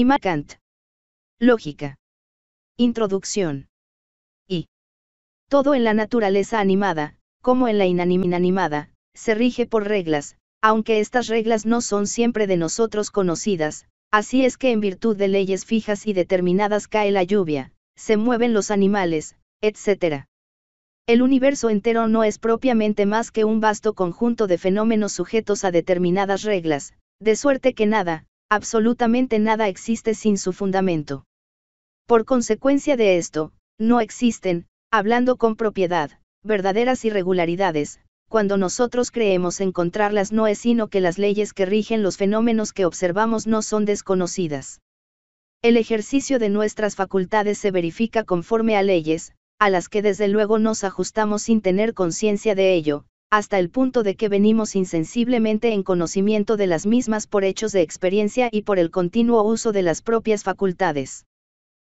y Lógica. Introducción. Y. Todo en la naturaleza animada, como en la inanimada, se rige por reglas, aunque estas reglas no son siempre de nosotros conocidas, así es que en virtud de leyes fijas y determinadas cae la lluvia, se mueven los animales, etc. El universo entero no es propiamente más que un vasto conjunto de fenómenos sujetos a determinadas reglas, de suerte que nada, absolutamente nada existe sin su fundamento. Por consecuencia de esto, no existen, hablando con propiedad, verdaderas irregularidades, cuando nosotros creemos encontrarlas no es sino que las leyes que rigen los fenómenos que observamos no son desconocidas. El ejercicio de nuestras facultades se verifica conforme a leyes, a las que desde luego nos ajustamos sin tener conciencia de ello, hasta el punto de que venimos insensiblemente en conocimiento de las mismas por hechos de experiencia y por el continuo uso de las propias facultades.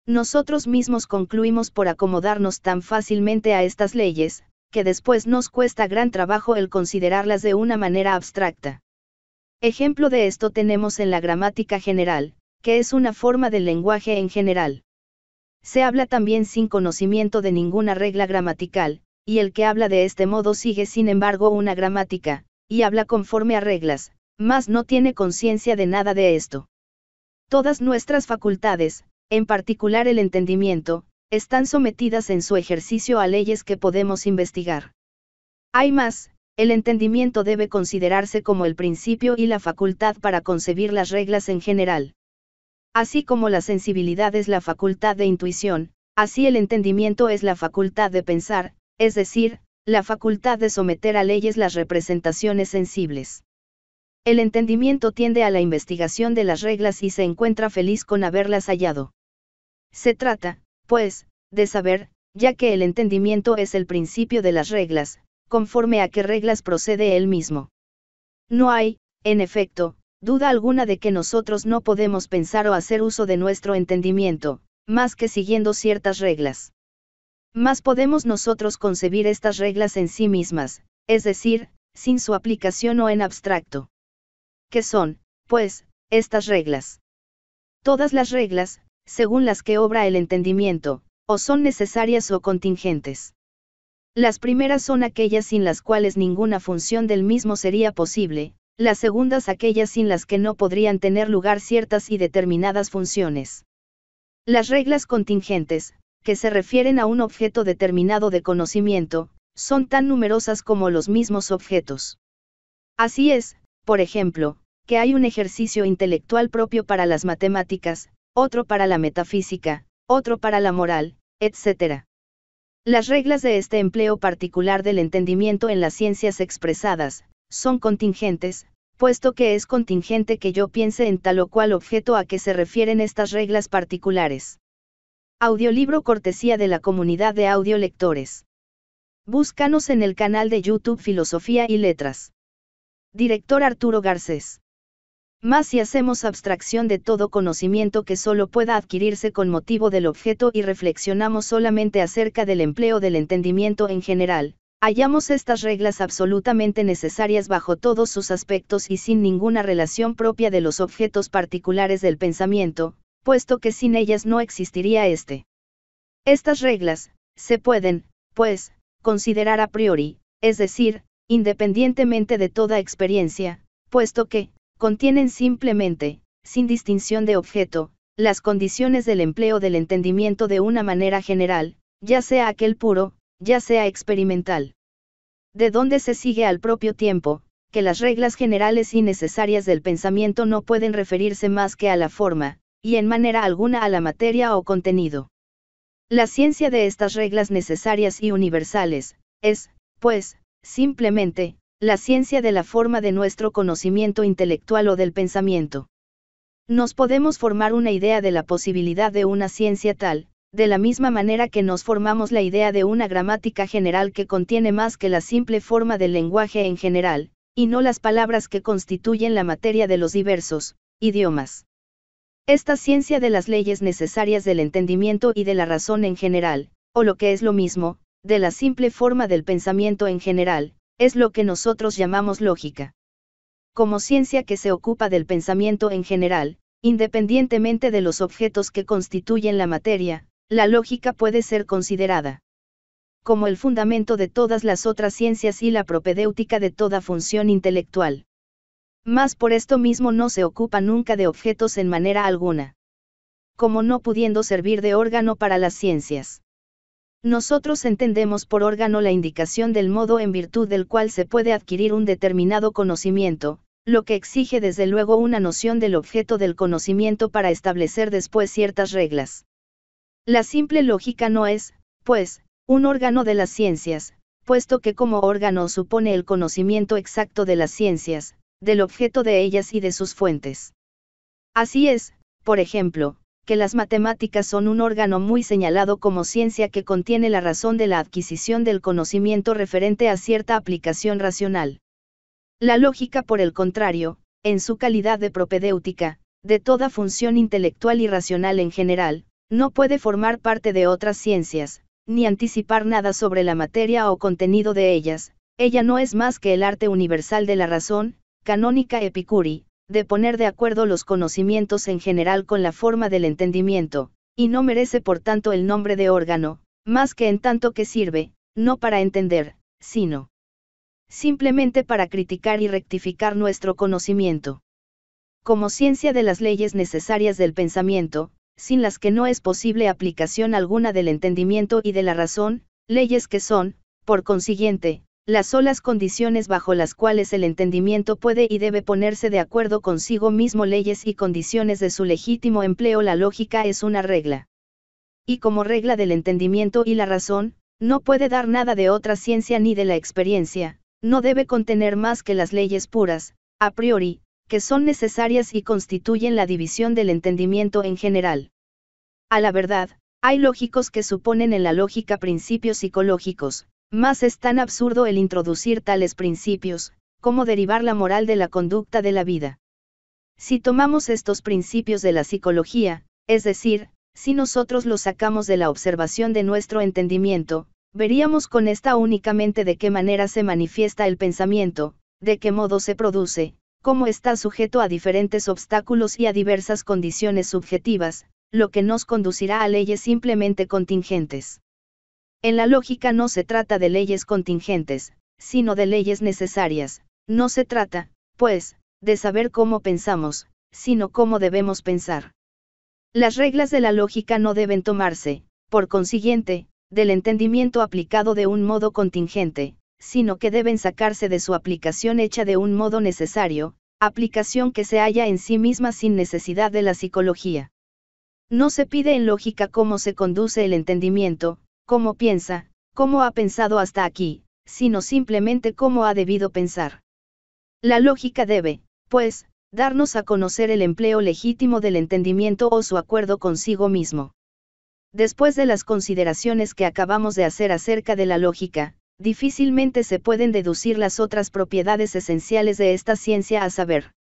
Nosotros mismos concluimos por acomodarnos tan fácilmente a estas leyes, que después nos cuesta gran trabajo el considerarlas de una manera abstracta. Ejemplo de esto tenemos en la gramática general, que es una forma del lenguaje en general. Se habla también sin conocimiento de ninguna regla gramatical, y el que habla de este modo sigue sin embargo una gramática, y habla conforme a reglas, mas no tiene conciencia de nada de esto. Todas nuestras facultades, en particular el entendimiento, están sometidas en su ejercicio a leyes que podemos investigar. Hay más, el entendimiento debe considerarse como el principio y la facultad para concebir las reglas en general. Así como la sensibilidad es la facultad de intuición, así el entendimiento es la facultad de pensar, es decir, la facultad de someter a leyes las representaciones sensibles. El entendimiento tiende a la investigación de las reglas y se encuentra feliz con haberlas hallado. Se trata, pues, de saber, ya que el entendimiento es el principio de las reglas, conforme a qué reglas procede él mismo. No hay, en efecto, duda alguna de que nosotros no podemos pensar o hacer uso de nuestro entendimiento, más que siguiendo ciertas reglas. Más podemos nosotros concebir estas reglas en sí mismas, es decir, sin su aplicación o en abstracto. ¿Qué son, pues, estas reglas? Todas las reglas, según las que obra el entendimiento, o son necesarias o contingentes. Las primeras son aquellas sin las cuales ninguna función del mismo sería posible, las segundas aquellas sin las que no podrían tener lugar ciertas y determinadas funciones. Las reglas contingentes, que se refieren a un objeto determinado de conocimiento, son tan numerosas como los mismos objetos. Así es, por ejemplo, que hay un ejercicio intelectual propio para las matemáticas, otro para la metafísica, otro para la moral, etc. Las reglas de este empleo particular del entendimiento en las ciencias expresadas, son contingentes, puesto que es contingente que yo piense en tal o cual objeto a que se refieren estas reglas particulares. Audiolibro cortesía de la comunidad de audiolectores. Búscanos en el canal de YouTube Filosofía y Letras. Director Arturo Garcés. Más si hacemos abstracción de todo conocimiento que solo pueda adquirirse con motivo del objeto y reflexionamos solamente acerca del empleo del entendimiento en general, hallamos estas reglas absolutamente necesarias bajo todos sus aspectos y sin ninguna relación propia de los objetos particulares del pensamiento, puesto que sin ellas no existiría este. Estas reglas, se pueden, pues, considerar a priori, es decir, independientemente de toda experiencia, puesto que, contienen simplemente, sin distinción de objeto, las condiciones del empleo del entendimiento de una manera general, ya sea aquel puro, ya sea experimental. De donde se sigue al propio tiempo, que las reglas generales y necesarias del pensamiento no pueden referirse más que a la forma, y en manera alguna a la materia o contenido. La ciencia de estas reglas necesarias y universales, es, pues, simplemente, la ciencia de la forma de nuestro conocimiento intelectual o del pensamiento. Nos podemos formar una idea de la posibilidad de una ciencia tal, de la misma manera que nos formamos la idea de una gramática general que contiene más que la simple forma del lenguaje en general, y no las palabras que constituyen la materia de los diversos idiomas. Esta ciencia de las leyes necesarias del entendimiento y de la razón en general, o lo que es lo mismo, de la simple forma del pensamiento en general, es lo que nosotros llamamos lógica. Como ciencia que se ocupa del pensamiento en general, independientemente de los objetos que constituyen la materia, la lógica puede ser considerada como el fundamento de todas las otras ciencias y la propedéutica de toda función intelectual. Mas por esto mismo no se ocupa nunca de objetos en manera alguna. Como no pudiendo servir de órgano para las ciencias. Nosotros entendemos por órgano la indicación del modo en virtud del cual se puede adquirir un determinado conocimiento, lo que exige desde luego una noción del objeto del conocimiento para establecer después ciertas reglas. La simple lógica no es, pues, un órgano de las ciencias, puesto que como órgano supone el conocimiento exacto de las ciencias, del objeto de ellas y de sus fuentes. Así es, por ejemplo, que las matemáticas son un órgano muy señalado como ciencia que contiene la razón de la adquisición del conocimiento referente a cierta aplicación racional. La lógica, por el contrario, en su calidad de propedéutica, de toda función intelectual y racional en general, no puede formar parte de otras ciencias, ni anticipar nada sobre la materia o contenido de ellas, ella no es más que el arte universal de la razón, canónica Epicuri, de poner de acuerdo los conocimientos en general con la forma del entendimiento, y no merece por tanto el nombre de órgano, más que en tanto que sirve, no para entender, sino simplemente para criticar y rectificar nuestro conocimiento. Como ciencia de las leyes necesarias del pensamiento, sin las que no es posible aplicación alguna del entendimiento y de la razón, leyes que son, por consiguiente, las solas condiciones bajo las cuales el entendimiento puede y debe ponerse de acuerdo consigo mismo leyes y condiciones de su legítimo empleo la lógica es una regla. Y como regla del entendimiento y la razón, no puede dar nada de otra ciencia ni de la experiencia, no debe contener más que las leyes puras, a priori, que son necesarias y constituyen la división del entendimiento en general. A la verdad, hay lógicos que suponen en la lógica principios psicológicos, más es tan absurdo el introducir tales principios, como derivar la moral de la conducta de la vida. Si tomamos estos principios de la psicología, es decir, si nosotros los sacamos de la observación de nuestro entendimiento, veríamos con esta únicamente de qué manera se manifiesta el pensamiento, de qué modo se produce, cómo está sujeto a diferentes obstáculos y a diversas condiciones subjetivas, lo que nos conducirá a leyes simplemente contingentes. En la lógica no se trata de leyes contingentes, sino de leyes necesarias, no se trata, pues, de saber cómo pensamos, sino cómo debemos pensar. Las reglas de la lógica no deben tomarse, por consiguiente, del entendimiento aplicado de un modo contingente, sino que deben sacarse de su aplicación hecha de un modo necesario, aplicación que se halla en sí misma sin necesidad de la psicología. No se pide en lógica cómo se conduce el entendimiento, cómo piensa, cómo ha pensado hasta aquí, sino simplemente cómo ha debido pensar. La lógica debe, pues, darnos a conocer el empleo legítimo del entendimiento o su acuerdo consigo mismo. Después de las consideraciones que acabamos de hacer acerca de la lógica, difícilmente se pueden deducir las otras propiedades esenciales de esta ciencia a saber,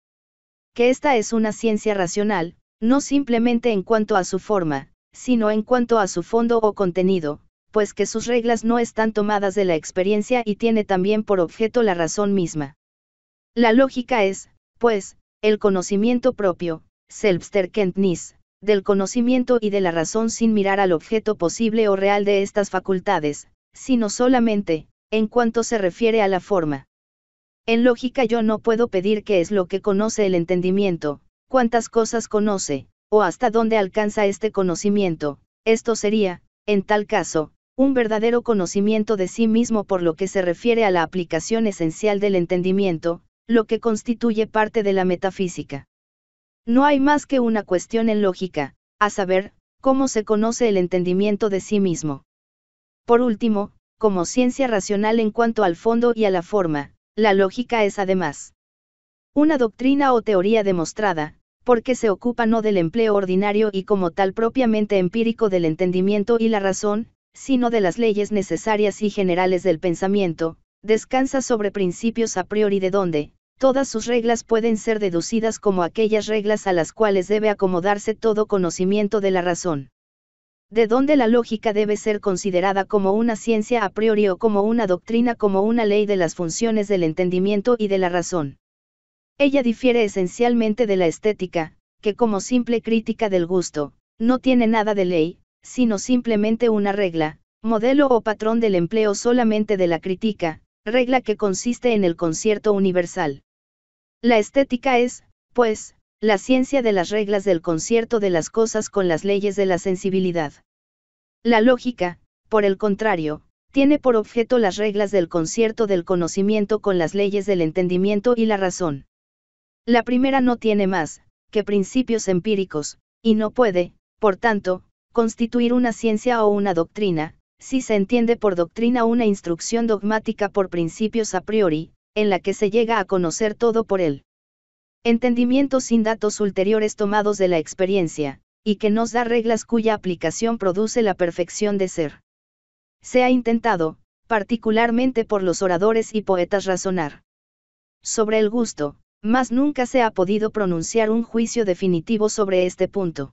que esta es una ciencia racional, no simplemente en cuanto a su forma, sino en cuanto a su fondo o contenido, pues que sus reglas no están tomadas de la experiencia y tiene también por objeto la razón misma. La lógica es, pues, el conocimiento propio, Selbsterkenntnis, del conocimiento y de la razón sin mirar al objeto posible o real de estas facultades, sino solamente, en cuanto se refiere a la forma. En lógica yo no puedo pedir qué es lo que conoce el entendimiento, cuántas cosas conoce, o hasta dónde alcanza este conocimiento, esto sería, en tal caso, un verdadero conocimiento de sí mismo por lo que se refiere a la aplicación esencial del entendimiento, lo que constituye parte de la metafísica. No hay más que una cuestión en lógica, a saber, cómo se conoce el entendimiento de sí mismo. Por último, como ciencia racional en cuanto al fondo y a la forma, la lógica es además una doctrina o teoría demostrada, porque se ocupa no del empleo ordinario y como tal propiamente empírico del entendimiento y la razón, sino de las leyes necesarias y generales del pensamiento, descansa sobre principios a priori de donde, todas sus reglas pueden ser deducidas como aquellas reglas a las cuales debe acomodarse todo conocimiento de la razón. De donde la lógica debe ser considerada como una ciencia a priori o como una doctrina, como una ley de las funciones del entendimiento y de la razón. Ella difiere esencialmente de la estética, que como simple crítica del gusto, no tiene nada de ley, sino simplemente una regla, modelo o patrón del empleo solamente de la crítica, regla que consiste en el concierto universal. La estética es, pues, la ciencia de las reglas del concierto de las cosas con las leyes de la sensibilidad. La lógica, por el contrario, tiene por objeto las reglas del concierto del conocimiento con las leyes del entendimiento y la razón. La primera no tiene más, que principios empíricos, y no puede, por tanto, constituir una ciencia o una doctrina, si se entiende por doctrina una instrucción dogmática por principios a priori, en la que se llega a conocer todo por él. Entendimiento sin datos ulteriores tomados de la experiencia, y que nos da reglas cuya aplicación produce la perfección de ser. Se ha intentado, particularmente por los oradores y poetas razonar. Sobre el gusto, mas nunca se ha podido pronunciar un juicio definitivo sobre este punto.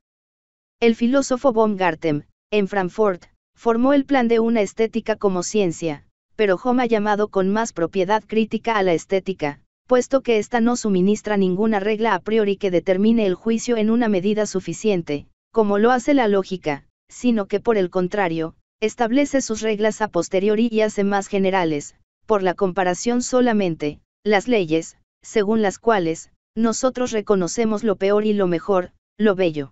El filósofo Baumgarten, en Frankfurt, formó el plan de una estética como ciencia, pero Home ha llamado con más propiedad crítica a la estética, puesto que ésta no suministra ninguna regla a priori que determine el juicio en una medida suficiente, como lo hace la lógica, sino que por el contrario, establece sus reglas a posteriori y hace más generales, por la comparación solamente, las leyes, según las cuales, nosotros reconocemos lo peor y lo mejor, lo bello.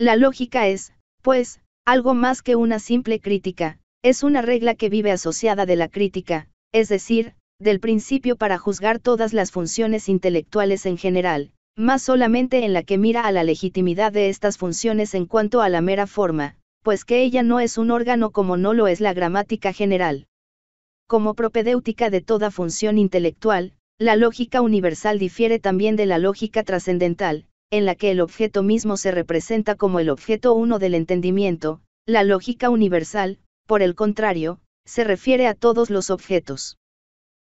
La lógica es, pues, algo más que una simple crítica, es una regla que vive asociada de la crítica, es decir, del principio para juzgar todas las funciones intelectuales en general, más solamente en la que mira a la legitimidad de estas funciones en cuanto a la mera forma, pues que ella no es un órgano como no lo es la gramática general. Como propedéutica de toda función intelectual, la lógica universal difiere también de la lógica trascendental, en la que el objeto mismo se representa como el objeto uno del entendimiento, la lógica universal, por el contrario, se refiere a todos los objetos.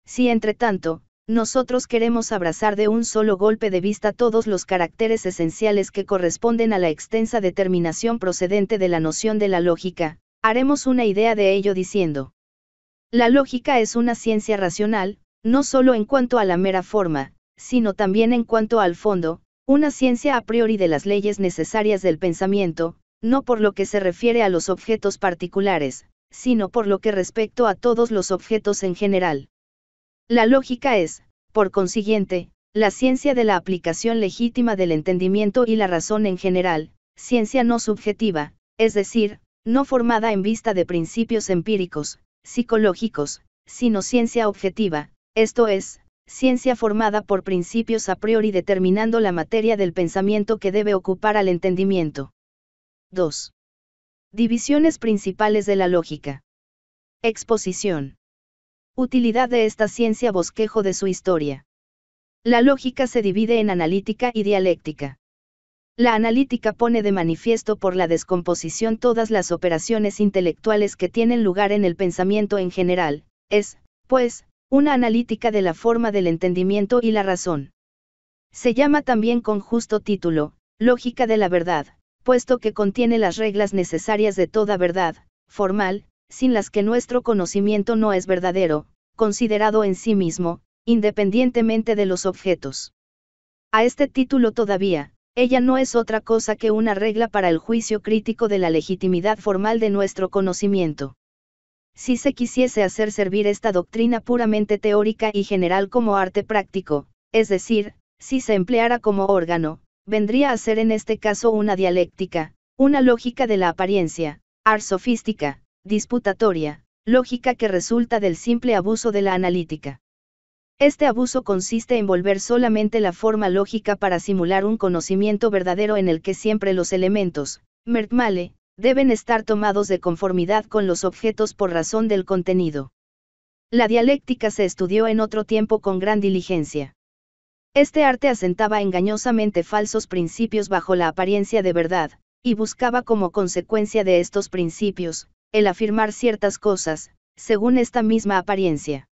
Si entretanto, nosotros queremos abrazar de un solo golpe de vista todos los caracteres esenciales que corresponden a la extensa determinación procedente de la noción de la lógica, haremos una idea de ello diciendo. La lógica es una ciencia racional, no solo en cuanto a la mera forma, sino también en cuanto al fondo, una ciencia a priori de las leyes necesarias del pensamiento, no por lo que se refiere a los objetos particulares, sino por lo que respecto a todos los objetos en general. La lógica es, por consiguiente, la ciencia de la aplicación legítima del entendimiento y la razón en general, ciencia no subjetiva, es decir, no formada en vista de principios empíricos, psicológicos, sino ciencia objetiva, esto es, ciencia formada por principios a priori determinando la materia del pensamiento que debe ocupar al entendimiento. 2. Divisiones principales de la lógica. Exposición. Utilidad de esta ciencia bosquejo de su historia. La lógica se divide en analítica y dialéctica. La analítica pone de manifiesto por la descomposición todas las operaciones intelectuales que tienen lugar en el pensamiento en general, es, pues, una analítica de la forma del entendimiento y la razón. Se llama también con justo título, lógica de la verdad, puesto que contiene las reglas necesarias de toda verdad, formal, sin las que nuestro conocimiento no es verdadero, considerado en sí mismo, independientemente de los objetos. A este título todavía, ella no es otra cosa que una regla para el juicio crítico de la legitimidad formal de nuestro conocimiento. Si se quisiese hacer servir esta doctrina puramente teórica y general como arte práctico, es decir, si se empleara como órgano, vendría a ser en este caso una dialéctica, una lógica de la apariencia, art sofística, disputatoria, lógica que resulta del simple abuso de la analítica. Este abuso consiste en volver solamente la forma lógica para simular un conocimiento verdadero en el que siempre los elementos, Mertmale, deben estar tomados de conformidad con los objetos por razón del contenido. La dialéctica se estudió en otro tiempo con gran diligencia. Este arte asentaba engañosamente falsos principios bajo la apariencia de verdad, y buscaba como consecuencia de estos principios, el afirmar ciertas cosas, según esta misma apariencia.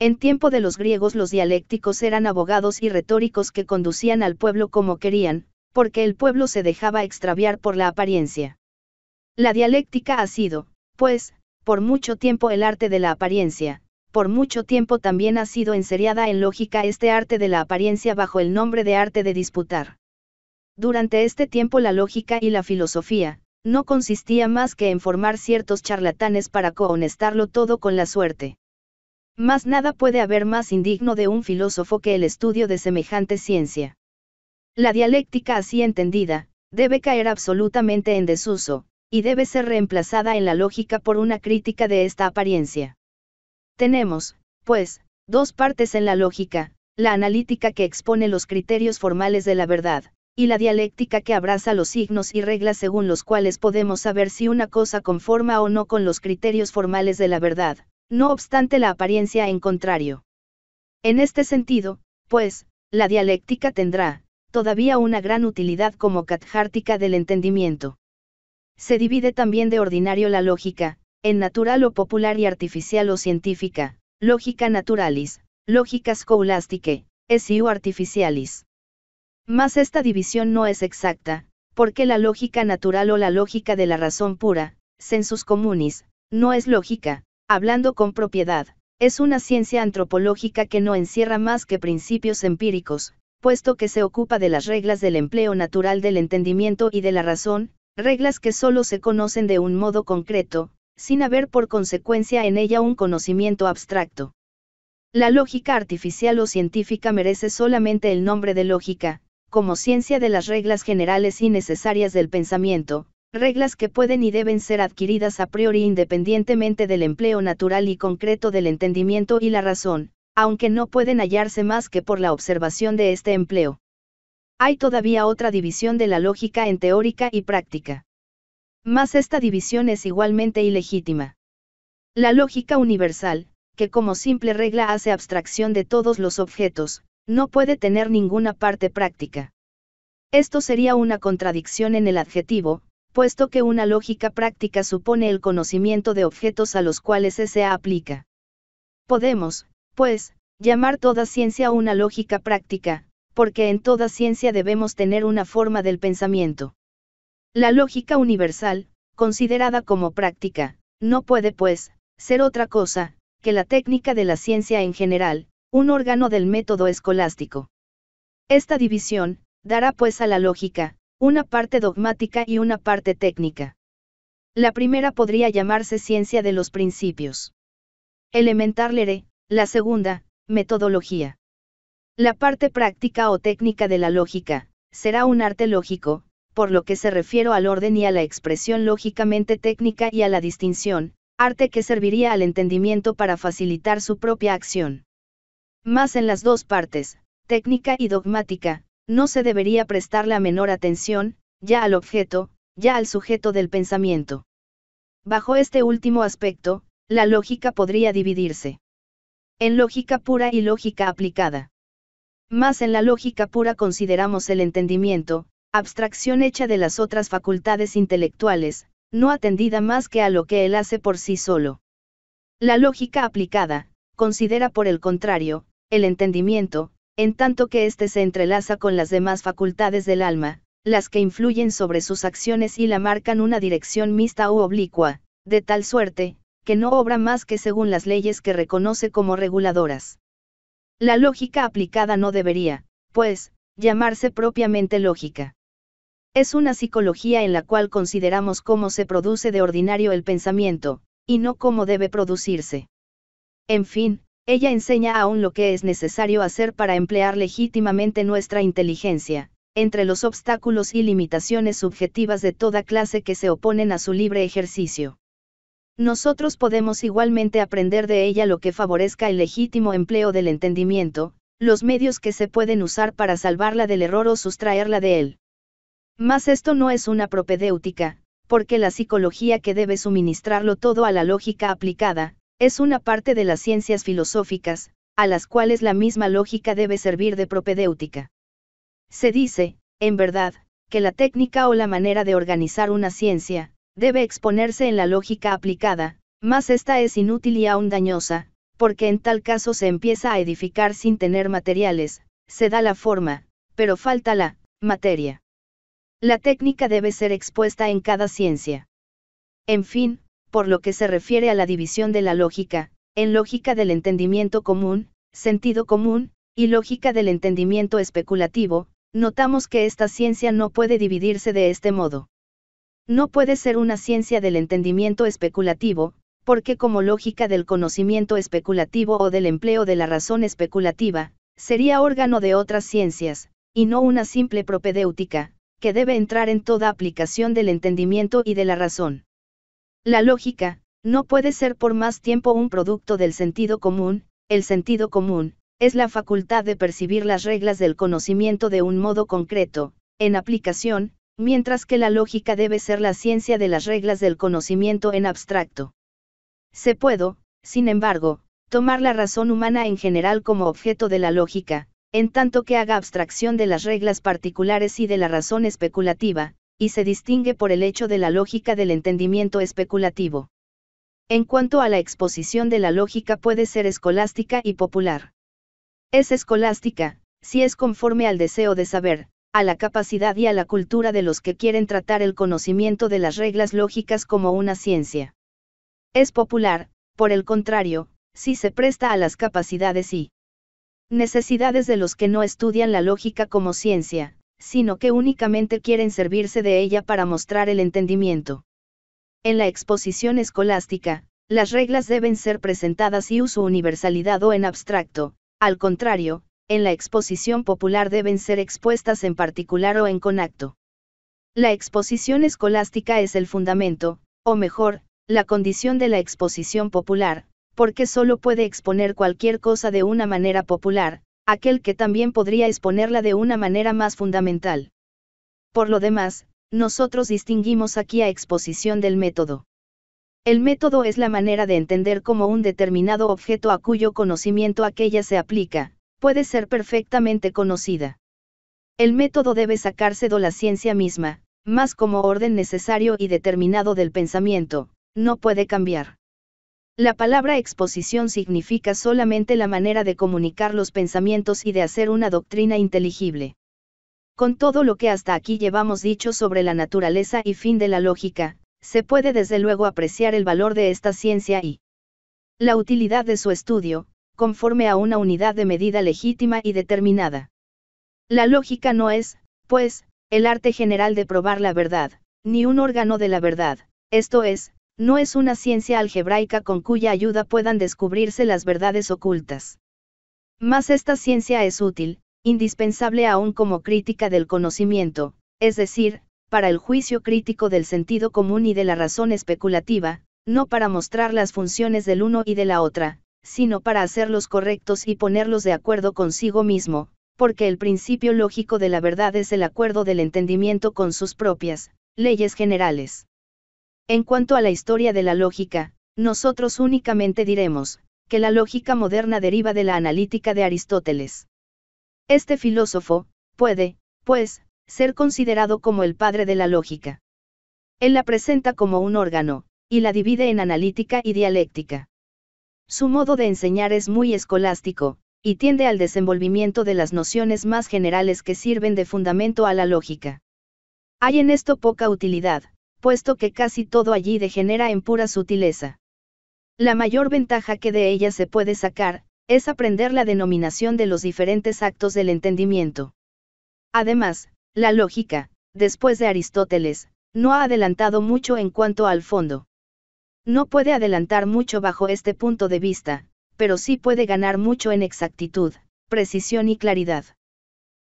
En tiempo de los griegos los dialécticos eran abogados y retóricos que conducían al pueblo como querían, porque el pueblo se dejaba extraviar por la apariencia. La dialéctica ha sido, pues, por mucho tiempo el arte de la apariencia, por mucho tiempo también ha sido enseriada en lógica este arte de la apariencia bajo el nombre de arte de disputar. Durante este tiempo la lógica y la filosofía, no consistía más que en formar ciertos charlatanes para cohonestarlo todo con la suerte. Más nada puede haber más indigno de un filósofo que el estudio de semejante ciencia. La dialéctica así entendida, debe caer absolutamente en desuso, y debe ser reemplazada en la lógica por una crítica de esta apariencia. Tenemos, pues, dos partes en la lógica, la analítica que expone los criterios formales de la verdad, y la dialéctica que abraza los signos y reglas según los cuales podemos saber si una cosa conforma o no con los criterios formales de la verdad, no obstante la apariencia en contrario. En este sentido, pues, la dialéctica tendrá, todavía una gran utilidad como catjártica del entendimiento. Se divide también de ordinario la lógica, en natural o popular y artificial o científica, lógica naturalis, lógica scholastique, esiu artificialis. Mas esta división no es exacta, porque la lógica natural o la lógica de la razón pura, sensus communis, no es lógica, hablando con propiedad, es una ciencia antropológica que no encierra más que principios empíricos, puesto que se ocupa de las reglas del empleo natural del entendimiento y de la razón, reglas que solo se conocen de un modo concreto, sin haber por consecuencia en ella un conocimiento abstracto. La lógica artificial o científica merece solamente el nombre de lógica, como ciencia de las reglas generales y necesarias del pensamiento, reglas que pueden y deben ser adquiridas a priori independientemente del empleo natural y concreto del entendimiento y la razón, aunque no pueden hallarse más que por la observación de este empleo. Hay todavía otra división de la lógica en teórica y práctica. Mas esta división es igualmente ilegítima. La lógica universal, que como simple regla hace abstracción de todos los objetos, no puede tener ninguna parte práctica. Esto sería una contradicción en el adjetivo, puesto que una lógica práctica supone el conocimiento de objetos a los cuales se aplica. Podemos, pues, llamar toda ciencia una lógica práctica, porque en toda ciencia debemos tener una forma del pensamiento. La lógica universal, considerada como práctica, no puede pues, ser otra cosa, que la técnica de la ciencia en general, un órgano del método escolástico. Esta división, dará pues a la lógica, una parte dogmática y una parte técnica. La primera podría llamarse ciencia de los principios. Elementarle la segunda, metodología. La parte práctica o técnica de la lógica, será un arte lógico, por lo que se refiero al orden y a la expresión lógicamente técnica y a la distinción, arte que serviría al entendimiento para facilitar su propia acción. Más en las dos partes, técnica y dogmática, no se debería prestar la menor atención, ya al objeto, ya al sujeto del pensamiento. Bajo este último aspecto, la lógica podría dividirse en lógica pura y lógica aplicada. Más en la lógica pura consideramos el entendimiento, abstracción hecha de las otras facultades intelectuales, no atendida más que a lo que él hace por sí solo. La lógica aplicada, considera por el contrario, el entendimiento, en tanto que éste se entrelaza con las demás facultades del alma, las que influyen sobre sus acciones y la marcan una dirección mixta u oblicua, de tal suerte, que no obra más que según las leyes que reconoce como reguladoras. La lógica aplicada no debería, pues, llamarse propiamente lógica. Es una psicología en la cual consideramos cómo se produce de ordinario el pensamiento, y no cómo debe producirse. En fin, ella enseña aún lo que es necesario hacer para emplear legítimamente nuestra inteligencia, entre los obstáculos y limitaciones subjetivas de toda clase que se oponen a su libre ejercicio. Nosotros podemos igualmente aprender de ella lo que favorezca el legítimo empleo del entendimiento, los medios que se pueden usar para salvarla del error o sustraerla de él. Mas esto no es una propedéutica, porque la psicología que debe suministrarlo todo a la lógica aplicada, es una parte de las ciencias filosóficas, a las cuales la misma lógica debe servir de propedéutica. Se dice, en verdad, que la técnica o la manera de organizar una ciencia, debe exponerse en la lógica aplicada, mas esta es inútil y aún dañosa, porque en tal caso se empieza a edificar sin tener materiales, se da la forma, pero falta la materia. La técnica debe ser expuesta en cada ciencia. En fin, por lo que se refiere a la división de la lógica, en lógica del entendimiento común, sentido común, y lógica del entendimiento especulativo, notamos que esta ciencia no puede dividirse de este modo. No puede ser una ciencia del entendimiento especulativo, porque como lógica del conocimiento especulativo o del empleo de la razón especulativa, sería órgano de otras ciencias, y no una simple propedéutica, que debe entrar en toda aplicación del entendimiento y de la razón. La lógica, no puede ser por más tiempo un producto del sentido común, el sentido común, es la facultad de percibir las reglas del conocimiento de un modo concreto, en aplicación, mientras que la lógica debe ser la ciencia de las reglas del conocimiento en abstracto. Se puede, sin embargo, tomar la razón humana en general como objeto de la lógica, en tanto que haga abstracción de las reglas particulares y de la razón especulativa, y se distingue por el hecho de la lógica del entendimiento especulativo. En cuanto a la exposición de la lógica puede ser escolástica y popular. Es escolástica, si es conforme al deseo de saber, a la capacidad y a la cultura de los que quieren tratar el conocimiento de las reglas lógicas como una ciencia. Es popular, por el contrario, si se presta a las capacidades y necesidades de los que no estudian la lógica como ciencia, sino que únicamente quieren servirse de ella para mostrar el entendimiento. En la exposición escolástica, las reglas deben ser presentadas y uso universalidad o en abstracto, al contrario, en la exposición popular deben ser expuestas en particular o en conacto. La exposición escolástica es el fundamento, o mejor, la condición de la exposición popular, porque solo puede exponer cualquier cosa de una manera popular, aquel que también podría exponerla de una manera más fundamental. Por lo demás, nosotros distinguimos aquí a exposición del método. El método es la manera de entender cómo un determinado objeto a cuyo conocimiento aquella se aplica, puede ser perfectamente conocida. El método debe sacarse de la ciencia misma, más como orden necesario y determinado del pensamiento, no puede cambiar. La palabra exposición significa solamente la manera de comunicar los pensamientos y de hacer una doctrina inteligible. Con todo lo que hasta aquí llevamos dicho sobre la naturaleza y fin de la lógica, se puede desde luego apreciar el valor de esta ciencia y la utilidad de su estudio, conforme a una unidad de medida legítima y determinada. La lógica no es, pues, el arte general de probar la verdad, ni un órgano de la verdad, esto es, no es una ciencia algebraica con cuya ayuda puedan descubrirse las verdades ocultas. Más esta ciencia es útil, indispensable aún como crítica del conocimiento, es decir, para el juicio crítico del sentido común y de la razón especulativa, no para mostrar las funciones del uno y de la otra, sino para hacerlos correctos y ponerlos de acuerdo consigo mismo, porque el principio lógico de la verdad es el acuerdo del entendimiento con sus propias, leyes generales. En cuanto a la historia de la lógica, nosotros únicamente diremos, que la lógica moderna deriva de la analítica de Aristóteles. Este filósofo, puede, pues, ser considerado como el padre de la lógica. Él la presenta como un órgano, y la divide en analítica y dialéctica. Su modo de enseñar es muy escolástico, y tiende al desenvolvimiento de las nociones más generales que sirven de fundamento a la lógica. Hay en esto poca utilidad, puesto que casi todo allí degenera en pura sutileza. La mayor ventaja que de ella se puede sacar, es aprender la denominación de los diferentes actos del entendimiento. Además, la lógica, después de Aristóteles, no ha adelantado mucho en cuanto al fondo. No puede adelantar mucho bajo este punto de vista, pero sí puede ganar mucho en exactitud, precisión y claridad.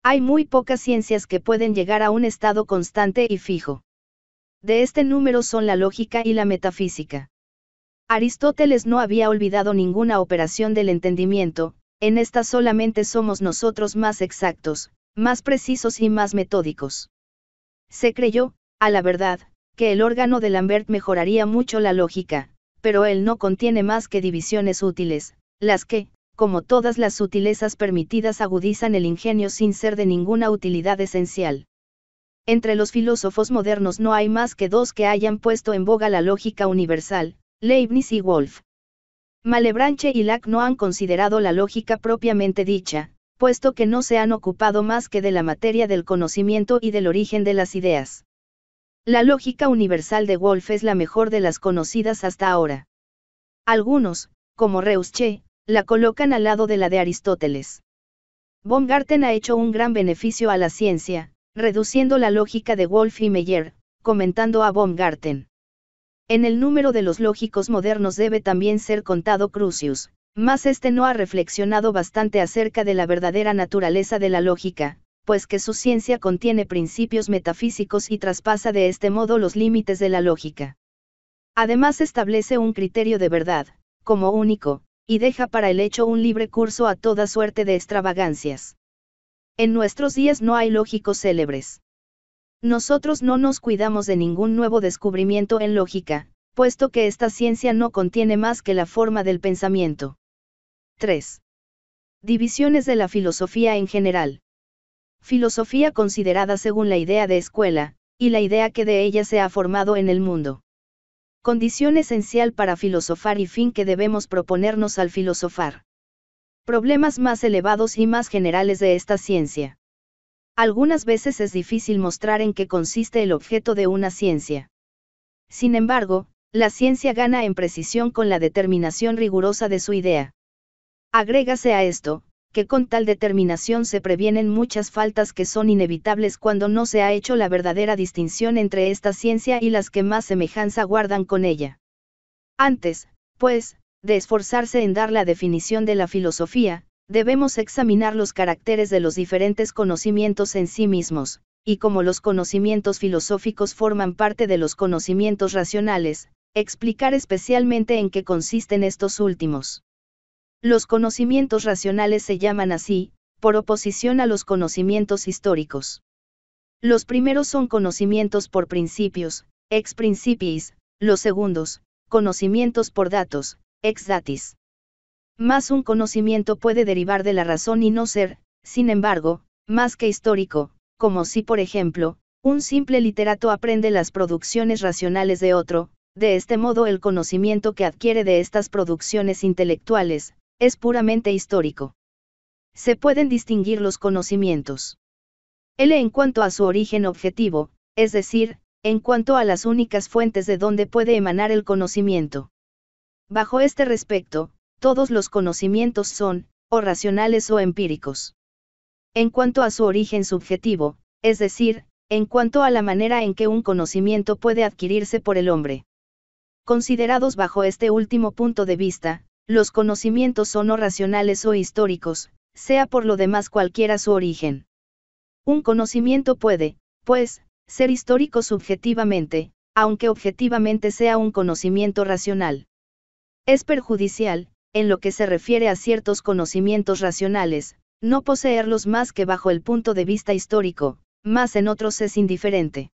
Hay muy pocas ciencias que pueden llegar a un estado constante y fijo. De este número son la lógica y la metafísica. Aristóteles no había olvidado ninguna operación del entendimiento, en esta solamente somos nosotros más exactos, más precisos y más metódicos. Se creyó, a la verdad, que el órgano de Lambert mejoraría mucho la lógica, pero él no contiene más que divisiones útiles, las que, como todas las sutilezas permitidas, agudizan el ingenio sin ser de ninguna utilidad esencial. Entre los filósofos modernos no hay más que dos que hayan puesto en boga la lógica universal, Leibniz y Wolff. Malebranche y Lac no han considerado la lógica propiamente dicha, puesto que no se han ocupado más que de la materia del conocimiento y del origen de las ideas. La lógica universal de Wolff es la mejor de las conocidas hasta ahora. Algunos, como Reusche, la colocan al lado de la de Aristóteles. Baumgarten ha hecho un gran beneficio a la ciencia, reduciendo la lógica de Wolff y Meyer, comentando a Baumgarten. En el número de los lógicos modernos debe también ser contado Crucius, más este no ha reflexionado bastante acerca de la verdadera naturaleza de la lógica, pues que su ciencia contiene principios metafísicos y traspasa de este modo los límites de la lógica. Además establece un criterio de verdad, como único, y deja para el hecho un libre curso a toda suerte de extravagancias. En nuestros días no hay lógicos célebres. Nosotros no nos cuidamos de ningún nuevo descubrimiento en lógica, puesto que esta ciencia no contiene más que la forma del pensamiento. 3. Divisiones de la filosofía en general filosofía considerada según la idea de escuela, y la idea que de ella se ha formado en el mundo. Condición esencial para filosofar y fin que debemos proponernos al filosofar. Problemas más elevados y más generales de esta ciencia. Algunas veces es difícil mostrar en qué consiste el objeto de una ciencia. Sin embargo, la ciencia gana en precisión con la determinación rigurosa de su idea. Agrégase a esto, que con tal determinación se previenen muchas faltas que son inevitables cuando no se ha hecho la verdadera distinción entre esta ciencia y las que más semejanza guardan con ella. Antes, pues, de esforzarse en dar la definición de la filosofía, debemos examinar los caracteres de los diferentes conocimientos en sí mismos, y como los conocimientos filosóficos forman parte de los conocimientos racionales, explicar especialmente en qué consisten estos últimos. Los conocimientos racionales se llaman así, por oposición a los conocimientos históricos. Los primeros son conocimientos por principios, ex principiis, los segundos, conocimientos por datos, ex datis. Más un conocimiento puede derivar de la razón y no ser, sin embargo, más que histórico, como si por ejemplo, un simple literato aprende las producciones racionales de otro, de este modo el conocimiento que adquiere de estas producciones intelectuales, es puramente histórico. Se pueden distinguir los conocimientos. L en cuanto a su origen objetivo, es decir, en cuanto a las únicas fuentes de donde puede emanar el conocimiento. Bajo este respecto, todos los conocimientos son, o racionales o empíricos. En cuanto a su origen subjetivo, es decir, en cuanto a la manera en que un conocimiento puede adquirirse por el hombre. Considerados bajo este último punto de vista, los conocimientos son o racionales o históricos, sea por lo demás cualquiera su origen. Un conocimiento puede, pues, ser histórico subjetivamente, aunque objetivamente sea un conocimiento racional. Es perjudicial, en lo que se refiere a ciertos conocimientos racionales, no poseerlos más que bajo el punto de vista histórico, más en otros es indiferente.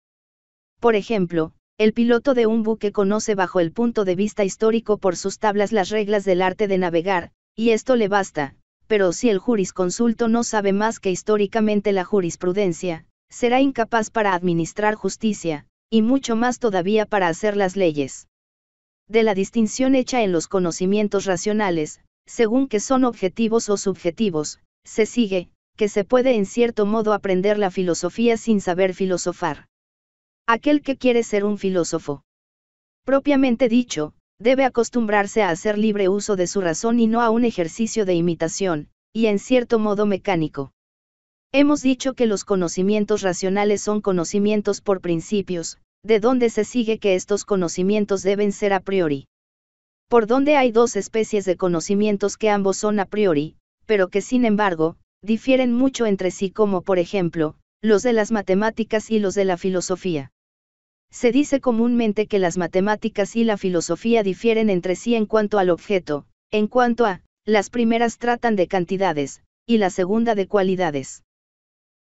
Por ejemplo, el piloto de un buque conoce bajo el punto de vista histórico por sus tablas las reglas del arte de navegar, y esto le basta, pero si el jurisconsulto no sabe más que históricamente la jurisprudencia, será incapaz para administrar justicia, y mucho más todavía para hacer las leyes. De la distinción hecha en los conocimientos racionales, según que son objetivos o subjetivos, se sigue, que se puede en cierto modo aprender la filosofía sin saber filosofar. Aquel que quiere ser un filósofo. Propiamente dicho, debe acostumbrarse a hacer libre uso de su razón y no a un ejercicio de imitación, y en cierto modo mecánico. Hemos dicho que los conocimientos racionales son conocimientos por principios, de donde se sigue que estos conocimientos deben ser a priori. Por donde hay dos especies de conocimientos que ambos son a priori, pero que sin embargo, difieren mucho entre sí como por ejemplo, los de las matemáticas y los de la filosofía. Se dice comúnmente que las matemáticas y la filosofía difieren entre sí en cuanto al objeto, en cuanto a, las primeras tratan de cantidades, y la segunda de cualidades.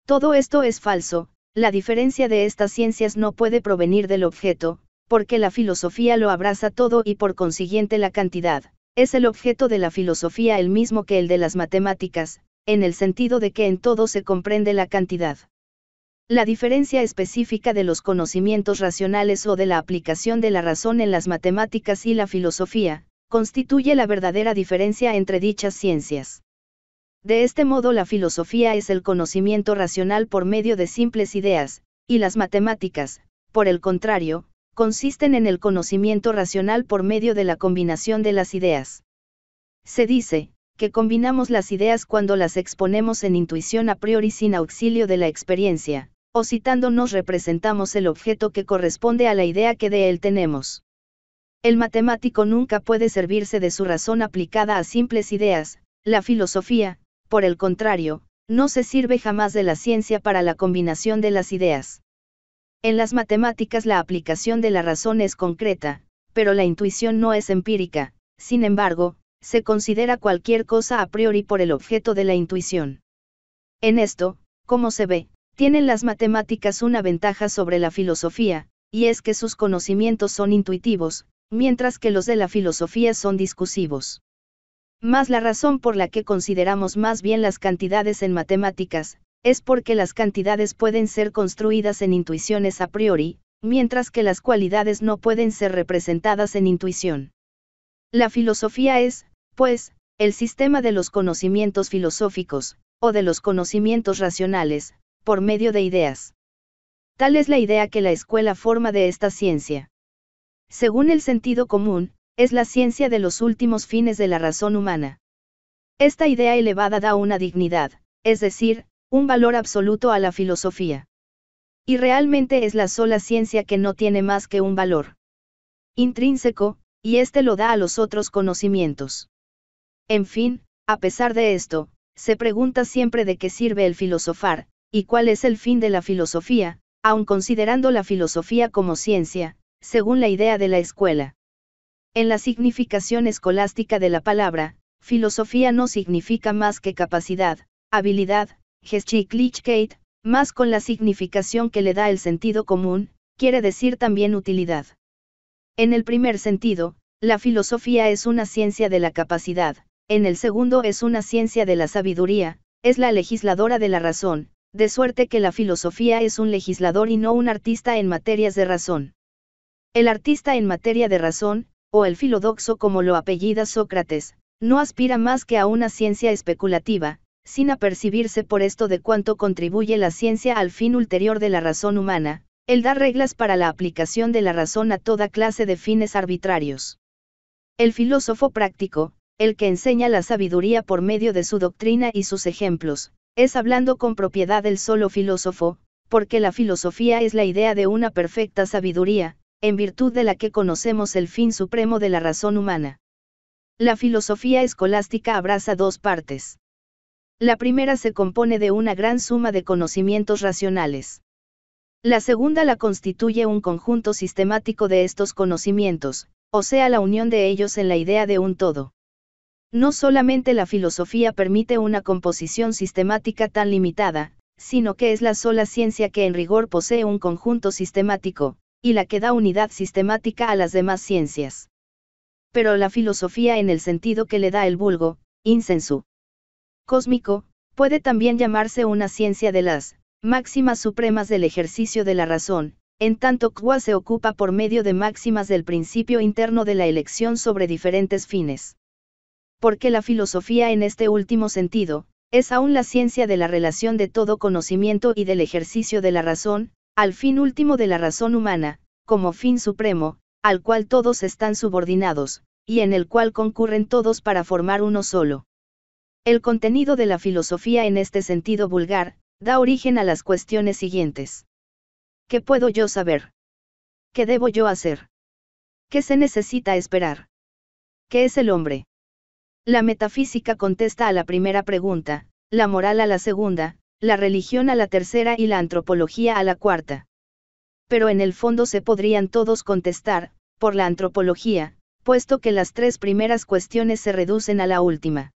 Todo esto es falso, la diferencia de estas ciencias no puede provenir del objeto, porque la filosofía lo abraza todo y por consiguiente la cantidad, es el objeto de la filosofía el mismo que el de las matemáticas, en el sentido de que en todo se comprende la cantidad. La diferencia específica de los conocimientos racionales o de la aplicación de la razón en las matemáticas y la filosofía, constituye la verdadera diferencia entre dichas ciencias. De este modo la filosofía es el conocimiento racional por medio de simples ideas, y las matemáticas, por el contrario, consisten en el conocimiento racional por medio de la combinación de las ideas. Se dice, que combinamos las ideas cuando las exponemos en intuición a priori sin auxilio de la experiencia, o nos representamos el objeto que corresponde a la idea que de él tenemos. El matemático nunca puede servirse de su razón aplicada a simples ideas, la filosofía, por el contrario, no se sirve jamás de la ciencia para la combinación de las ideas. En las matemáticas la aplicación de la razón es concreta, pero la intuición no es empírica, sin embargo, se considera cualquier cosa a priori por el objeto de la intuición. En esto, ¿cómo se ve, tienen las matemáticas una ventaja sobre la filosofía, y es que sus conocimientos son intuitivos, mientras que los de la filosofía son discusivos. Más la razón por la que consideramos más bien las cantidades en matemáticas, es porque las cantidades pueden ser construidas en intuiciones a priori, mientras que las cualidades no pueden ser representadas en intuición. La filosofía es, pues, el sistema de los conocimientos filosóficos, o de los conocimientos racionales, por medio de ideas. Tal es la idea que la escuela forma de esta ciencia. Según el sentido común, es la ciencia de los últimos fines de la razón humana. Esta idea elevada da una dignidad, es decir, un valor absoluto a la filosofía. Y realmente es la sola ciencia que no tiene más que un valor intrínseco, y este lo da a los otros conocimientos. En fin, a pesar de esto, se pregunta siempre de qué sirve el filosofar, y cuál es el fin de la filosofía, aun considerando la filosofía como ciencia, según la idea de la escuela. En la significación escolástica de la palabra, filosofía no significa más que capacidad, habilidad, geschicklichkeit, más con la significación que le da el sentido común, quiere decir también utilidad. En el primer sentido, la filosofía es una ciencia de la capacidad, en el segundo es una ciencia de la sabiduría, es la legisladora de la razón, de suerte que la filosofía es un legislador y no un artista en materias de razón. El artista en materia de razón, o el filodoxo como lo apellida Sócrates, no aspira más que a una ciencia especulativa, sin apercibirse por esto de cuánto contribuye la ciencia al fin ulterior de la razón humana, el dar reglas para la aplicación de la razón a toda clase de fines arbitrarios. El filósofo práctico, el que enseña la sabiduría por medio de su doctrina y sus ejemplos, es hablando con propiedad el solo filósofo, porque la filosofía es la idea de una perfecta sabiduría, en virtud de la que conocemos el fin supremo de la razón humana. La filosofía escolástica abraza dos partes. La primera se compone de una gran suma de conocimientos racionales. La segunda la constituye un conjunto sistemático de estos conocimientos, o sea la unión de ellos en la idea de un todo. No solamente la filosofía permite una composición sistemática tan limitada, sino que es la sola ciencia que en rigor posee un conjunto sistemático, y la que da unidad sistemática a las demás ciencias. Pero la filosofía en el sentido que le da el vulgo, insensu cósmico, puede también llamarse una ciencia de las máximas supremas del ejercicio de la razón, en tanto que se ocupa por medio de máximas del principio interno de la elección sobre diferentes fines porque la filosofía en este último sentido, es aún la ciencia de la relación de todo conocimiento y del ejercicio de la razón, al fin último de la razón humana, como fin supremo, al cual todos están subordinados, y en el cual concurren todos para formar uno solo. El contenido de la filosofía en este sentido vulgar, da origen a las cuestiones siguientes. ¿Qué puedo yo saber? ¿Qué debo yo hacer? ¿Qué se necesita esperar? ¿Qué es el hombre? La metafísica contesta a la primera pregunta, la moral a la segunda, la religión a la tercera y la antropología a la cuarta. Pero en el fondo se podrían todos contestar, por la antropología, puesto que las tres primeras cuestiones se reducen a la última.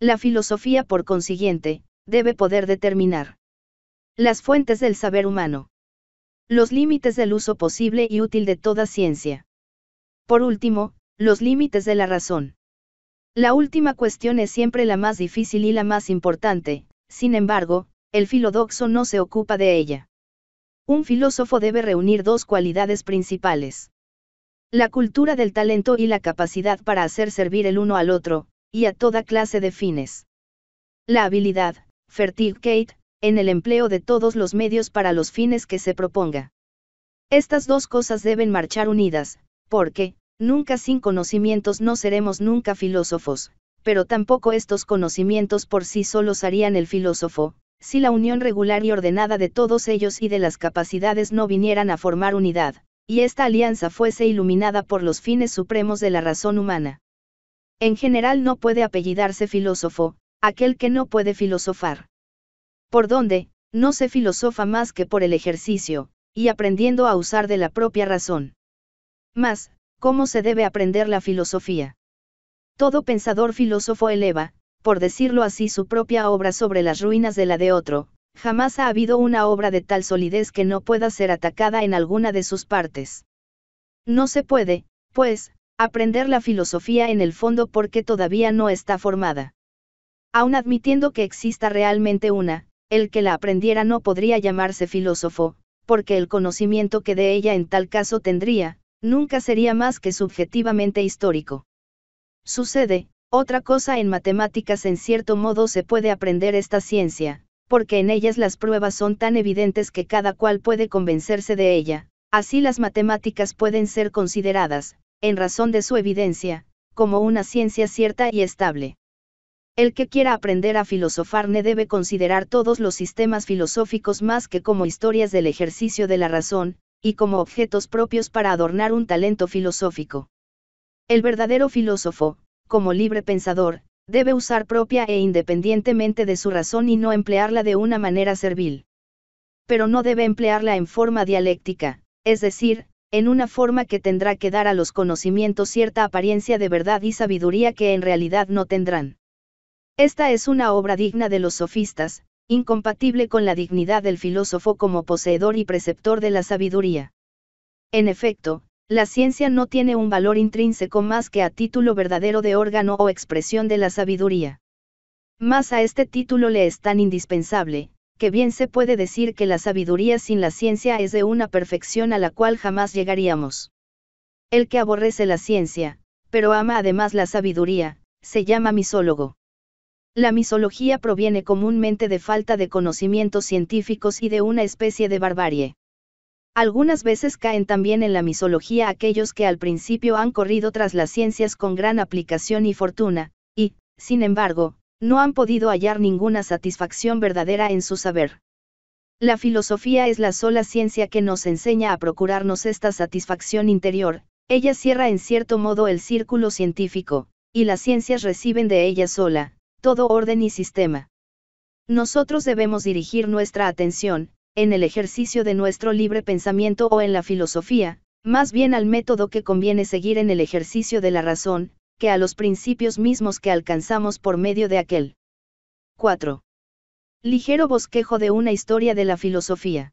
La filosofía, por consiguiente, debe poder determinar las fuentes del saber humano, los límites del uso posible y útil de toda ciencia. Por último, los límites de la razón. La última cuestión es siempre la más difícil y la más importante, sin embargo, el filodoxo no se ocupa de ella. Un filósofo debe reunir dos cualidades principales. La cultura del talento y la capacidad para hacer servir el uno al otro, y a toda clase de fines. La habilidad, Fertil Kate, en el empleo de todos los medios para los fines que se proponga. Estas dos cosas deben marchar unidas, porque, Nunca sin conocimientos no seremos nunca filósofos, pero tampoco estos conocimientos por sí solos harían el filósofo, si la unión regular y ordenada de todos ellos y de las capacidades no vinieran a formar unidad, y esta alianza fuese iluminada por los fines supremos de la razón humana. En general no puede apellidarse filósofo, aquel que no puede filosofar. Por donde, no se filosofa más que por el ejercicio, y aprendiendo a usar de la propia razón. Mas, ¿Cómo se debe aprender la filosofía? Todo pensador filósofo eleva, por decirlo así, su propia obra sobre las ruinas de la de otro, jamás ha habido una obra de tal solidez que no pueda ser atacada en alguna de sus partes. No se puede, pues, aprender la filosofía en el fondo porque todavía no está formada. Aun admitiendo que exista realmente una, el que la aprendiera no podría llamarse filósofo, porque el conocimiento que de ella en tal caso tendría, Nunca sería más que subjetivamente histórico. Sucede, otra cosa en matemáticas en cierto modo se puede aprender esta ciencia, porque en ellas las pruebas son tan evidentes que cada cual puede convencerse de ella, así las matemáticas pueden ser consideradas, en razón de su evidencia, como una ciencia cierta y estable. El que quiera aprender a filosofar ne debe considerar todos los sistemas filosóficos más que como historias del ejercicio de la razón, y como objetos propios para adornar un talento filosófico. El verdadero filósofo, como libre pensador, debe usar propia e independientemente de su razón y no emplearla de una manera servil. Pero no debe emplearla en forma dialéctica, es decir, en una forma que tendrá que dar a los conocimientos cierta apariencia de verdad y sabiduría que en realidad no tendrán. Esta es una obra digna de los sofistas, incompatible con la dignidad del filósofo como poseedor y preceptor de la sabiduría. En efecto, la ciencia no tiene un valor intrínseco más que a título verdadero de órgano o expresión de la sabiduría. Más a este título le es tan indispensable, que bien se puede decir que la sabiduría sin la ciencia es de una perfección a la cual jamás llegaríamos. El que aborrece la ciencia, pero ama además la sabiduría, se llama misólogo. La misología proviene comúnmente de falta de conocimientos científicos y de una especie de barbarie. Algunas veces caen también en la misología aquellos que al principio han corrido tras las ciencias con gran aplicación y fortuna, y, sin embargo, no han podido hallar ninguna satisfacción verdadera en su saber. La filosofía es la sola ciencia que nos enseña a procurarnos esta satisfacción interior, ella cierra en cierto modo el círculo científico, y las ciencias reciben de ella sola, todo orden y sistema. Nosotros debemos dirigir nuestra atención, en el ejercicio de nuestro libre pensamiento o en la filosofía, más bien al método que conviene seguir en el ejercicio de la razón, que a los principios mismos que alcanzamos por medio de aquel. 4. Ligero bosquejo de una historia de la filosofía.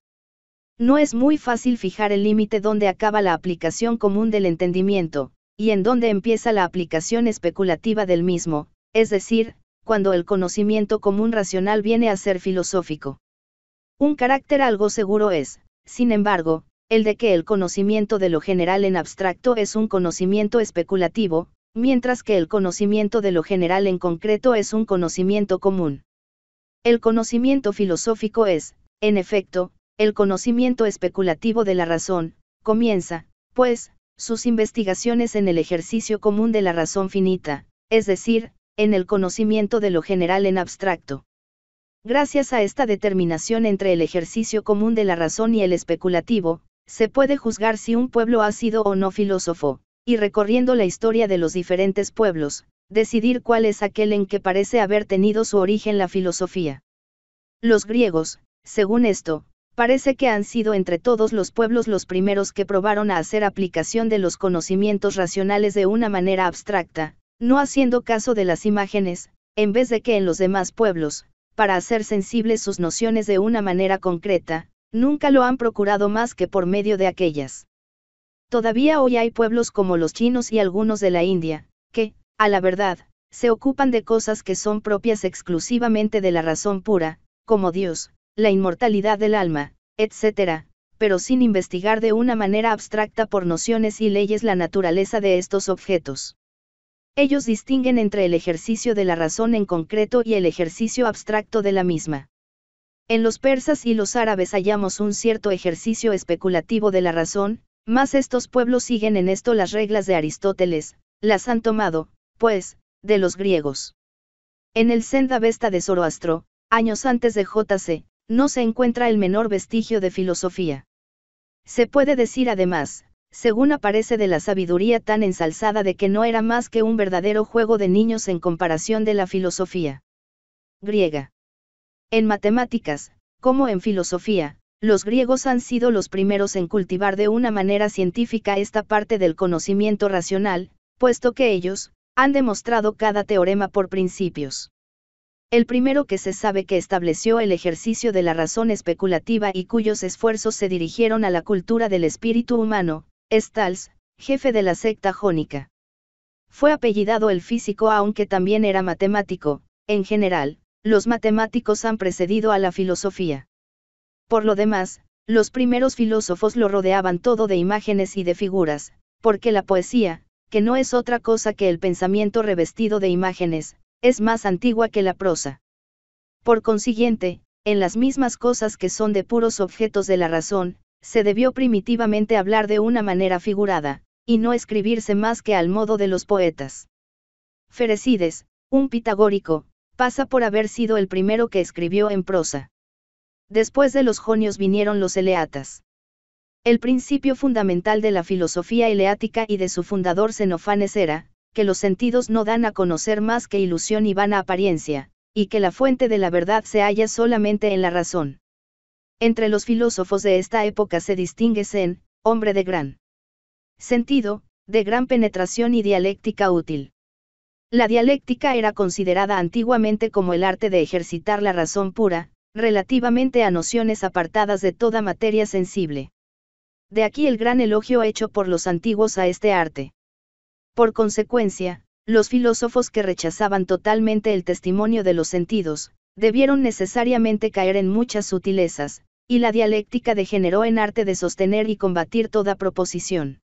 No es muy fácil fijar el límite donde acaba la aplicación común del entendimiento, y en donde empieza la aplicación especulativa del mismo, es decir, cuando el conocimiento común racional viene a ser filosófico. Un carácter algo seguro es, sin embargo, el de que el conocimiento de lo general en abstracto es un conocimiento especulativo, mientras que el conocimiento de lo general en concreto es un conocimiento común. El conocimiento filosófico es, en efecto, el conocimiento especulativo de la razón, comienza, pues, sus investigaciones en el ejercicio común de la razón finita, es decir, en el conocimiento de lo general en abstracto. Gracias a esta determinación entre el ejercicio común de la razón y el especulativo, se puede juzgar si un pueblo ha sido o no filósofo, y recorriendo la historia de los diferentes pueblos, decidir cuál es aquel en que parece haber tenido su origen la filosofía. Los griegos, según esto, parece que han sido entre todos los pueblos los primeros que probaron a hacer aplicación de los conocimientos racionales de una manera abstracta, no haciendo caso de las imágenes, en vez de que en los demás pueblos, para hacer sensibles sus nociones de una manera concreta, nunca lo han procurado más que por medio de aquellas. Todavía hoy hay pueblos como los chinos y algunos de la India, que, a la verdad, se ocupan de cosas que son propias exclusivamente de la razón pura, como Dios, la inmortalidad del alma, etc., pero sin investigar de una manera abstracta por nociones y leyes la naturaleza de estos objetos. Ellos distinguen entre el ejercicio de la razón en concreto y el ejercicio abstracto de la misma. En los persas y los árabes hallamos un cierto ejercicio especulativo de la razón, más estos pueblos siguen en esto las reglas de Aristóteles, las han tomado, pues, de los griegos. En el Senda Vesta de Zoroastro, años antes de JC, no se encuentra el menor vestigio de filosofía. Se puede decir además, según aparece de la sabiduría tan ensalzada de que no era más que un verdadero juego de niños en comparación de la filosofía griega. En matemáticas, como en filosofía, los griegos han sido los primeros en cultivar de una manera científica esta parte del conocimiento racional, puesto que ellos, han demostrado cada teorema por principios. El primero que se sabe que estableció el ejercicio de la razón especulativa y cuyos esfuerzos se dirigieron a la cultura del espíritu humano, Stals, jefe de la secta jónica. Fue apellidado el físico aunque también era matemático, en general, los matemáticos han precedido a la filosofía. Por lo demás, los primeros filósofos lo rodeaban todo de imágenes y de figuras, porque la poesía, que no es otra cosa que el pensamiento revestido de imágenes, es más antigua que la prosa. Por consiguiente, en las mismas cosas que son de puros objetos de la razón, se debió primitivamente hablar de una manera figurada, y no escribirse más que al modo de los poetas. Ferecides, un pitagórico, pasa por haber sido el primero que escribió en prosa. Después de los jonios vinieron los eleatas. El principio fundamental de la filosofía eleática y de su fundador Xenofanes era, que los sentidos no dan a conocer más que ilusión y vana apariencia, y que la fuente de la verdad se halla solamente en la razón. Entre los filósofos de esta época se distingue Zen, hombre de gran sentido, de gran penetración y dialéctica útil. La dialéctica era considerada antiguamente como el arte de ejercitar la razón pura, relativamente a nociones apartadas de toda materia sensible. De aquí el gran elogio hecho por los antiguos a este arte. Por consecuencia, los filósofos que rechazaban totalmente el testimonio de los sentidos, debieron necesariamente caer en muchas sutilezas, y la dialéctica degeneró en arte de sostener y combatir toda proposición.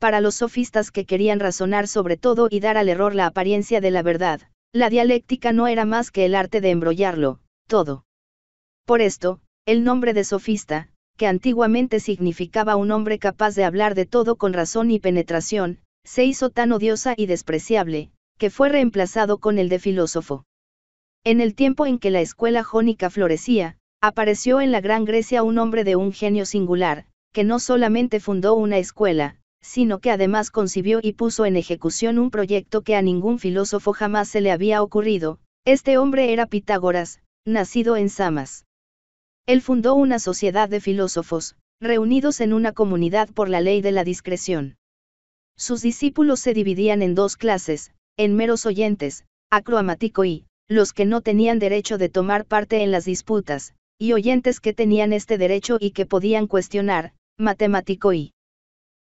Para los sofistas que querían razonar sobre todo y dar al error la apariencia de la verdad, la dialéctica no era más que el arte de embrollarlo, todo. Por esto, el nombre de sofista, que antiguamente significaba un hombre capaz de hablar de todo con razón y penetración, se hizo tan odiosa y despreciable, que fue reemplazado con el de filósofo. En el tiempo en que la escuela jónica florecía, Apareció en la Gran Grecia un hombre de un genio singular, que no solamente fundó una escuela, sino que además concibió y puso en ejecución un proyecto que a ningún filósofo jamás se le había ocurrido, este hombre era Pitágoras, nacido en Samas. Él fundó una sociedad de filósofos, reunidos en una comunidad por la ley de la discreción. Sus discípulos se dividían en dos clases, en meros oyentes, acroamático y, los que no tenían derecho de tomar parte en las disputas, y oyentes que tenían este derecho y que podían cuestionar, matemático y.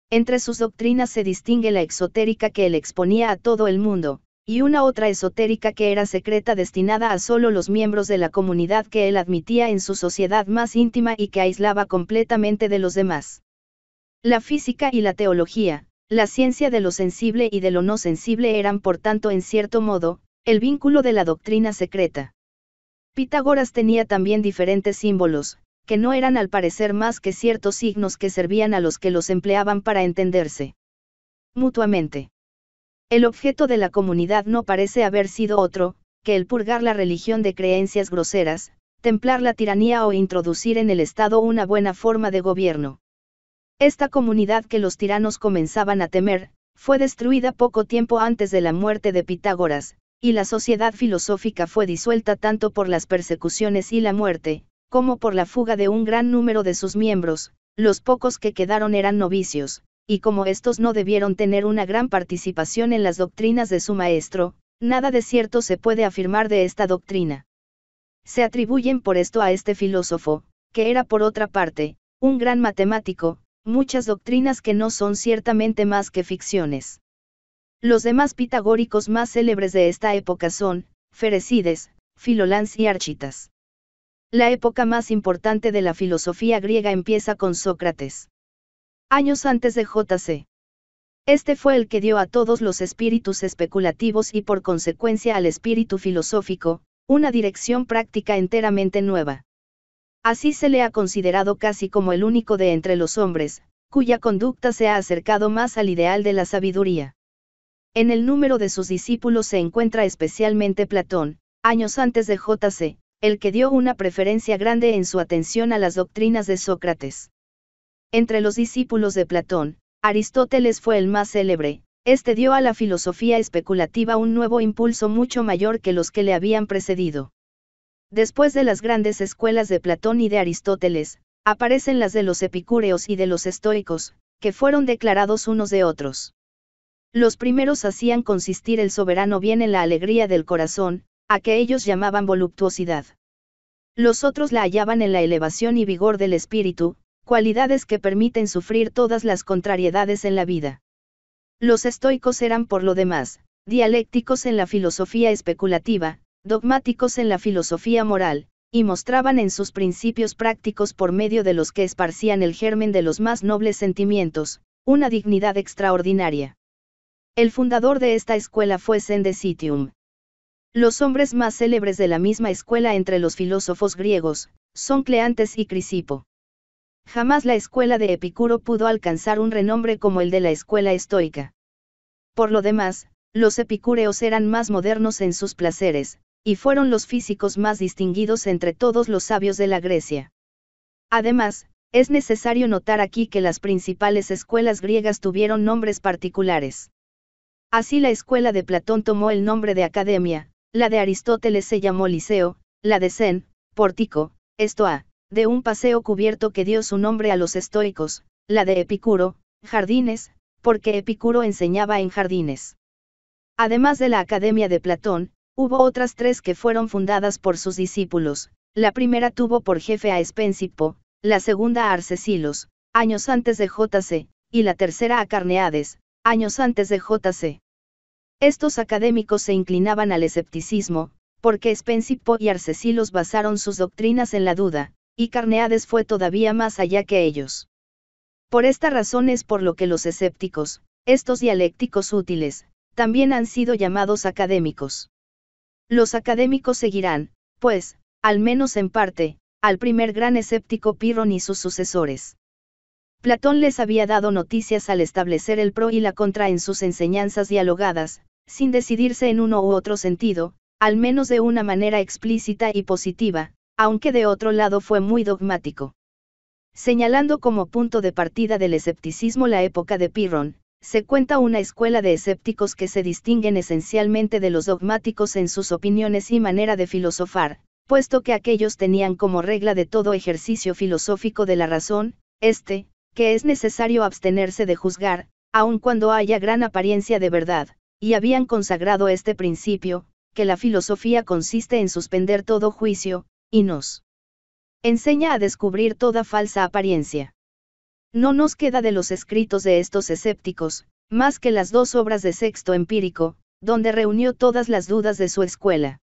Entre sus doctrinas se distingue la exotérica que él exponía a todo el mundo, y una otra esotérica que era secreta destinada a solo los miembros de la comunidad que él admitía en su sociedad más íntima y que aislaba completamente de los demás. La física y la teología, la ciencia de lo sensible y de lo no sensible eran por tanto en cierto modo, el vínculo de la doctrina secreta. Pitágoras tenía también diferentes símbolos, que no eran al parecer más que ciertos signos que servían a los que los empleaban para entenderse mutuamente. El objeto de la comunidad no parece haber sido otro, que el purgar la religión de creencias groseras, templar la tiranía o introducir en el Estado una buena forma de gobierno. Esta comunidad que los tiranos comenzaban a temer, fue destruida poco tiempo antes de la muerte de Pitágoras, y la sociedad filosófica fue disuelta tanto por las persecuciones y la muerte, como por la fuga de un gran número de sus miembros, los pocos que quedaron eran novicios, y como estos no debieron tener una gran participación en las doctrinas de su maestro, nada de cierto se puede afirmar de esta doctrina. Se atribuyen por esto a este filósofo, que era por otra parte, un gran matemático, muchas doctrinas que no son ciertamente más que ficciones. Los demás pitagóricos más célebres de esta época son, Ferecides, Filolans y Architas. La época más importante de la filosofía griega empieza con Sócrates. Años antes de J.C. Este fue el que dio a todos los espíritus especulativos y por consecuencia al espíritu filosófico, una dirección práctica enteramente nueva. Así se le ha considerado casi como el único de entre los hombres, cuya conducta se ha acercado más al ideal de la sabiduría. En el número de sus discípulos se encuentra especialmente Platón, años antes de JC, el que dio una preferencia grande en su atención a las doctrinas de Sócrates. Entre los discípulos de Platón, Aristóteles fue el más célebre, este dio a la filosofía especulativa un nuevo impulso mucho mayor que los que le habían precedido. Después de las grandes escuelas de Platón y de Aristóteles, aparecen las de los epicúreos y de los estoicos, que fueron declarados unos de otros. Los primeros hacían consistir el soberano bien en la alegría del corazón, a que ellos llamaban voluptuosidad. Los otros la hallaban en la elevación y vigor del espíritu, cualidades que permiten sufrir todas las contrariedades en la vida. Los estoicos eran por lo demás, dialécticos en la filosofía especulativa, dogmáticos en la filosofía moral, y mostraban en sus principios prácticos por medio de los que esparcían el germen de los más nobles sentimientos, una dignidad extraordinaria. El fundador de esta escuela fue Sendecitium. Los hombres más célebres de la misma escuela entre los filósofos griegos, son Cleantes y Crisipo. Jamás la escuela de Epicuro pudo alcanzar un renombre como el de la escuela estoica. Por lo demás, los epicúreos eran más modernos en sus placeres, y fueron los físicos más distinguidos entre todos los sabios de la Grecia. Además, es necesario notar aquí que las principales escuelas griegas tuvieron nombres particulares. Así la escuela de Platón tomó el nombre de academia, la de Aristóteles se llamó liceo, la de Zen, pórtico, esto a, de un paseo cubierto que dio su nombre a los estoicos, la de Epicuro, jardines, porque Epicuro enseñaba en jardines. Además de la Academia de Platón, hubo otras tres que fueron fundadas por sus discípulos, la primera tuvo por jefe a Espénsipo, la segunda a Arcesilos, años antes de JC, y la tercera a Carneades, años antes de JC. Estos académicos se inclinaban al escepticismo, porque Spencer y Arcesilos basaron sus doctrinas en la duda, y Carneades fue todavía más allá que ellos. Por esta razón es por lo que los escépticos, estos dialécticos útiles, también han sido llamados académicos. Los académicos seguirán, pues, al menos en parte, al primer gran escéptico Pirron y sus sucesores. Platón les había dado noticias al establecer el pro y la contra en sus enseñanzas dialogadas, sin decidirse en uno u otro sentido, al menos de una manera explícita y positiva, aunque de otro lado fue muy dogmático. Señalando como punto de partida del escepticismo la época de Pirrón, se cuenta una escuela de escépticos que se distinguen esencialmente de los dogmáticos en sus opiniones y manera de filosofar, puesto que aquellos tenían como regla de todo ejercicio filosófico de la razón, este, que es necesario abstenerse de juzgar, aun cuando haya gran apariencia de verdad, y habían consagrado este principio, que la filosofía consiste en suspender todo juicio, y nos enseña a descubrir toda falsa apariencia. No nos queda de los escritos de estos escépticos, más que las dos obras de Sexto Empírico, donde reunió todas las dudas de su escuela.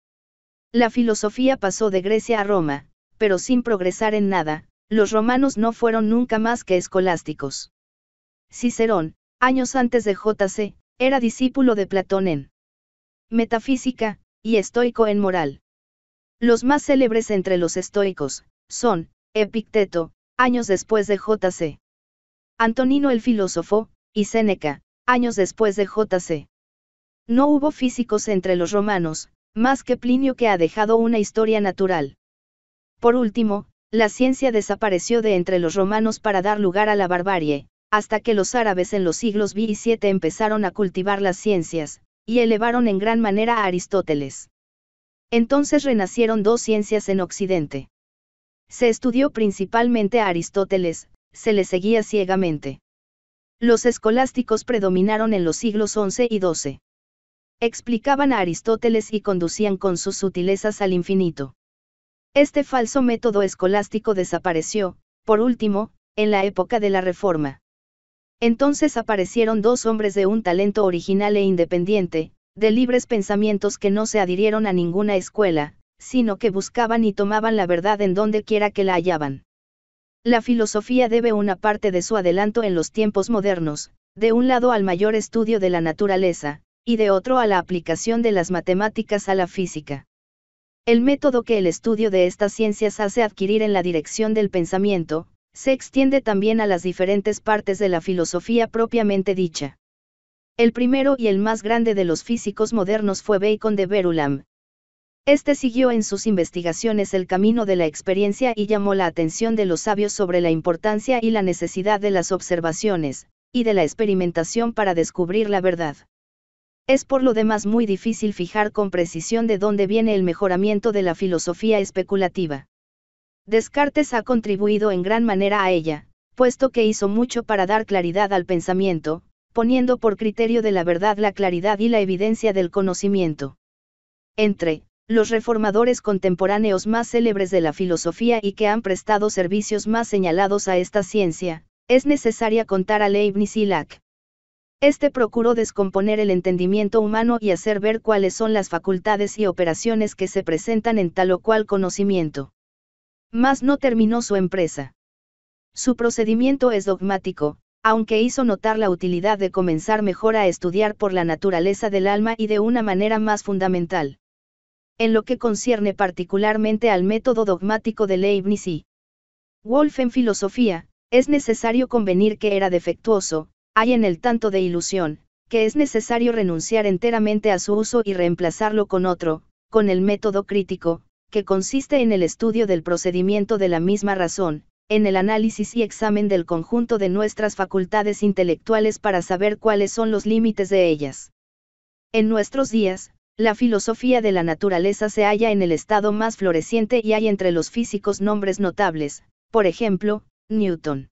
La filosofía pasó de Grecia a Roma, pero sin progresar en nada, los romanos no fueron nunca más que escolásticos. Cicerón, años antes de JC, era discípulo de Platón en metafísica, y estoico en moral. Los más célebres entre los estoicos, son, Epicteto, años después de JC. Antonino el filósofo, y Séneca, años después de JC. No hubo físicos entre los romanos, más que Plinio que ha dejado una historia natural. Por último, la ciencia desapareció de entre los romanos para dar lugar a la barbarie, hasta que los árabes en los siglos VI y VII empezaron a cultivar las ciencias, y elevaron en gran manera a Aristóteles. Entonces renacieron dos ciencias en Occidente. Se estudió principalmente a Aristóteles, se le seguía ciegamente. Los escolásticos predominaron en los siglos XI y XII. Explicaban a Aristóteles y conducían con sus sutilezas al infinito. Este falso método escolástico desapareció, por último, en la época de la Reforma. Entonces aparecieron dos hombres de un talento original e independiente, de libres pensamientos que no se adhirieron a ninguna escuela, sino que buscaban y tomaban la verdad en donde quiera que la hallaban. La filosofía debe una parte de su adelanto en los tiempos modernos, de un lado al mayor estudio de la naturaleza, y de otro a la aplicación de las matemáticas a la física. El método que el estudio de estas ciencias hace adquirir en la dirección del pensamiento, se extiende también a las diferentes partes de la filosofía propiamente dicha. El primero y el más grande de los físicos modernos fue Bacon de Verulam. Este siguió en sus investigaciones el camino de la experiencia y llamó la atención de los sabios sobre la importancia y la necesidad de las observaciones, y de la experimentación para descubrir la verdad. Es por lo demás muy difícil fijar con precisión de dónde viene el mejoramiento de la filosofía especulativa. Descartes ha contribuido en gran manera a ella, puesto que hizo mucho para dar claridad al pensamiento, poniendo por criterio de la verdad la claridad y la evidencia del conocimiento. Entre, los reformadores contemporáneos más célebres de la filosofía y que han prestado servicios más señalados a esta ciencia, es necesaria contar a Leibniz y Locke. Este procuró descomponer el entendimiento humano y hacer ver cuáles son las facultades y operaciones que se presentan en tal o cual conocimiento. Mas no terminó su empresa. Su procedimiento es dogmático, aunque hizo notar la utilidad de comenzar mejor a estudiar por la naturaleza del alma y de una manera más fundamental. En lo que concierne particularmente al método dogmático de Leibniz y Wolff en filosofía, es necesario convenir que era defectuoso, hay en el tanto de ilusión, que es necesario renunciar enteramente a su uso y reemplazarlo con otro, con el método crítico, que consiste en el estudio del procedimiento de la misma razón, en el análisis y examen del conjunto de nuestras facultades intelectuales para saber cuáles son los límites de ellas. En nuestros días, la filosofía de la naturaleza se halla en el estado más floreciente y hay entre los físicos nombres notables, por ejemplo, Newton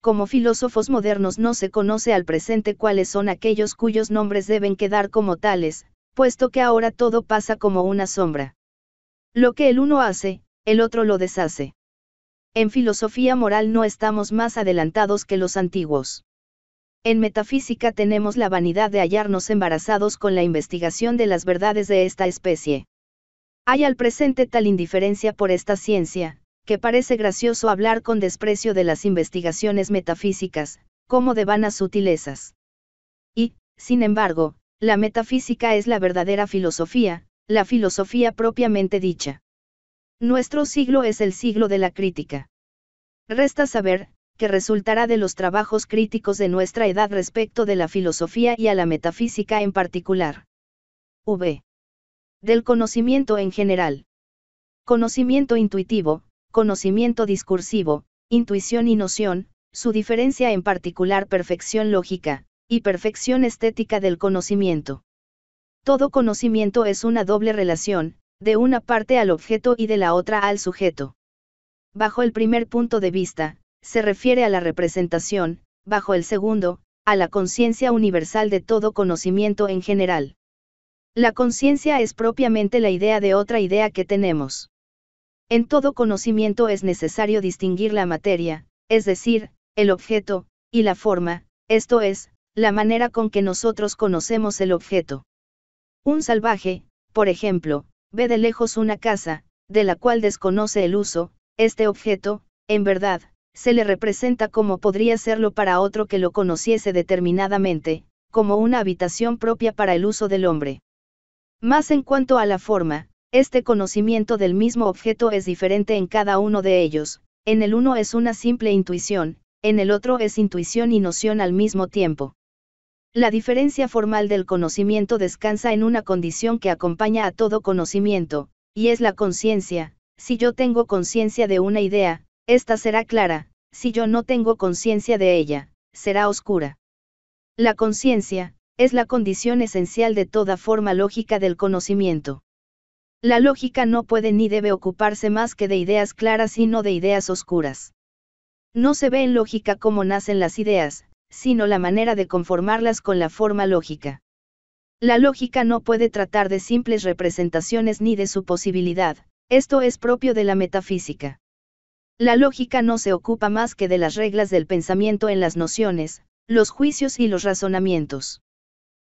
como filósofos modernos no se conoce al presente cuáles son aquellos cuyos nombres deben quedar como tales, puesto que ahora todo pasa como una sombra. Lo que el uno hace, el otro lo deshace. En filosofía moral no estamos más adelantados que los antiguos. En metafísica tenemos la vanidad de hallarnos embarazados con la investigación de las verdades de esta especie. Hay al presente tal indiferencia por esta ciencia, que parece gracioso hablar con desprecio de las investigaciones metafísicas, como de vanas sutilezas. Y, sin embargo, la metafísica es la verdadera filosofía, la filosofía propiamente dicha. Nuestro siglo es el siglo de la crítica. Resta saber, qué resultará de los trabajos críticos de nuestra edad respecto de la filosofía y a la metafísica en particular. V. Del conocimiento en general. Conocimiento intuitivo, conocimiento discursivo, intuición y noción, su diferencia en particular perfección lógica, y perfección estética del conocimiento. Todo conocimiento es una doble relación, de una parte al objeto y de la otra al sujeto. Bajo el primer punto de vista, se refiere a la representación, bajo el segundo, a la conciencia universal de todo conocimiento en general. La conciencia es propiamente la idea de otra idea que tenemos. En todo conocimiento es necesario distinguir la materia, es decir, el objeto, y la forma, esto es, la manera con que nosotros conocemos el objeto. Un salvaje, por ejemplo, ve de lejos una casa, de la cual desconoce el uso, este objeto, en verdad, se le representa como podría serlo para otro que lo conociese determinadamente, como una habitación propia para el uso del hombre. Más en cuanto a la forma, este conocimiento del mismo objeto es diferente en cada uno de ellos, en el uno es una simple intuición, en el otro es intuición y noción al mismo tiempo. La diferencia formal del conocimiento descansa en una condición que acompaña a todo conocimiento, y es la conciencia, si yo tengo conciencia de una idea, esta será clara, si yo no tengo conciencia de ella, será oscura. La conciencia, es la condición esencial de toda forma lógica del conocimiento. La lógica no puede ni debe ocuparse más que de ideas claras y no de ideas oscuras. No se ve en lógica cómo nacen las ideas, sino la manera de conformarlas con la forma lógica. La lógica no puede tratar de simples representaciones ni de su posibilidad, esto es propio de la metafísica. La lógica no se ocupa más que de las reglas del pensamiento en las nociones, los juicios y los razonamientos.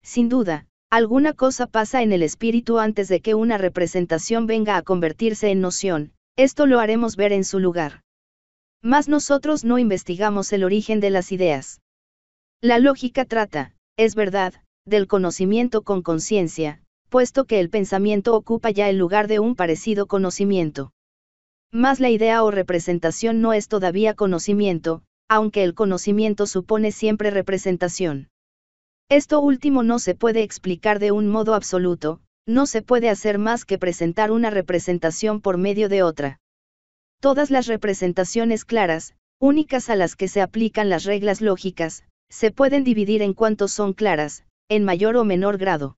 Sin duda, Alguna cosa pasa en el espíritu antes de que una representación venga a convertirse en noción, esto lo haremos ver en su lugar. Mas nosotros no investigamos el origen de las ideas. La lógica trata, es verdad, del conocimiento con conciencia, puesto que el pensamiento ocupa ya el lugar de un parecido conocimiento. Mas la idea o representación no es todavía conocimiento, aunque el conocimiento supone siempre representación. Esto último no se puede explicar de un modo absoluto, no se puede hacer más que presentar una representación por medio de otra. Todas las representaciones claras, únicas a las que se aplican las reglas lógicas, se pueden dividir en cuantos son claras, en mayor o menor grado.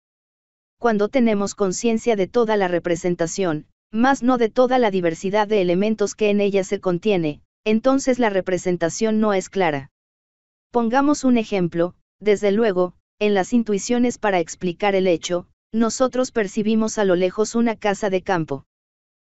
Cuando tenemos conciencia de toda la representación, más no de toda la diversidad de elementos que en ella se contiene, entonces la representación no es clara. Pongamos un ejemplo, desde luego, en las intuiciones para explicar el hecho, nosotros percibimos a lo lejos una casa de campo.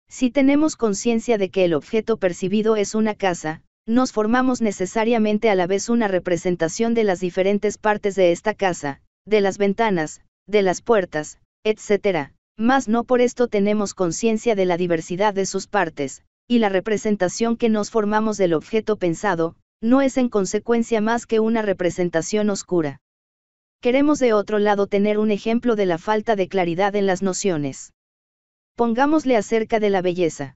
Si tenemos conciencia de que el objeto percibido es una casa, nos formamos necesariamente a la vez una representación de las diferentes partes de esta casa, de las ventanas, de las puertas, etc. Mas no por esto tenemos conciencia de la diversidad de sus partes, y la representación que nos formamos del objeto pensado, no es en consecuencia más que una representación oscura queremos de otro lado tener un ejemplo de la falta de claridad en las nociones. Pongámosle acerca de la belleza.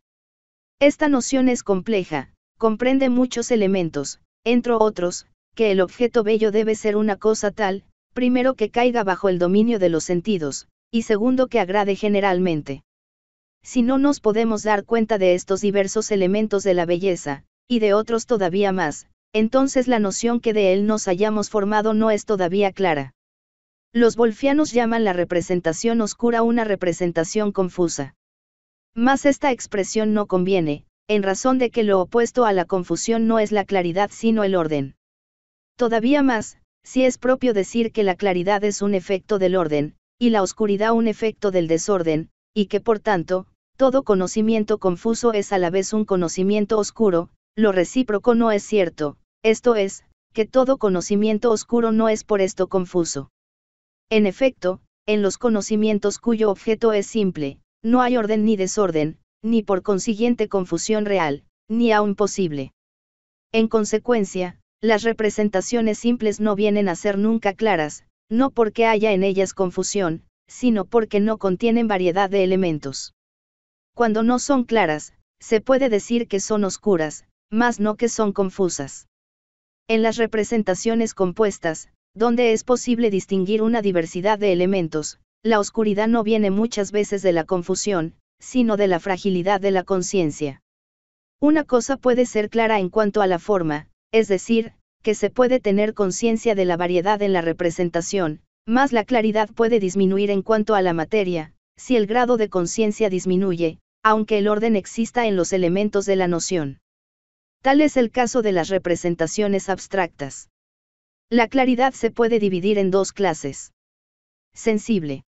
Esta noción es compleja, comprende muchos elementos, entre otros, que el objeto bello debe ser una cosa tal, primero que caiga bajo el dominio de los sentidos, y segundo que agrade generalmente. Si no nos podemos dar cuenta de estos diversos elementos de la belleza, y de otros todavía más, entonces la noción que de él nos hayamos formado no es todavía clara. Los wolfianos llaman la representación oscura una representación confusa. Mas esta expresión no conviene, en razón de que lo opuesto a la confusión no es la claridad sino el orden. Todavía más, si es propio decir que la claridad es un efecto del orden, y la oscuridad un efecto del desorden, y que por tanto, todo conocimiento confuso es a la vez un conocimiento oscuro, lo recíproco no es cierto, esto es, que todo conocimiento oscuro no es por esto confuso. En efecto, en los conocimientos cuyo objeto es simple, no hay orden ni desorden, ni por consiguiente confusión real, ni aún posible. En consecuencia, las representaciones simples no vienen a ser nunca claras, no porque haya en ellas confusión, sino porque no contienen variedad de elementos. Cuando no son claras, se puede decir que son oscuras, más no que son confusas. En las representaciones compuestas, donde es posible distinguir una diversidad de elementos, la oscuridad no viene muchas veces de la confusión, sino de la fragilidad de la conciencia. Una cosa puede ser clara en cuanto a la forma, es decir, que se puede tener conciencia de la variedad en la representación, más la claridad puede disminuir en cuanto a la materia, si el grado de conciencia disminuye, aunque el orden exista en los elementos de la noción. Tal es el caso de las representaciones abstractas. La claridad se puede dividir en dos clases. Sensible.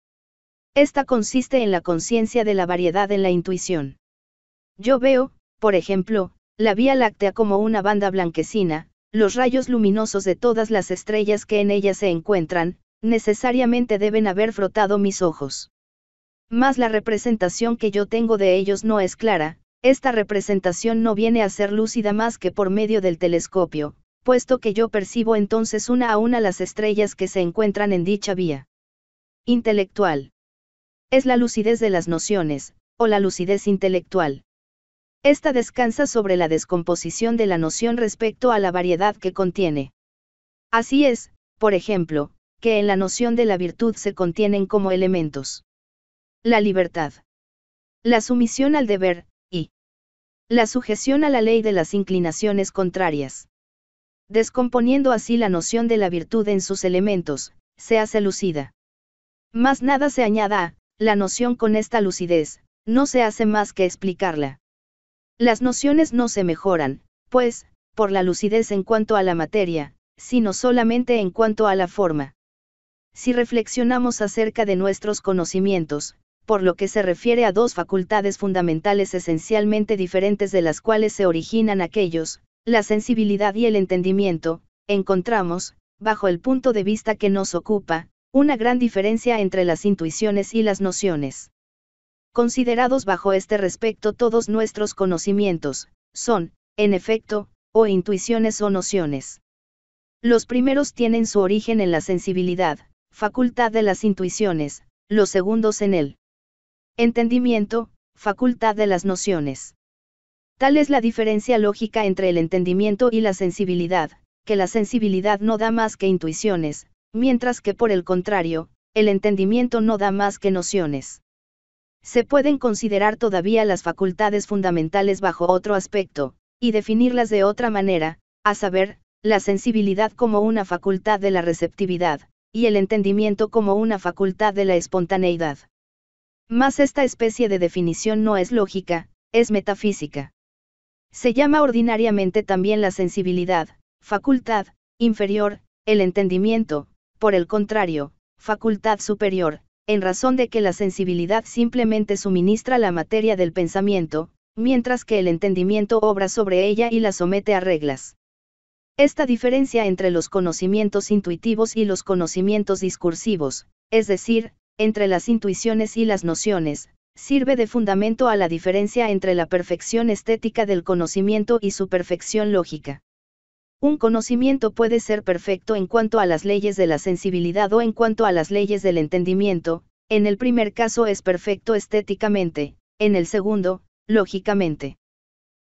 Esta consiste en la conciencia de la variedad en la intuición. Yo veo, por ejemplo, la Vía Láctea como una banda blanquecina, los rayos luminosos de todas las estrellas que en ella se encuentran, necesariamente deben haber frotado mis ojos. Mas la representación que yo tengo de ellos no es clara, esta representación no viene a ser lúcida más que por medio del telescopio, puesto que yo percibo entonces una a una las estrellas que se encuentran en dicha vía. Intelectual. Es la lucidez de las nociones, o la lucidez intelectual. Esta descansa sobre la descomposición de la noción respecto a la variedad que contiene. Así es, por ejemplo, que en la noción de la virtud se contienen como elementos. La libertad. La sumisión al deber, la sujeción a la ley de las inclinaciones contrarias. Descomponiendo así la noción de la virtud en sus elementos, se hace lucida. Más nada se añada la noción con esta lucidez, no se hace más que explicarla. Las nociones no se mejoran, pues, por la lucidez en cuanto a la materia, sino solamente en cuanto a la forma. Si reflexionamos acerca de nuestros conocimientos, por lo que se refiere a dos facultades fundamentales esencialmente diferentes de las cuales se originan aquellos, la sensibilidad y el entendimiento, encontramos, bajo el punto de vista que nos ocupa, una gran diferencia entre las intuiciones y las nociones. Considerados bajo este respecto todos nuestros conocimientos, son, en efecto, o intuiciones o nociones. Los primeros tienen su origen en la sensibilidad, facultad de las intuiciones, los segundos en el Entendimiento, facultad de las nociones. Tal es la diferencia lógica entre el entendimiento y la sensibilidad, que la sensibilidad no da más que intuiciones, mientras que por el contrario, el entendimiento no da más que nociones. Se pueden considerar todavía las facultades fundamentales bajo otro aspecto, y definirlas de otra manera, a saber, la sensibilidad como una facultad de la receptividad, y el entendimiento como una facultad de la espontaneidad. Mas esta especie de definición no es lógica, es metafísica. Se llama ordinariamente también la sensibilidad, facultad, inferior, el entendimiento, por el contrario, facultad superior, en razón de que la sensibilidad simplemente suministra la materia del pensamiento, mientras que el entendimiento obra sobre ella y la somete a reglas. Esta diferencia entre los conocimientos intuitivos y los conocimientos discursivos, es decir, entre las intuiciones y las nociones, sirve de fundamento a la diferencia entre la perfección estética del conocimiento y su perfección lógica. Un conocimiento puede ser perfecto en cuanto a las leyes de la sensibilidad o en cuanto a las leyes del entendimiento, en el primer caso es perfecto estéticamente, en el segundo, lógicamente.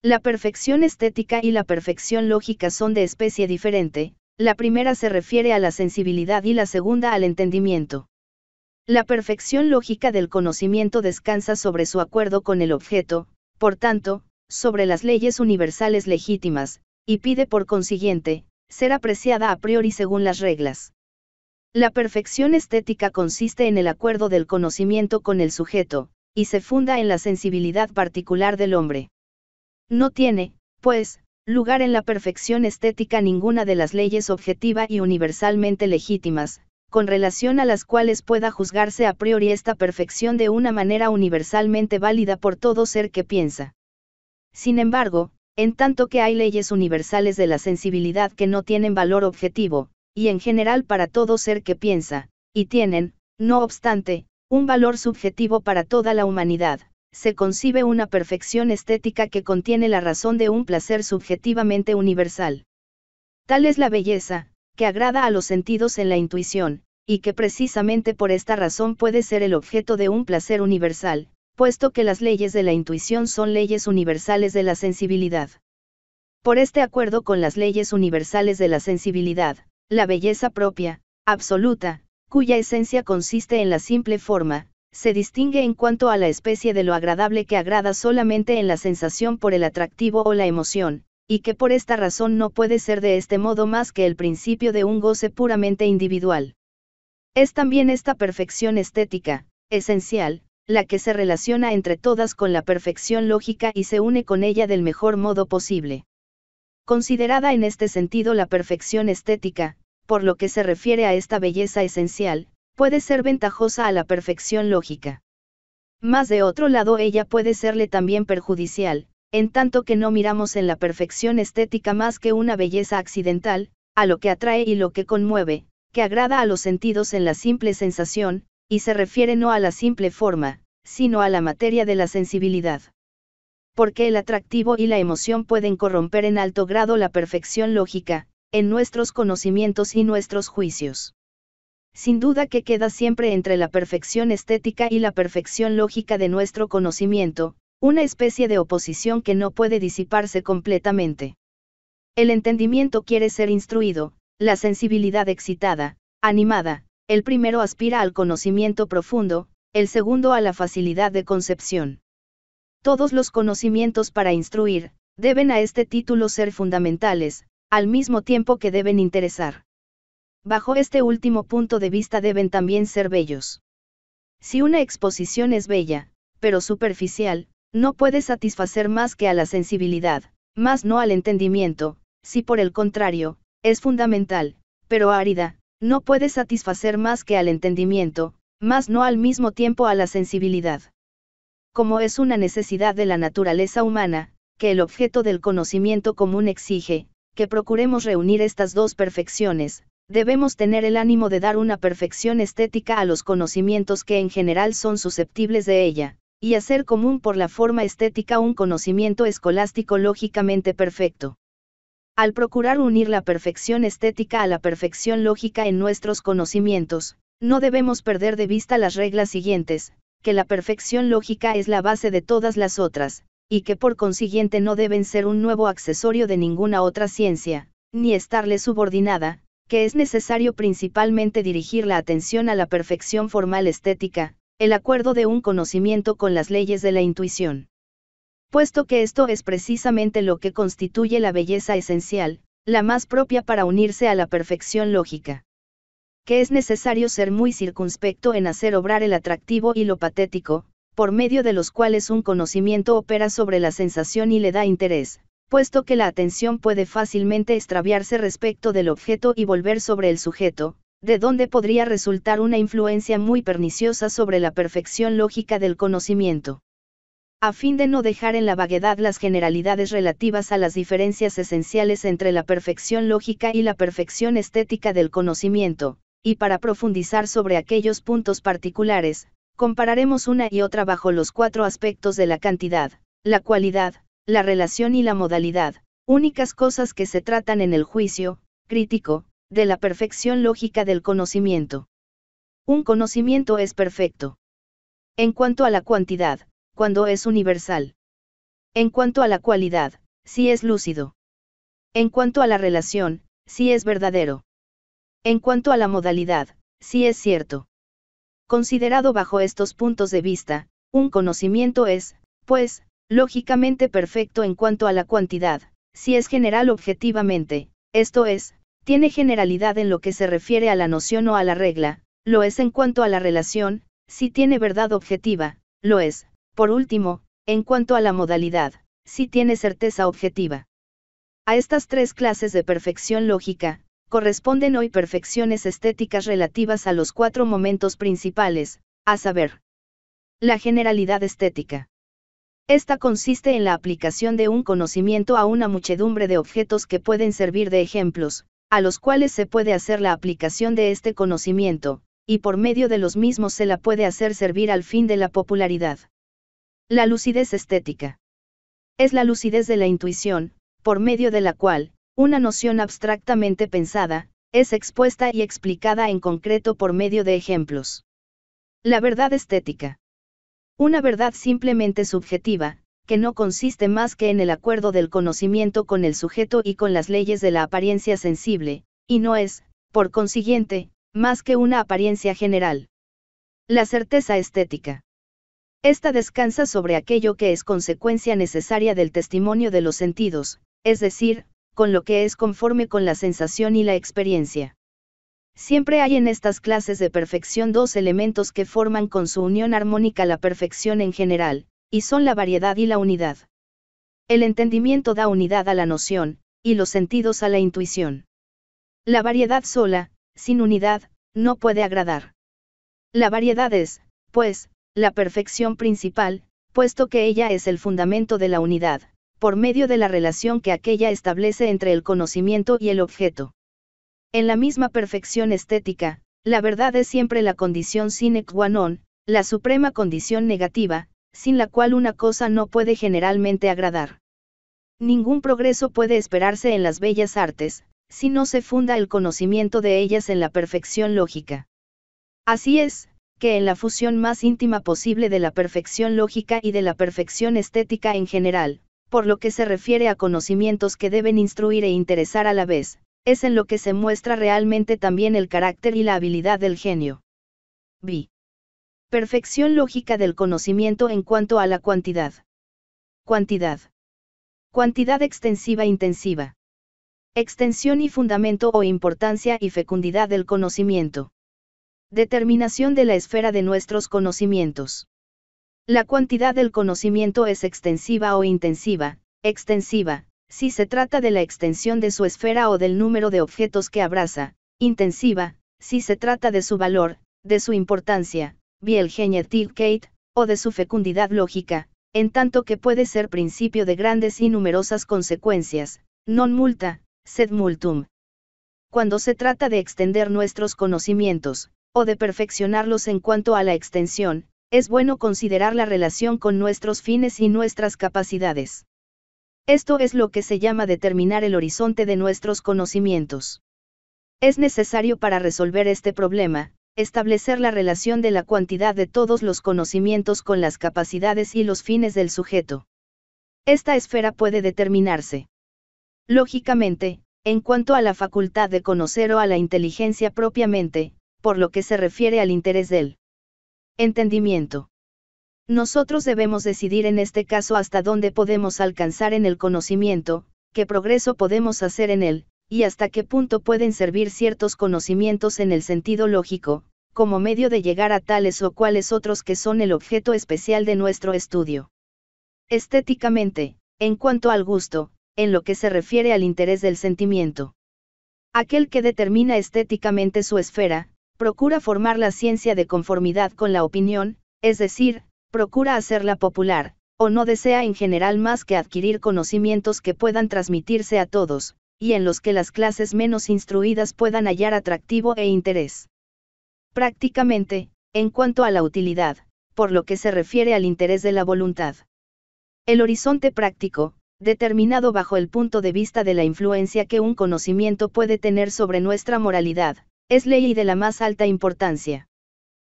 La perfección estética y la perfección lógica son de especie diferente, la primera se refiere a la sensibilidad y la segunda al entendimiento. La perfección lógica del conocimiento descansa sobre su acuerdo con el objeto, por tanto, sobre las leyes universales legítimas, y pide por consiguiente, ser apreciada a priori según las reglas. La perfección estética consiste en el acuerdo del conocimiento con el sujeto, y se funda en la sensibilidad particular del hombre. No tiene, pues, lugar en la perfección estética ninguna de las leyes objetiva y universalmente legítimas, con relación a las cuales pueda juzgarse a priori esta perfección de una manera universalmente válida por todo ser que piensa. Sin embargo, en tanto que hay leyes universales de la sensibilidad que no tienen valor objetivo, y en general para todo ser que piensa, y tienen, no obstante, un valor subjetivo para toda la humanidad, se concibe una perfección estética que contiene la razón de un placer subjetivamente universal. Tal es la belleza, que agrada a los sentidos en la intuición, y que precisamente por esta razón puede ser el objeto de un placer universal, puesto que las leyes de la intuición son leyes universales de la sensibilidad. Por este acuerdo con las leyes universales de la sensibilidad, la belleza propia, absoluta, cuya esencia consiste en la simple forma, se distingue en cuanto a la especie de lo agradable que agrada solamente en la sensación por el atractivo o la emoción, y que por esta razón no puede ser de este modo más que el principio de un goce puramente individual. Es también esta perfección estética, esencial, la que se relaciona entre todas con la perfección lógica y se une con ella del mejor modo posible. Considerada en este sentido la perfección estética, por lo que se refiere a esta belleza esencial, puede ser ventajosa a la perfección lógica. Más de otro lado ella puede serle también perjudicial, en tanto que no miramos en la perfección estética más que una belleza accidental, a lo que atrae y lo que conmueve, que agrada a los sentidos en la simple sensación, y se refiere no a la simple forma, sino a la materia de la sensibilidad. Porque el atractivo y la emoción pueden corromper en alto grado la perfección lógica, en nuestros conocimientos y nuestros juicios. Sin duda que queda siempre entre la perfección estética y la perfección lógica de nuestro conocimiento, una especie de oposición que no puede disiparse completamente. El entendimiento quiere ser instruido, la sensibilidad excitada, animada, el primero aspira al conocimiento profundo, el segundo a la facilidad de concepción. Todos los conocimientos para instruir, deben a este título ser fundamentales, al mismo tiempo que deben interesar. Bajo este último punto de vista deben también ser bellos. Si una exposición es bella, pero superficial, no puede satisfacer más que a la sensibilidad, más no al entendimiento, si por el contrario, es fundamental, pero árida, no puede satisfacer más que al entendimiento, más no al mismo tiempo a la sensibilidad. Como es una necesidad de la naturaleza humana, que el objeto del conocimiento común exige, que procuremos reunir estas dos perfecciones, debemos tener el ánimo de dar una perfección estética a los conocimientos que en general son susceptibles de ella, y hacer común por la forma estética un conocimiento escolástico lógicamente perfecto. Al procurar unir la perfección estética a la perfección lógica en nuestros conocimientos, no debemos perder de vista las reglas siguientes, que la perfección lógica es la base de todas las otras, y que por consiguiente no deben ser un nuevo accesorio de ninguna otra ciencia, ni estarle subordinada, que es necesario principalmente dirigir la atención a la perfección formal estética, el acuerdo de un conocimiento con las leyes de la intuición. Puesto que esto es precisamente lo que constituye la belleza esencial, la más propia para unirse a la perfección lógica. Que es necesario ser muy circunspecto en hacer obrar el atractivo y lo patético, por medio de los cuales un conocimiento opera sobre la sensación y le da interés, puesto que la atención puede fácilmente extraviarse respecto del objeto y volver sobre el sujeto, de dónde podría resultar una influencia muy perniciosa sobre la perfección lógica del conocimiento. A fin de no dejar en la vaguedad las generalidades relativas a las diferencias esenciales entre la perfección lógica y la perfección estética del conocimiento, y para profundizar sobre aquellos puntos particulares, compararemos una y otra bajo los cuatro aspectos de la cantidad, la cualidad, la relación y la modalidad, únicas cosas que se tratan en el juicio, crítico, de la perfección lógica del conocimiento. Un conocimiento es perfecto. En cuanto a la cuantidad, cuando es universal. En cuanto a la cualidad, si es lúcido. En cuanto a la relación, si es verdadero. En cuanto a la modalidad, si es cierto. Considerado bajo estos puntos de vista, un conocimiento es, pues, lógicamente perfecto en cuanto a la cuantidad, si es general objetivamente, esto es, tiene generalidad en lo que se refiere a la noción o a la regla, lo es en cuanto a la relación, si tiene verdad objetiva, lo es, por último, en cuanto a la modalidad, si tiene certeza objetiva. A estas tres clases de perfección lógica, corresponden hoy perfecciones estéticas relativas a los cuatro momentos principales, a saber, la generalidad estética. Esta consiste en la aplicación de un conocimiento a una muchedumbre de objetos que pueden servir de ejemplos, a los cuales se puede hacer la aplicación de este conocimiento, y por medio de los mismos se la puede hacer servir al fin de la popularidad. La lucidez estética. Es la lucidez de la intuición, por medio de la cual, una noción abstractamente pensada, es expuesta y explicada en concreto por medio de ejemplos. La verdad estética. Una verdad simplemente subjetiva, que no consiste más que en el acuerdo del conocimiento con el sujeto y con las leyes de la apariencia sensible, y no es, por consiguiente, más que una apariencia general. La certeza estética. Esta descansa sobre aquello que es consecuencia necesaria del testimonio de los sentidos, es decir, con lo que es conforme con la sensación y la experiencia. Siempre hay en estas clases de perfección dos elementos que forman con su unión armónica la perfección en general, y son la variedad y la unidad. El entendimiento da unidad a la noción, y los sentidos a la intuición. La variedad sola, sin unidad, no puede agradar. La variedad es, pues, la perfección principal, puesto que ella es el fundamento de la unidad, por medio de la relación que aquella establece entre el conocimiento y el objeto. En la misma perfección estética, la verdad es siempre la condición sine qua non, la suprema condición negativa, sin la cual una cosa no puede generalmente agradar. Ningún progreso puede esperarse en las bellas artes, si no se funda el conocimiento de ellas en la perfección lógica. Así es, que en la fusión más íntima posible de la perfección lógica y de la perfección estética en general, por lo que se refiere a conocimientos que deben instruir e interesar a la vez, es en lo que se muestra realmente también el carácter y la habilidad del genio. B. Perfección lógica del conocimiento en cuanto a la cuantidad. Cuantidad. Cuantidad extensiva e intensiva. Extensión y fundamento o importancia y fecundidad del conocimiento. Determinación de la esfera de nuestros conocimientos. La cuantidad del conocimiento es extensiva o intensiva, extensiva, si se trata de la extensión de su esfera o del número de objetos que abraza, intensiva, si se trata de su valor, de su importancia, kate o de su fecundidad lógica, en tanto que puede ser principio de grandes y numerosas consecuencias, non multa, sed multum. Cuando se trata de extender nuestros conocimientos, o de perfeccionarlos en cuanto a la extensión, es bueno considerar la relación con nuestros fines y nuestras capacidades. Esto es lo que se llama determinar el horizonte de nuestros conocimientos. Es necesario para resolver este problema, establecer la relación de la cuantidad de todos los conocimientos con las capacidades y los fines del sujeto. Esta esfera puede determinarse. Lógicamente, en cuanto a la facultad de conocer o a la inteligencia propiamente, por lo que se refiere al interés del entendimiento. Nosotros debemos decidir en este caso hasta dónde podemos alcanzar en el conocimiento, qué progreso podemos hacer en él, y hasta qué punto pueden servir ciertos conocimientos en el sentido lógico, como medio de llegar a tales o cuales otros que son el objeto especial de nuestro estudio. Estéticamente, en cuanto al gusto, en lo que se refiere al interés del sentimiento. Aquel que determina estéticamente su esfera, procura formar la ciencia de conformidad con la opinión, es decir, procura hacerla popular, o no desea en general más que adquirir conocimientos que puedan transmitirse a todos, y en los que las clases menos instruidas puedan hallar atractivo e interés. Prácticamente, en cuanto a la utilidad, por lo que se refiere al interés de la voluntad. El horizonte práctico, determinado bajo el punto de vista de la influencia que un conocimiento puede tener sobre nuestra moralidad, es ley de la más alta importancia.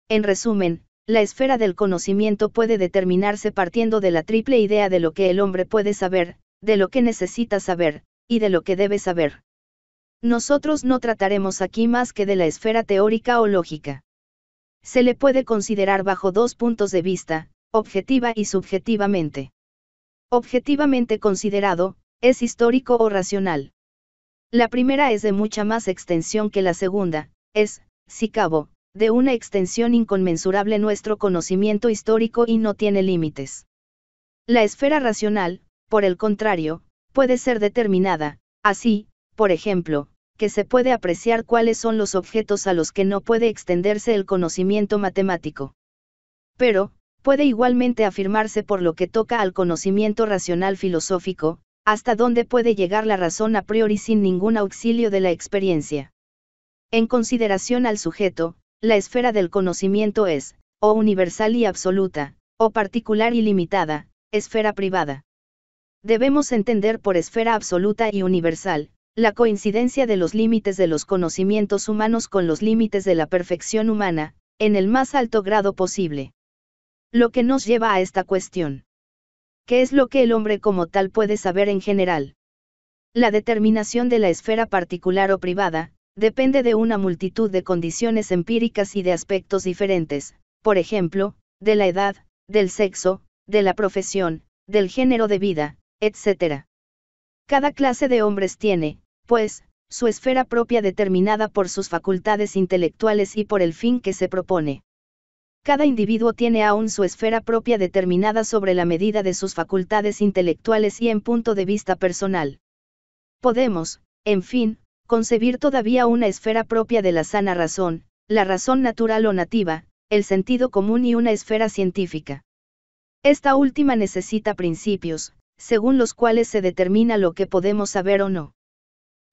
En resumen, la esfera del conocimiento puede determinarse partiendo de la triple idea de lo que el hombre puede saber, de lo que necesita saber, y de lo que debe saber. Nosotros no trataremos aquí más que de la esfera teórica o lógica. Se le puede considerar bajo dos puntos de vista, objetiva y subjetivamente. Objetivamente considerado, es histórico o racional. La primera es de mucha más extensión que la segunda, es, si cabo, de una extensión inconmensurable nuestro conocimiento histórico y no tiene límites. La esfera racional, por el contrario, puede ser determinada, así, por ejemplo, que se puede apreciar cuáles son los objetos a los que no puede extenderse el conocimiento matemático. Pero, puede igualmente afirmarse por lo que toca al conocimiento racional filosófico, hasta dónde puede llegar la razón a priori sin ningún auxilio de la experiencia. En consideración al sujeto, la esfera del conocimiento es, o universal y absoluta, o particular y limitada, esfera privada. Debemos entender por esfera absoluta y universal, la coincidencia de los límites de los conocimientos humanos con los límites de la perfección humana, en el más alto grado posible. Lo que nos lleva a esta cuestión. ¿Qué es lo que el hombre como tal puede saber en general? La determinación de la esfera particular o privada, depende de una multitud de condiciones empíricas y de aspectos diferentes, por ejemplo, de la edad, del sexo, de la profesión, del género de vida, etc. Cada clase de hombres tiene, pues, su esfera propia determinada por sus facultades intelectuales y por el fin que se propone. Cada individuo tiene aún su esfera propia determinada sobre la medida de sus facultades intelectuales y en punto de vista personal. Podemos, en fin, concebir todavía una esfera propia de la sana razón, la razón natural o nativa, el sentido común y una esfera científica. Esta última necesita principios, según los cuales se determina lo que podemos saber o no.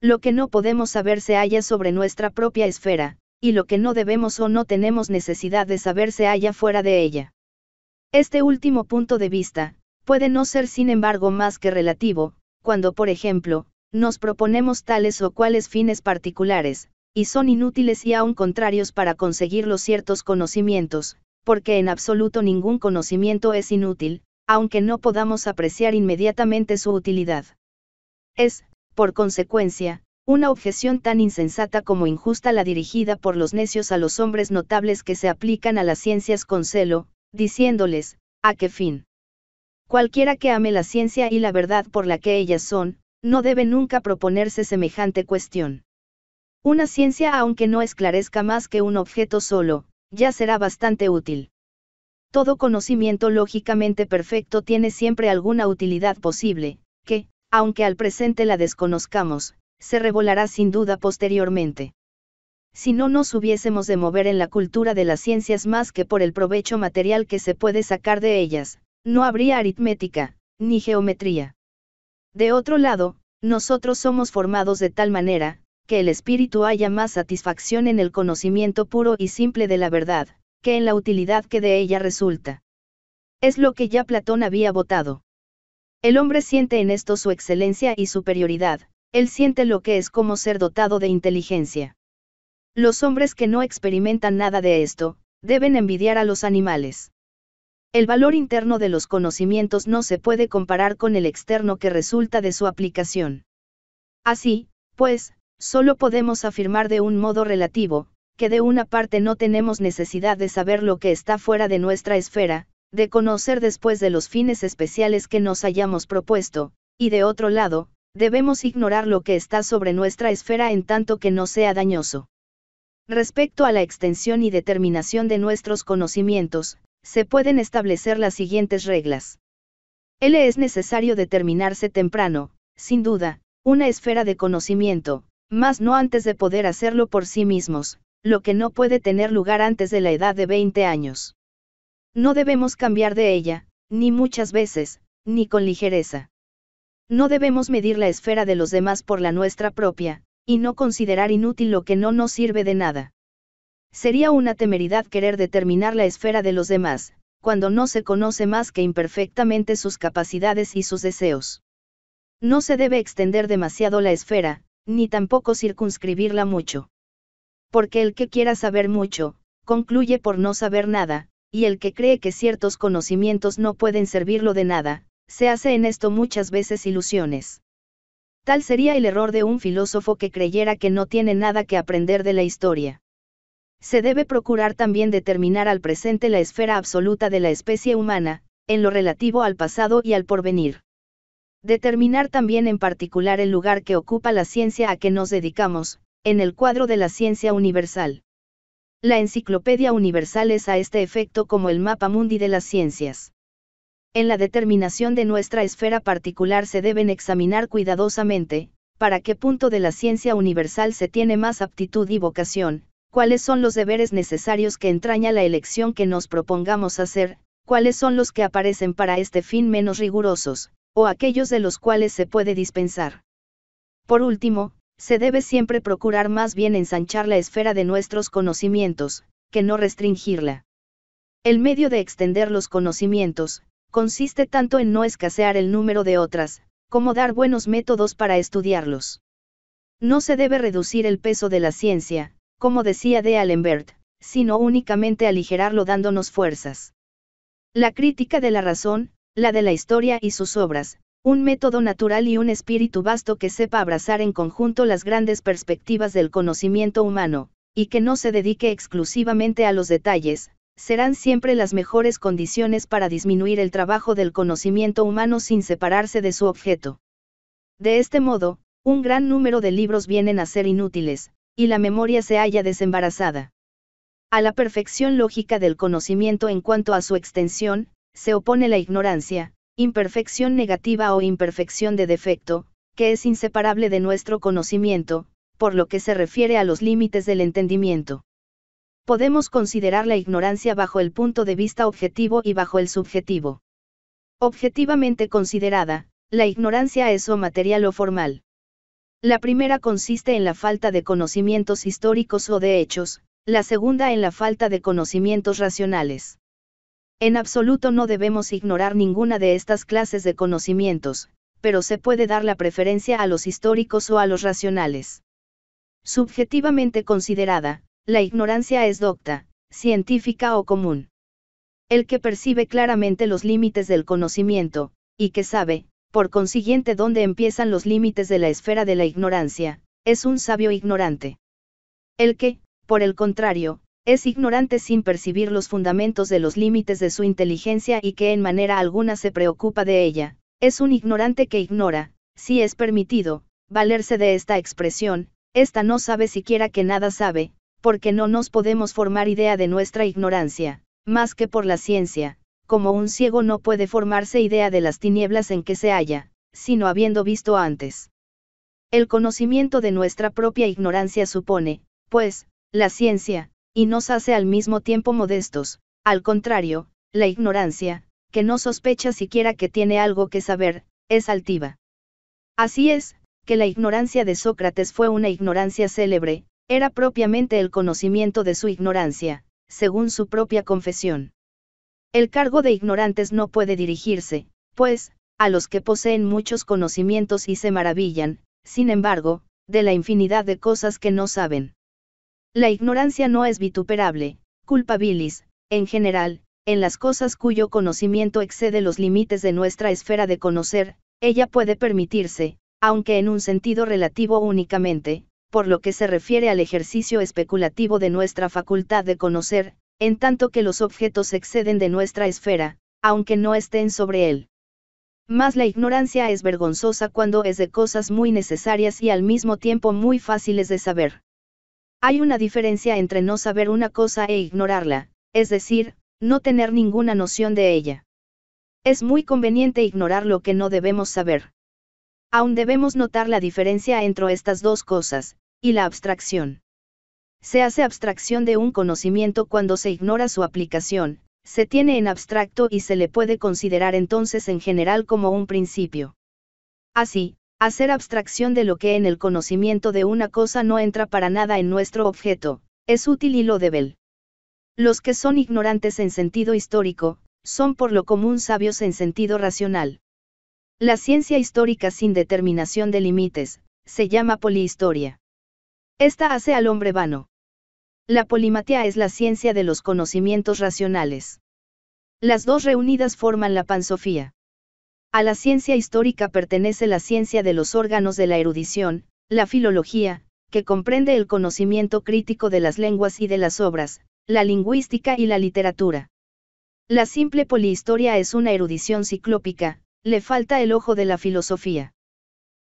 Lo que no podemos saber se halla sobre nuestra propia esfera, y lo que no debemos o no tenemos necesidad de saber se halla fuera de ella. Este último punto de vista, puede no ser sin embargo más que relativo, cuando por ejemplo, nos proponemos tales o cuales fines particulares, y son inútiles y aún contrarios para conseguir los ciertos conocimientos, porque en absoluto ningún conocimiento es inútil, aunque no podamos apreciar inmediatamente su utilidad. Es, por consecuencia, una objeción tan insensata como injusta la dirigida por los necios a los hombres notables que se aplican a las ciencias con celo, diciéndoles, ¿a qué fin? Cualquiera que ame la ciencia y la verdad por la que ellas son, no debe nunca proponerse semejante cuestión. Una ciencia aunque no esclarezca más que un objeto solo, ya será bastante útil. Todo conocimiento lógicamente perfecto tiene siempre alguna utilidad posible, que, aunque al presente la desconozcamos, se revelará sin duda posteriormente. Si no nos hubiésemos de mover en la cultura de las ciencias más que por el provecho material que se puede sacar de ellas, no habría aritmética, ni geometría. De otro lado, nosotros somos formados de tal manera, que el espíritu haya más satisfacción en el conocimiento puro y simple de la verdad, que en la utilidad que de ella resulta. Es lo que ya Platón había votado. El hombre siente en esto su excelencia y superioridad, él siente lo que es como ser dotado de inteligencia. Los hombres que no experimentan nada de esto, deben envidiar a los animales. El valor interno de los conocimientos no se puede comparar con el externo que resulta de su aplicación. Así, pues, solo podemos afirmar de un modo relativo, que de una parte no tenemos necesidad de saber lo que está fuera de nuestra esfera, de conocer después de los fines especiales que nos hayamos propuesto, y de otro lado, debemos ignorar lo que está sobre nuestra esfera en tanto que no sea dañoso. Respecto a la extensión y determinación de nuestros conocimientos, se pueden establecer las siguientes reglas. L es necesario determinarse temprano, sin duda, una esfera de conocimiento, más no antes de poder hacerlo por sí mismos, lo que no puede tener lugar antes de la edad de 20 años. No debemos cambiar de ella, ni muchas veces, ni con ligereza. No debemos medir la esfera de los demás por la nuestra propia, y no considerar inútil lo que no nos sirve de nada. Sería una temeridad querer determinar la esfera de los demás, cuando no se conoce más que imperfectamente sus capacidades y sus deseos. No se debe extender demasiado la esfera, ni tampoco circunscribirla mucho porque el que quiera saber mucho, concluye por no saber nada, y el que cree que ciertos conocimientos no pueden servirlo de nada, se hace en esto muchas veces ilusiones. Tal sería el error de un filósofo que creyera que no tiene nada que aprender de la historia. Se debe procurar también determinar al presente la esfera absoluta de la especie humana, en lo relativo al pasado y al porvenir. Determinar también en particular el lugar que ocupa la ciencia a que nos dedicamos, en el cuadro de la ciencia universal. La Enciclopedia Universal es a este efecto como el mapa mundi de las ciencias. En la determinación de nuestra esfera particular se deben examinar cuidadosamente, para qué punto de la ciencia universal se tiene más aptitud y vocación, cuáles son los deberes necesarios que entraña la elección que nos propongamos hacer, cuáles son los que aparecen para este fin menos rigurosos, o aquellos de los cuales se puede dispensar. Por último, se debe siempre procurar más bien ensanchar la esfera de nuestros conocimientos, que no restringirla. El medio de extender los conocimientos, consiste tanto en no escasear el número de otras, como dar buenos métodos para estudiarlos. No se debe reducir el peso de la ciencia, como decía de Allenbert, sino únicamente aligerarlo dándonos fuerzas. La crítica de la razón, la de la historia y sus obras, un método natural y un espíritu vasto que sepa abrazar en conjunto las grandes perspectivas del conocimiento humano, y que no se dedique exclusivamente a los detalles, serán siempre las mejores condiciones para disminuir el trabajo del conocimiento humano sin separarse de su objeto. De este modo, un gran número de libros vienen a ser inútiles, y la memoria se halla desembarazada. A la perfección lógica del conocimiento en cuanto a su extensión, se opone la ignorancia, Imperfección negativa o imperfección de defecto, que es inseparable de nuestro conocimiento, por lo que se refiere a los límites del entendimiento. Podemos considerar la ignorancia bajo el punto de vista objetivo y bajo el subjetivo. Objetivamente considerada, la ignorancia es o material o formal. La primera consiste en la falta de conocimientos históricos o de hechos, la segunda en la falta de conocimientos racionales. En absoluto no debemos ignorar ninguna de estas clases de conocimientos, pero se puede dar la preferencia a los históricos o a los racionales. Subjetivamente considerada, la ignorancia es docta, científica o común. El que percibe claramente los límites del conocimiento, y que sabe, por consiguiente, dónde empiezan los límites de la esfera de la ignorancia, es un sabio ignorante. El que, por el contrario, es ignorante sin percibir los fundamentos de los límites de su inteligencia y que en manera alguna se preocupa de ella, es un ignorante que ignora, si es permitido, valerse de esta expresión, esta no sabe siquiera que nada sabe, porque no nos podemos formar idea de nuestra ignorancia, más que por la ciencia, como un ciego no puede formarse idea de las tinieblas en que se halla, sino habiendo visto antes. El conocimiento de nuestra propia ignorancia supone, pues, la ciencia, y nos hace al mismo tiempo modestos, al contrario, la ignorancia, que no sospecha siquiera que tiene algo que saber, es altiva. Así es, que la ignorancia de Sócrates fue una ignorancia célebre, era propiamente el conocimiento de su ignorancia, según su propia confesión. El cargo de ignorantes no puede dirigirse, pues, a los que poseen muchos conocimientos y se maravillan, sin embargo, de la infinidad de cosas que no saben. La ignorancia no es vituperable, culpabilis, en general, en las cosas cuyo conocimiento excede los límites de nuestra esfera de conocer, ella puede permitirse, aunque en un sentido relativo únicamente, por lo que se refiere al ejercicio especulativo de nuestra facultad de conocer, en tanto que los objetos exceden de nuestra esfera, aunque no estén sobre él. Mas la ignorancia es vergonzosa cuando es de cosas muy necesarias y al mismo tiempo muy fáciles de saber. Hay una diferencia entre no saber una cosa e ignorarla, es decir, no tener ninguna noción de ella. Es muy conveniente ignorar lo que no debemos saber. Aún debemos notar la diferencia entre estas dos cosas, y la abstracción. Se hace abstracción de un conocimiento cuando se ignora su aplicación, se tiene en abstracto y se le puede considerar entonces en general como un principio. Así, Hacer abstracción de lo que en el conocimiento de una cosa no entra para nada en nuestro objeto, es útil y lo débil. Los que son ignorantes en sentido histórico, son por lo común sabios en sentido racional. La ciencia histórica sin determinación de límites, se llama polihistoria. Esta hace al hombre vano. La polimatía es la ciencia de los conocimientos racionales. Las dos reunidas forman la pansofía. A la ciencia histórica pertenece la ciencia de los órganos de la erudición, la filología, que comprende el conocimiento crítico de las lenguas y de las obras, la lingüística y la literatura. La simple polihistoria es una erudición ciclópica, le falta el ojo de la filosofía.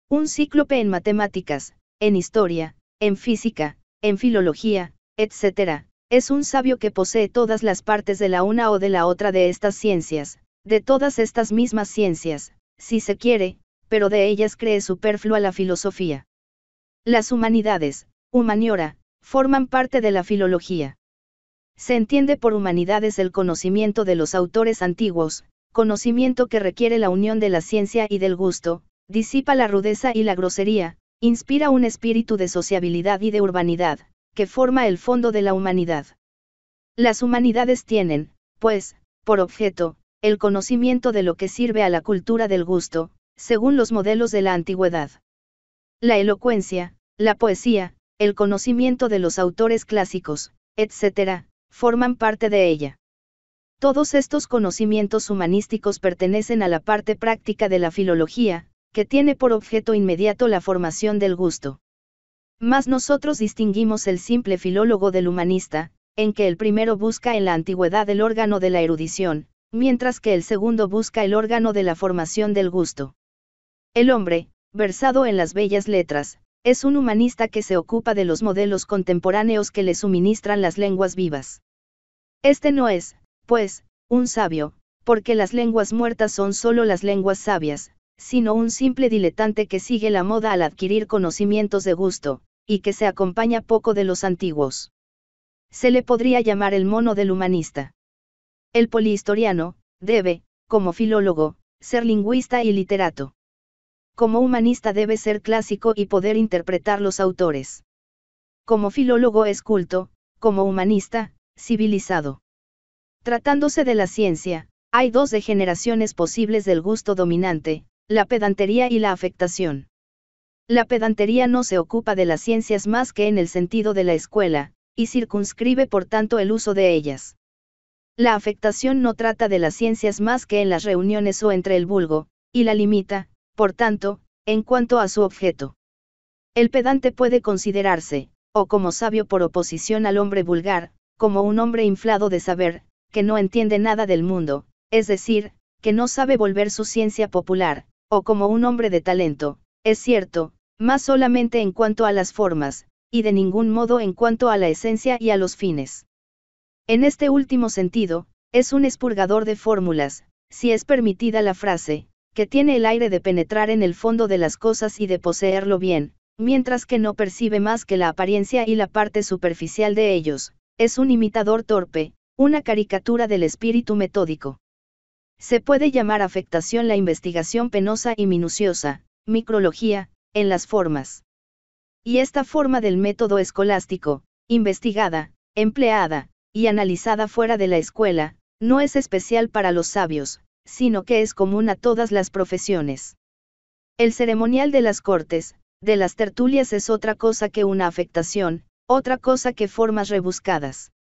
Un cíclope en matemáticas, en historia, en física, en filología, etc., es un sabio que posee todas las partes de la una o de la otra de estas ciencias, de todas estas mismas ciencias, si se quiere, pero de ellas cree superflua la filosofía. Las humanidades, humaniora, forman parte de la filología. Se entiende por humanidades el conocimiento de los autores antiguos, conocimiento que requiere la unión de la ciencia y del gusto, disipa la rudeza y la grosería, inspira un espíritu de sociabilidad y de urbanidad, que forma el fondo de la humanidad. Las humanidades tienen, pues, por objeto, el conocimiento de lo que sirve a la cultura del gusto, según los modelos de la antigüedad. La elocuencia, la poesía, el conocimiento de los autores clásicos, etc., forman parte de ella. Todos estos conocimientos humanísticos pertenecen a la parte práctica de la filología, que tiene por objeto inmediato la formación del gusto. Mas nosotros distinguimos el simple filólogo del humanista, en que el primero busca en la antigüedad el órgano de la erudición, mientras que el segundo busca el órgano de la formación del gusto. El hombre, versado en las bellas letras, es un humanista que se ocupa de los modelos contemporáneos que le suministran las lenguas vivas. Este no es, pues, un sabio, porque las lenguas muertas son solo las lenguas sabias, sino un simple diletante que sigue la moda al adquirir conocimientos de gusto, y que se acompaña poco de los antiguos. Se le podría llamar el mono del humanista. El polihistoriano, debe, como filólogo, ser lingüista y literato. Como humanista debe ser clásico y poder interpretar los autores. Como filólogo es culto, como humanista, civilizado. Tratándose de la ciencia, hay dos degeneraciones posibles del gusto dominante, la pedantería y la afectación. La pedantería no se ocupa de las ciencias más que en el sentido de la escuela, y circunscribe por tanto el uso de ellas. La afectación no trata de las ciencias más que en las reuniones o entre el vulgo, y la limita, por tanto, en cuanto a su objeto. El pedante puede considerarse, o como sabio por oposición al hombre vulgar, como un hombre inflado de saber, que no entiende nada del mundo, es decir, que no sabe volver su ciencia popular, o como un hombre de talento, es cierto, más solamente en cuanto a las formas, y de ningún modo en cuanto a la esencia y a los fines. En este último sentido, es un expurgador de fórmulas, si es permitida la frase, que tiene el aire de penetrar en el fondo de las cosas y de poseerlo bien, mientras que no percibe más que la apariencia y la parte superficial de ellos, es un imitador torpe, una caricatura del espíritu metódico. Se puede llamar afectación la investigación penosa y minuciosa, micrología, en las formas. Y esta forma del método escolástico, investigada, empleada, y analizada fuera de la escuela, no es especial para los sabios, sino que es común a todas las profesiones. El ceremonial de las cortes, de las tertulias es otra cosa que una afectación, otra cosa que formas rebuscadas.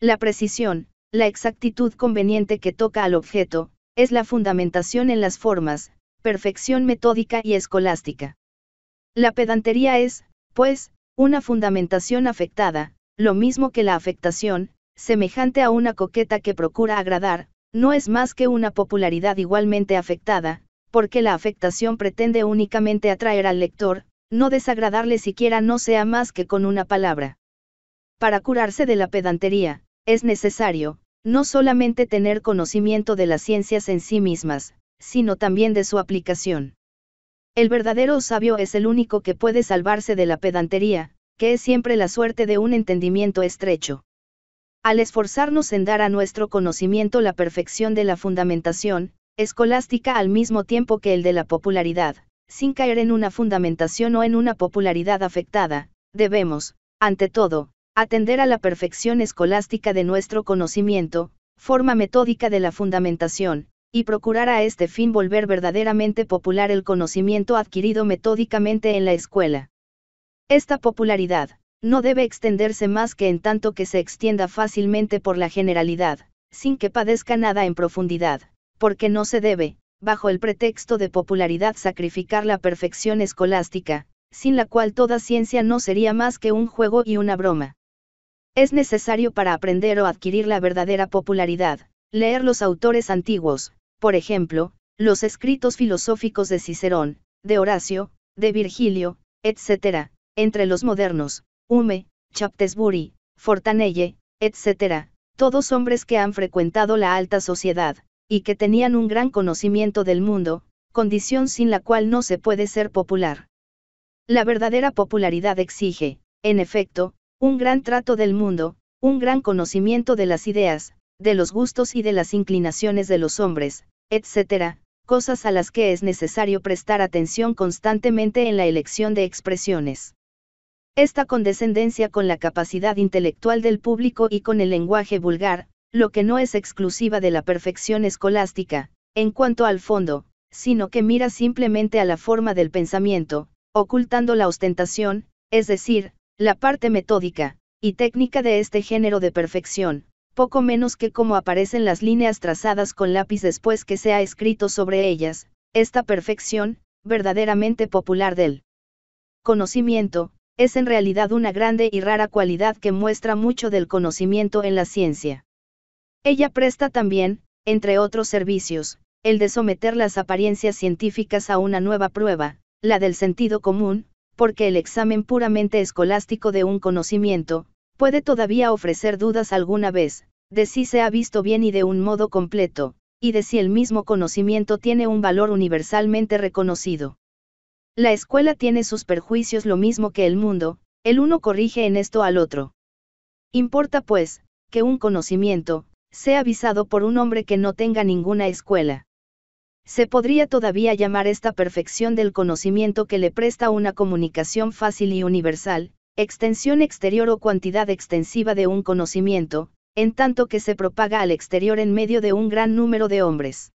La precisión, la exactitud conveniente que toca al objeto, es la fundamentación en las formas, perfección metódica y escolástica. La pedantería es, pues, una fundamentación afectada, lo mismo que la afectación, semejante a una coqueta que procura agradar, no es más que una popularidad igualmente afectada, porque la afectación pretende únicamente atraer al lector, no desagradarle siquiera no sea más que con una palabra. Para curarse de la pedantería, es necesario, no solamente tener conocimiento de las ciencias en sí mismas, sino también de su aplicación. El verdadero sabio es el único que puede salvarse de la pedantería, que es siempre la suerte de un entendimiento estrecho. Al esforzarnos en dar a nuestro conocimiento la perfección de la fundamentación, escolástica al mismo tiempo que el de la popularidad, sin caer en una fundamentación o en una popularidad afectada, debemos, ante todo, atender a la perfección escolástica de nuestro conocimiento, forma metódica de la fundamentación, y procurar a este fin volver verdaderamente popular el conocimiento adquirido metódicamente en la escuela. Esta popularidad, no debe extenderse más que en tanto que se extienda fácilmente por la generalidad, sin que padezca nada en profundidad, porque no se debe, bajo el pretexto de popularidad, sacrificar la perfección escolástica, sin la cual toda ciencia no sería más que un juego y una broma. Es necesario para aprender o adquirir la verdadera popularidad, leer los autores antiguos, por ejemplo, los escritos filosóficos de Cicerón, de Horacio, de Virgilio, etc., entre los modernos, Hume, Chaptesbury, Fortanelle, etc., todos hombres que han frecuentado la alta sociedad, y que tenían un gran conocimiento del mundo, condición sin la cual no se puede ser popular. La verdadera popularidad exige, en efecto, un gran trato del mundo, un gran conocimiento de las ideas, de los gustos y de las inclinaciones de los hombres, etc., cosas a las que es necesario prestar atención constantemente en la elección de expresiones esta condescendencia con la capacidad intelectual del público y con el lenguaje vulgar, lo que no es exclusiva de la perfección escolástica, en cuanto al fondo, sino que mira simplemente a la forma del pensamiento, ocultando la ostentación, es decir, la parte metódica y técnica de este género de perfección, poco menos que como aparecen las líneas trazadas con lápiz después que se ha escrito sobre ellas, esta perfección, verdaderamente popular del conocimiento, es en realidad una grande y rara cualidad que muestra mucho del conocimiento en la ciencia. Ella presta también, entre otros servicios, el de someter las apariencias científicas a una nueva prueba, la del sentido común, porque el examen puramente escolástico de un conocimiento, puede todavía ofrecer dudas alguna vez, de si se ha visto bien y de un modo completo, y de si el mismo conocimiento tiene un valor universalmente reconocido. La escuela tiene sus perjuicios lo mismo que el mundo, el uno corrige en esto al otro. Importa pues, que un conocimiento, sea avisado por un hombre que no tenga ninguna escuela. Se podría todavía llamar esta perfección del conocimiento que le presta una comunicación fácil y universal, extensión exterior o cuantidad extensiva de un conocimiento, en tanto que se propaga al exterior en medio de un gran número de hombres.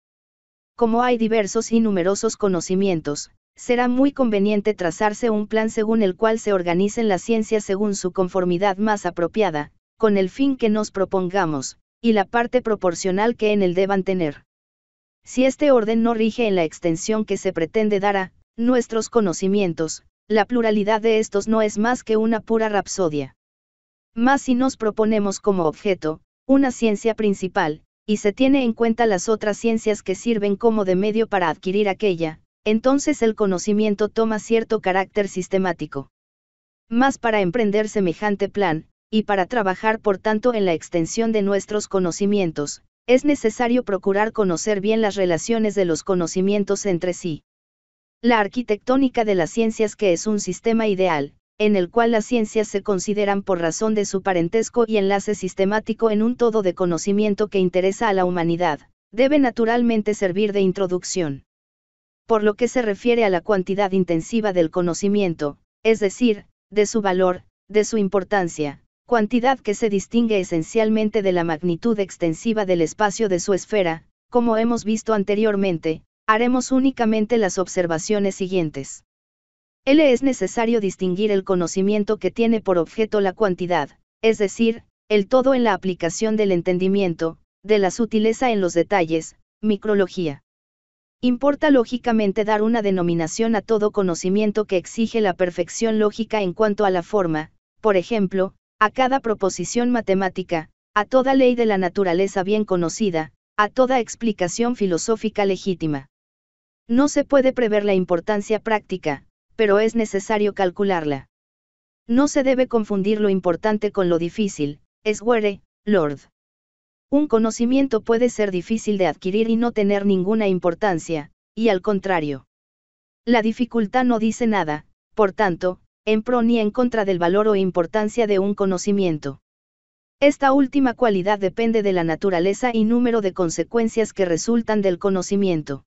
Como hay diversos y numerosos conocimientos, será muy conveniente trazarse un plan según el cual se organicen las ciencias según su conformidad más apropiada, con el fin que nos propongamos, y la parte proporcional que en él deban tener. Si este orden no rige en la extensión que se pretende dar a nuestros conocimientos, la pluralidad de estos no es más que una pura rapsodia. Más si nos proponemos como objeto, una ciencia principal, y se tiene en cuenta las otras ciencias que sirven como de medio para adquirir aquella, entonces el conocimiento toma cierto carácter sistemático. Más para emprender semejante plan, y para trabajar por tanto en la extensión de nuestros conocimientos, es necesario procurar conocer bien las relaciones de los conocimientos entre sí. La arquitectónica de las ciencias que es un sistema ideal, en el cual las ciencias se consideran por razón de su parentesco y enlace sistemático en un todo de conocimiento que interesa a la humanidad, debe naturalmente servir de introducción por lo que se refiere a la cuantidad intensiva del conocimiento, es decir, de su valor, de su importancia, cuantidad que se distingue esencialmente de la magnitud extensiva del espacio de su esfera, como hemos visto anteriormente, haremos únicamente las observaciones siguientes. L es necesario distinguir el conocimiento que tiene por objeto la cuantidad, es decir, el todo en la aplicación del entendimiento, de la sutileza en los detalles, micrología. Importa lógicamente dar una denominación a todo conocimiento que exige la perfección lógica en cuanto a la forma, por ejemplo, a cada proposición matemática, a toda ley de la naturaleza bien conocida, a toda explicación filosófica legítima. No se puede prever la importancia práctica, pero es necesario calcularla. No se debe confundir lo importante con lo difícil, es Were, Lord. Un conocimiento puede ser difícil de adquirir y no tener ninguna importancia, y al contrario. La dificultad no dice nada, por tanto, en pro ni en contra del valor o importancia de un conocimiento. Esta última cualidad depende de la naturaleza y número de consecuencias que resultan del conocimiento.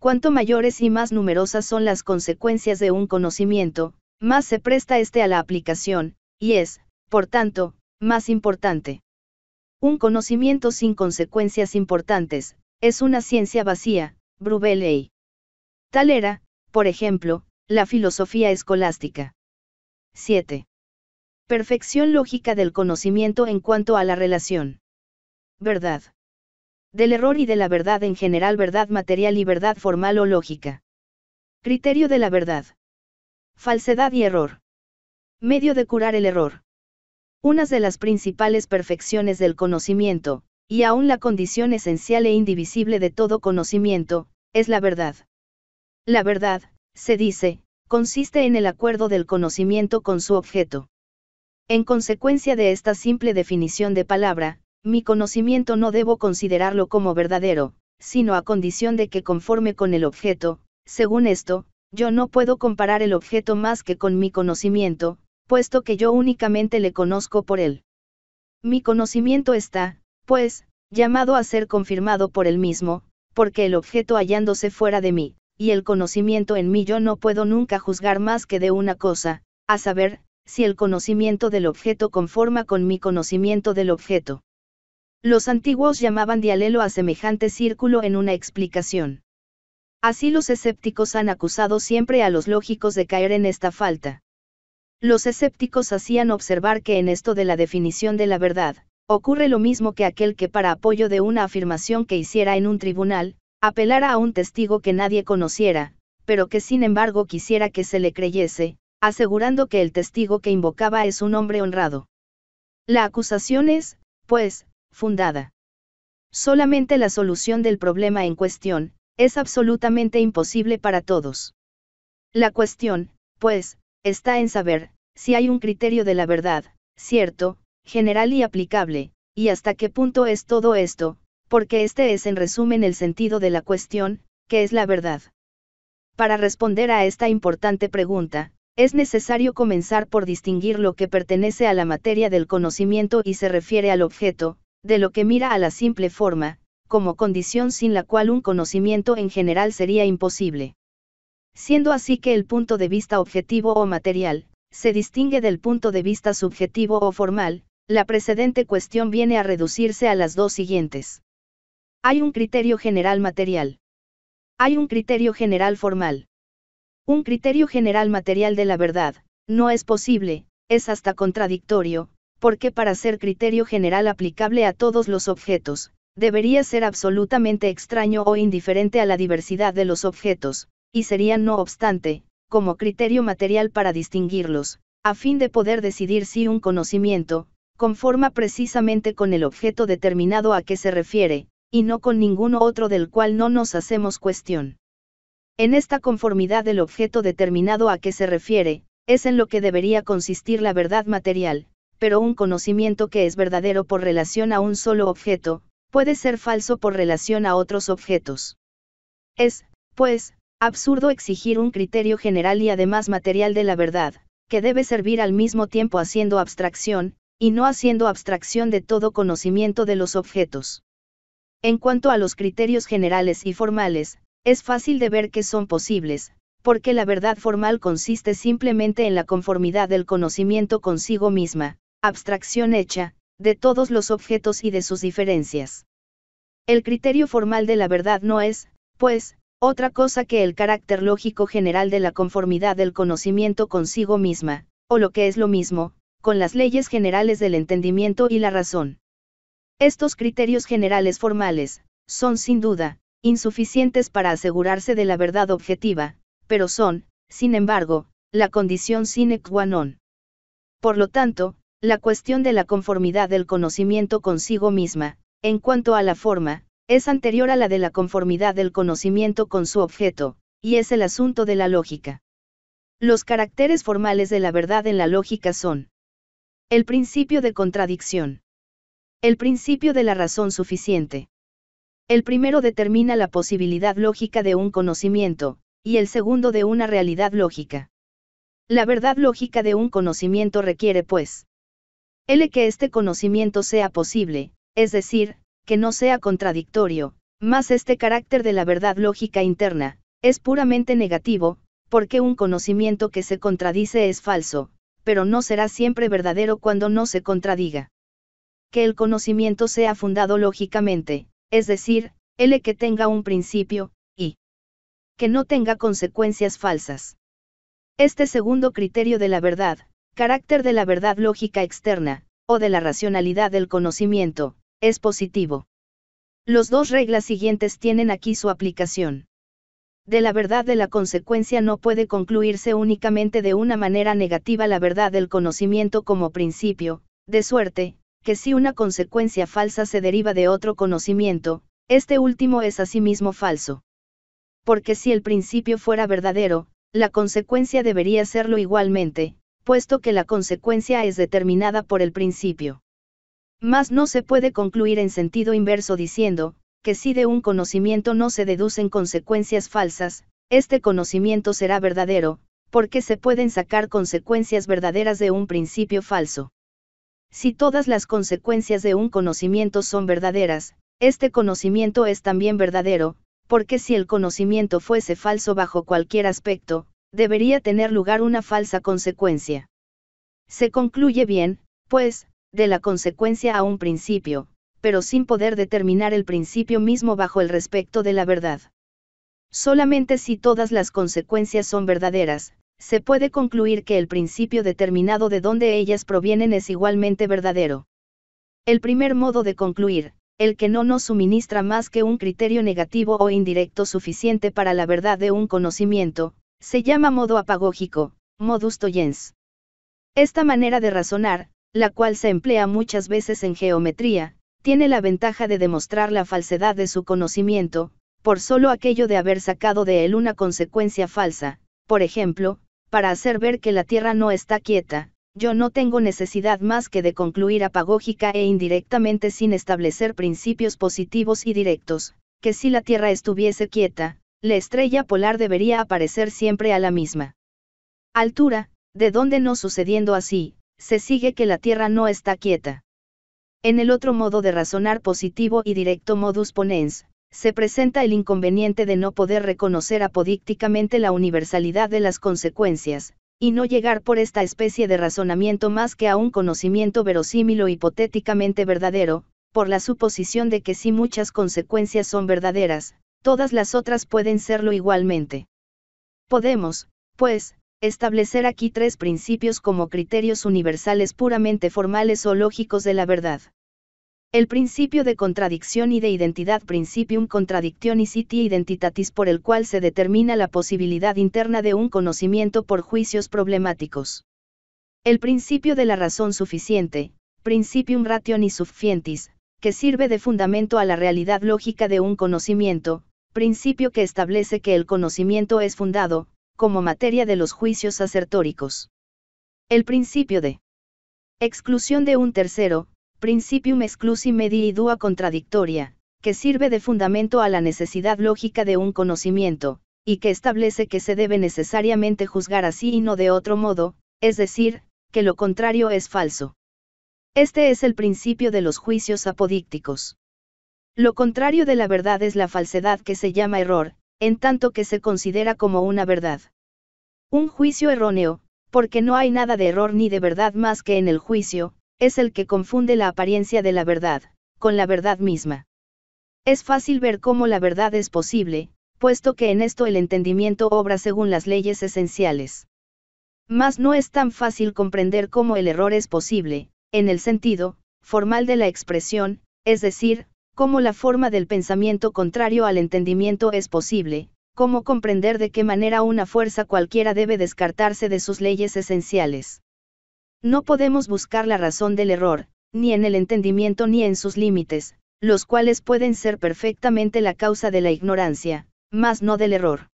Cuanto mayores y más numerosas son las consecuencias de un conocimiento, más se presta este a la aplicación, y es, por tanto, más importante. Un conocimiento sin consecuencias importantes, es una ciencia vacía, y. Tal era, por ejemplo, la filosofía escolástica. 7. Perfección lógica del conocimiento en cuanto a la relación. Verdad. Del error y de la verdad en general, verdad material y verdad formal o lógica. Criterio de la verdad. Falsedad y error. Medio de curar el error. Una de las principales perfecciones del conocimiento, y aún la condición esencial e indivisible de todo conocimiento, es la verdad. La verdad, se dice, consiste en el acuerdo del conocimiento con su objeto. En consecuencia de esta simple definición de palabra, mi conocimiento no debo considerarlo como verdadero, sino a condición de que conforme con el objeto, según esto, yo no puedo comparar el objeto más que con mi conocimiento, puesto que yo únicamente le conozco por él. Mi conocimiento está, pues, llamado a ser confirmado por él mismo, porque el objeto hallándose fuera de mí, y el conocimiento en mí yo no puedo nunca juzgar más que de una cosa, a saber, si el conocimiento del objeto conforma con mi conocimiento del objeto. Los antiguos llamaban dialelo a semejante círculo en una explicación. Así los escépticos han acusado siempre a los lógicos de caer en esta falta. Los escépticos hacían observar que en esto de la definición de la verdad, ocurre lo mismo que aquel que para apoyo de una afirmación que hiciera en un tribunal, apelara a un testigo que nadie conociera, pero que sin embargo quisiera que se le creyese, asegurando que el testigo que invocaba es un hombre honrado. La acusación es, pues, fundada. Solamente la solución del problema en cuestión, es absolutamente imposible para todos. La cuestión, pues, está en saber, si hay un criterio de la verdad, cierto, general y aplicable, y hasta qué punto es todo esto, porque este es en resumen el sentido de la cuestión, que es la verdad. Para responder a esta importante pregunta, es necesario comenzar por distinguir lo que pertenece a la materia del conocimiento y se refiere al objeto, de lo que mira a la simple forma, como condición sin la cual un conocimiento en general sería imposible siendo así que el punto de vista objetivo o material, se distingue del punto de vista subjetivo o formal, la precedente cuestión viene a reducirse a las dos siguientes. Hay un criterio general material. Hay un criterio general formal. Un criterio general material de la verdad, no es posible, es hasta contradictorio, porque para ser criterio general aplicable a todos los objetos, debería ser absolutamente extraño o indiferente a la diversidad de los objetos, y serían no obstante, como criterio material para distinguirlos, a fin de poder decidir si un conocimiento, conforma precisamente con el objeto determinado a que se refiere, y no con ninguno otro del cual no nos hacemos cuestión. En esta conformidad del objeto determinado a que se refiere, es en lo que debería consistir la verdad material, pero un conocimiento que es verdadero por relación a un solo objeto, puede ser falso por relación a otros objetos. Es, pues, Absurdo exigir un criterio general y además material de la verdad, que debe servir al mismo tiempo haciendo abstracción, y no haciendo abstracción de todo conocimiento de los objetos. En cuanto a los criterios generales y formales, es fácil de ver que son posibles, porque la verdad formal consiste simplemente en la conformidad del conocimiento consigo misma, abstracción hecha, de todos los objetos y de sus diferencias. El criterio formal de la verdad no es, pues, otra cosa que el carácter lógico general de la conformidad del conocimiento consigo misma, o lo que es lo mismo, con las leyes generales del entendimiento y la razón. Estos criterios generales formales, son sin duda, insuficientes para asegurarse de la verdad objetiva, pero son, sin embargo, la condición sine qua non. Por lo tanto, la cuestión de la conformidad del conocimiento consigo misma, en cuanto a la forma, es anterior a la de la conformidad del conocimiento con su objeto, y es el asunto de la lógica. Los caracteres formales de la verdad en la lógica son el principio de contradicción, el principio de la razón suficiente. El primero determina la posibilidad lógica de un conocimiento, y el segundo de una realidad lógica. La verdad lógica de un conocimiento requiere, pues, el que este conocimiento sea posible, es decir, que no sea contradictorio, más este carácter de la verdad lógica interna, es puramente negativo, porque un conocimiento que se contradice es falso, pero no será siempre verdadero cuando no se contradiga. Que el conocimiento sea fundado lógicamente, es decir, el que tenga un principio, y que no tenga consecuencias falsas. Este segundo criterio de la verdad, carácter de la verdad lógica externa, o de la racionalidad del conocimiento, es positivo. Los dos reglas siguientes tienen aquí su aplicación. De la verdad de la consecuencia no puede concluirse únicamente de una manera negativa la verdad del conocimiento como principio, de suerte, que si una consecuencia falsa se deriva de otro conocimiento, este último es asimismo falso. Porque si el principio fuera verdadero, la consecuencia debería serlo igualmente, puesto que la consecuencia es determinada por el principio. Mas no se puede concluir en sentido inverso diciendo, que si de un conocimiento no se deducen consecuencias falsas, este conocimiento será verdadero, porque se pueden sacar consecuencias verdaderas de un principio falso. Si todas las consecuencias de un conocimiento son verdaderas, este conocimiento es también verdadero, porque si el conocimiento fuese falso bajo cualquier aspecto, debería tener lugar una falsa consecuencia. Se concluye bien, pues, de la consecuencia a un principio, pero sin poder determinar el principio mismo bajo el respecto de la verdad. Solamente si todas las consecuencias son verdaderas, se puede concluir que el principio determinado de donde ellas provienen es igualmente verdadero. El primer modo de concluir, el que no nos suministra más que un criterio negativo o indirecto suficiente para la verdad de un conocimiento, se llama modo apagógico, modus tollens. Esta manera de razonar, la cual se emplea muchas veces en geometría, tiene la ventaja de demostrar la falsedad de su conocimiento, por solo aquello de haber sacado de él una consecuencia falsa, por ejemplo, para hacer ver que la Tierra no está quieta, yo no tengo necesidad más que de concluir apagógica e indirectamente sin establecer principios positivos y directos, que si la Tierra estuviese quieta, la estrella polar debería aparecer siempre a la misma altura, de donde no sucediendo así, se sigue que la Tierra no está quieta. En el otro modo de razonar positivo y directo modus ponens, se presenta el inconveniente de no poder reconocer apodícticamente la universalidad de las consecuencias, y no llegar por esta especie de razonamiento más que a un conocimiento verosímil o hipotéticamente verdadero, por la suposición de que si muchas consecuencias son verdaderas, todas las otras pueden serlo igualmente. Podemos, pues, establecer aquí tres principios como criterios universales puramente formales o lógicos de la verdad. El principio de contradicción y de identidad principium contradictionis iti identitatis por el cual se determina la posibilidad interna de un conocimiento por juicios problemáticos. El principio de la razón suficiente, principium rationis sufficientis) que sirve de fundamento a la realidad lógica de un conocimiento, principio que establece que el conocimiento es fundado, como materia de los juicios asertóricos. El principio de exclusión de un tercero, principium exclusi medii dua contradictoria, que sirve de fundamento a la necesidad lógica de un conocimiento, y que establece que se debe necesariamente juzgar así y no de otro modo, es decir, que lo contrario es falso. Este es el principio de los juicios apodícticos. Lo contrario de la verdad es la falsedad que se llama error, en tanto que se considera como una verdad. Un juicio erróneo, porque no hay nada de error ni de verdad más que en el juicio, es el que confunde la apariencia de la verdad, con la verdad misma. Es fácil ver cómo la verdad es posible, puesto que en esto el entendimiento obra según las leyes esenciales. Mas no es tan fácil comprender cómo el error es posible, en el sentido, formal de la expresión, es decir, cómo la forma del pensamiento contrario al entendimiento es posible, cómo comprender de qué manera una fuerza cualquiera debe descartarse de sus leyes esenciales. No podemos buscar la razón del error, ni en el entendimiento ni en sus límites, los cuales pueden ser perfectamente la causa de la ignorancia, más no del error.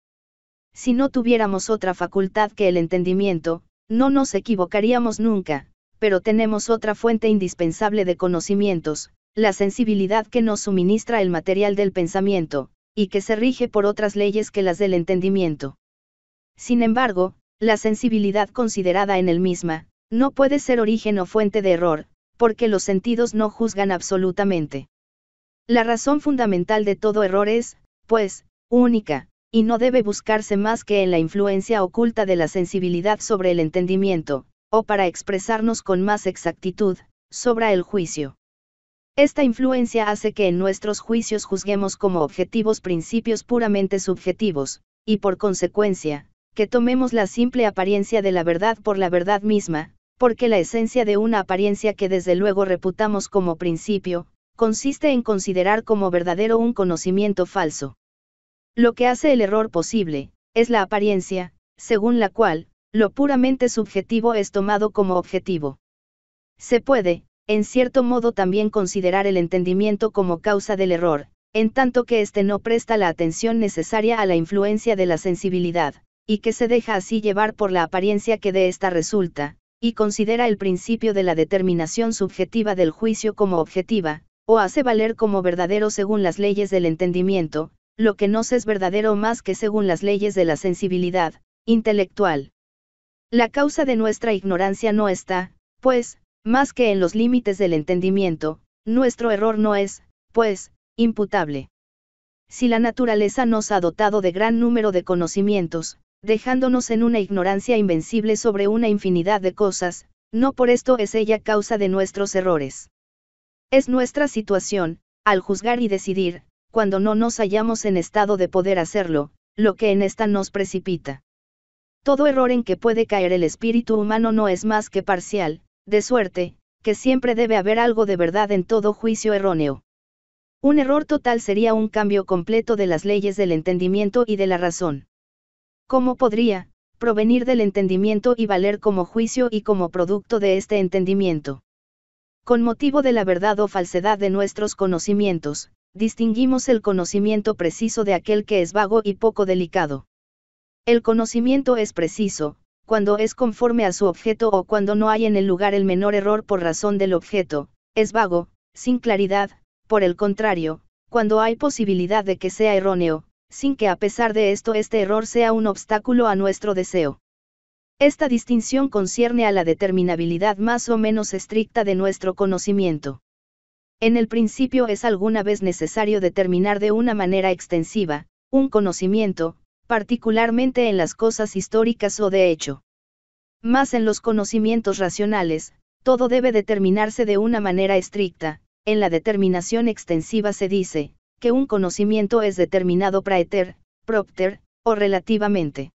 Si no tuviéramos otra facultad que el entendimiento, no nos equivocaríamos nunca, pero tenemos otra fuente indispensable de conocimientos, la sensibilidad que nos suministra el material del pensamiento, y que se rige por otras leyes que las del entendimiento. Sin embargo, la sensibilidad considerada en el misma, no puede ser origen o fuente de error, porque los sentidos no juzgan absolutamente. La razón fundamental de todo error es, pues, única, y no debe buscarse más que en la influencia oculta de la sensibilidad sobre el entendimiento, o para expresarnos con más exactitud, sobre el juicio. Esta influencia hace que en nuestros juicios juzguemos como objetivos principios puramente subjetivos, y por consecuencia, que tomemos la simple apariencia de la verdad por la verdad misma, porque la esencia de una apariencia que desde luego reputamos como principio, consiste en considerar como verdadero un conocimiento falso. Lo que hace el error posible, es la apariencia, según la cual, lo puramente subjetivo es tomado como objetivo. Se puede, en cierto modo también considerar el entendimiento como causa del error, en tanto que éste no presta la atención necesaria a la influencia de la sensibilidad, y que se deja así llevar por la apariencia que de ésta resulta, y considera el principio de la determinación subjetiva del juicio como objetiva, o hace valer como verdadero según las leyes del entendimiento, lo que no es verdadero más que según las leyes de la sensibilidad intelectual. La causa de nuestra ignorancia no está, pues, más que en los límites del entendimiento, nuestro error no es, pues, imputable. Si la naturaleza nos ha dotado de gran número de conocimientos, dejándonos en una ignorancia invencible sobre una infinidad de cosas, no por esto es ella causa de nuestros errores. Es nuestra situación, al juzgar y decidir, cuando no nos hallamos en estado de poder hacerlo, lo que en esta nos precipita. Todo error en que puede caer el espíritu humano no es más que parcial, de suerte, que siempre debe haber algo de verdad en todo juicio erróneo. Un error total sería un cambio completo de las leyes del entendimiento y de la razón. ¿Cómo podría, provenir del entendimiento y valer como juicio y como producto de este entendimiento? Con motivo de la verdad o falsedad de nuestros conocimientos, distinguimos el conocimiento preciso de aquel que es vago y poco delicado. El conocimiento es preciso, cuando es conforme a su objeto o cuando no hay en el lugar el menor error por razón del objeto, es vago, sin claridad, por el contrario, cuando hay posibilidad de que sea erróneo, sin que a pesar de esto este error sea un obstáculo a nuestro deseo. Esta distinción concierne a la determinabilidad más o menos estricta de nuestro conocimiento. En el principio es alguna vez necesario determinar de una manera extensiva, un conocimiento, particularmente en las cosas históricas o de hecho. Más en los conocimientos racionales, todo debe determinarse de una manera estricta, en la determinación extensiva se dice, que un conocimiento es determinado praeter, propter, o relativamente.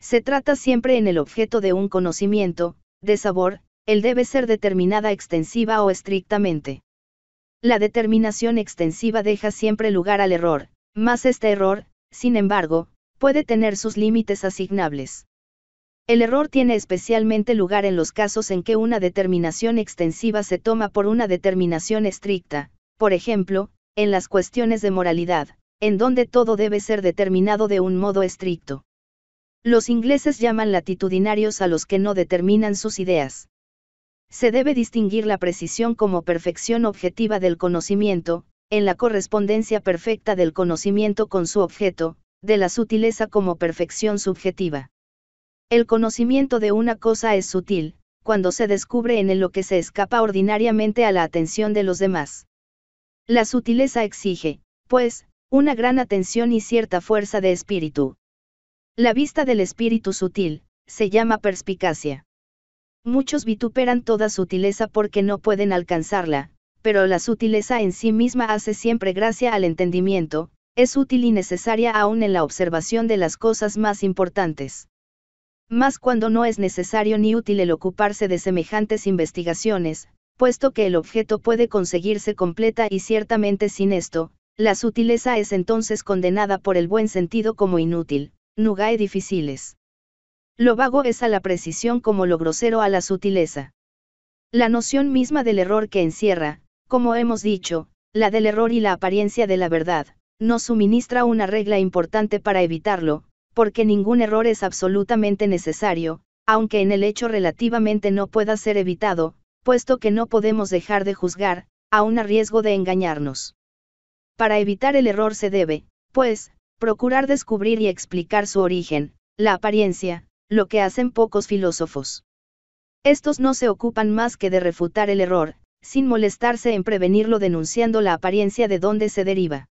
Se trata siempre en el objeto de un conocimiento, de sabor, él debe ser determinada extensiva o estrictamente. La determinación extensiva deja siempre lugar al error, más este error, sin embargo, puede tener sus límites asignables. El error tiene especialmente lugar en los casos en que una determinación extensiva se toma por una determinación estricta, por ejemplo, en las cuestiones de moralidad, en donde todo debe ser determinado de un modo estricto. Los ingleses llaman latitudinarios a los que no determinan sus ideas. Se debe distinguir la precisión como perfección objetiva del conocimiento, en la correspondencia perfecta del conocimiento con su objeto, de la sutileza como perfección subjetiva. El conocimiento de una cosa es sutil, cuando se descubre en el lo que se escapa ordinariamente a la atención de los demás. La sutileza exige, pues, una gran atención y cierta fuerza de espíritu. La vista del espíritu sutil, se llama perspicacia. Muchos vituperan toda sutileza porque no pueden alcanzarla, pero la sutileza en sí misma hace siempre gracia al entendimiento, es útil y necesaria aún en la observación de las cosas más importantes. Más cuando no es necesario ni útil el ocuparse de semejantes investigaciones, puesto que el objeto puede conseguirse completa y ciertamente sin esto, la sutileza es entonces condenada por el buen sentido como inútil, nugae difíciles. Lo vago es a la precisión como lo grosero a la sutileza. La noción misma del error que encierra, como hemos dicho, la del error y la apariencia de la verdad, nos suministra una regla importante para evitarlo, porque ningún error es absolutamente necesario, aunque en el hecho relativamente no pueda ser evitado, puesto que no podemos dejar de juzgar, aún a riesgo de engañarnos. Para evitar el error se debe, pues, procurar descubrir y explicar su origen, la apariencia, lo que hacen pocos filósofos. Estos no se ocupan más que de refutar el error, sin molestarse en prevenirlo denunciando la apariencia de donde se deriva.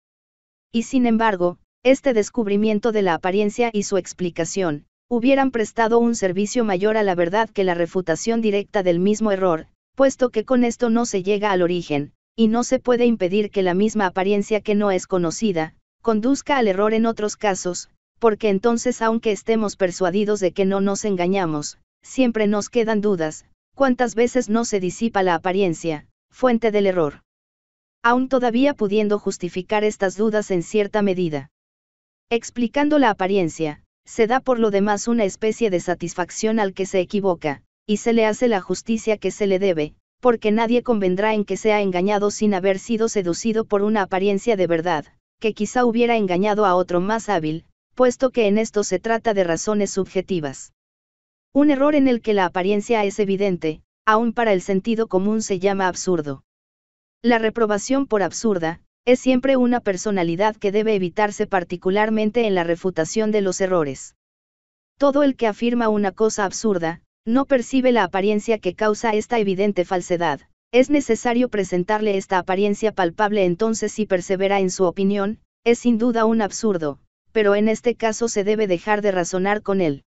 Y sin embargo, este descubrimiento de la apariencia y su explicación, hubieran prestado un servicio mayor a la verdad que la refutación directa del mismo error, puesto que con esto no se llega al origen, y no se puede impedir que la misma apariencia que no es conocida, conduzca al error en otros casos, porque entonces aunque estemos persuadidos de que no nos engañamos, siempre nos quedan dudas, cuántas veces no se disipa la apariencia, fuente del error aún todavía pudiendo justificar estas dudas en cierta medida. Explicando la apariencia, se da por lo demás una especie de satisfacción al que se equivoca, y se le hace la justicia que se le debe, porque nadie convendrá en que sea engañado sin haber sido seducido por una apariencia de verdad, que quizá hubiera engañado a otro más hábil, puesto que en esto se trata de razones subjetivas. Un error en el que la apariencia es evidente, aún para el sentido común se llama absurdo. La reprobación por absurda, es siempre una personalidad que debe evitarse particularmente en la refutación de los errores. Todo el que afirma una cosa absurda, no percibe la apariencia que causa esta evidente falsedad. Es necesario presentarle esta apariencia palpable entonces si persevera en su opinión, es sin duda un absurdo, pero en este caso se debe dejar de razonar con él.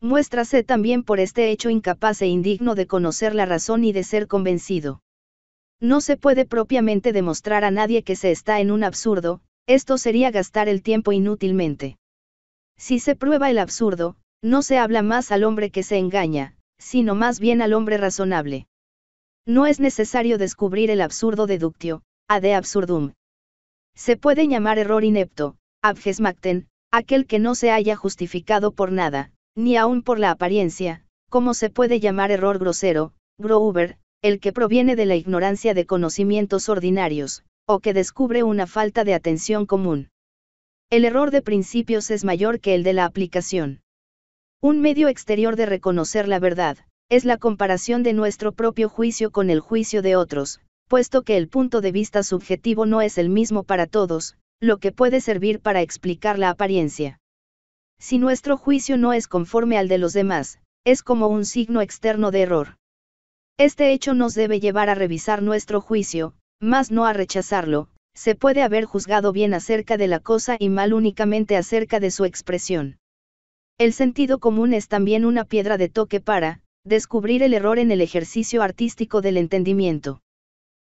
Muéstrase también por este hecho incapaz e indigno de conocer la razón y de ser convencido. No se puede propiamente demostrar a nadie que se está en un absurdo, esto sería gastar el tiempo inútilmente. Si se prueba el absurdo, no se habla más al hombre que se engaña, sino más bien al hombre razonable. No es necesario descubrir el absurdo deductio, ad absurdum. Se puede llamar error inepto, abgesmacten, aquel que no se haya justificado por nada, ni aun por la apariencia, como se puede llamar error grosero, grouber, el que proviene de la ignorancia de conocimientos ordinarios, o que descubre una falta de atención común. El error de principios es mayor que el de la aplicación. Un medio exterior de reconocer la verdad, es la comparación de nuestro propio juicio con el juicio de otros, puesto que el punto de vista subjetivo no es el mismo para todos, lo que puede servir para explicar la apariencia. Si nuestro juicio no es conforme al de los demás, es como un signo externo de error. Este hecho nos debe llevar a revisar nuestro juicio, más no a rechazarlo, se puede haber juzgado bien acerca de la cosa y mal únicamente acerca de su expresión. El sentido común es también una piedra de toque para, descubrir el error en el ejercicio artístico del entendimiento.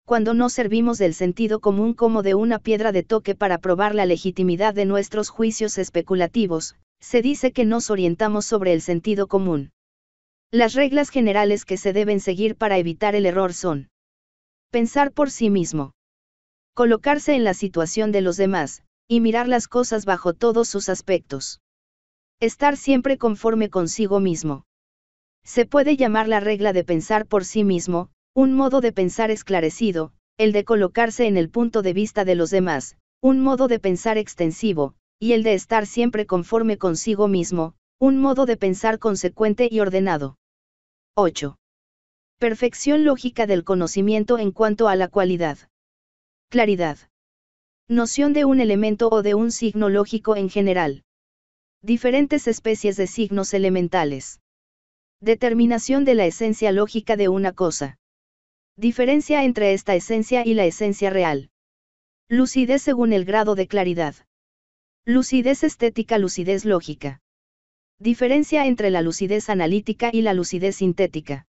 Cuando no servimos del sentido común como de una piedra de toque para probar la legitimidad de nuestros juicios especulativos, se dice que nos orientamos sobre el sentido común. Las reglas generales que se deben seguir para evitar el error son. Pensar por sí mismo. Colocarse en la situación de los demás, y mirar las cosas bajo todos sus aspectos. Estar siempre conforme consigo mismo. Se puede llamar la regla de pensar por sí mismo, un modo de pensar esclarecido, el de colocarse en el punto de vista de los demás, un modo de pensar extensivo, y el de estar siempre conforme consigo mismo, un modo de pensar consecuente y ordenado. 8. Perfección lógica del conocimiento en cuanto a la cualidad. Claridad. Noción de un elemento o de un signo lógico en general. Diferentes especies de signos elementales. Determinación de la esencia lógica de una cosa. Diferencia entre esta esencia y la esencia real. Lucidez según el grado de claridad. Lucidez estética, lucidez lógica. Diferencia entre la lucidez analítica y la lucidez sintética.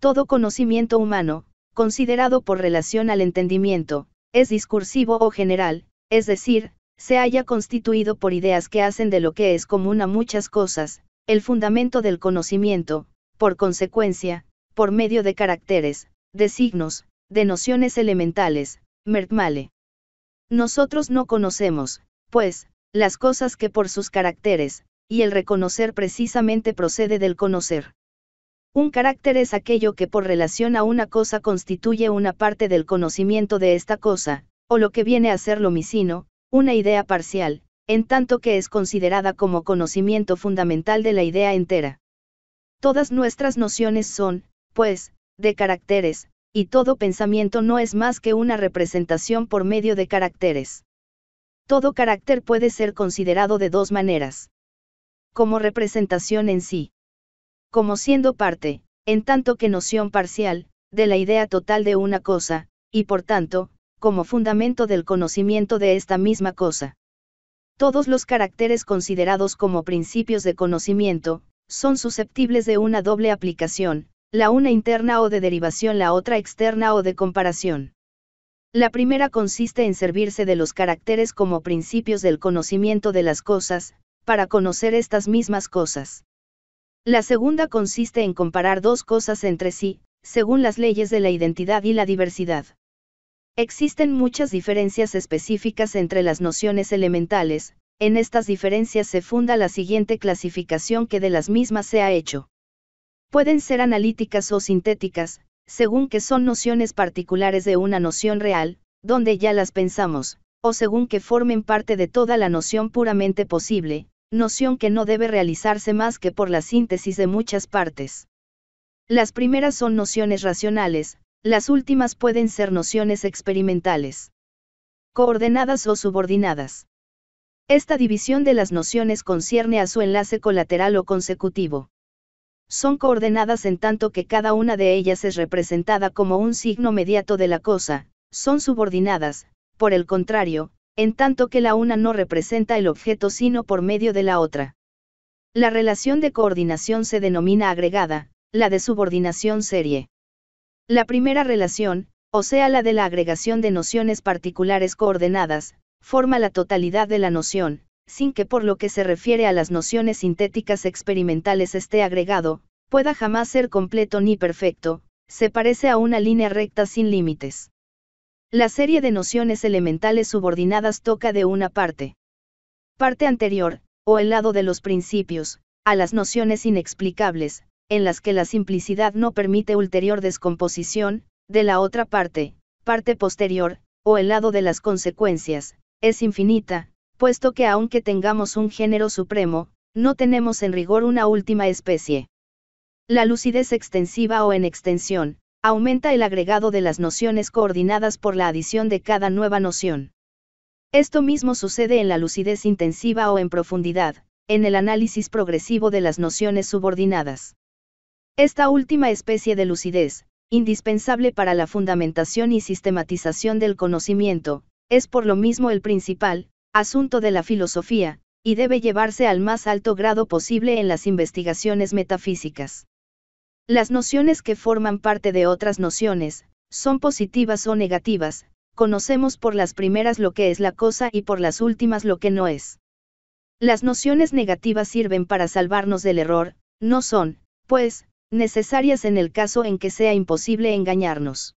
Todo conocimiento humano, considerado por relación al entendimiento, es discursivo o general, es decir, se haya constituido por ideas que hacen de lo que es común a muchas cosas, el fundamento del conocimiento, por consecuencia, por medio de caracteres, de signos, de nociones elementales, merkmale. Nosotros no conocemos, pues, las cosas que por sus caracteres, y el reconocer precisamente procede del conocer. Un carácter es aquello que por relación a una cosa constituye una parte del conocimiento de esta cosa, o lo que viene a ser lo misino, una idea parcial, en tanto que es considerada como conocimiento fundamental de la idea entera. Todas nuestras nociones son, pues, de caracteres, y todo pensamiento no es más que una representación por medio de caracteres. Todo carácter puede ser considerado de dos maneras como representación en sí. Como siendo parte, en tanto que noción parcial, de la idea total de una cosa, y por tanto, como fundamento del conocimiento de esta misma cosa. Todos los caracteres considerados como principios de conocimiento, son susceptibles de una doble aplicación, la una interna o de derivación, la otra externa o de comparación. La primera consiste en servirse de los caracteres como principios del conocimiento de las cosas, para conocer estas mismas cosas. La segunda consiste en comparar dos cosas entre sí, según las leyes de la identidad y la diversidad. Existen muchas diferencias específicas entre las nociones elementales, en estas diferencias se funda la siguiente clasificación que de las mismas se ha hecho. Pueden ser analíticas o sintéticas, según que son nociones particulares de una noción real, donde ya las pensamos, o según que formen parte de toda la noción puramente posible, noción que no debe realizarse más que por la síntesis de muchas partes. Las primeras son nociones racionales, las últimas pueden ser nociones experimentales. Coordenadas o subordinadas. Esta división de las nociones concierne a su enlace colateral o consecutivo. Son coordenadas en tanto que cada una de ellas es representada como un signo mediato de la cosa, son subordinadas, por el contrario, en tanto que la una no representa el objeto sino por medio de la otra. La relación de coordinación se denomina agregada, la de subordinación serie. La primera relación, o sea la de la agregación de nociones particulares coordenadas, forma la totalidad de la noción, sin que por lo que se refiere a las nociones sintéticas experimentales esté agregado, pueda jamás ser completo ni perfecto, se parece a una línea recta sin límites. La serie de nociones elementales subordinadas toca de una parte. Parte anterior, o el lado de los principios, a las nociones inexplicables, en las que la simplicidad no permite ulterior descomposición, de la otra parte, parte posterior, o el lado de las consecuencias, es infinita, puesto que aunque tengamos un género supremo, no tenemos en rigor una última especie. La lucidez extensiva o en extensión, aumenta el agregado de las nociones coordinadas por la adición de cada nueva noción. Esto mismo sucede en la lucidez intensiva o en profundidad, en el análisis progresivo de las nociones subordinadas. Esta última especie de lucidez, indispensable para la fundamentación y sistematización del conocimiento, es por lo mismo el principal, asunto de la filosofía, y debe llevarse al más alto grado posible en las investigaciones metafísicas. Las nociones que forman parte de otras nociones, son positivas o negativas, conocemos por las primeras lo que es la cosa y por las últimas lo que no es. Las nociones negativas sirven para salvarnos del error, no son, pues, necesarias en el caso en que sea imposible engañarnos.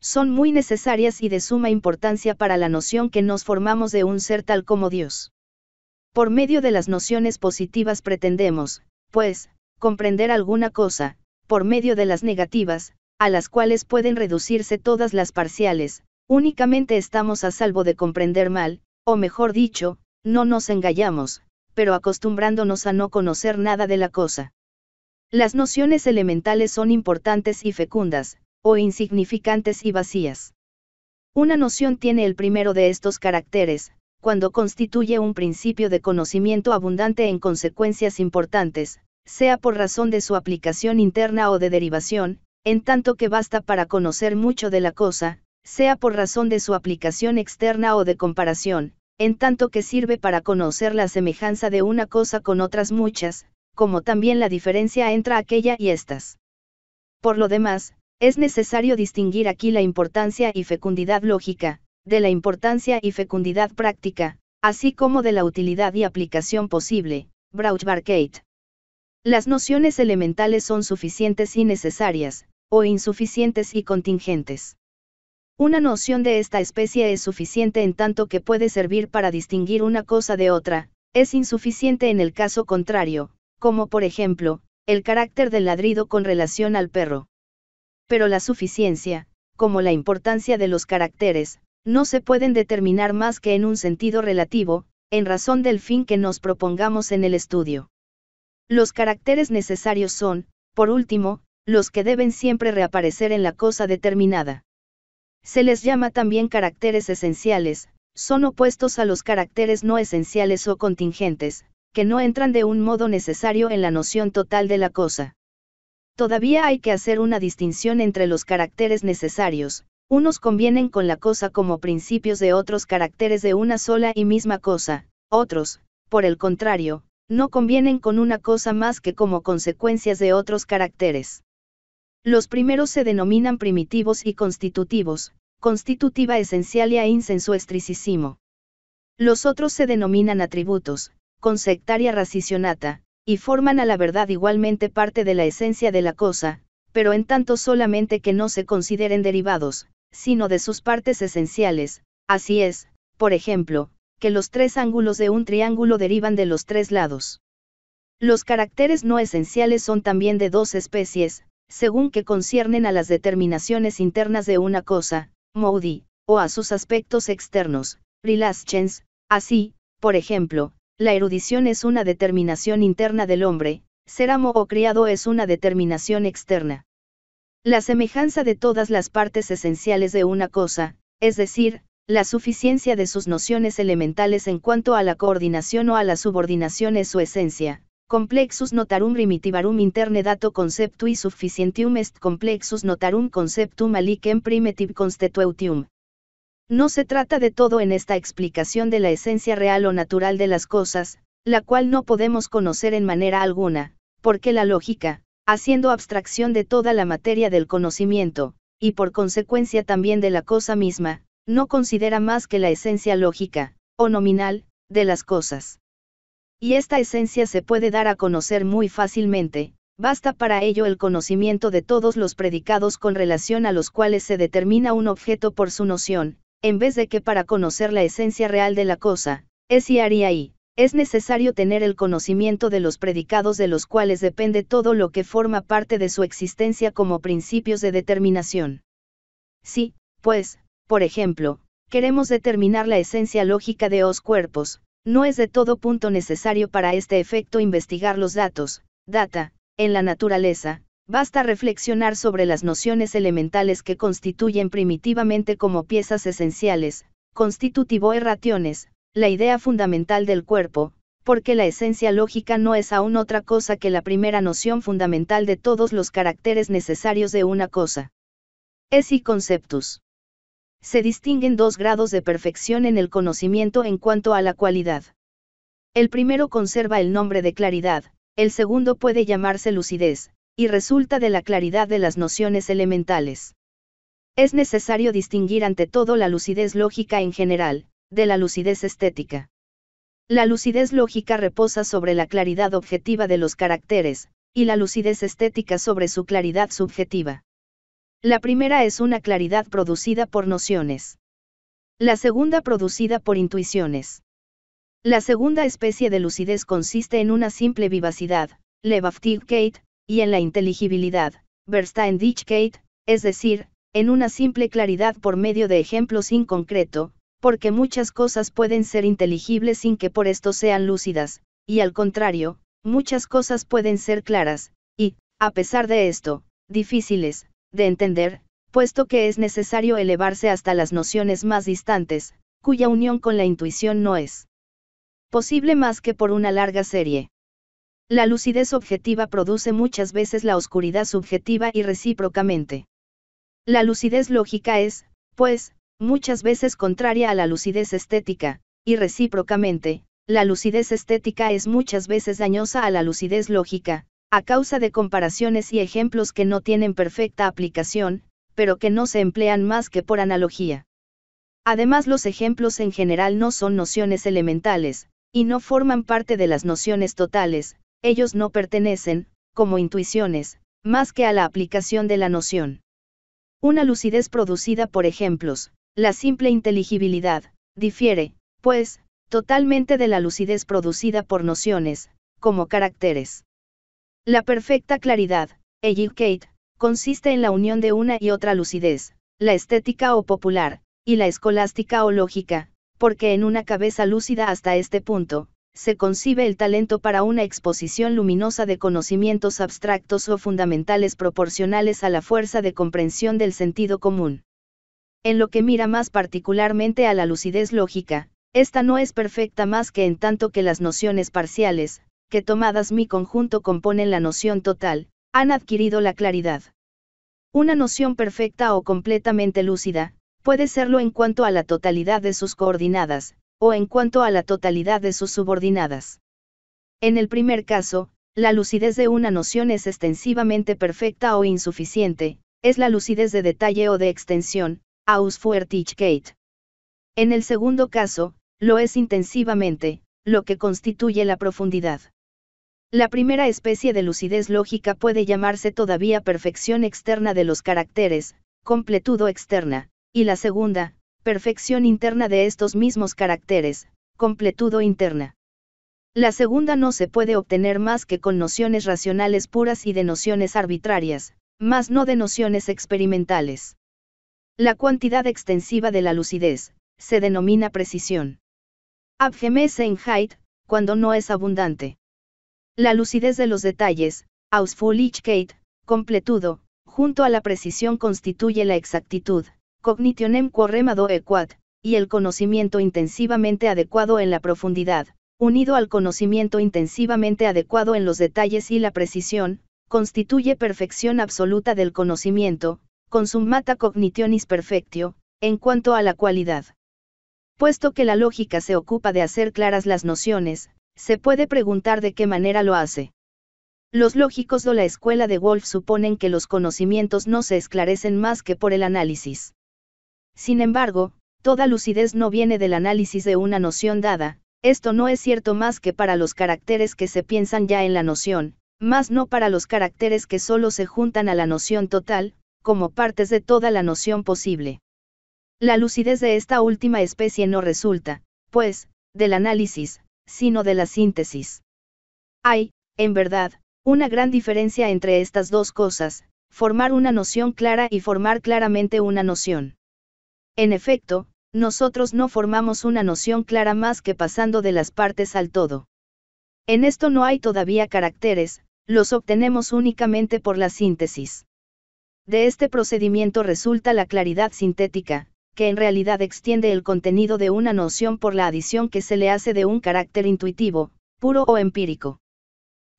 Son muy necesarias y de suma importancia para la noción que nos formamos de un ser tal como Dios. Por medio de las nociones positivas pretendemos, pues, comprender alguna cosa, por medio de las negativas, a las cuales pueden reducirse todas las parciales, únicamente estamos a salvo de comprender mal, o mejor dicho, no nos engañamos, pero acostumbrándonos a no conocer nada de la cosa. Las nociones elementales son importantes y fecundas, o insignificantes y vacías. Una noción tiene el primero de estos caracteres, cuando constituye un principio de conocimiento abundante en consecuencias importantes, sea por razón de su aplicación interna o de derivación, en tanto que basta para conocer mucho de la cosa, sea por razón de su aplicación externa o de comparación, en tanto que sirve para conocer la semejanza de una cosa con otras muchas, como también la diferencia entre aquella y estas. Por lo demás, es necesario distinguir aquí la importancia y fecundidad lógica, de la importancia y fecundidad práctica, así como de la utilidad y aplicación posible. Las nociones elementales son suficientes y necesarias, o insuficientes y contingentes. Una noción de esta especie es suficiente en tanto que puede servir para distinguir una cosa de otra, es insuficiente en el caso contrario, como por ejemplo, el carácter del ladrido con relación al perro. Pero la suficiencia, como la importancia de los caracteres, no se pueden determinar más que en un sentido relativo, en razón del fin que nos propongamos en el estudio. Los caracteres necesarios son, por último, los que deben siempre reaparecer en la cosa determinada. Se les llama también caracteres esenciales, son opuestos a los caracteres no esenciales o contingentes, que no entran de un modo necesario en la noción total de la cosa. Todavía hay que hacer una distinción entre los caracteres necesarios, unos convienen con la cosa como principios de otros caracteres de una sola y misma cosa, otros, por el contrario, no convienen con una cosa más que como consecuencias de otros caracteres. Los primeros se denominan primitivos y constitutivos, constitutiva esencialia in estricísimo. Los otros se denominan atributos, consectaria racisionata, y forman a la verdad igualmente parte de la esencia de la cosa, pero en tanto solamente que no se consideren derivados, sino de sus partes esenciales, así es, por ejemplo, que los tres ángulos de un triángulo derivan de los tres lados. Los caracteres no esenciales son también de dos especies, según que conciernen a las determinaciones internas de una cosa, Moudi, o a sus aspectos externos, Rilaschens. así, por ejemplo, la erudición es una determinación interna del hombre, ser amo o criado es una determinación externa. La semejanza de todas las partes esenciales de una cosa, es decir, la suficiencia de sus nociones elementales en cuanto a la coordinación o a la subordinación es su esencia. Complexus notarum primitivarum interne dato conceptui sufficientium est complexus notarum conceptum aliquem primitiv constituentium. No se trata de todo en esta explicación de la esencia real o natural de las cosas, la cual no podemos conocer en manera alguna, porque la lógica, haciendo abstracción de toda la materia del conocimiento, y por consecuencia también de la cosa misma, no considera más que la esencia lógica, o nominal, de las cosas. Y esta esencia se puede dar a conocer muy fácilmente, basta para ello el conocimiento de todos los predicados con relación a los cuales se determina un objeto por su noción, en vez de que para conocer la esencia real de la cosa, es y haría y, es necesario tener el conocimiento de los predicados de los cuales depende todo lo que forma parte de su existencia como principios de determinación. Sí, pues, por ejemplo, queremos determinar la esencia lógica de los cuerpos, no es de todo punto necesario para este efecto investigar los datos, data, en la naturaleza, basta reflexionar sobre las nociones elementales que constituyen primitivamente como piezas esenciales, constitutivo errationes, la idea fundamental del cuerpo, porque la esencia lógica no es aún otra cosa que la primera noción fundamental de todos los caracteres necesarios de una cosa. Es y conceptus se distinguen dos grados de perfección en el conocimiento en cuanto a la cualidad. El primero conserva el nombre de claridad, el segundo puede llamarse lucidez, y resulta de la claridad de las nociones elementales. Es necesario distinguir ante todo la lucidez lógica en general, de la lucidez estética. La lucidez lógica reposa sobre la claridad objetiva de los caracteres, y la lucidez estética sobre su claridad subjetiva. La primera es una claridad producida por nociones. La segunda producida por intuiciones. La segunda especie de lucidez consiste en una simple vivacidad, Levaftigkeit, y en la inteligibilidad, Kate, es decir, en una simple claridad por medio de ejemplos inconcreto, porque muchas cosas pueden ser inteligibles sin que por esto sean lúcidas, y al contrario, muchas cosas pueden ser claras, y, a pesar de esto, difíciles, de entender, puesto que es necesario elevarse hasta las nociones más distantes, cuya unión con la intuición no es posible más que por una larga serie. La lucidez objetiva produce muchas veces la oscuridad subjetiva y recíprocamente. La lucidez lógica es, pues, muchas veces contraria a la lucidez estética, y recíprocamente, la lucidez estética es muchas veces dañosa a la lucidez lógica, a causa de comparaciones y ejemplos que no tienen perfecta aplicación, pero que no se emplean más que por analogía. Además los ejemplos en general no son nociones elementales, y no forman parte de las nociones totales, ellos no pertenecen, como intuiciones, más que a la aplicación de la noción. Una lucidez producida por ejemplos, la simple inteligibilidad, difiere, pues, totalmente de la lucidez producida por nociones, como caracteres. La perfecta claridad, educate, consiste en la unión de una y otra lucidez, la estética o popular, y la escolástica o lógica, porque en una cabeza lúcida hasta este punto, se concibe el talento para una exposición luminosa de conocimientos abstractos o fundamentales proporcionales a la fuerza de comprensión del sentido común. En lo que mira más particularmente a la lucidez lógica, esta no es perfecta más que en tanto que las nociones parciales, que tomadas mi conjunto componen la noción total, han adquirido la claridad. Una noción perfecta o completamente lúcida, puede serlo en cuanto a la totalidad de sus coordinadas, o en cuanto a la totalidad de sus subordinadas. En el primer caso, la lucidez de una noción es extensivamente perfecta o insuficiente, es la lucidez de detalle o de extensión, aus En el segundo caso, lo es intensivamente, lo que constituye la profundidad. La primera especie de lucidez lógica puede llamarse todavía perfección externa de los caracteres, completudo externa, y la segunda, perfección interna de estos mismos caracteres, completudo interna. La segunda no se puede obtener más que con nociones racionales puras y de nociones arbitrarias, más no de nociones experimentales. La cuantidad extensiva de la lucidez, se denomina precisión. height cuando no es abundante. La lucidez de los detalles, Ausführlichkeit, completudo, junto a la precisión constituye la exactitud, cognitionem quorremado equat, y el conocimiento intensivamente adecuado en la profundidad, unido al conocimiento intensivamente adecuado en los detalles y la precisión, constituye perfección absoluta del conocimiento, consummata cognitionis perfectio, en cuanto a la cualidad. Puesto que la lógica se ocupa de hacer claras las nociones, se puede preguntar de qué manera lo hace. Los lógicos de la escuela de Wolff suponen que los conocimientos no se esclarecen más que por el análisis. Sin embargo, toda lucidez no viene del análisis de una noción dada, esto no es cierto más que para los caracteres que se piensan ya en la noción, más no para los caracteres que solo se juntan a la noción total, como partes de toda la noción posible. La lucidez de esta última especie no resulta, pues, del análisis, sino de la síntesis. Hay, en verdad, una gran diferencia entre estas dos cosas, formar una noción clara y formar claramente una noción. En efecto, nosotros no formamos una noción clara más que pasando de las partes al todo. En esto no hay todavía caracteres, los obtenemos únicamente por la síntesis. De este procedimiento resulta la claridad sintética, que en realidad extiende el contenido de una noción por la adición que se le hace de un carácter intuitivo, puro o empírico.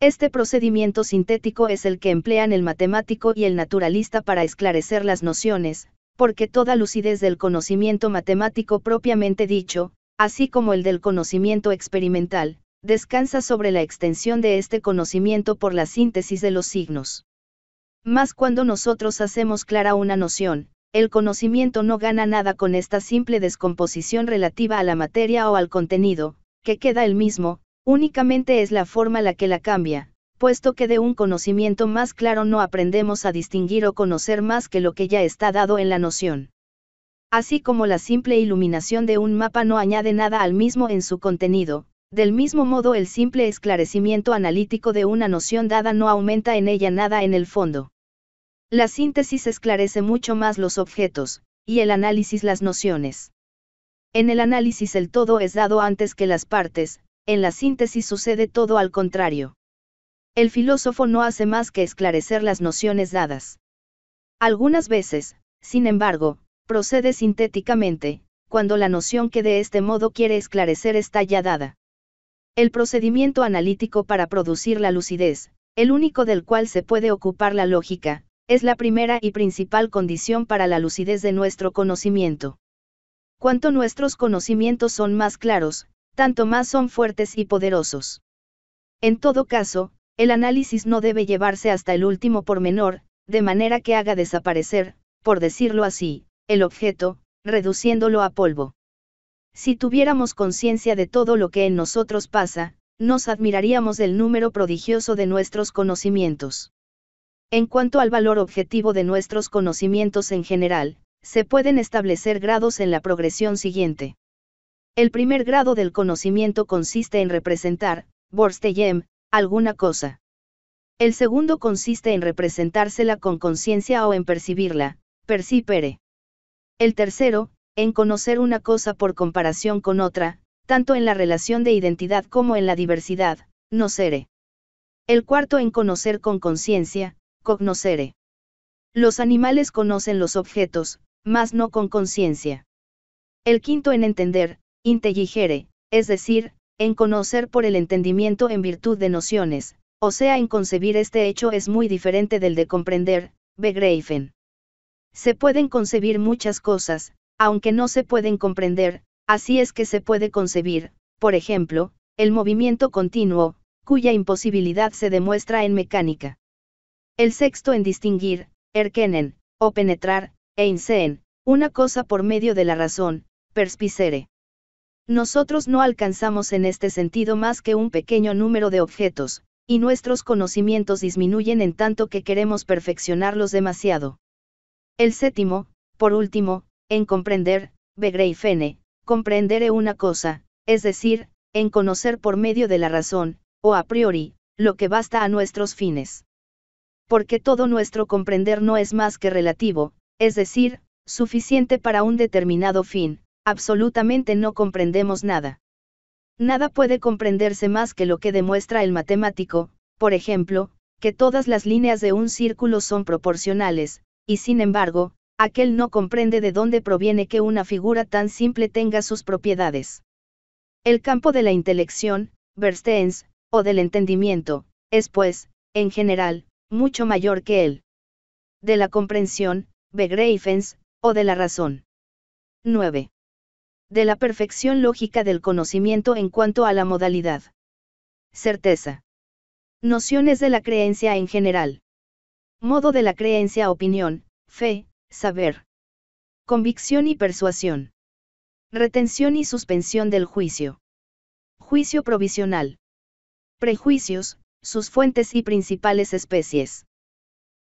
Este procedimiento sintético es el que emplean el matemático y el naturalista para esclarecer las nociones, porque toda lucidez del conocimiento matemático propiamente dicho, así como el del conocimiento experimental, descansa sobre la extensión de este conocimiento por la síntesis de los signos. Más cuando nosotros hacemos clara una noción, el conocimiento no gana nada con esta simple descomposición relativa a la materia o al contenido, que queda el mismo, únicamente es la forma la que la cambia, puesto que de un conocimiento más claro no aprendemos a distinguir o conocer más que lo que ya está dado en la noción. Así como la simple iluminación de un mapa no añade nada al mismo en su contenido, del mismo modo el simple esclarecimiento analítico de una noción dada no aumenta en ella nada en el fondo. La síntesis esclarece mucho más los objetos, y el análisis las nociones. En el análisis el todo es dado antes que las partes, en la síntesis sucede todo al contrario. El filósofo no hace más que esclarecer las nociones dadas. Algunas veces, sin embargo, procede sintéticamente, cuando la noción que de este modo quiere esclarecer está ya dada. El procedimiento analítico para producir la lucidez, el único del cual se puede ocupar la lógica, es la primera y principal condición para la lucidez de nuestro conocimiento. Cuanto nuestros conocimientos son más claros, tanto más son fuertes y poderosos. En todo caso, el análisis no debe llevarse hasta el último pormenor, de manera que haga desaparecer, por decirlo así, el objeto, reduciéndolo a polvo. Si tuviéramos conciencia de todo lo que en nosotros pasa, nos admiraríamos del número prodigioso de nuestros conocimientos. En cuanto al valor objetivo de nuestros conocimientos en general, se pueden establecer grados en la progresión siguiente. El primer grado del conocimiento consiste en representar, Borsteyem, alguna cosa. El segundo consiste en representársela con conciencia o en percibirla, percipere. El tercero, en conocer una cosa por comparación con otra, tanto en la relación de identidad como en la diversidad, no seré. El cuarto en conocer con conciencia, cognoscere. Los animales conocen los objetos, mas no con conciencia. El quinto en entender, intelligere, es decir, en conocer por el entendimiento en virtud de nociones, o sea, en concebir este hecho es muy diferente del de comprender, begreifen. Se pueden concebir muchas cosas, aunque no se pueden comprender, así es que se puede concebir, por ejemplo, el movimiento continuo, cuya imposibilidad se demuestra en mecánica. El sexto en distinguir, erkenen, o penetrar, e una cosa por medio de la razón, perspicere. Nosotros no alcanzamos en este sentido más que un pequeño número de objetos, y nuestros conocimientos disminuyen en tanto que queremos perfeccionarlos demasiado. El séptimo, por último, en comprender, begreifene, comprendere una cosa, es decir, en conocer por medio de la razón, o a priori, lo que basta a nuestros fines porque todo nuestro comprender no es más que relativo, es decir, suficiente para un determinado fin, absolutamente no comprendemos nada. Nada puede comprenderse más que lo que demuestra el matemático, por ejemplo, que todas las líneas de un círculo son proporcionales, y sin embargo, aquel no comprende de dónde proviene que una figura tan simple tenga sus propiedades. El campo de la intelección, Versteens, o del entendimiento, es pues, en general, mucho mayor que él. De la comprensión, Begreifens, o de la razón. 9. De la perfección lógica del conocimiento en cuanto a la modalidad. Certeza. Nociones de la creencia en general. Modo de la creencia, opinión, fe, saber. Convicción y persuasión. Retención y suspensión del juicio. Juicio provisional. Prejuicios, sus fuentes y principales especies.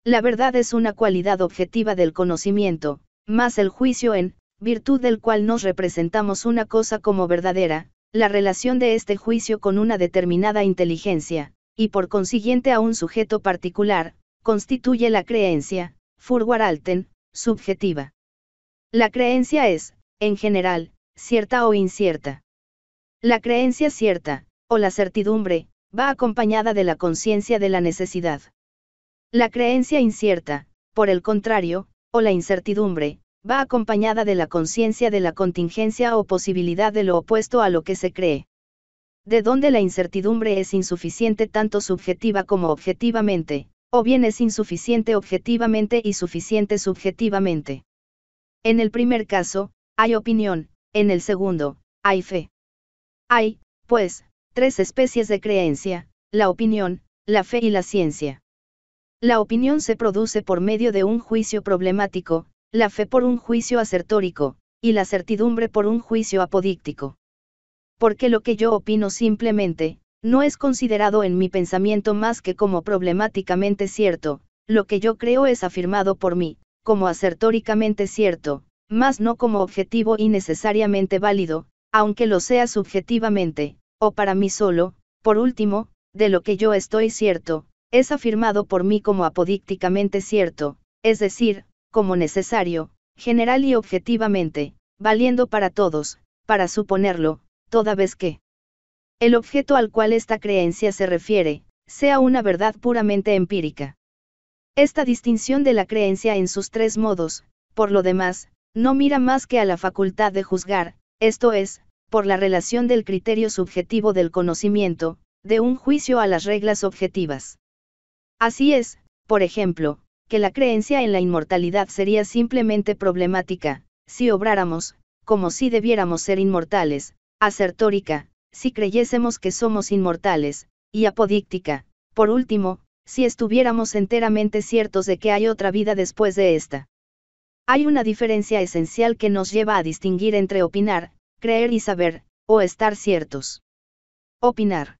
La verdad es una cualidad objetiva del conocimiento, más el juicio en, virtud del cual nos representamos una cosa como verdadera, la relación de este juicio con una determinada inteligencia, y por consiguiente a un sujeto particular, constituye la creencia, alten subjetiva. La creencia es, en general, cierta o incierta. La creencia cierta, o la certidumbre, va acompañada de la conciencia de la necesidad. La creencia incierta, por el contrario, o la incertidumbre, va acompañada de la conciencia de la contingencia o posibilidad de lo opuesto a lo que se cree. De donde la incertidumbre es insuficiente tanto subjetiva como objetivamente, o bien es insuficiente objetivamente y suficiente subjetivamente. En el primer caso, hay opinión, en el segundo, hay fe. Hay, pues, tres especies de creencia, la opinión, la fe y la ciencia. La opinión se produce por medio de un juicio problemático, la fe por un juicio asertórico, y la certidumbre por un juicio apodíctico. Porque lo que yo opino simplemente, no es considerado en mi pensamiento más que como problemáticamente cierto, lo que yo creo es afirmado por mí, como asertóricamente cierto, más no como objetivo y necesariamente válido, aunque lo sea subjetivamente, o para mí solo, por último, de lo que yo estoy cierto, es afirmado por mí como apodícticamente cierto, es decir, como necesario, general y objetivamente, valiendo para todos, para suponerlo, toda vez que el objeto al cual esta creencia se refiere, sea una verdad puramente empírica. Esta distinción de la creencia en sus tres modos, por lo demás, no mira más que a la facultad de juzgar, esto es, por la relación del criterio subjetivo del conocimiento, de un juicio a las reglas objetivas. Así es, por ejemplo, que la creencia en la inmortalidad sería simplemente problemática, si obráramos, como si debiéramos ser inmortales, acertórica, si creyésemos que somos inmortales, y apodíctica, por último, si estuviéramos enteramente ciertos de que hay otra vida después de esta. Hay una diferencia esencial que nos lleva a distinguir entre opinar, creer y saber, o estar ciertos. Opinar.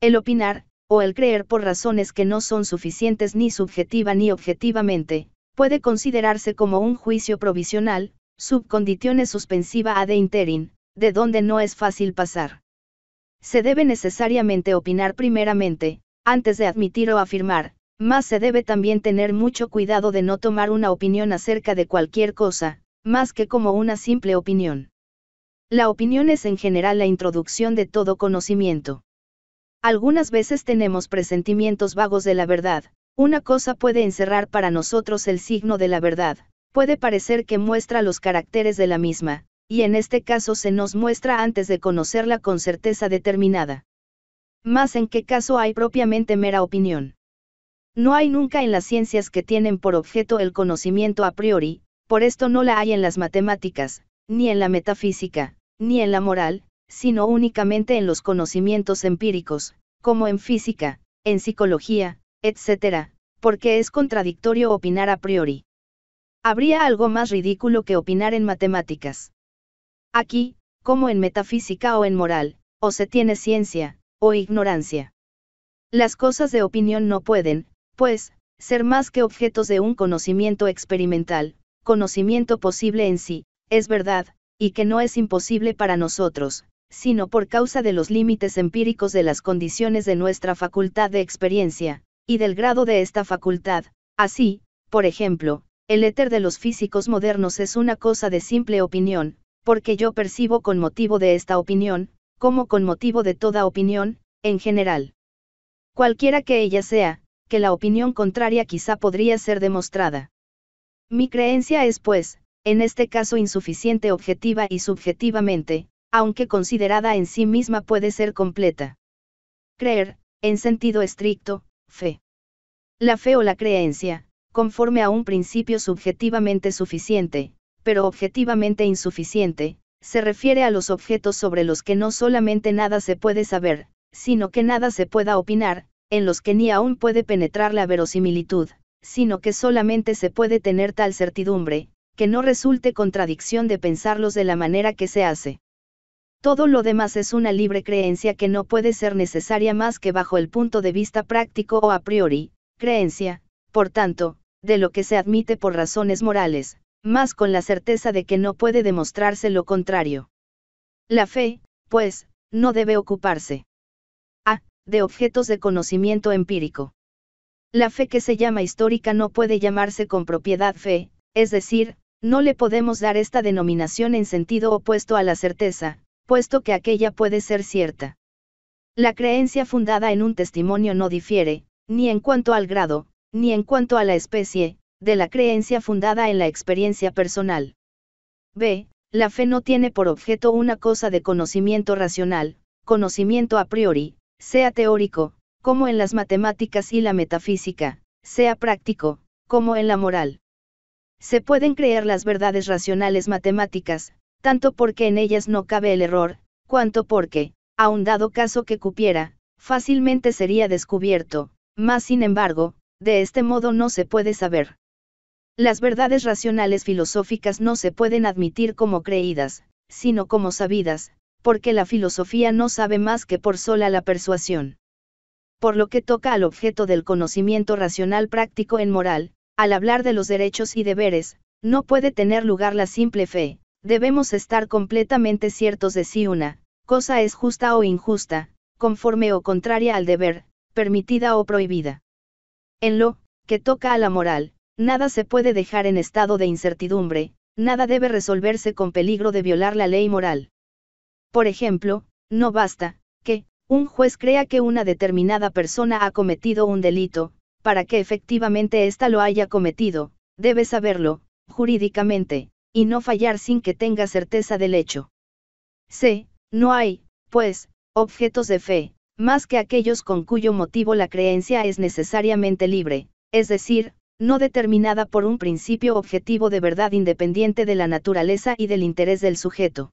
El opinar, o el creer por razones que no son suficientes ni subjetiva ni objetivamente, puede considerarse como un juicio provisional, subcondiciones suspensiva ad interim, de donde no es fácil pasar. Se debe necesariamente opinar primeramente, antes de admitir o afirmar, más se debe también tener mucho cuidado de no tomar una opinión acerca de cualquier cosa, más que como una simple opinión. La opinión es en general la introducción de todo conocimiento. Algunas veces tenemos presentimientos vagos de la verdad, una cosa puede encerrar para nosotros el signo de la verdad, puede parecer que muestra los caracteres de la misma, y en este caso se nos muestra antes de conocerla con certeza determinada. Más en qué caso hay propiamente mera opinión. No hay nunca en las ciencias que tienen por objeto el conocimiento a priori, por esto no la hay en las matemáticas, ni en la metafísica, ni en la moral, sino únicamente en los conocimientos empíricos, como en física, en psicología, etc., porque es contradictorio opinar a priori. Habría algo más ridículo que opinar en matemáticas. Aquí, como en metafísica o en moral, o se tiene ciencia, o ignorancia. Las cosas de opinión no pueden, pues, ser más que objetos de un conocimiento experimental, conocimiento posible en sí, es verdad, y que no es imposible para nosotros, sino por causa de los límites empíricos de las condiciones de nuestra facultad de experiencia, y del grado de esta facultad. Así, por ejemplo, el éter de los físicos modernos es una cosa de simple opinión, porque yo percibo con motivo de esta opinión, como con motivo de toda opinión, en general. Cualquiera que ella sea, que la opinión contraria quizá podría ser demostrada. Mi creencia es pues, en este caso insuficiente objetiva y subjetivamente, aunque considerada en sí misma puede ser completa. Creer, en sentido estricto, fe. La fe o la creencia, conforme a un principio subjetivamente suficiente, pero objetivamente insuficiente, se refiere a los objetos sobre los que no solamente nada se puede saber, sino que nada se pueda opinar, en los que ni aún puede penetrar la verosimilitud, sino que solamente se puede tener tal certidumbre, que no resulte contradicción de pensarlos de la manera que se hace. Todo lo demás es una libre creencia que no puede ser necesaria más que bajo el punto de vista práctico o a priori, creencia, por tanto, de lo que se admite por razones morales, más con la certeza de que no puede demostrarse lo contrario. La fe, pues, no debe ocuparse. A. De objetos de conocimiento empírico. La fe que se llama histórica no puede llamarse con propiedad fe, es decir, no le podemos dar esta denominación en sentido opuesto a la certeza, puesto que aquella puede ser cierta. La creencia fundada en un testimonio no difiere, ni en cuanto al grado, ni en cuanto a la especie, de la creencia fundada en la experiencia personal. B. La fe no tiene por objeto una cosa de conocimiento racional, conocimiento a priori, sea teórico, como en las matemáticas y la metafísica, sea práctico, como en la moral se pueden creer las verdades racionales matemáticas, tanto porque en ellas no cabe el error, cuanto porque, a un dado caso que cupiera, fácilmente sería descubierto, más sin embargo, de este modo no se puede saber. Las verdades racionales filosóficas no se pueden admitir como creídas, sino como sabidas, porque la filosofía no sabe más que por sola la persuasión. Por lo que toca al objeto del conocimiento racional práctico en moral, al hablar de los derechos y deberes, no puede tener lugar la simple fe, debemos estar completamente ciertos de si una cosa es justa o injusta, conforme o contraria al deber, permitida o prohibida. En lo que toca a la moral, nada se puede dejar en estado de incertidumbre, nada debe resolverse con peligro de violar la ley moral. Por ejemplo, no basta, que, un juez crea que una determinada persona ha cometido un delito, para que efectivamente ésta lo haya cometido, debe saberlo, jurídicamente, y no fallar sin que tenga certeza del hecho. C. No hay, pues, objetos de fe, más que aquellos con cuyo motivo la creencia es necesariamente libre, es decir, no determinada por un principio objetivo de verdad independiente de la naturaleza y del interés del sujeto.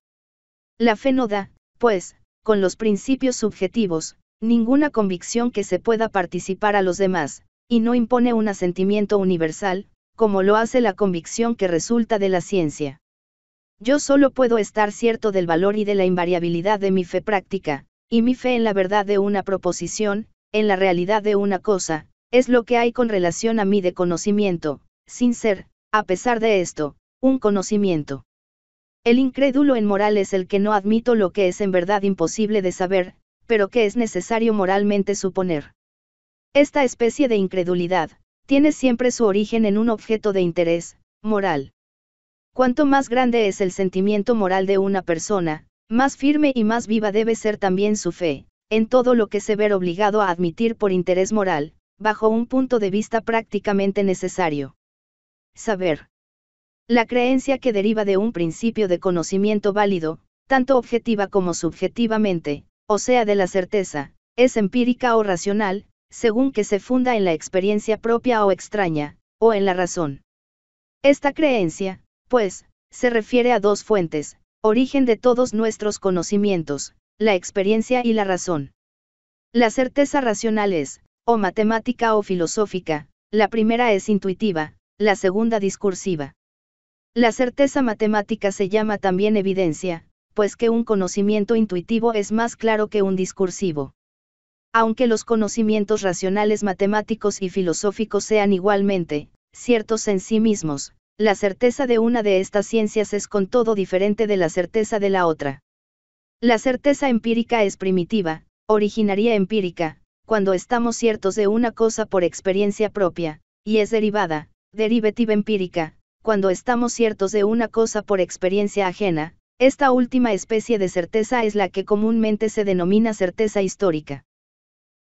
La fe no da, pues, con los principios subjetivos, ninguna convicción que se pueda participar a los demás, y no impone un asentimiento universal, como lo hace la convicción que resulta de la ciencia. Yo solo puedo estar cierto del valor y de la invariabilidad de mi fe práctica, y mi fe en la verdad de una proposición, en la realidad de una cosa, es lo que hay con relación a mí de conocimiento, sin ser, a pesar de esto, un conocimiento. El incrédulo en moral es el que no admito lo que es en verdad imposible de saber, pero que es necesario moralmente suponer. Esta especie de incredulidad, tiene siempre su origen en un objeto de interés, moral. Cuanto más grande es el sentimiento moral de una persona, más firme y más viva debe ser también su fe, en todo lo que se ver obligado a admitir por interés moral, bajo un punto de vista prácticamente necesario. Saber. La creencia que deriva de un principio de conocimiento válido, tanto objetiva como subjetivamente, o sea de la certeza, es empírica o racional, según que se funda en la experiencia propia o extraña, o en la razón. Esta creencia, pues, se refiere a dos fuentes, origen de todos nuestros conocimientos, la experiencia y la razón. La certeza racional es, o matemática o filosófica, la primera es intuitiva, la segunda discursiva. La certeza matemática se llama también evidencia, pues que un conocimiento intuitivo es más claro que un discursivo aunque los conocimientos racionales matemáticos y filosóficos sean igualmente, ciertos en sí mismos, la certeza de una de estas ciencias es con todo diferente de la certeza de la otra. La certeza empírica es primitiva, originaria empírica, cuando estamos ciertos de una cosa por experiencia propia, y es derivada, derivativa empírica, cuando estamos ciertos de una cosa por experiencia ajena, esta última especie de certeza es la que comúnmente se denomina certeza histórica.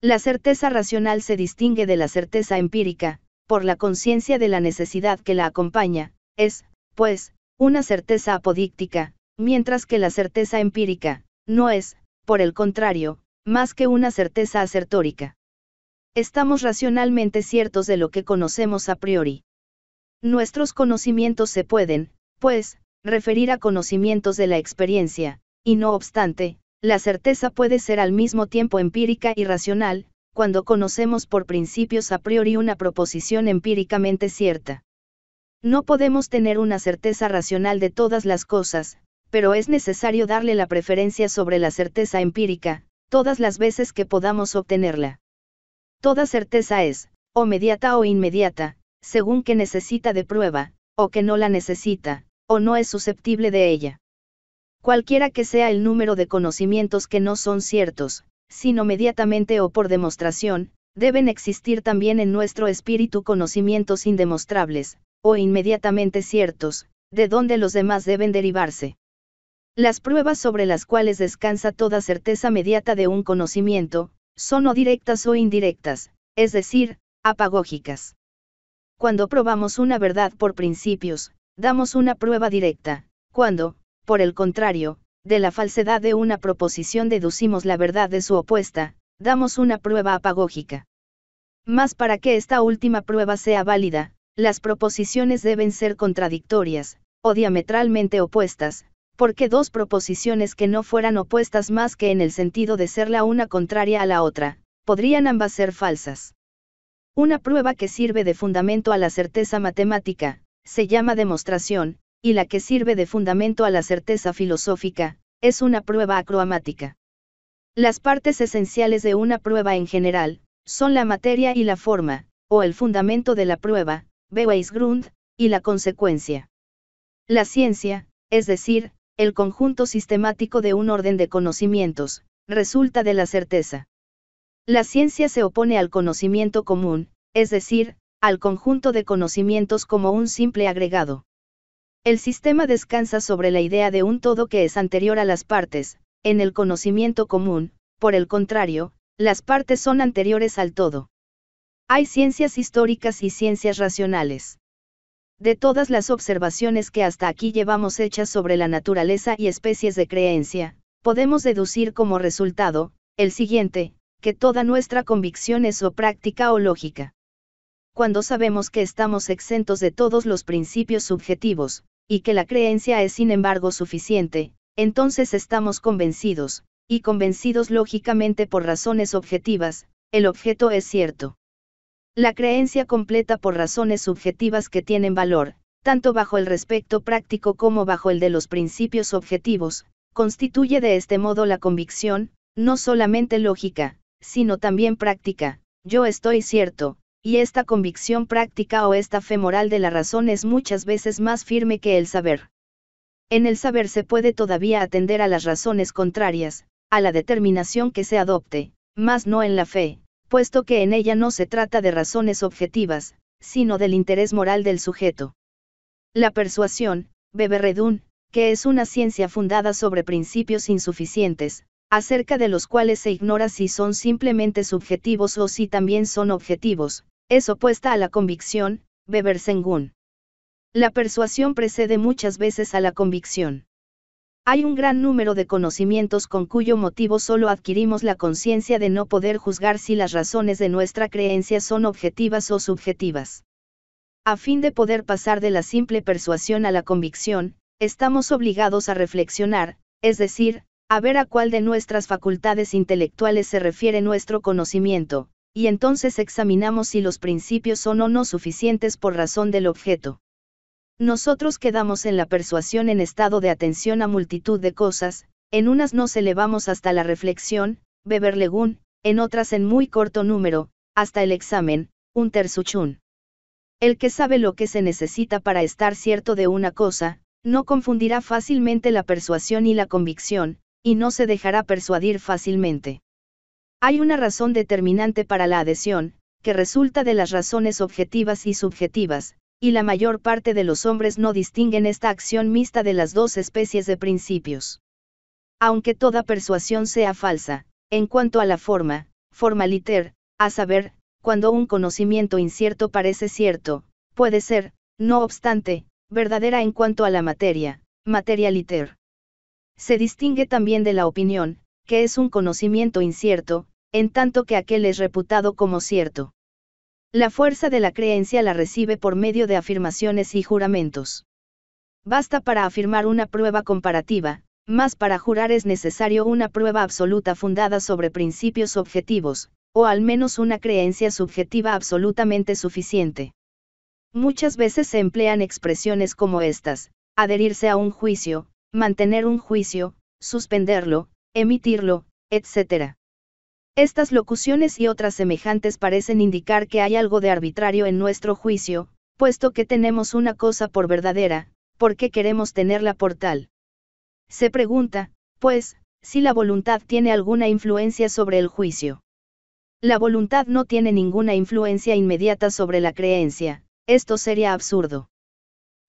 La certeza racional se distingue de la certeza empírica, por la conciencia de la necesidad que la acompaña, es, pues, una certeza apodíctica, mientras que la certeza empírica, no es, por el contrario, más que una certeza acertórica. Estamos racionalmente ciertos de lo que conocemos a priori. Nuestros conocimientos se pueden, pues, referir a conocimientos de la experiencia, y no obstante, la certeza puede ser al mismo tiempo empírica y racional, cuando conocemos por principios a priori una proposición empíricamente cierta. No podemos tener una certeza racional de todas las cosas, pero es necesario darle la preferencia sobre la certeza empírica, todas las veces que podamos obtenerla. Toda certeza es, o mediata o inmediata, según que necesita de prueba, o que no la necesita, o no es susceptible de ella cualquiera que sea el número de conocimientos que no son ciertos, sino mediatamente o por demostración, deben existir también en nuestro espíritu conocimientos indemostrables, o inmediatamente ciertos, de donde los demás deben derivarse. Las pruebas sobre las cuales descansa toda certeza mediata de un conocimiento, son o directas o indirectas, es decir, apagógicas. Cuando probamos una verdad por principios, damos una prueba directa, cuando, por el contrario, de la falsedad de una proposición deducimos la verdad de su opuesta, damos una prueba apagógica. Más para que esta última prueba sea válida, las proposiciones deben ser contradictorias, o diametralmente opuestas, porque dos proposiciones que no fueran opuestas más que en el sentido de ser la una contraria a la otra, podrían ambas ser falsas. Una prueba que sirve de fundamento a la certeza matemática, se llama demostración, y la que sirve de fundamento a la certeza filosófica, es una prueba acroamática. Las partes esenciales de una prueba en general, son la materia y la forma, o el fundamento de la prueba, Beweisgrund, y la consecuencia. La ciencia, es decir, el conjunto sistemático de un orden de conocimientos, resulta de la certeza. La ciencia se opone al conocimiento común, es decir, al conjunto de conocimientos como un simple agregado. El sistema descansa sobre la idea de un todo que es anterior a las partes, en el conocimiento común, por el contrario, las partes son anteriores al todo. Hay ciencias históricas y ciencias racionales. De todas las observaciones que hasta aquí llevamos hechas sobre la naturaleza y especies de creencia, podemos deducir como resultado, el siguiente, que toda nuestra convicción es o práctica o lógica. Cuando sabemos que estamos exentos de todos los principios subjetivos, y que la creencia es sin embargo suficiente, entonces estamos convencidos, y convencidos lógicamente por razones objetivas, el objeto es cierto. La creencia completa por razones subjetivas que tienen valor, tanto bajo el respecto práctico como bajo el de los principios objetivos, constituye de este modo la convicción, no solamente lógica, sino también práctica, yo estoy cierto, y esta convicción práctica o esta fe moral de la razón es muchas veces más firme que el saber. En el saber se puede todavía atender a las razones contrarias, a la determinación que se adopte, más no en la fe, puesto que en ella no se trata de razones objetivas, sino del interés moral del sujeto. La persuasión, Beberredún, que es una ciencia fundada sobre principios insuficientes, acerca de los cuales se ignora si son simplemente subjetivos o si también son objetivos, es opuesta a la convicción, Beber Sengún. La persuasión precede muchas veces a la convicción. Hay un gran número de conocimientos con cuyo motivo solo adquirimos la conciencia de no poder juzgar si las razones de nuestra creencia son objetivas o subjetivas. A fin de poder pasar de la simple persuasión a la convicción, estamos obligados a reflexionar, es decir, a ver a cuál de nuestras facultades intelectuales se refiere nuestro conocimiento, y entonces examinamos si los principios son o no suficientes por razón del objeto. Nosotros quedamos en la persuasión en estado de atención a multitud de cosas, en unas nos elevamos hasta la reflexión, beber legún, en otras en muy corto número, hasta el examen, un tersuchun. El que sabe lo que se necesita para estar cierto de una cosa, no confundirá fácilmente la persuasión y la convicción, y no se dejará persuadir fácilmente. Hay una razón determinante para la adhesión, que resulta de las razones objetivas y subjetivas, y la mayor parte de los hombres no distinguen esta acción mixta de las dos especies de principios. Aunque toda persuasión sea falsa, en cuanto a la forma, formaliter, a saber, cuando un conocimiento incierto parece cierto, puede ser, no obstante, verdadera en cuanto a la materia, materialiter. Se distingue también de la opinión, que es un conocimiento incierto, en tanto que aquel es reputado como cierto. La fuerza de la creencia la recibe por medio de afirmaciones y juramentos. Basta para afirmar una prueba comparativa, más para jurar es necesario una prueba absoluta fundada sobre principios objetivos, o al menos una creencia subjetiva absolutamente suficiente. Muchas veces se emplean expresiones como estas, adherirse a un juicio, mantener un juicio, suspenderlo, emitirlo, etcétera. Estas locuciones y otras semejantes parecen indicar que hay algo de arbitrario en nuestro juicio, puesto que tenemos una cosa por verdadera, ¿por qué queremos tenerla por tal? Se pregunta, pues, si la voluntad tiene alguna influencia sobre el juicio. La voluntad no tiene ninguna influencia inmediata sobre la creencia, esto sería absurdo.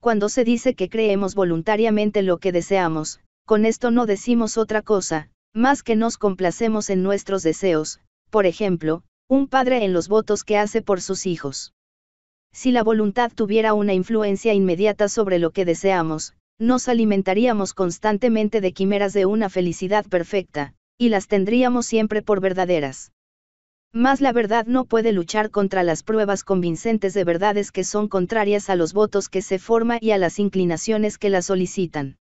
Cuando se dice que creemos voluntariamente lo que deseamos, con esto no decimos otra cosa, más que nos complacemos en nuestros deseos, por ejemplo, un padre en los votos que hace por sus hijos. Si la voluntad tuviera una influencia inmediata sobre lo que deseamos, nos alimentaríamos constantemente de quimeras de una felicidad perfecta, y las tendríamos siempre por verdaderas. Mas la verdad no puede luchar contra las pruebas convincentes de verdades que son contrarias a los votos que se forma y a las inclinaciones que la solicitan.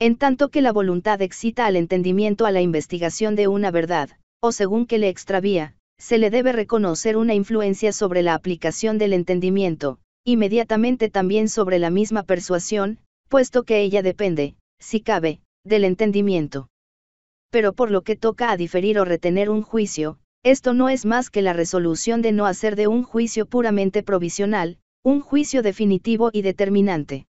En tanto que la voluntad excita al entendimiento a la investigación de una verdad, o según que le extravía, se le debe reconocer una influencia sobre la aplicación del entendimiento, inmediatamente también sobre la misma persuasión, puesto que ella depende, si cabe, del entendimiento. Pero por lo que toca a diferir o retener un juicio, esto no es más que la resolución de no hacer de un juicio puramente provisional, un juicio definitivo y determinante.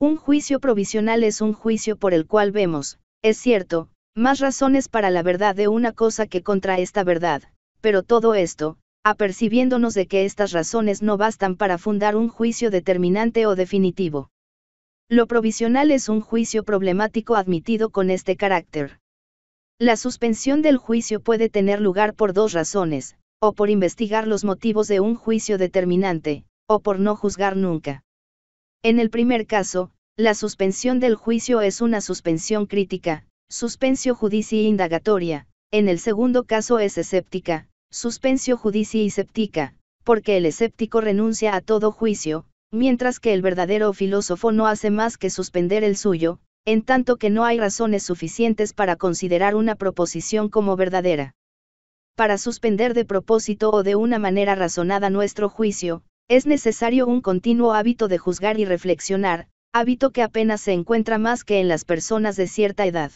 Un juicio provisional es un juicio por el cual vemos, es cierto, más razones para la verdad de una cosa que contra esta verdad, pero todo esto, apercibiéndonos de que estas razones no bastan para fundar un juicio determinante o definitivo. Lo provisional es un juicio problemático admitido con este carácter. La suspensión del juicio puede tener lugar por dos razones, o por investigar los motivos de un juicio determinante, o por no juzgar nunca. En el primer caso, la suspensión del juicio es una suspensión crítica, suspensio judici e indagatoria, en el segundo caso es escéptica, suspensio judici séptica, porque el escéptico renuncia a todo juicio, mientras que el verdadero filósofo no hace más que suspender el suyo, en tanto que no hay razones suficientes para considerar una proposición como verdadera. Para suspender de propósito o de una manera razonada nuestro juicio, es necesario un continuo hábito de juzgar y reflexionar, hábito que apenas se encuentra más que en las personas de cierta edad.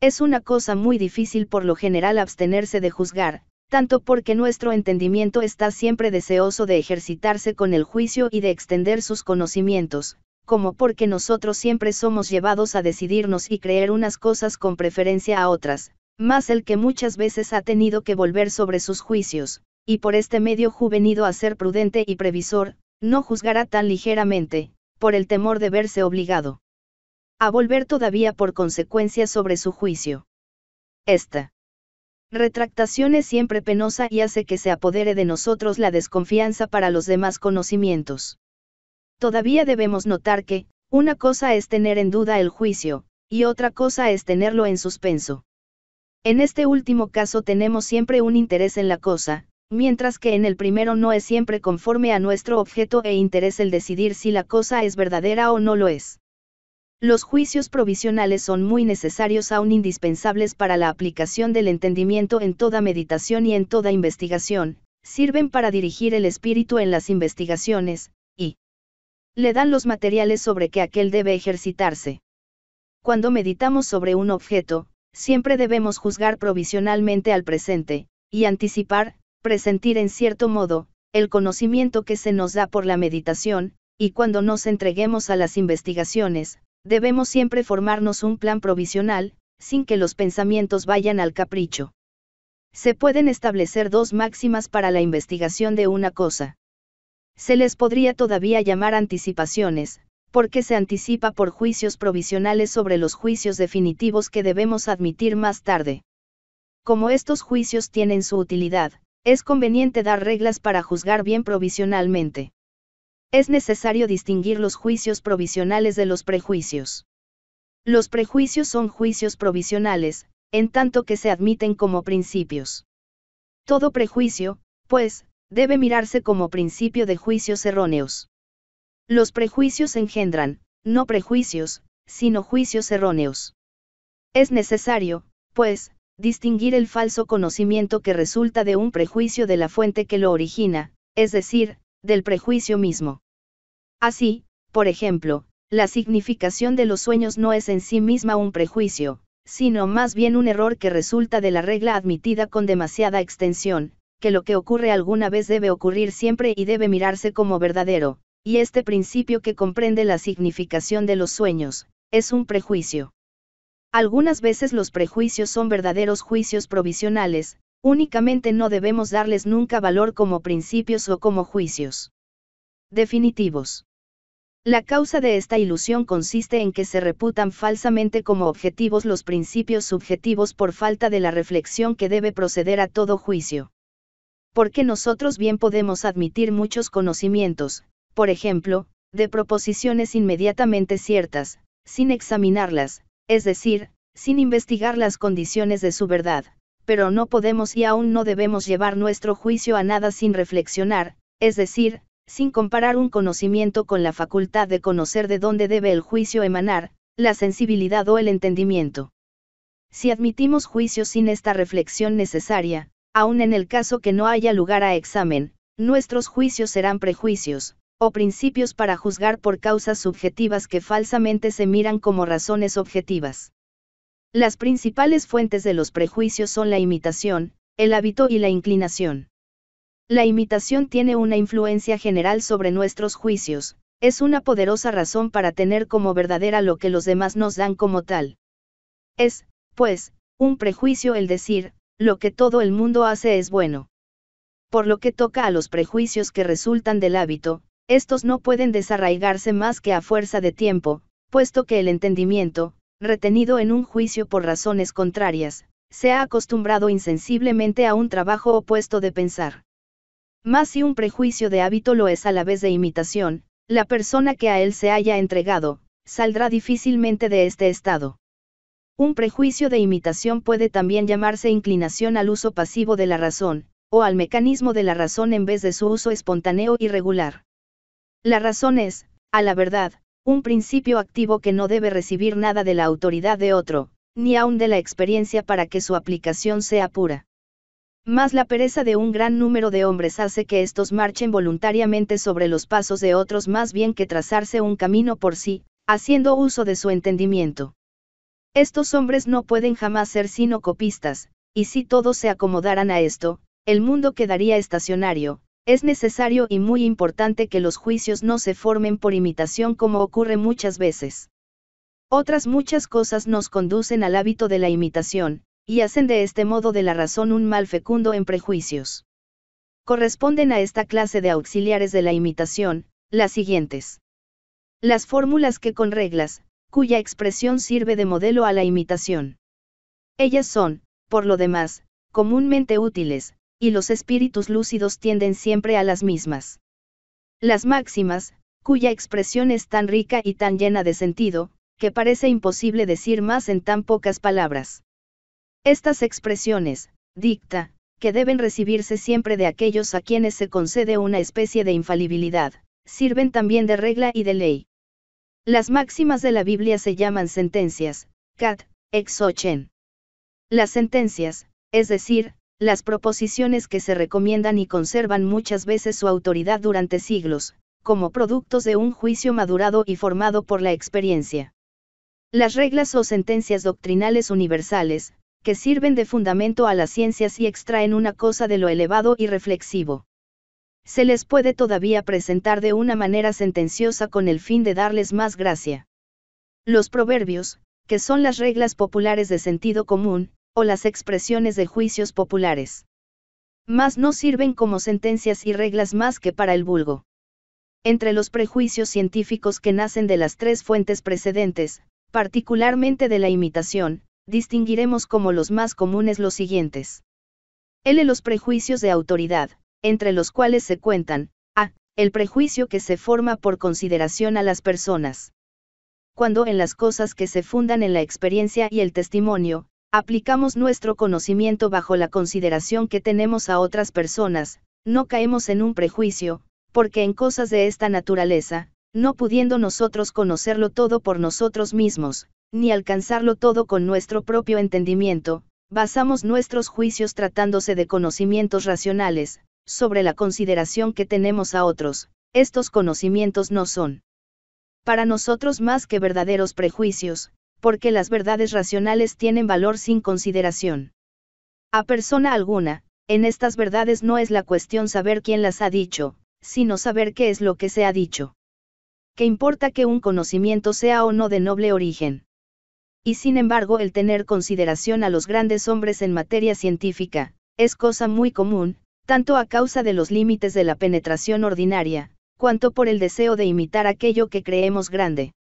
Es una cosa muy difícil por lo general abstenerse de juzgar, tanto porque nuestro entendimiento está siempre deseoso de ejercitarse con el juicio y de extender sus conocimientos, como porque nosotros siempre somos llevados a decidirnos y creer unas cosas con preferencia a otras, más el que muchas veces ha tenido que volver sobre sus juicios, y por este medio juvenido a ser prudente y previsor, no juzgará tan ligeramente, por el temor de verse obligado a volver todavía por consecuencia sobre su juicio. Esta retractación es siempre penosa y hace que se apodere de nosotros la desconfianza para los demás conocimientos. Todavía debemos notar que, una cosa es tener en duda el juicio, y otra cosa es tenerlo en suspenso. En este último caso tenemos siempre un interés en la cosa, mientras que en el primero no es siempre conforme a nuestro objeto e interés el decidir si la cosa es verdadera o no lo es. Los juicios provisionales son muy necesarios aún indispensables para la aplicación del entendimiento en toda meditación y en toda investigación, sirven para dirigir el espíritu en las investigaciones, y le dan los materiales sobre que aquel debe ejercitarse. Cuando meditamos sobre un objeto, siempre debemos juzgar provisionalmente al presente, y anticipar, presentir en cierto modo, el conocimiento que se nos da por la meditación, y cuando nos entreguemos a las investigaciones, debemos siempre formarnos un plan provisional, sin que los pensamientos vayan al capricho. Se pueden establecer dos máximas para la investigación de una cosa. Se les podría todavía llamar anticipaciones, porque se anticipa por juicios provisionales sobre los juicios definitivos que debemos admitir más tarde. Como estos juicios tienen su utilidad, es conveniente dar reglas para juzgar bien provisionalmente. Es necesario distinguir los juicios provisionales de los prejuicios. Los prejuicios son juicios provisionales, en tanto que se admiten como principios. Todo prejuicio, pues, debe mirarse como principio de juicios erróneos. Los prejuicios engendran, no prejuicios, sino juicios erróneos. Es necesario, pues, Distinguir el falso conocimiento que resulta de un prejuicio de la fuente que lo origina, es decir, del prejuicio mismo. Así, por ejemplo, la significación de los sueños no es en sí misma un prejuicio, sino más bien un error que resulta de la regla admitida con demasiada extensión, que lo que ocurre alguna vez debe ocurrir siempre y debe mirarse como verdadero, y este principio que comprende la significación de los sueños, es un prejuicio. Algunas veces los prejuicios son verdaderos juicios provisionales, únicamente no debemos darles nunca valor como principios o como juicios definitivos. La causa de esta ilusión consiste en que se reputan falsamente como objetivos los principios subjetivos por falta de la reflexión que debe proceder a todo juicio. Porque nosotros bien podemos admitir muchos conocimientos, por ejemplo, de proposiciones inmediatamente ciertas, sin examinarlas, es decir, sin investigar las condiciones de su verdad, pero no podemos y aún no debemos llevar nuestro juicio a nada sin reflexionar, es decir, sin comparar un conocimiento con la facultad de conocer de dónde debe el juicio emanar, la sensibilidad o el entendimiento. Si admitimos juicio sin esta reflexión necesaria, aun en el caso que no haya lugar a examen, nuestros juicios serán prejuicios, o principios para juzgar por causas subjetivas que falsamente se miran como razones objetivas. Las principales fuentes de los prejuicios son la imitación, el hábito y la inclinación. La imitación tiene una influencia general sobre nuestros juicios, es una poderosa razón para tener como verdadera lo que los demás nos dan como tal. Es, pues, un prejuicio el decir, lo que todo el mundo hace es bueno. Por lo que toca a los prejuicios que resultan del hábito, estos no pueden desarraigarse más que a fuerza de tiempo, puesto que el entendimiento, retenido en un juicio por razones contrarias, se ha acostumbrado insensiblemente a un trabajo opuesto de pensar. Más si un prejuicio de hábito lo es a la vez de imitación, la persona que a él se haya entregado, saldrá difícilmente de este estado. Un prejuicio de imitación puede también llamarse inclinación al uso pasivo de la razón, o al mecanismo de la razón en vez de su uso espontáneo y regular. La razón es, a la verdad, un principio activo que no debe recibir nada de la autoridad de otro, ni aun de la experiencia para que su aplicación sea pura. Más la pereza de un gran número de hombres hace que estos marchen voluntariamente sobre los pasos de otros más bien que trazarse un camino por sí, haciendo uso de su entendimiento. Estos hombres no pueden jamás ser sino copistas, y si todos se acomodaran a esto, el mundo quedaría estacionario, es necesario y muy importante que los juicios no se formen por imitación como ocurre muchas veces. Otras muchas cosas nos conducen al hábito de la imitación, y hacen de este modo de la razón un mal fecundo en prejuicios. Corresponden a esta clase de auxiliares de la imitación, las siguientes. Las fórmulas que con reglas, cuya expresión sirve de modelo a la imitación. Ellas son, por lo demás, comúnmente útiles, y los espíritus lúcidos tienden siempre a las mismas. Las máximas, cuya expresión es tan rica y tan llena de sentido, que parece imposible decir más en tan pocas palabras. Estas expresiones, dicta, que deben recibirse siempre de aquellos a quienes se concede una especie de infalibilidad, sirven también de regla y de ley. Las máximas de la Biblia se llaman sentencias, cat, exochen. Las sentencias, es decir, las proposiciones que se recomiendan y conservan muchas veces su autoridad durante siglos, como productos de un juicio madurado y formado por la experiencia. Las reglas o sentencias doctrinales universales, que sirven de fundamento a las ciencias y extraen una cosa de lo elevado y reflexivo. Se les puede todavía presentar de una manera sentenciosa con el fin de darles más gracia. Los proverbios, que son las reglas populares de sentido común, o las expresiones de juicios populares. Mas no sirven como sentencias y reglas más que para el vulgo. Entre los prejuicios científicos que nacen de las tres fuentes precedentes, particularmente de la imitación, distinguiremos como los más comunes los siguientes. L. Los prejuicios de autoridad, entre los cuales se cuentan, a. El prejuicio que se forma por consideración a las personas. Cuando en las cosas que se fundan en la experiencia y el testimonio, Aplicamos nuestro conocimiento bajo la consideración que tenemos a otras personas, no caemos en un prejuicio, porque en cosas de esta naturaleza, no pudiendo nosotros conocerlo todo por nosotros mismos, ni alcanzarlo todo con nuestro propio entendimiento, basamos nuestros juicios tratándose de conocimientos racionales, sobre la consideración que tenemos a otros, estos conocimientos no son para nosotros más que verdaderos prejuicios, porque las verdades racionales tienen valor sin consideración. A persona alguna, en estas verdades no es la cuestión saber quién las ha dicho, sino saber qué es lo que se ha dicho. ¿Qué importa que un conocimiento sea o no de noble origen? Y sin embargo el tener consideración a los grandes hombres en materia científica, es cosa muy común, tanto a causa de los límites de la penetración ordinaria, cuanto por el deseo de imitar aquello que creemos grande.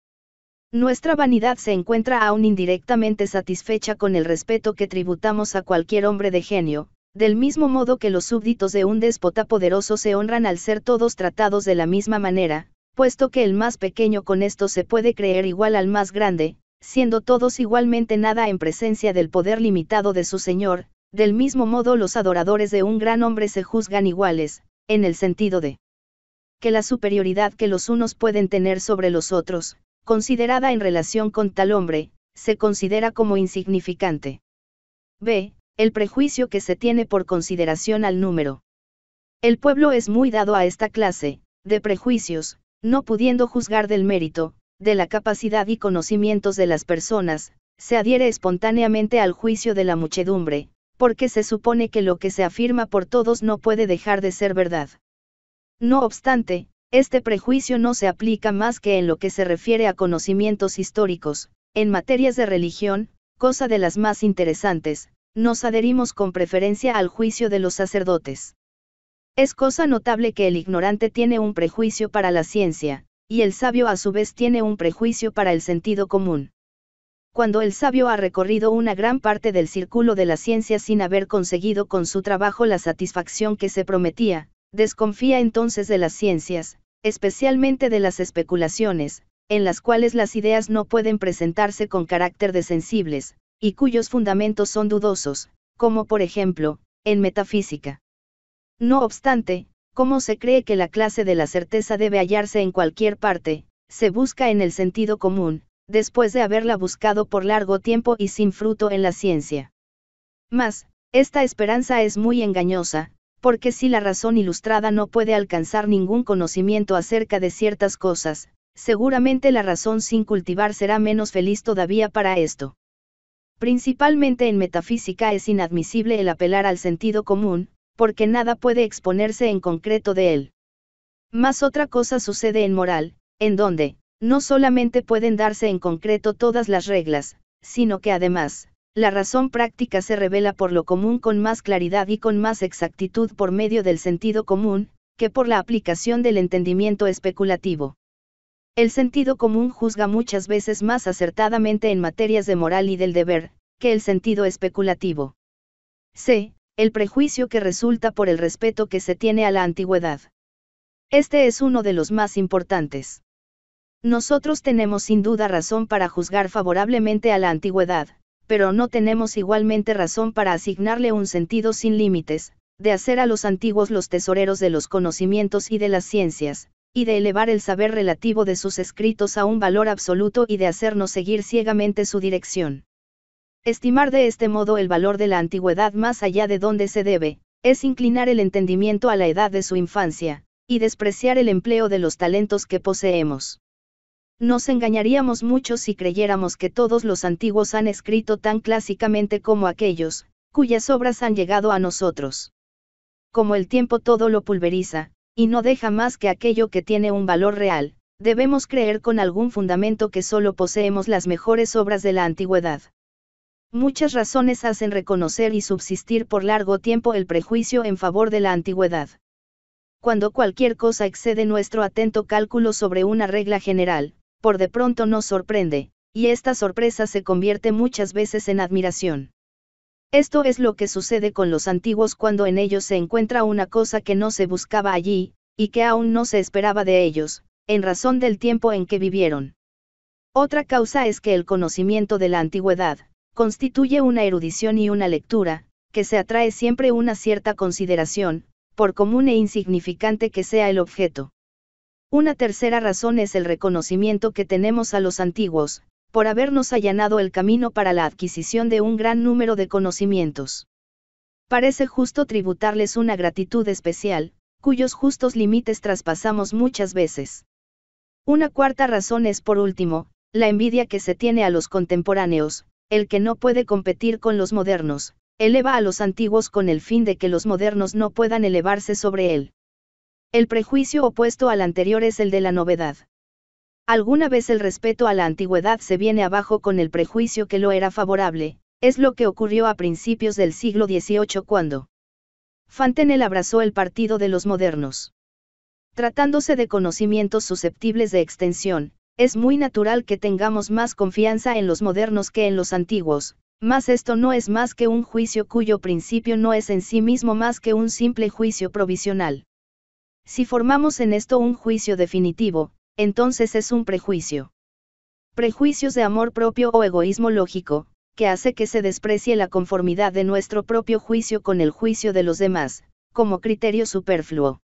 Nuestra vanidad se encuentra aún indirectamente satisfecha con el respeto que tributamos a cualquier hombre de genio, del mismo modo que los súbditos de un déspota poderoso se honran al ser todos tratados de la misma manera, puesto que el más pequeño con esto se puede creer igual al más grande, siendo todos igualmente nada en presencia del poder limitado de su Señor, del mismo modo los adoradores de un gran hombre se juzgan iguales, en el sentido de que la superioridad que los unos pueden tener sobre los otros, considerada en relación con tal hombre, se considera como insignificante. B. El prejuicio que se tiene por consideración al número. El pueblo es muy dado a esta clase, de prejuicios, no pudiendo juzgar del mérito, de la capacidad y conocimientos de las personas, se adhiere espontáneamente al juicio de la muchedumbre, porque se supone que lo que se afirma por todos no puede dejar de ser verdad. No obstante, este prejuicio no se aplica más que en lo que se refiere a conocimientos históricos, en materias de religión, cosa de las más interesantes, nos adherimos con preferencia al juicio de los sacerdotes. Es cosa notable que el ignorante tiene un prejuicio para la ciencia, y el sabio a su vez tiene un prejuicio para el sentido común. Cuando el sabio ha recorrido una gran parte del círculo de la ciencia sin haber conseguido con su trabajo la satisfacción que se prometía, Desconfía entonces de las ciencias, especialmente de las especulaciones, en las cuales las ideas no pueden presentarse con carácter de sensibles, y cuyos fundamentos son dudosos, como por ejemplo, en metafísica. No obstante, como se cree que la clase de la certeza debe hallarse en cualquier parte, se busca en el sentido común, después de haberla buscado por largo tiempo y sin fruto en la ciencia. Mas, esta esperanza es muy engañosa, porque si la razón ilustrada no puede alcanzar ningún conocimiento acerca de ciertas cosas, seguramente la razón sin cultivar será menos feliz todavía para esto. Principalmente en metafísica es inadmisible el apelar al sentido común, porque nada puede exponerse en concreto de él. Más otra cosa sucede en moral, en donde, no solamente pueden darse en concreto todas las reglas, sino que además, la razón práctica se revela por lo común con más claridad y con más exactitud por medio del sentido común, que por la aplicación del entendimiento especulativo. El sentido común juzga muchas veces más acertadamente en materias de moral y del deber, que el sentido especulativo. C. El prejuicio que resulta por el respeto que se tiene a la antigüedad. Este es uno de los más importantes. Nosotros tenemos sin duda razón para juzgar favorablemente a la antigüedad, pero no tenemos igualmente razón para asignarle un sentido sin límites, de hacer a los antiguos los tesoreros de los conocimientos y de las ciencias, y de elevar el saber relativo de sus escritos a un valor absoluto y de hacernos seguir ciegamente su dirección. Estimar de este modo el valor de la antigüedad más allá de donde se debe, es inclinar el entendimiento a la edad de su infancia, y despreciar el empleo de los talentos que poseemos. Nos engañaríamos mucho si creyéramos que todos los antiguos han escrito tan clásicamente como aquellos, cuyas obras han llegado a nosotros. Como el tiempo todo lo pulveriza, y no deja más que aquello que tiene un valor real, debemos creer con algún fundamento que solo poseemos las mejores obras de la antigüedad. Muchas razones hacen reconocer y subsistir por largo tiempo el prejuicio en favor de la antigüedad. Cuando cualquier cosa excede nuestro atento cálculo sobre una regla general, por de pronto nos sorprende, y esta sorpresa se convierte muchas veces en admiración. Esto es lo que sucede con los antiguos cuando en ellos se encuentra una cosa que no se buscaba allí, y que aún no se esperaba de ellos, en razón del tiempo en que vivieron. Otra causa es que el conocimiento de la antigüedad, constituye una erudición y una lectura, que se atrae siempre una cierta consideración, por común e insignificante que sea el objeto. Una tercera razón es el reconocimiento que tenemos a los antiguos, por habernos allanado el camino para la adquisición de un gran número de conocimientos. Parece justo tributarles una gratitud especial, cuyos justos límites traspasamos muchas veces. Una cuarta razón es, por último, la envidia que se tiene a los contemporáneos, el que no puede competir con los modernos, eleva a los antiguos con el fin de que los modernos no puedan elevarse sobre él. El prejuicio opuesto al anterior es el de la novedad. Alguna vez el respeto a la antigüedad se viene abajo con el prejuicio que lo era favorable, es lo que ocurrió a principios del siglo XVIII cuando Fantenel abrazó el partido de los modernos. Tratándose de conocimientos susceptibles de extensión, es muy natural que tengamos más confianza en los modernos que en los antiguos, mas esto no es más que un juicio cuyo principio no es en sí mismo más que un simple juicio provisional. Si formamos en esto un juicio definitivo, entonces es un prejuicio. Prejuicios de amor propio o egoísmo lógico, que hace que se desprecie la conformidad de nuestro propio juicio con el juicio de los demás, como criterio superfluo.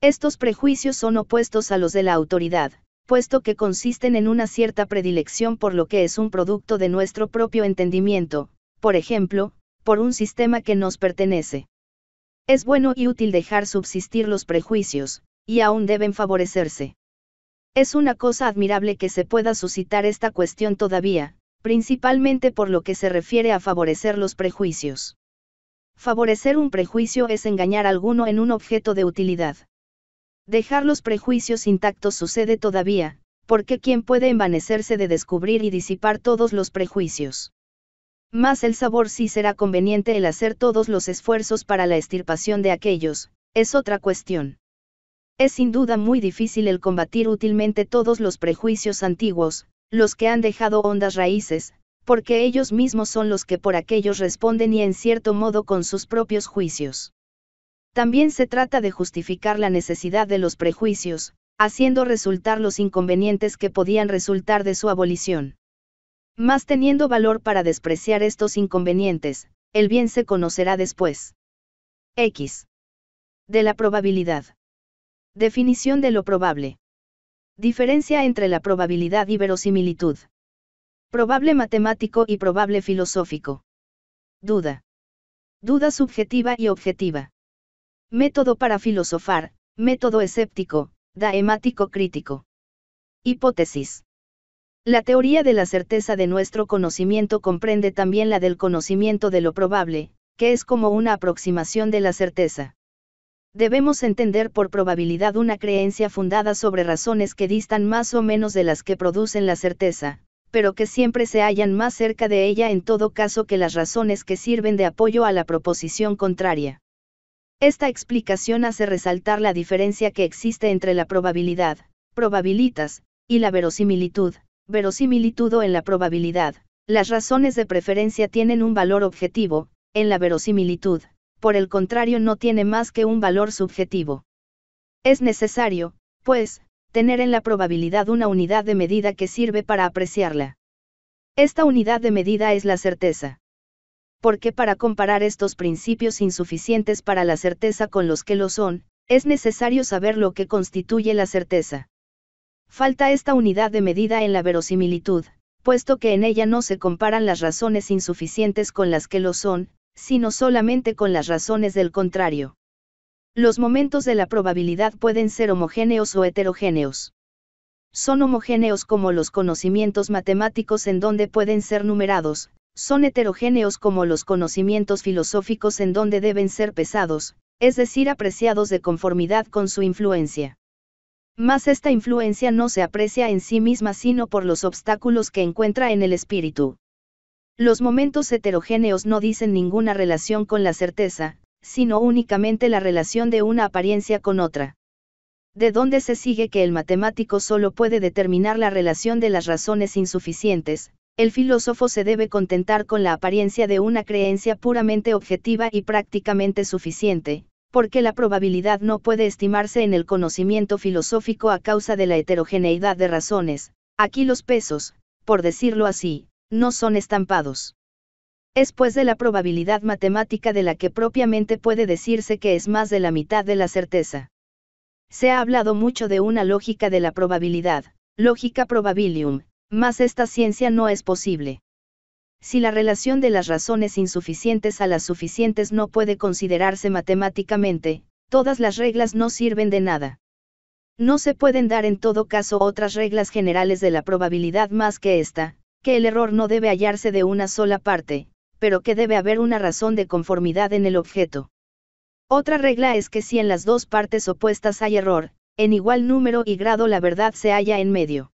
Estos prejuicios son opuestos a los de la autoridad, puesto que consisten en una cierta predilección por lo que es un producto de nuestro propio entendimiento, por ejemplo, por un sistema que nos pertenece. Es bueno y útil dejar subsistir los prejuicios, y aún deben favorecerse. Es una cosa admirable que se pueda suscitar esta cuestión todavía, principalmente por lo que se refiere a favorecer los prejuicios. Favorecer un prejuicio es engañar a alguno en un objeto de utilidad. Dejar los prejuicios intactos sucede todavía, porque ¿quién puede envanecerse de descubrir y disipar todos los prejuicios? Más el sabor si será conveniente el hacer todos los esfuerzos para la extirpación de aquellos, es otra cuestión. Es sin duda muy difícil el combatir útilmente todos los prejuicios antiguos, los que han dejado hondas raíces, porque ellos mismos son los que por aquellos responden y en cierto modo con sus propios juicios. También se trata de justificar la necesidad de los prejuicios, haciendo resultar los inconvenientes que podían resultar de su abolición. Más teniendo valor para despreciar estos inconvenientes, el bien se conocerá después. X. De la probabilidad. Definición de lo probable. Diferencia entre la probabilidad y verosimilitud. Probable matemático y probable filosófico. Duda. Duda subjetiva y objetiva. Método para filosofar, método escéptico, daemático crítico. Hipótesis. La teoría de la certeza de nuestro conocimiento comprende también la del conocimiento de lo probable, que es como una aproximación de la certeza. Debemos entender por probabilidad una creencia fundada sobre razones que distan más o menos de las que producen la certeza, pero que siempre se hallan más cerca de ella en todo caso que las razones que sirven de apoyo a la proposición contraria. Esta explicación hace resaltar la diferencia que existe entre la probabilidad, probabilitas, y la verosimilitud, verosimilitud o en la probabilidad, las razones de preferencia tienen un valor objetivo, en la verosimilitud, por el contrario no tiene más que un valor subjetivo. Es necesario, pues, tener en la probabilidad una unidad de medida que sirve para apreciarla. Esta unidad de medida es la certeza. Porque para comparar estos principios insuficientes para la certeza con los que lo son, es necesario saber lo que constituye la certeza. Falta esta unidad de medida en la verosimilitud, puesto que en ella no se comparan las razones insuficientes con las que lo son, sino solamente con las razones del contrario. Los momentos de la probabilidad pueden ser homogéneos o heterogéneos. Son homogéneos como los conocimientos matemáticos en donde pueden ser numerados, son heterogéneos como los conocimientos filosóficos en donde deben ser pesados, es decir, apreciados de conformidad con su influencia. Mas esta influencia no se aprecia en sí misma sino por los obstáculos que encuentra en el espíritu. Los momentos heterogéneos no dicen ninguna relación con la certeza, sino únicamente la relación de una apariencia con otra. De donde se sigue que el matemático solo puede determinar la relación de las razones insuficientes, el filósofo se debe contentar con la apariencia de una creencia puramente objetiva y prácticamente suficiente, porque la probabilidad no puede estimarse en el conocimiento filosófico a causa de la heterogeneidad de razones, aquí los pesos, por decirlo así, no son estampados. Es pues de la probabilidad matemática de la que propiamente puede decirse que es más de la mitad de la certeza. Se ha hablado mucho de una lógica de la probabilidad, lógica probabilium, mas esta ciencia no es posible si la relación de las razones insuficientes a las suficientes no puede considerarse matemáticamente, todas las reglas no sirven de nada. No se pueden dar en todo caso otras reglas generales de la probabilidad más que esta, que el error no debe hallarse de una sola parte, pero que debe haber una razón de conformidad en el objeto. Otra regla es que si en las dos partes opuestas hay error, en igual número y grado la verdad se halla en medio.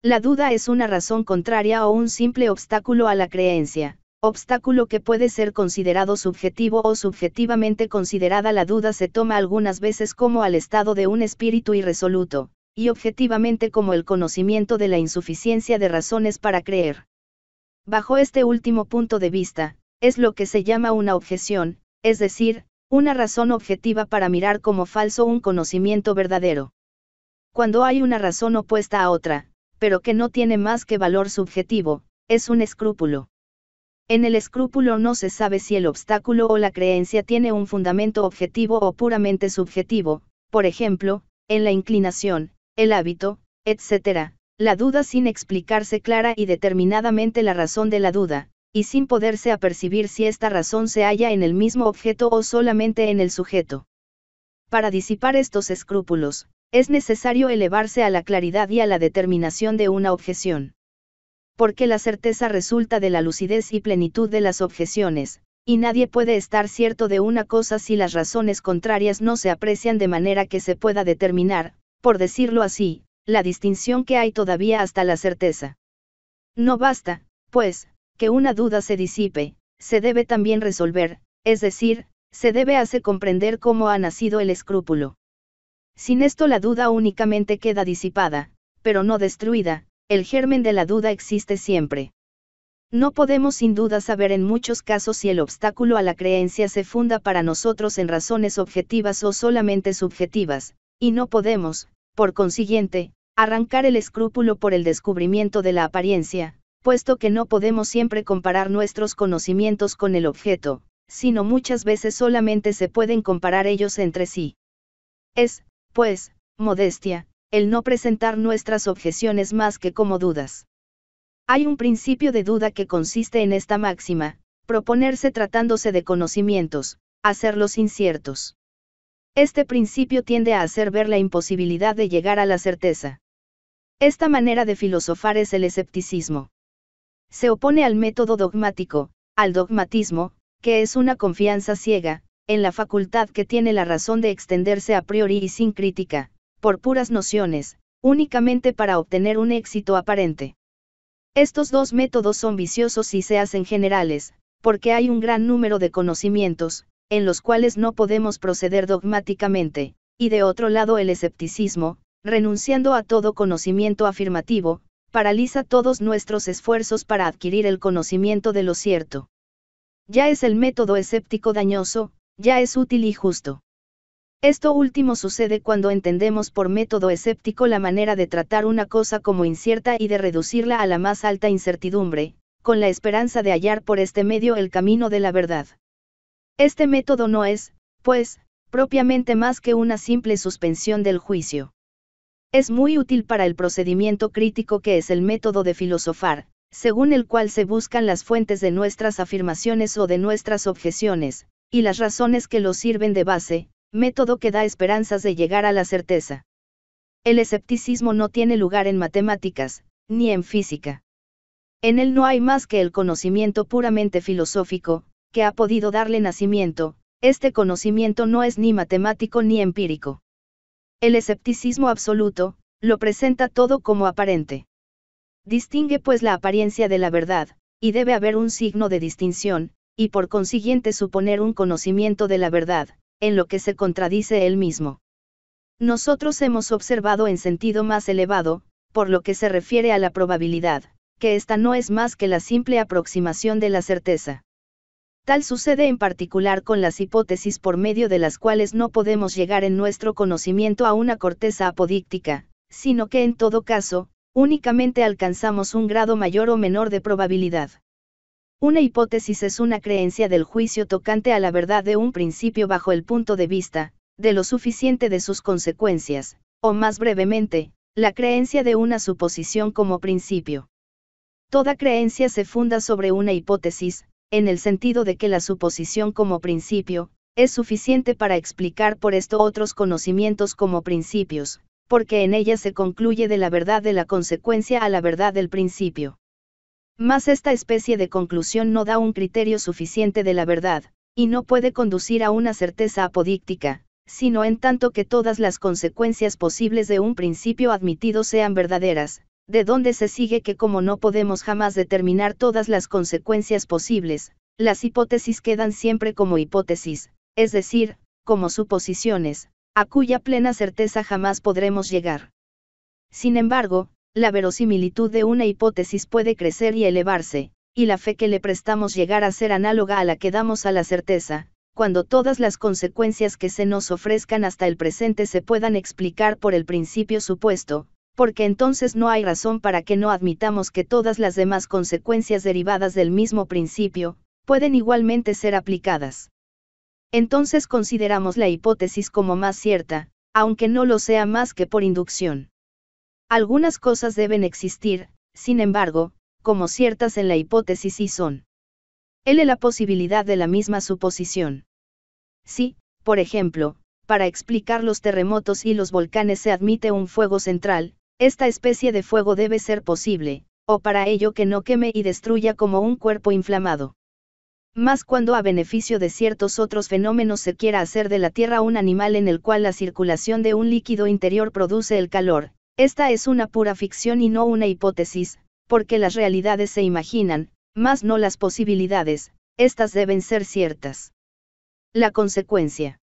La duda es una razón contraria o un simple obstáculo a la creencia, obstáculo que puede ser considerado subjetivo o subjetivamente considerada. La duda se toma algunas veces como al estado de un espíritu irresoluto, y objetivamente como el conocimiento de la insuficiencia de razones para creer. Bajo este último punto de vista, es lo que se llama una objeción, es decir, una razón objetiva para mirar como falso un conocimiento verdadero. Cuando hay una razón opuesta a otra, pero que no tiene más que valor subjetivo, es un escrúpulo. En el escrúpulo no se sabe si el obstáculo o la creencia tiene un fundamento objetivo o puramente subjetivo, por ejemplo, en la inclinación, el hábito, etc. La duda sin explicarse clara y determinadamente la razón de la duda, y sin poderse apercibir si esta razón se halla en el mismo objeto o solamente en el sujeto. Para disipar estos escrúpulos, es necesario elevarse a la claridad y a la determinación de una objeción. Porque la certeza resulta de la lucidez y plenitud de las objeciones, y nadie puede estar cierto de una cosa si las razones contrarias no se aprecian de manera que se pueda determinar, por decirlo así, la distinción que hay todavía hasta la certeza. No basta, pues, que una duda se disipe, se debe también resolver, es decir, se debe hacer comprender cómo ha nacido el escrúpulo. Sin esto la duda únicamente queda disipada, pero no destruida, el germen de la duda existe siempre. No podemos sin duda saber en muchos casos si el obstáculo a la creencia se funda para nosotros en razones objetivas o solamente subjetivas, y no podemos, por consiguiente, arrancar el escrúpulo por el descubrimiento de la apariencia, puesto que no podemos siempre comparar nuestros conocimientos con el objeto, sino muchas veces solamente se pueden comparar ellos entre sí. Es, pues, modestia, el no presentar nuestras objeciones más que como dudas. Hay un principio de duda que consiste en esta máxima, proponerse tratándose de conocimientos, hacerlos inciertos. Este principio tiende a hacer ver la imposibilidad de llegar a la certeza. Esta manera de filosofar es el escepticismo. Se opone al método dogmático, al dogmatismo, que es una confianza ciega, en la facultad que tiene la razón de extenderse a priori y sin crítica, por puras nociones, únicamente para obtener un éxito aparente. Estos dos métodos son viciosos y se hacen generales, porque hay un gran número de conocimientos, en los cuales no podemos proceder dogmáticamente, y de otro lado el escepticismo, renunciando a todo conocimiento afirmativo, paraliza todos nuestros esfuerzos para adquirir el conocimiento de lo cierto. Ya es el método escéptico dañoso, ya es útil y justo. Esto último sucede cuando entendemos por método escéptico la manera de tratar una cosa como incierta y de reducirla a la más alta incertidumbre, con la esperanza de hallar por este medio el camino de la verdad. Este método no es, pues, propiamente más que una simple suspensión del juicio. Es muy útil para el procedimiento crítico que es el método de filosofar, según el cual se buscan las fuentes de nuestras afirmaciones o de nuestras objeciones, y las razones que lo sirven de base, método que da esperanzas de llegar a la certeza. El escepticismo no tiene lugar en matemáticas, ni en física. En él no hay más que el conocimiento puramente filosófico, que ha podido darle nacimiento, este conocimiento no es ni matemático ni empírico. El escepticismo absoluto, lo presenta todo como aparente. Distingue pues la apariencia de la verdad, y debe haber un signo de distinción, y por consiguiente suponer un conocimiento de la verdad, en lo que se contradice él mismo. Nosotros hemos observado en sentido más elevado, por lo que se refiere a la probabilidad, que esta no es más que la simple aproximación de la certeza. Tal sucede en particular con las hipótesis por medio de las cuales no podemos llegar en nuestro conocimiento a una corteza apodíctica, sino que en todo caso, únicamente alcanzamos un grado mayor o menor de probabilidad. Una hipótesis es una creencia del juicio tocante a la verdad de un principio bajo el punto de vista, de lo suficiente de sus consecuencias, o más brevemente, la creencia de una suposición como principio. Toda creencia se funda sobre una hipótesis, en el sentido de que la suposición como principio, es suficiente para explicar por esto otros conocimientos como principios, porque en ella se concluye de la verdad de la consecuencia a la verdad del principio. Mas esta especie de conclusión no da un criterio suficiente de la verdad, y no puede conducir a una certeza apodíctica, sino en tanto que todas las consecuencias posibles de un principio admitido sean verdaderas, de donde se sigue que como no podemos jamás determinar todas las consecuencias posibles, las hipótesis quedan siempre como hipótesis, es decir, como suposiciones, a cuya plena certeza jamás podremos llegar. Sin embargo, la verosimilitud de una hipótesis puede crecer y elevarse, y la fe que le prestamos llegar a ser análoga a la que damos a la certeza, cuando todas las consecuencias que se nos ofrezcan hasta el presente se puedan explicar por el principio supuesto, porque entonces no hay razón para que no admitamos que todas las demás consecuencias derivadas del mismo principio, pueden igualmente ser aplicadas. Entonces consideramos la hipótesis como más cierta, aunque no lo sea más que por inducción. Algunas cosas deben existir, sin embargo, como ciertas en la hipótesis y son. L la posibilidad de la misma suposición. Si, por ejemplo, para explicar los terremotos y los volcanes se admite un fuego central, esta especie de fuego debe ser posible, o para ello que no queme y destruya como un cuerpo inflamado. Más cuando a beneficio de ciertos otros fenómenos se quiera hacer de la Tierra un animal en el cual la circulación de un líquido interior produce el calor, esta es una pura ficción y no una hipótesis, porque las realidades se imaginan, más no las posibilidades, estas deben ser ciertas. La consecuencia.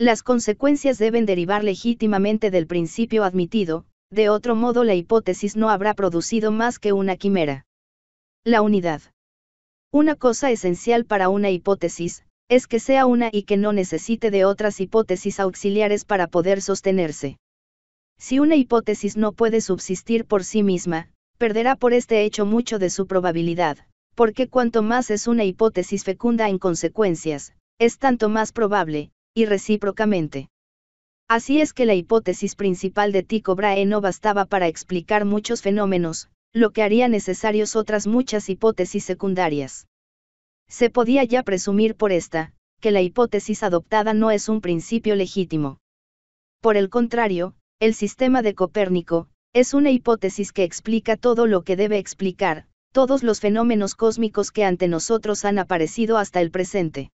Las consecuencias deben derivar legítimamente del principio admitido, de otro modo la hipótesis no habrá producido más que una quimera. La unidad. Una cosa esencial para una hipótesis, es que sea una y que no necesite de otras hipótesis auxiliares para poder sostenerse. Si una hipótesis no puede subsistir por sí misma, perderá por este hecho mucho de su probabilidad, porque cuanto más es una hipótesis fecunda en consecuencias, es tanto más probable, y recíprocamente. Así es que la hipótesis principal de Tycho Brahe no bastaba para explicar muchos fenómenos, lo que haría necesarios otras muchas hipótesis secundarias. Se podía ya presumir por esta, que la hipótesis adoptada no es un principio legítimo. Por el contrario, el sistema de Copérnico, es una hipótesis que explica todo lo que debe explicar, todos los fenómenos cósmicos que ante nosotros han aparecido hasta el presente.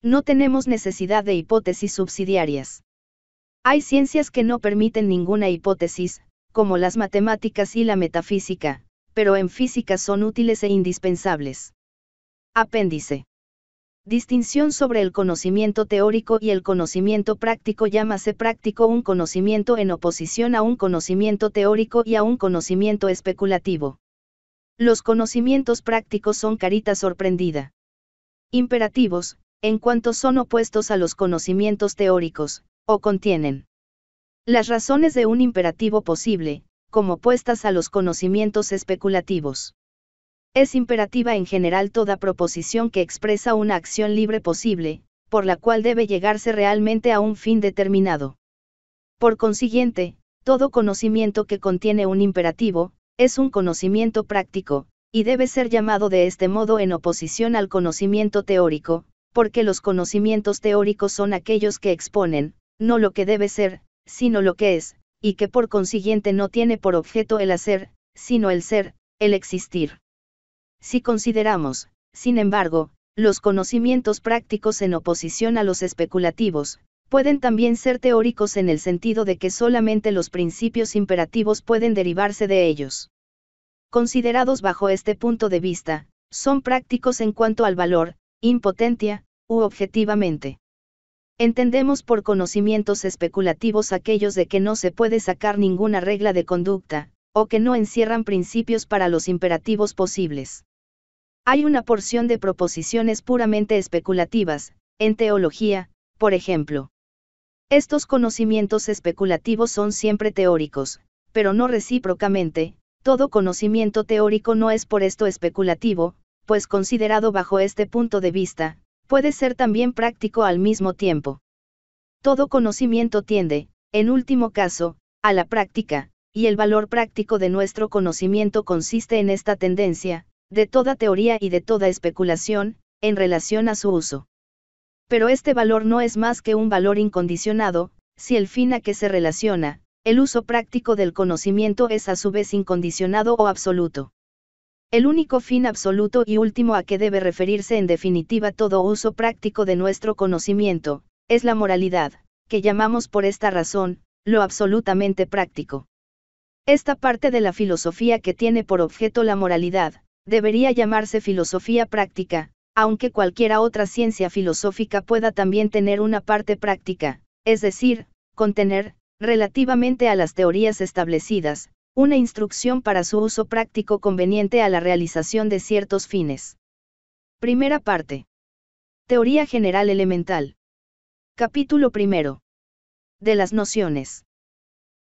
No tenemos necesidad de hipótesis subsidiarias. Hay ciencias que no permiten ninguna hipótesis, como las matemáticas y la metafísica, pero en física son útiles e indispensables. Apéndice. Distinción sobre el conocimiento teórico y el conocimiento práctico. Llámase práctico un conocimiento en oposición a un conocimiento teórico y a un conocimiento especulativo. Los conocimientos prácticos son carita sorprendida. Imperativos, en cuanto son opuestos a los conocimientos teóricos, o contienen las razones de un imperativo posible, como opuestas a los conocimientos especulativos. Es imperativa en general toda proposición que expresa una acción libre posible, por la cual debe llegarse realmente a un fin determinado. Por consiguiente, todo conocimiento que contiene un imperativo, es un conocimiento práctico, y debe ser llamado de este modo en oposición al conocimiento teórico, porque los conocimientos teóricos son aquellos que exponen, no lo que debe ser, sino lo que es, y que por consiguiente no tiene por objeto el hacer, sino el ser, el existir. Si consideramos, sin embargo, los conocimientos prácticos en oposición a los especulativos, pueden también ser teóricos en el sentido de que solamente los principios imperativos pueden derivarse de ellos. Considerados bajo este punto de vista, son prácticos en cuanto al valor, impotencia, u objetivamente. Entendemos por conocimientos especulativos aquellos de que no se puede sacar ninguna regla de conducta, o que no encierran principios para los imperativos posibles. Hay una porción de proposiciones puramente especulativas, en teología, por ejemplo. Estos conocimientos especulativos son siempre teóricos, pero no recíprocamente, todo conocimiento teórico no es por esto especulativo, pues considerado bajo este punto de vista, puede ser también práctico al mismo tiempo. Todo conocimiento tiende, en último caso, a la práctica, y el valor práctico de nuestro conocimiento consiste en esta tendencia, de toda teoría y de toda especulación, en relación a su uso. Pero este valor no es más que un valor incondicionado, si el fin a que se relaciona, el uso práctico del conocimiento es a su vez incondicionado o absoluto. El único fin absoluto y último a que debe referirse en definitiva todo uso práctico de nuestro conocimiento, es la moralidad, que llamamos por esta razón, lo absolutamente práctico. Esta parte de la filosofía que tiene por objeto la moralidad, Debería llamarse filosofía práctica, aunque cualquiera otra ciencia filosófica pueda también tener una parte práctica, es decir, contener, relativamente a las teorías establecidas, una instrucción para su uso práctico conveniente a la realización de ciertos fines. Primera parte. Teoría general elemental. Capítulo primero. De las nociones.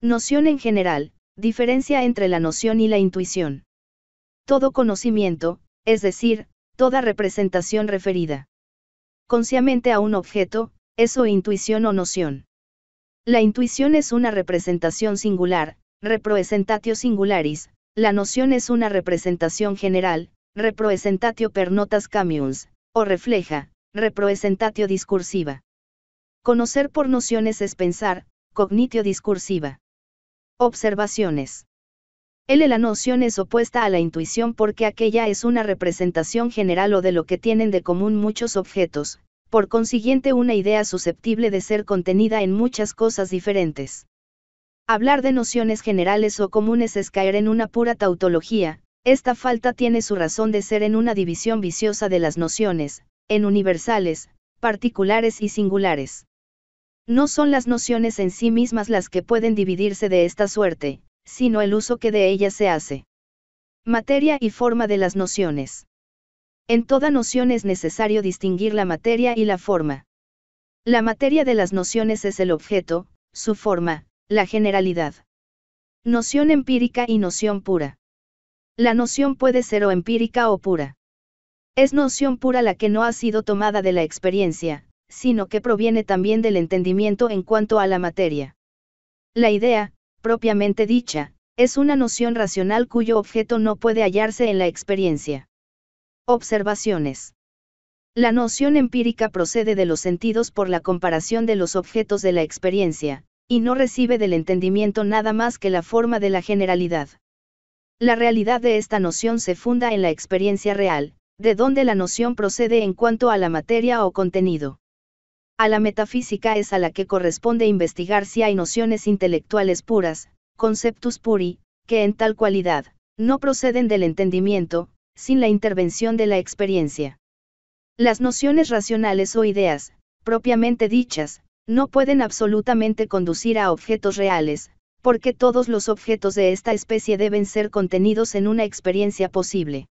Noción en general, diferencia entre la noción y la intuición todo conocimiento, es decir, toda representación referida conscientemente a un objeto, es o intuición o noción. La intuición es una representación singular, representatio singularis, la noción es una representación general, representatio per notas camions, o refleja, representatio discursiva. Conocer por nociones es pensar, cognitio discursiva. Observaciones. L. La noción es opuesta a la intuición porque aquella es una representación general o de lo que tienen de común muchos objetos, por consiguiente una idea susceptible de ser contenida en muchas cosas diferentes. Hablar de nociones generales o comunes es caer en una pura tautología, esta falta tiene su razón de ser en una división viciosa de las nociones, en universales, particulares y singulares. No son las nociones en sí mismas las que pueden dividirse de esta suerte, sino el uso que de ella se hace. Materia y forma de las nociones. En toda noción es necesario distinguir la materia y la forma. La materia de las nociones es el objeto, su forma, la generalidad. Noción empírica y noción pura. La noción puede ser o empírica o pura. Es noción pura la que no ha sido tomada de la experiencia, sino que proviene también del entendimiento en cuanto a la materia. La idea, propiamente dicha, es una noción racional cuyo objeto no puede hallarse en la experiencia. Observaciones. La noción empírica procede de los sentidos por la comparación de los objetos de la experiencia, y no recibe del entendimiento nada más que la forma de la generalidad. La realidad de esta noción se funda en la experiencia real, de donde la noción procede en cuanto a la materia o contenido. A la metafísica es a la que corresponde investigar si hay nociones intelectuales puras, conceptus puri, que en tal cualidad, no proceden del entendimiento, sin la intervención de la experiencia. Las nociones racionales o ideas, propiamente dichas, no pueden absolutamente conducir a objetos reales, porque todos los objetos de esta especie deben ser contenidos en una experiencia posible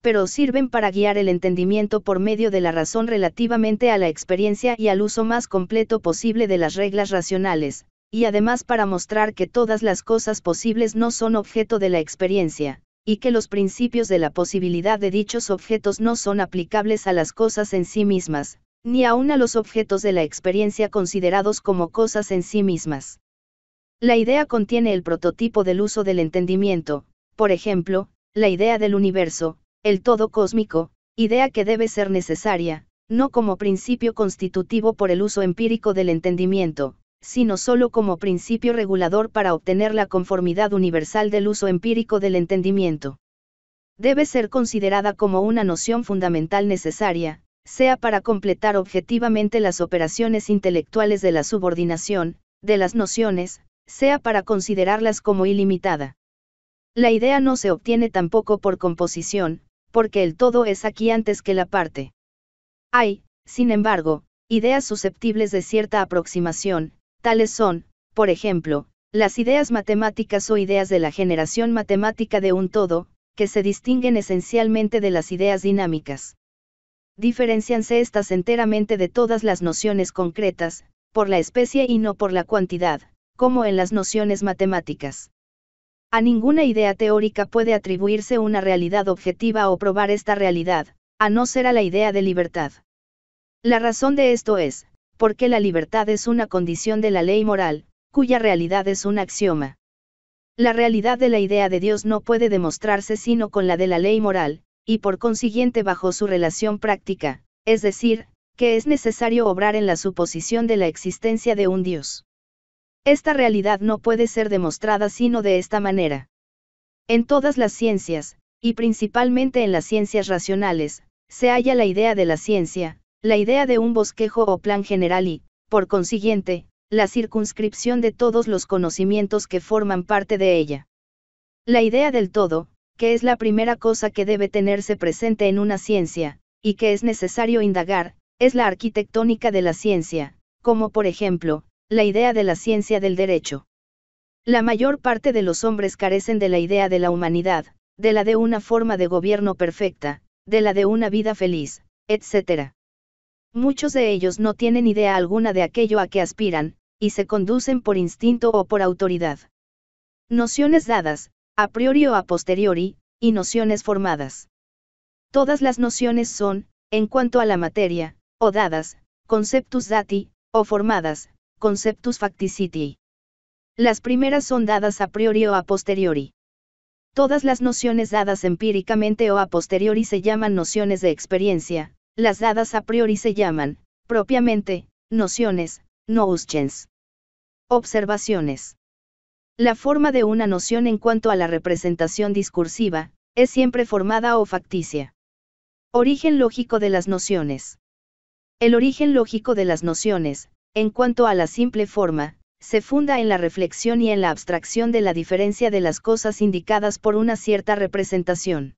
pero sirven para guiar el entendimiento por medio de la razón relativamente a la experiencia y al uso más completo posible de las reglas racionales, y además para mostrar que todas las cosas posibles no son objeto de la experiencia, y que los principios de la posibilidad de dichos objetos no son aplicables a las cosas en sí mismas, ni aun a los objetos de la experiencia considerados como cosas en sí mismas. La idea contiene el prototipo del uso del entendimiento, por ejemplo, la idea del universo, el todo cósmico, idea que debe ser necesaria, no como principio constitutivo por el uso empírico del entendimiento, sino solo como principio regulador para obtener la conformidad universal del uso empírico del entendimiento. Debe ser considerada como una noción fundamental necesaria, sea para completar objetivamente las operaciones intelectuales de la subordinación, de las nociones, sea para considerarlas como ilimitada. La idea no se obtiene tampoco por composición, porque el todo es aquí antes que la parte. Hay, sin embargo, ideas susceptibles de cierta aproximación, tales son, por ejemplo, las ideas matemáticas o ideas de la generación matemática de un todo, que se distinguen esencialmente de las ideas dinámicas. Diferencianse estas enteramente de todas las nociones concretas, por la especie y no por la cuantidad, como en las nociones matemáticas. A ninguna idea teórica puede atribuirse una realidad objetiva o probar esta realidad, a no ser a la idea de libertad. La razón de esto es, porque la libertad es una condición de la ley moral, cuya realidad es un axioma. La realidad de la idea de Dios no puede demostrarse sino con la de la ley moral, y por consiguiente bajo su relación práctica, es decir, que es necesario obrar en la suposición de la existencia de un Dios. Esta realidad no puede ser demostrada sino de esta manera. En todas las ciencias, y principalmente en las ciencias racionales, se halla la idea de la ciencia, la idea de un bosquejo o plan general y, por consiguiente, la circunscripción de todos los conocimientos que forman parte de ella. La idea del todo, que es la primera cosa que debe tenerse presente en una ciencia, y que es necesario indagar, es la arquitectónica de la ciencia, como por ejemplo, la idea de la ciencia del derecho. La mayor parte de los hombres carecen de la idea de la humanidad, de la de una forma de gobierno perfecta, de la de una vida feliz, etc. Muchos de ellos no tienen idea alguna de aquello a que aspiran, y se conducen por instinto o por autoridad. Nociones dadas, a priori o a posteriori, y nociones formadas. Todas las nociones son, en cuanto a la materia, o dadas, conceptus dati, o formadas, conceptus facticity. Las primeras son dadas a priori o a posteriori. Todas las nociones dadas empíricamente o a posteriori se llaman nociones de experiencia, las dadas a priori se llaman, propiamente, nociones, notions. Observaciones. La forma de una noción en cuanto a la representación discursiva, es siempre formada o facticia. Origen lógico de las nociones. El origen lógico de las nociones, en cuanto a la simple forma, se funda en la reflexión y en la abstracción de la diferencia de las cosas indicadas por una cierta representación.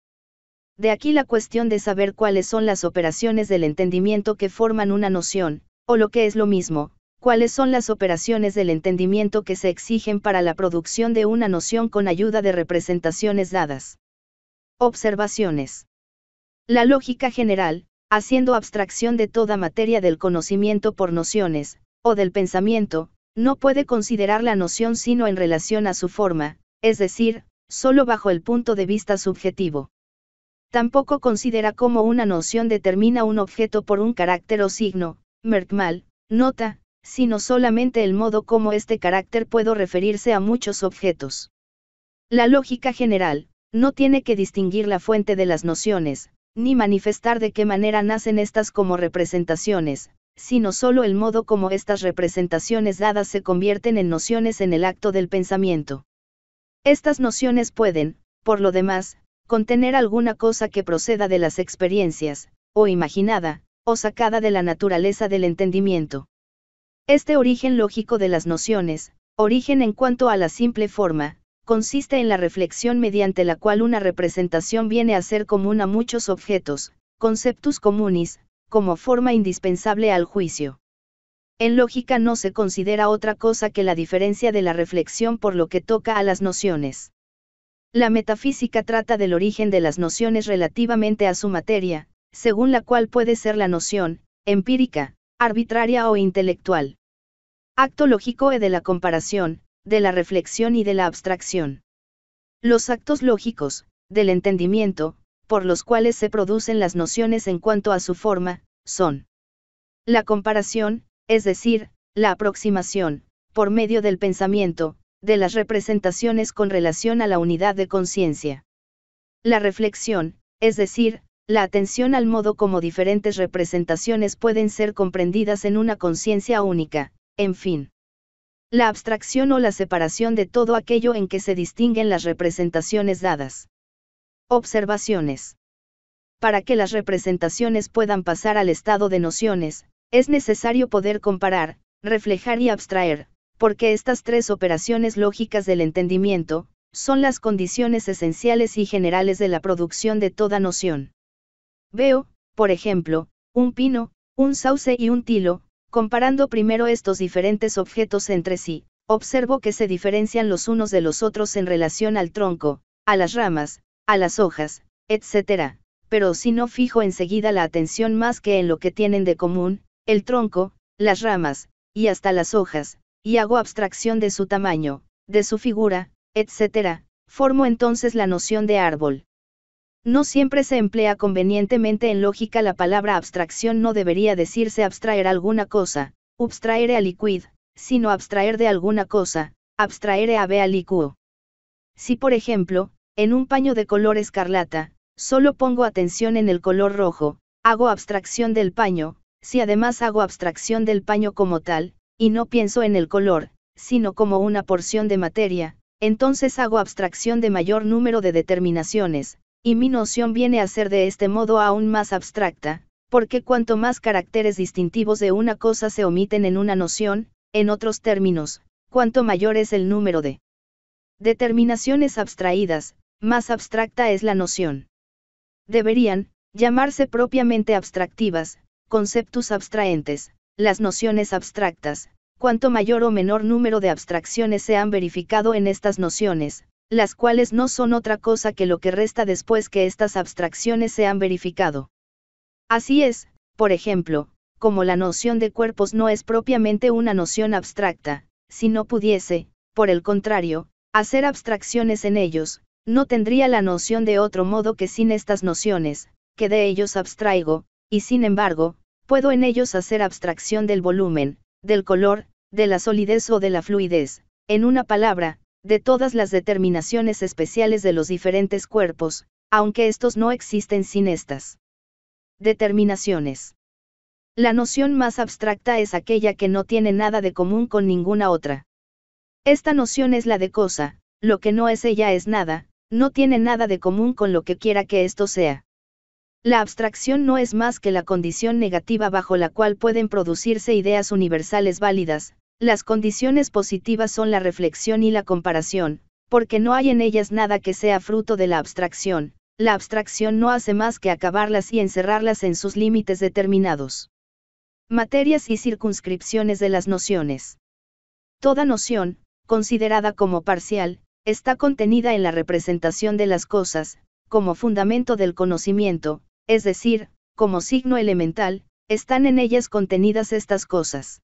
De aquí la cuestión de saber cuáles son las operaciones del entendimiento que forman una noción, o lo que es lo mismo, cuáles son las operaciones del entendimiento que se exigen para la producción de una noción con ayuda de representaciones dadas. Observaciones. La lógica general, haciendo abstracción de toda materia del conocimiento por nociones, o del pensamiento, no puede considerar la noción sino en relación a su forma, es decir, solo bajo el punto de vista subjetivo. Tampoco considera cómo una noción determina un objeto por un carácter o signo, Merkmal, nota, sino solamente el modo como este carácter puede referirse a muchos objetos. La lógica general, no tiene que distinguir la fuente de las nociones, ni manifestar de qué manera nacen estas como representaciones, sino solo el modo como estas representaciones dadas se convierten en nociones en el acto del pensamiento. Estas nociones pueden, por lo demás, contener alguna cosa que proceda de las experiencias, o imaginada, o sacada de la naturaleza del entendimiento. Este origen lógico de las nociones, origen en cuanto a la simple forma, consiste en la reflexión mediante la cual una representación viene a ser común a muchos objetos, conceptus comunis, como forma indispensable al juicio. En lógica no se considera otra cosa que la diferencia de la reflexión por lo que toca a las nociones. La metafísica trata del origen de las nociones relativamente a su materia, según la cual puede ser la noción, empírica, arbitraria o intelectual. Acto lógico es de la comparación, de la reflexión y de la abstracción. Los actos lógicos, del entendimiento, por los cuales se producen las nociones en cuanto a su forma, son la comparación, es decir, la aproximación, por medio del pensamiento, de las representaciones con relación a la unidad de conciencia. La reflexión, es decir, la atención al modo como diferentes representaciones pueden ser comprendidas en una conciencia única, en fin. La abstracción o la separación de todo aquello en que se distinguen las representaciones dadas. Observaciones. Para que las representaciones puedan pasar al estado de nociones, es necesario poder comparar, reflejar y abstraer, porque estas tres operaciones lógicas del entendimiento, son las condiciones esenciales y generales de la producción de toda noción. Veo, por ejemplo, un pino, un sauce y un tilo, comparando primero estos diferentes objetos entre sí, observo que se diferencian los unos de los otros en relación al tronco, a las ramas, a las hojas, etc., pero si no fijo enseguida la atención más que en lo que tienen de común, el tronco, las ramas, y hasta las hojas, y hago abstracción de su tamaño, de su figura, etc., formo entonces la noción de árbol. No siempre se emplea convenientemente en lógica la palabra abstracción, no debería decirse abstraer alguna cosa, a liquid, sino abstraer de alguna cosa, abstraere a liquo. Si por ejemplo, en un paño de color escarlata, solo pongo atención en el color rojo, hago abstracción del paño, si además hago abstracción del paño como tal, y no pienso en el color, sino como una porción de materia, entonces hago abstracción de mayor número de determinaciones, y mi noción viene a ser de este modo aún más abstracta, porque cuanto más caracteres distintivos de una cosa se omiten en una noción, en otros términos, cuanto mayor es el número de Determinaciones abstraídas, más abstracta es la noción. Deberían, llamarse propiamente abstractivas, conceptus abstraentes, las nociones abstractas, cuanto mayor o menor número de abstracciones se han verificado en estas nociones, las cuales no son otra cosa que lo que resta después que estas abstracciones se han verificado. Así es, por ejemplo, como la noción de cuerpos no es propiamente una noción abstracta, si no pudiese, por el contrario, hacer abstracciones en ellos, no tendría la noción de otro modo que sin estas nociones, que de ellos abstraigo, y sin embargo, puedo en ellos hacer abstracción del volumen, del color, de la solidez o de la fluidez, en una palabra, de todas las determinaciones especiales de los diferentes cuerpos, aunque estos no existen sin estas determinaciones. La noción más abstracta es aquella que no tiene nada de común con ninguna otra. Esta noción es la de cosa, lo que no es ella es nada, no tiene nada de común con lo que quiera que esto sea. La abstracción no es más que la condición negativa bajo la cual pueden producirse ideas universales válidas, las condiciones positivas son la reflexión y la comparación, porque no hay en ellas nada que sea fruto de la abstracción, la abstracción no hace más que acabarlas y encerrarlas en sus límites determinados. Materias y circunscripciones de las nociones. Toda noción, considerada como parcial, está contenida en la representación de las cosas, como fundamento del conocimiento, es decir, como signo elemental, están en ellas contenidas estas cosas.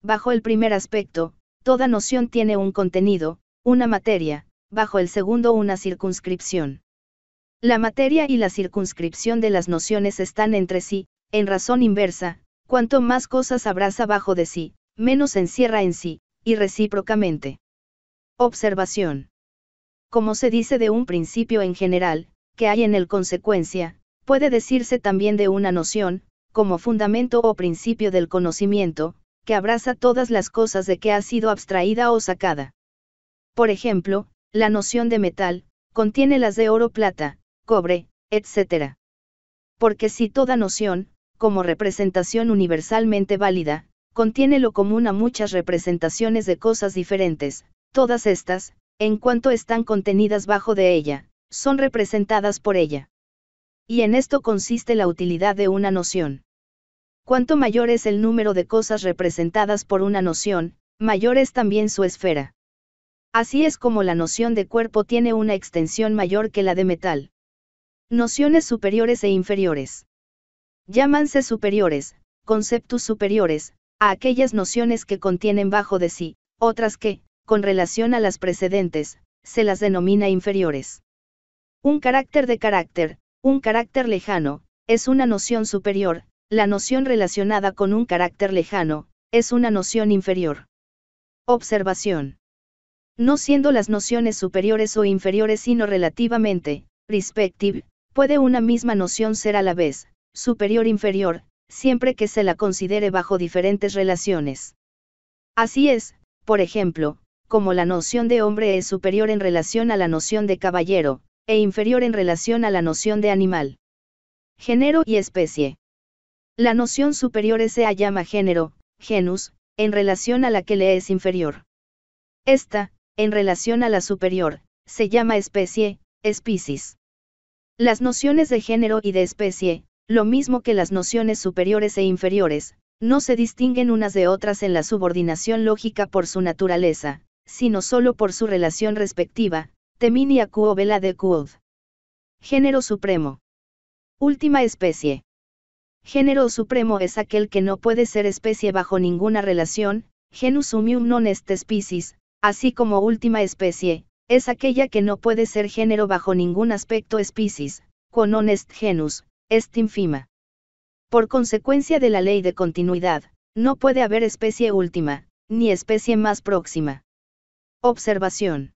Bajo el primer aspecto, toda noción tiene un contenido, una materia, bajo el segundo una circunscripción. La materia y la circunscripción de las nociones están entre sí, en razón inversa, cuanto más cosas abraza bajo de sí, menos encierra en sí, y recíprocamente. Observación. Como se dice de un principio en general, que hay en el consecuencia, puede decirse también de una noción, como fundamento o principio del conocimiento, que abraza todas las cosas de que ha sido abstraída o sacada. Por ejemplo, la noción de metal, contiene las de oro, plata, cobre, etc. Porque si toda noción, como representación universalmente válida, contiene lo común a muchas representaciones de cosas diferentes, todas estas, en cuanto están contenidas bajo de ella, son representadas por ella. Y en esto consiste la utilidad de una noción. Cuanto mayor es el número de cosas representadas por una noción, mayor es también su esfera. Así es como la noción de cuerpo tiene una extensión mayor que la de metal. Nociones superiores e inferiores. Llámanse superiores, conceptos superiores, a aquellas nociones que contienen bajo de sí, otras que, con relación a las precedentes, se las denomina inferiores. Un carácter de carácter, un carácter lejano, es una noción superior, la noción relacionada con un carácter lejano, es una noción inferior. Observación. No siendo las nociones superiores o inferiores sino relativamente, respective, puede una misma noción ser a la vez, superior-inferior, siempre que se la considere bajo diferentes relaciones. Así es, por ejemplo, como la noción de hombre es superior en relación a la noción de caballero, e inferior en relación a la noción de animal. Género y especie. La noción superior se llama género, genus, en relación a la que le es inferior. Esta, en relación a la superior, se llama especie, species. Las nociones de género y de especie, lo mismo que las nociones superiores e inferiores, no se distinguen unas de otras en la subordinación lógica por su naturaleza, sino solo por su relación respectiva, temini quo vela de quod. Género supremo. Última especie. Género supremo es aquel que no puede ser especie bajo ninguna relación, genus humium non est species, así como última especie, es aquella que no puede ser género bajo ningún aspecto species, con non est genus, es Por consecuencia de la ley de continuidad, no puede haber especie última, ni especie más próxima. Observación.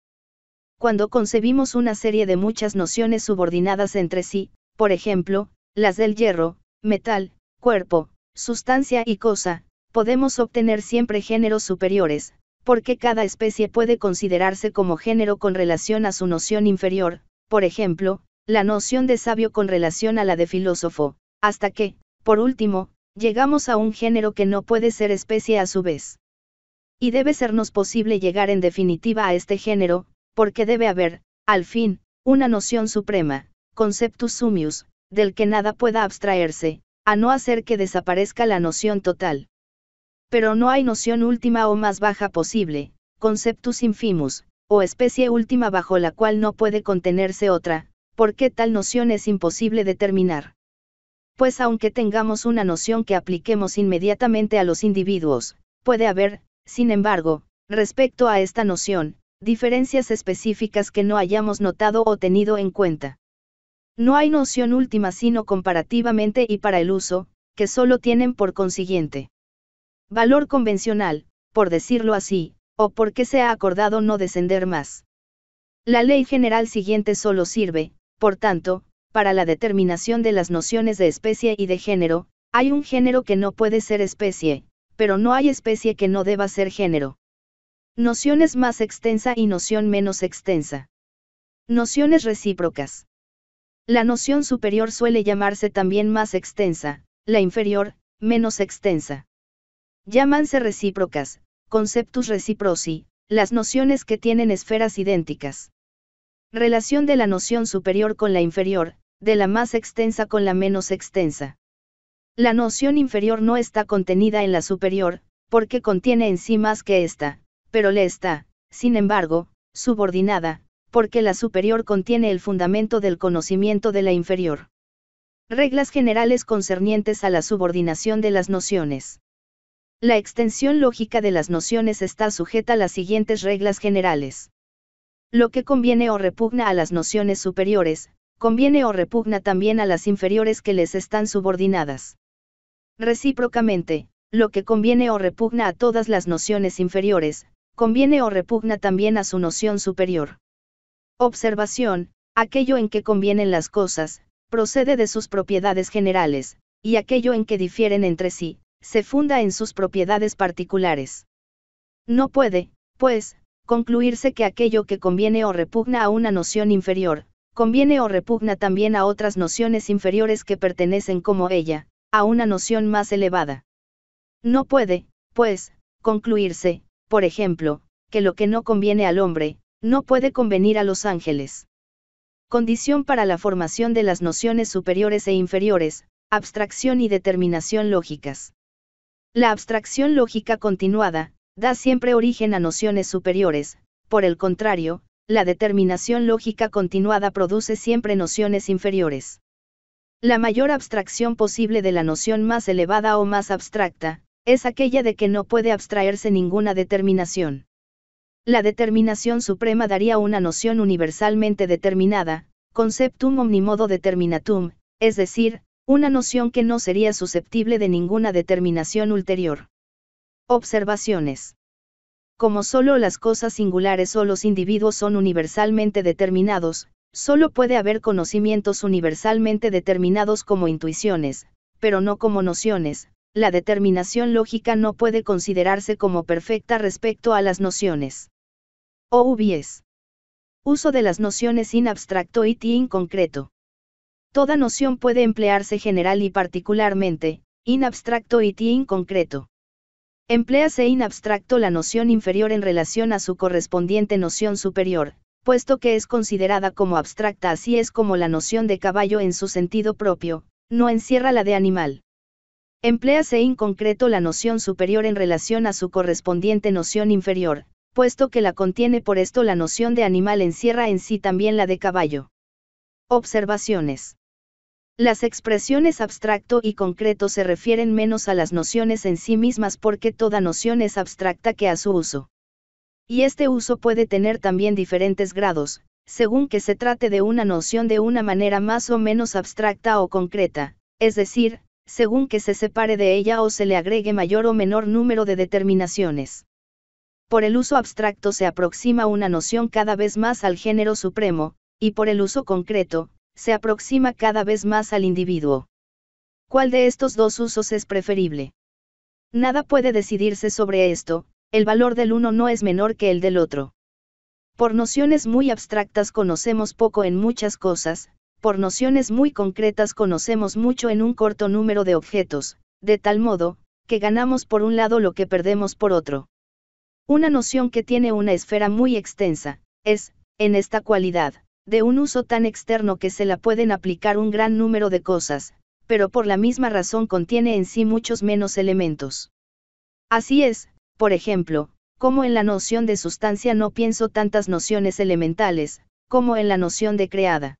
Cuando concebimos una serie de muchas nociones subordinadas entre sí, por ejemplo, las del hierro, metal, cuerpo, sustancia y cosa, podemos obtener siempre géneros superiores, porque cada especie puede considerarse como género con relación a su noción inferior, por ejemplo, la noción de sabio con relación a la de filósofo, hasta que, por último, llegamos a un género que no puede ser especie a su vez. Y debe sernos posible llegar en definitiva a este género, porque debe haber, al fin, una noción suprema, conceptus sumius, del que nada pueda abstraerse, a no hacer que desaparezca la noción total. Pero no hay noción última o más baja posible, conceptus infimus, o especie última bajo la cual no puede contenerse otra, ¿por qué tal noción es imposible determinar? Pues aunque tengamos una noción que apliquemos inmediatamente a los individuos, puede haber, sin embargo, respecto a esta noción, diferencias específicas que no hayamos notado o tenido en cuenta. No hay noción última sino comparativamente y para el uso, que solo tienen por consiguiente. Valor convencional, por decirlo así, o porque se ha acordado no descender más. La ley general siguiente solo sirve, por tanto, para la determinación de las nociones de especie y de género, hay un género que no puede ser especie, pero no hay especie que no deba ser género. Nociones más extensa y noción menos extensa. Nociones recíprocas. La noción superior suele llamarse también más extensa, la inferior, menos extensa. Llámanse recíprocas, conceptus reciproci, las nociones que tienen esferas idénticas. Relación de la noción superior con la inferior, de la más extensa con la menos extensa. La noción inferior no está contenida en la superior, porque contiene en sí más que ésta, pero le está, sin embargo, subordinada, porque la superior contiene el fundamento del conocimiento de la inferior. Reglas generales concernientes a la subordinación de las nociones. La extensión lógica de las nociones está sujeta a las siguientes reglas generales. Lo que conviene o repugna a las nociones superiores, conviene o repugna también a las inferiores que les están subordinadas. Recíprocamente, lo que conviene o repugna a todas las nociones inferiores, conviene o repugna también a su noción superior. Observación, aquello en que convienen las cosas, procede de sus propiedades generales, y aquello en que difieren entre sí, se funda en sus propiedades particulares. No puede, pues, concluirse que aquello que conviene o repugna a una noción inferior, conviene o repugna también a otras nociones inferiores que pertenecen como ella, a una noción más elevada. No puede, pues, concluirse, por ejemplo, que lo que no conviene al hombre, no puede convenir a los ángeles. Condición para la formación de las nociones superiores e inferiores, abstracción y determinación lógicas. La abstracción lógica continuada, da siempre origen a nociones superiores, por el contrario, la determinación lógica continuada produce siempre nociones inferiores. La mayor abstracción posible de la noción más elevada o más abstracta, es aquella de que no puede abstraerse ninguna determinación. La determinación suprema daría una noción universalmente determinada, conceptum omnimodo determinatum, es decir, una noción que no sería susceptible de ninguna determinación ulterior. Observaciones. Como solo las cosas singulares o los individuos son universalmente determinados, solo puede haber conocimientos universalmente determinados como intuiciones, pero no como nociones, la determinación lógica no puede considerarse como perfecta respecto a las nociones. OUBIES. Uso de las nociones in abstracto y in concreto. Toda noción puede emplearse general y particularmente, in abstracto y in concreto. Emplease in abstracto la noción inferior en relación a su correspondiente noción superior, puesto que es considerada como abstracta así es como la noción de caballo en su sentido propio, no encierra la de animal. Emplease en concreto la noción superior en relación a su correspondiente noción inferior, puesto que la contiene por esto la noción de animal encierra en sí también la de caballo. Observaciones. Las expresiones abstracto y concreto se refieren menos a las nociones en sí mismas porque toda noción es abstracta que a su uso. Y este uso puede tener también diferentes grados, según que se trate de una noción de una manera más o menos abstracta o concreta, es decir, según que se separe de ella o se le agregue mayor o menor número de determinaciones. Por el uso abstracto se aproxima una noción cada vez más al género supremo, y por el uso concreto, se aproxima cada vez más al individuo. ¿Cuál de estos dos usos es preferible? Nada puede decidirse sobre esto, el valor del uno no es menor que el del otro. Por nociones muy abstractas conocemos poco en muchas cosas, por nociones muy concretas conocemos mucho en un corto número de objetos, de tal modo, que ganamos por un lado lo que perdemos por otro. Una noción que tiene una esfera muy extensa, es, en esta cualidad, de un uso tan externo que se la pueden aplicar un gran número de cosas, pero por la misma razón contiene en sí muchos menos elementos. Así es, por ejemplo, como en la noción de sustancia no pienso tantas nociones elementales, como en la noción de creada.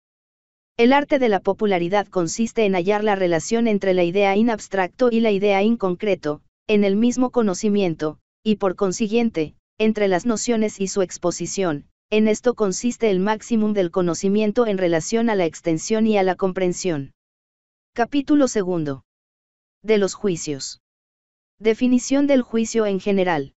El arte de la popularidad consiste en hallar la relación entre la idea in abstracto y la idea inconcreto, en el mismo conocimiento, y por consiguiente, entre las nociones y su exposición, en esto consiste el máximo del conocimiento en relación a la extensión y a la comprensión. Capítulo 2. De los juicios. Definición del juicio en general.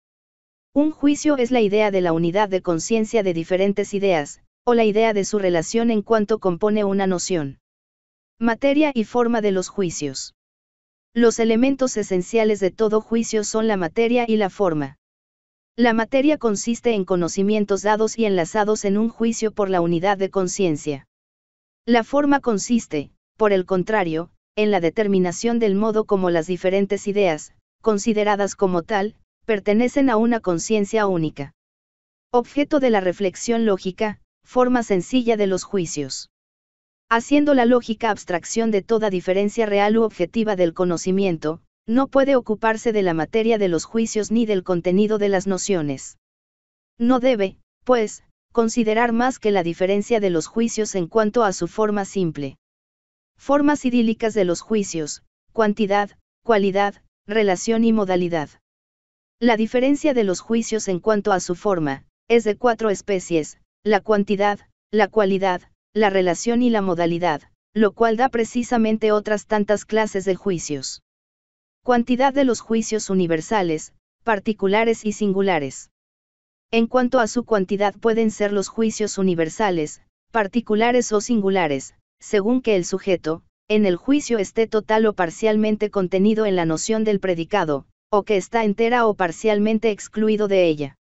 Un juicio es la idea de la unidad de conciencia de diferentes ideas, o la idea de su relación en cuanto compone una noción. Materia y forma de los juicios. Los elementos esenciales de todo juicio son la materia y la forma. La materia consiste en conocimientos dados y enlazados en un juicio por la unidad de conciencia. La forma consiste, por el contrario, en la determinación del modo como las diferentes ideas, consideradas como tal, pertenecen a una conciencia única. Objeto de la reflexión lógica, forma sencilla de los juicios. Haciendo la lógica abstracción de toda diferencia real u objetiva del conocimiento, no puede ocuparse de la materia de los juicios ni del contenido de las nociones. No debe, pues, considerar más que la diferencia de los juicios en cuanto a su forma simple. Formas idílicas de los juicios, cuantidad, cualidad, relación y modalidad. La diferencia de los juicios en cuanto a su forma, es de cuatro especies, la cuantidad, la cualidad, la relación y la modalidad, lo cual da precisamente otras tantas clases de juicios. Cuantidad de los juicios universales, particulares y singulares. En cuanto a su cuantidad pueden ser los juicios universales, particulares o singulares, según que el sujeto, en el juicio esté total o parcialmente contenido en la noción del predicado, o que está entera o parcialmente excluido de ella.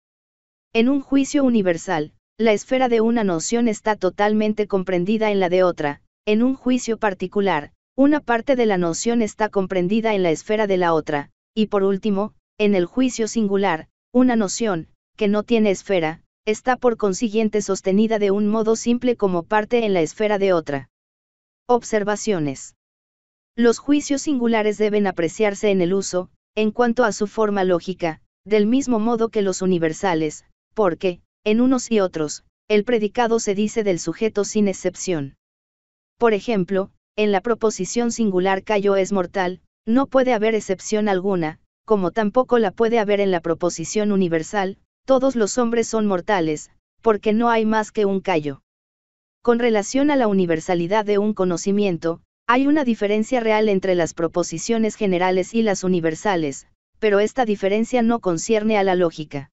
En un juicio universal, la esfera de una noción está totalmente comprendida en la de otra, en un juicio particular, una parte de la noción está comprendida en la esfera de la otra, y por último, en el juicio singular, una noción, que no tiene esfera, está por consiguiente sostenida de un modo simple como parte en la esfera de otra. Observaciones. Los juicios singulares deben apreciarse en el uso, en cuanto a su forma lógica, del mismo modo que los universales, porque, en unos y otros, el predicado se dice del sujeto sin excepción. Por ejemplo, en la proposición singular Cayo es mortal, no puede haber excepción alguna, como tampoco la puede haber en la proposición universal, todos los hombres son mortales, porque no hay más que un Cayo. Con relación a la universalidad de un conocimiento, hay una diferencia real entre las proposiciones generales y las universales, pero esta diferencia no concierne a la lógica.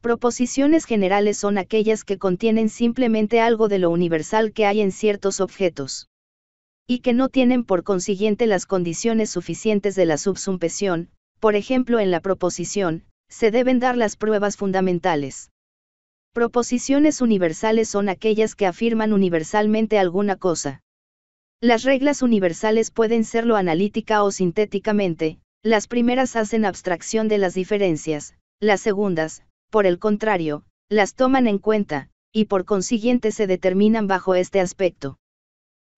Proposiciones generales son aquellas que contienen simplemente algo de lo universal que hay en ciertos objetos y que no tienen por consiguiente las condiciones suficientes de la subsumpesión, por ejemplo en la proposición, se deben dar las pruebas fundamentales. Proposiciones universales son aquellas que afirman universalmente alguna cosa. Las reglas universales pueden serlo analítica o sintéticamente, las primeras hacen abstracción de las diferencias, las segundas, por el contrario, las toman en cuenta, y por consiguiente se determinan bajo este aspecto.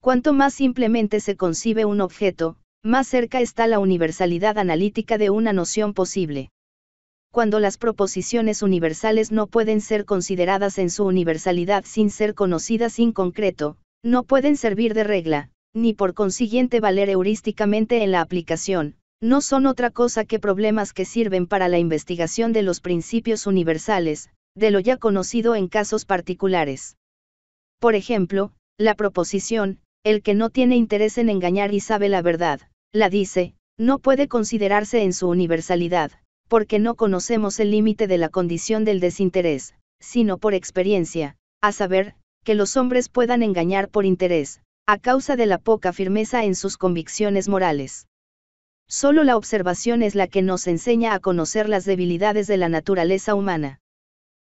Cuanto más simplemente se concibe un objeto, más cerca está la universalidad analítica de una noción posible. Cuando las proposiciones universales no pueden ser consideradas en su universalidad sin ser conocidas en concreto, no pueden servir de regla, ni por consiguiente valer heurísticamente en la aplicación, no son otra cosa que problemas que sirven para la investigación de los principios universales, de lo ya conocido en casos particulares. Por ejemplo, la proposición, el que no tiene interés en engañar y sabe la verdad, la dice, no puede considerarse en su universalidad, porque no conocemos el límite de la condición del desinterés, sino por experiencia, a saber, que los hombres puedan engañar por interés, a causa de la poca firmeza en sus convicciones morales. Solo la observación es la que nos enseña a conocer las debilidades de la naturaleza humana.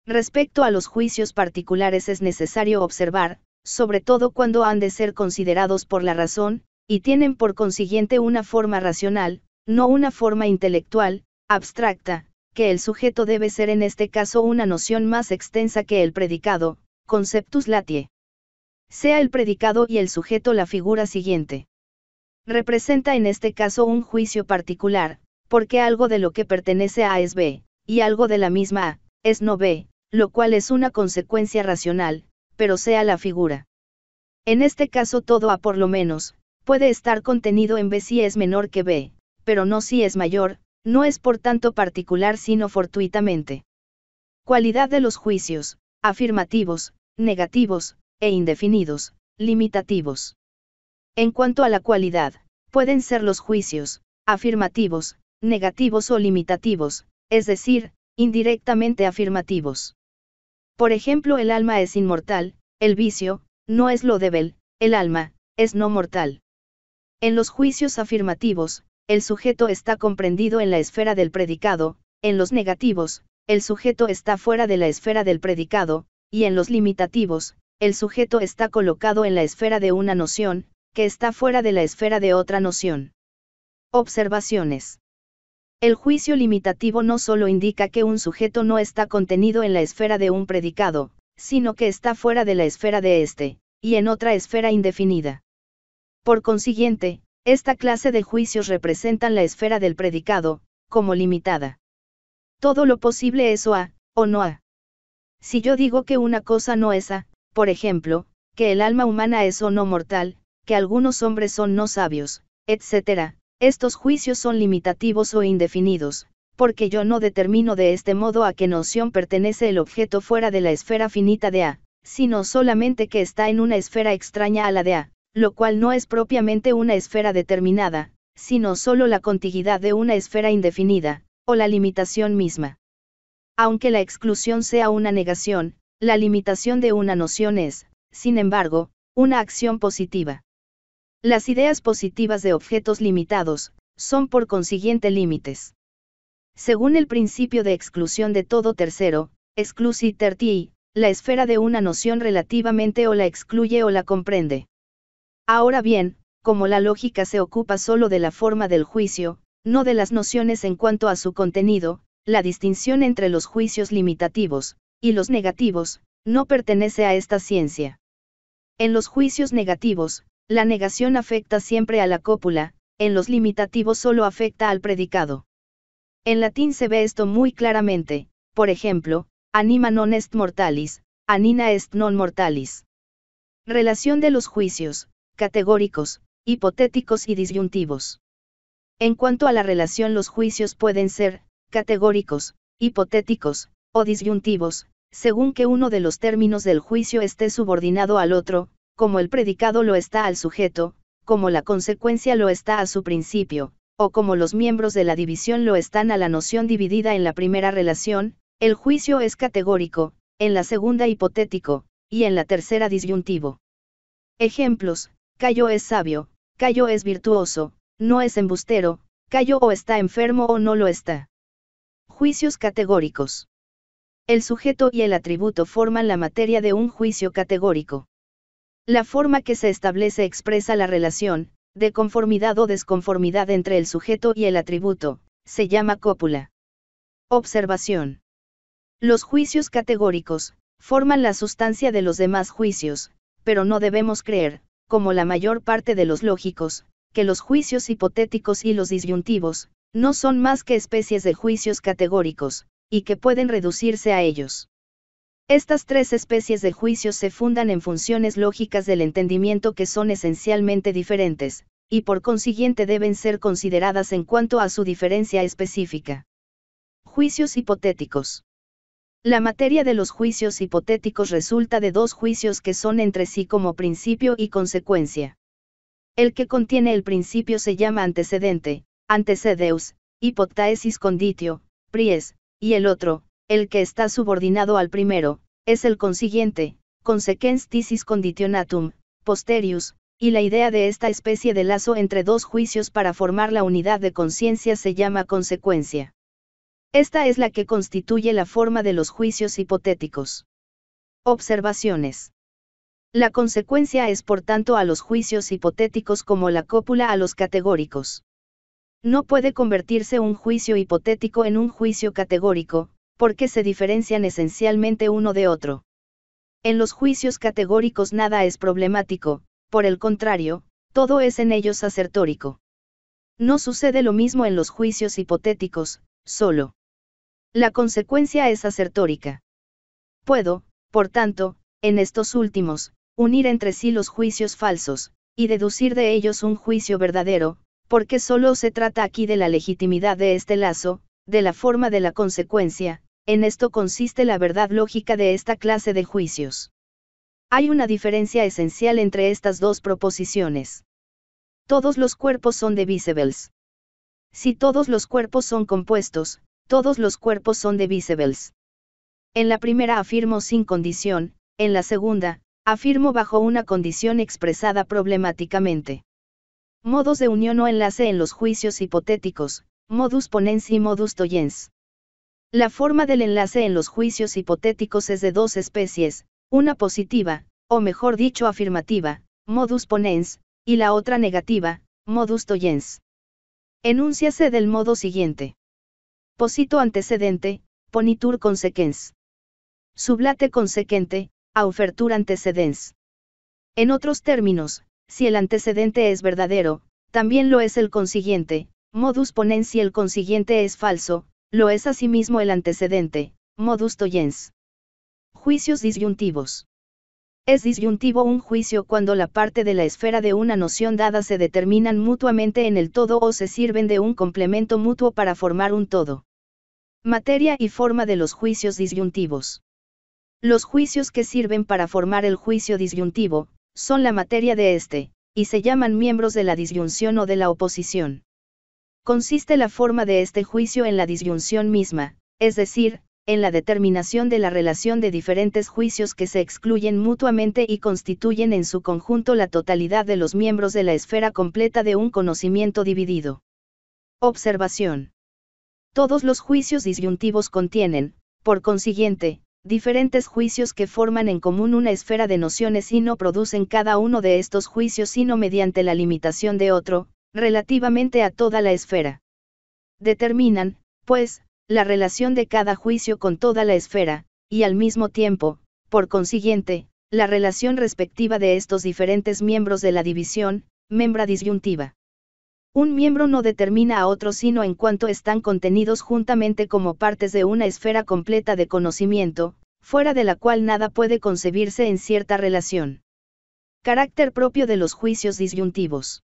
Respecto a los juicios particulares es necesario observar, sobre todo cuando han de ser considerados por la razón, y tienen por consiguiente una forma racional, no una forma intelectual, abstracta, que el sujeto debe ser en este caso una noción más extensa que el predicado, conceptus latie. Sea el predicado y el sujeto la figura siguiente. Representa en este caso un juicio particular, porque algo de lo que pertenece a es B, y algo de la misma A, es no B, lo cual es una consecuencia racional, pero sea la figura. En este caso todo A por lo menos, puede estar contenido en B si es menor que B, pero no si es mayor, no es por tanto particular sino fortuitamente. Cualidad de los juicios, afirmativos, negativos, e indefinidos, limitativos. En cuanto a la cualidad, pueden ser los juicios, afirmativos, negativos o limitativos, es decir, indirectamente afirmativos. Por ejemplo, el alma es inmortal, el vicio, no es lo débil, el alma, es no mortal. En los juicios afirmativos, el sujeto está comprendido en la esfera del predicado, en los negativos, el sujeto está fuera de la esfera del predicado, y en los limitativos, el sujeto está colocado en la esfera de una noción, que está fuera de la esfera de otra noción. Observaciones. El juicio limitativo no solo indica que un sujeto no está contenido en la esfera de un predicado, sino que está fuera de la esfera de éste, y en otra esfera indefinida. Por consiguiente, esta clase de juicios representan la esfera del predicado, como limitada. Todo lo posible es o a, o no a. Si yo digo que una cosa no es a, por ejemplo, que el alma humana es o no mortal, que algunos hombres son no sabios, etc., estos juicios son limitativos o indefinidos, porque yo no determino de este modo a qué noción pertenece el objeto fuera de la esfera finita de A, sino solamente que está en una esfera extraña a la de A, lo cual no es propiamente una esfera determinada, sino solo la contiguidad de una esfera indefinida, o la limitación misma. Aunque la exclusión sea una negación, la limitación de una noción es, sin embargo, una acción positiva. Las ideas positivas de objetos limitados, son por consiguiente límites. Según el principio de exclusión de todo tercero, tertii), la esfera de una noción relativamente o la excluye o la comprende. Ahora bien, como la lógica se ocupa solo de la forma del juicio, no de las nociones en cuanto a su contenido, la distinción entre los juicios limitativos, y los negativos, no pertenece a esta ciencia. En los juicios negativos, la negación afecta siempre a la cópula, en los limitativos solo afecta al predicado. En latín se ve esto muy claramente, por ejemplo, anima non est mortalis, anina est non mortalis. Relación de los juicios, categóricos, hipotéticos y disyuntivos. En cuanto a la relación los juicios pueden ser, categóricos, hipotéticos, o disyuntivos, según que uno de los términos del juicio esté subordinado al otro, como el predicado lo está al sujeto, como la consecuencia lo está a su principio, o como los miembros de la división lo están a la noción dividida en la primera relación, el juicio es categórico, en la segunda hipotético, y en la tercera disyuntivo. Ejemplos, Cayo es sabio, Cayo es virtuoso, no es embustero, Cayo o está enfermo o no lo está. Juicios categóricos. El sujeto y el atributo forman la materia de un juicio categórico. La forma que se establece expresa la relación, de conformidad o desconformidad entre el sujeto y el atributo, se llama cópula. Observación. Los juicios categóricos, forman la sustancia de los demás juicios, pero no debemos creer, como la mayor parte de los lógicos, que los juicios hipotéticos y los disyuntivos, no son más que especies de juicios categóricos, y que pueden reducirse a ellos. Estas tres especies de juicios se fundan en funciones lógicas del entendimiento que son esencialmente diferentes, y por consiguiente deben ser consideradas en cuanto a su diferencia específica. Juicios hipotéticos. La materia de los juicios hipotéticos resulta de dos juicios que son entre sí como principio y consecuencia. El que contiene el principio se llama antecedente, antecedeus, hipotaesis conditio, pries, y el otro, el que está subordinado al primero, es el consiguiente, consequens tisis conditionatum, posterius, y la idea de esta especie de lazo entre dos juicios para formar la unidad de conciencia se llama consecuencia. Esta es la que constituye la forma de los juicios hipotéticos. Observaciones. La consecuencia es por tanto a los juicios hipotéticos como la cópula a los categóricos. No puede convertirse un juicio hipotético en un juicio categórico, porque se diferencian esencialmente uno de otro. En los juicios categóricos nada es problemático, por el contrario, todo es en ellos acertórico. No sucede lo mismo en los juicios hipotéticos, solo. La consecuencia es acertórica. Puedo, por tanto, en estos últimos, unir entre sí los juicios falsos, y deducir de ellos un juicio verdadero, porque solo se trata aquí de la legitimidad de este lazo, de la forma de la consecuencia, en esto consiste la verdad lógica de esta clase de juicios. Hay una diferencia esencial entre estas dos proposiciones. Todos los cuerpos son divisibles. Si todos los cuerpos son compuestos, todos los cuerpos son divisibles. En la primera afirmo sin condición, en la segunda, afirmo bajo una condición expresada problemáticamente. Modos de unión o enlace en los juicios hipotéticos, modus ponens y modus toyens. La forma del enlace en los juicios hipotéticos es de dos especies, una positiva, o mejor dicho afirmativa, modus ponens, y la otra negativa, modus toyens. Enúnciase del modo siguiente. Posito antecedente, ponitur consequens. Sublate consequente, aufertur antecedens. En otros términos, si el antecedente es verdadero, también lo es el consiguiente, modus ponens y el consiguiente es falso, lo es asimismo el antecedente, modus tollens. Juicios disyuntivos. Es disyuntivo un juicio cuando la parte de la esfera de una noción dada se determinan mutuamente en el todo o se sirven de un complemento mutuo para formar un todo. Materia y forma de los juicios disyuntivos. Los juicios que sirven para formar el juicio disyuntivo, son la materia de éste, y se llaman miembros de la disyunción o de la oposición. Consiste la forma de este juicio en la disyunción misma, es decir, en la determinación de la relación de diferentes juicios que se excluyen mutuamente y constituyen en su conjunto la totalidad de los miembros de la esfera completa de un conocimiento dividido. Observación. Todos los juicios disyuntivos contienen, por consiguiente, diferentes juicios que forman en común una esfera de nociones y no producen cada uno de estos juicios sino mediante la limitación de otro, relativamente a toda la esfera. Determinan, pues, la relación de cada juicio con toda la esfera, y al mismo tiempo, por consiguiente, la relación respectiva de estos diferentes miembros de la división, membra disyuntiva. Un miembro no determina a otro sino en cuanto están contenidos juntamente como partes de una esfera completa de conocimiento, fuera de la cual nada puede concebirse en cierta relación. Carácter propio de los juicios disyuntivos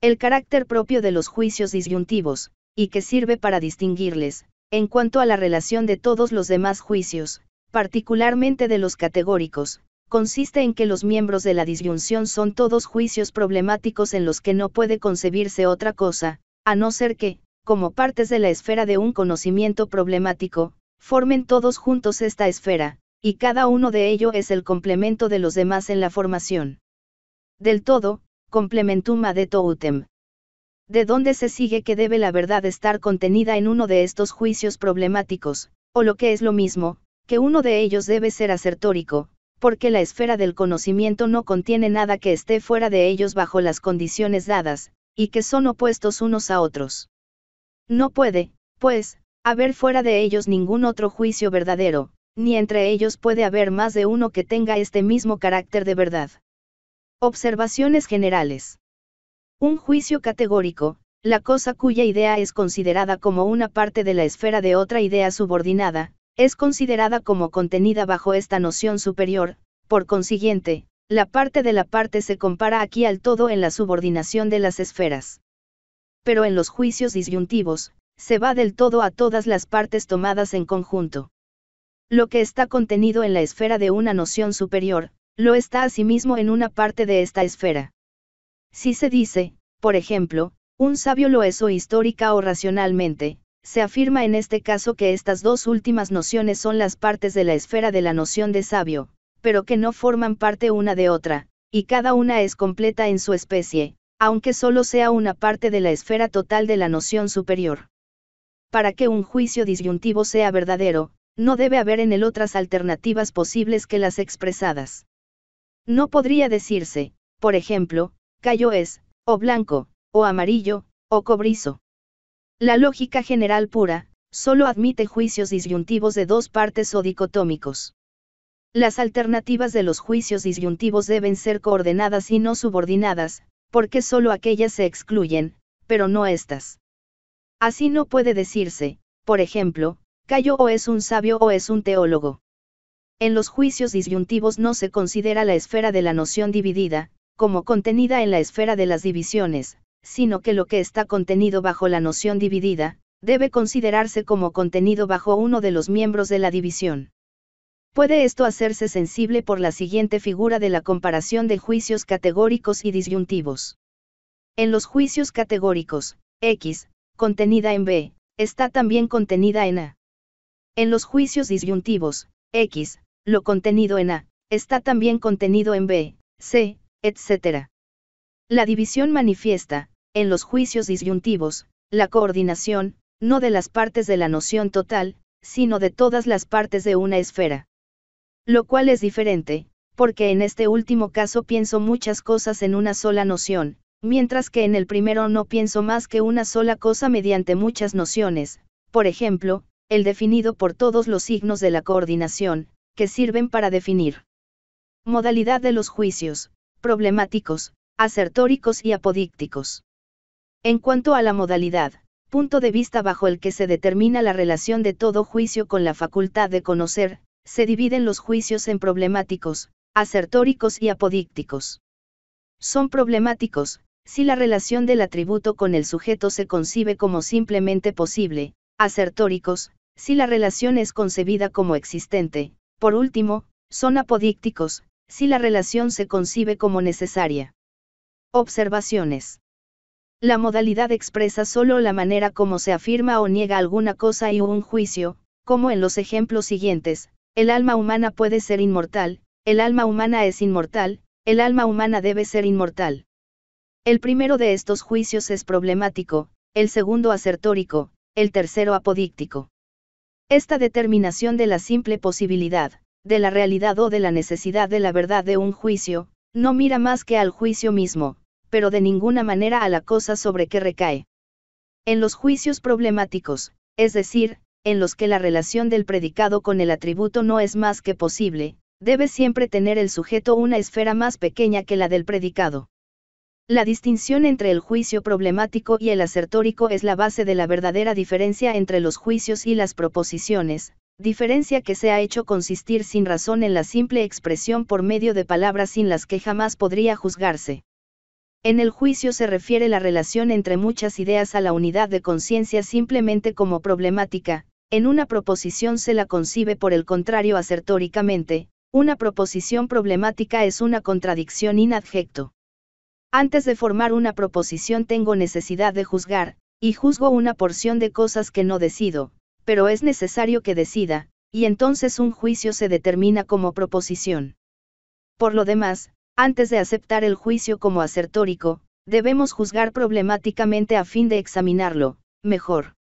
el carácter propio de los juicios disyuntivos, y que sirve para distinguirles, en cuanto a la relación de todos los demás juicios, particularmente de los categóricos, consiste en que los miembros de la disyunción son todos juicios problemáticos en los que no puede concebirse otra cosa, a no ser que, como partes de la esfera de un conocimiento problemático, formen todos juntos esta esfera, y cada uno de ello es el complemento de los demás en la formación. Del todo, complementum ad utem. De dónde se sigue que debe la verdad estar contenida en uno de estos juicios problemáticos, o lo que es lo mismo, que uno de ellos debe ser acertórico, porque la esfera del conocimiento no contiene nada que esté fuera de ellos bajo las condiciones dadas, y que son opuestos unos a otros. No puede, pues, haber fuera de ellos ningún otro juicio verdadero, ni entre ellos puede haber más de uno que tenga este mismo carácter de verdad. Observaciones generales. Un juicio categórico, la cosa cuya idea es considerada como una parte de la esfera de otra idea subordinada, es considerada como contenida bajo esta noción superior, por consiguiente, la parte de la parte se compara aquí al todo en la subordinación de las esferas. Pero en los juicios disyuntivos, se va del todo a todas las partes tomadas en conjunto. Lo que está contenido en la esfera de una noción superior, lo está mismo en una parte de esta esfera. Si se dice, por ejemplo, un sabio lo es o histórica o racionalmente, se afirma en este caso que estas dos últimas nociones son las partes de la esfera de la noción de sabio, pero que no forman parte una de otra, y cada una es completa en su especie, aunque solo sea una parte de la esfera total de la noción superior. Para que un juicio disyuntivo sea verdadero, no debe haber en él otras alternativas posibles que las expresadas. No podría decirse, por ejemplo, callo es, o blanco, o amarillo, o cobrizo. La lógica general pura, solo admite juicios disyuntivos de dos partes o dicotómicos. Las alternativas de los juicios disyuntivos deben ser coordenadas y no subordinadas, porque solo aquellas se excluyen, pero no estas. Así no puede decirse, por ejemplo, Cayo o es un sabio o es un teólogo. En los juicios disyuntivos no se considera la esfera de la noción dividida, como contenida en la esfera de las divisiones, sino que lo que está contenido bajo la noción dividida, debe considerarse como contenido bajo uno de los miembros de la división. Puede esto hacerse sensible por la siguiente figura de la comparación de juicios categóricos y disyuntivos. En los juicios categóricos, X, contenida en B, está también contenida en A. En los juicios disyuntivos, X, lo contenido en A, está también contenido en B, C, etc. La división manifiesta, en los juicios disyuntivos, la coordinación, no de las partes de la noción total, sino de todas las partes de una esfera. Lo cual es diferente, porque en este último caso pienso muchas cosas en una sola noción, mientras que en el primero no pienso más que una sola cosa mediante muchas nociones, por ejemplo, el definido por todos los signos de la coordinación, que sirven para definir modalidad de los juicios, problemáticos, asertóricos y apodícticos. En cuanto a la modalidad, punto de vista bajo el que se determina la relación de todo juicio con la facultad de conocer, se dividen los juicios en problemáticos, asertóricos y apodícticos. Son problemáticos, si la relación del atributo con el sujeto se concibe como simplemente posible, asertóricos, si la relación es concebida como existente, por último, son apodícticos, si la relación se concibe como necesaria. Observaciones. La modalidad expresa solo la manera como se afirma o niega alguna cosa y un juicio, como en los ejemplos siguientes, el alma humana puede ser inmortal, el alma humana es inmortal, el alma humana debe ser inmortal. El primero de estos juicios es problemático, el segundo asertórico, el tercero apodíctico. Esta determinación de la simple posibilidad, de la realidad o de la necesidad de la verdad de un juicio, no mira más que al juicio mismo, pero de ninguna manera a la cosa sobre que recae. En los juicios problemáticos, es decir, en los que la relación del predicado con el atributo no es más que posible, debe siempre tener el sujeto una esfera más pequeña que la del predicado. La distinción entre el juicio problemático y el asertórico es la base de la verdadera diferencia entre los juicios y las proposiciones, diferencia que se ha hecho consistir sin razón en la simple expresión por medio de palabras sin las que jamás podría juzgarse. En el juicio se refiere la relación entre muchas ideas a la unidad de conciencia simplemente como problemática, en una proposición se la concibe por el contrario asertóricamente, una proposición problemática es una contradicción inadjecto. Antes de formar una proposición tengo necesidad de juzgar, y juzgo una porción de cosas que no decido, pero es necesario que decida, y entonces un juicio se determina como proposición. Por lo demás, antes de aceptar el juicio como acertórico, debemos juzgar problemáticamente a fin de examinarlo, mejor.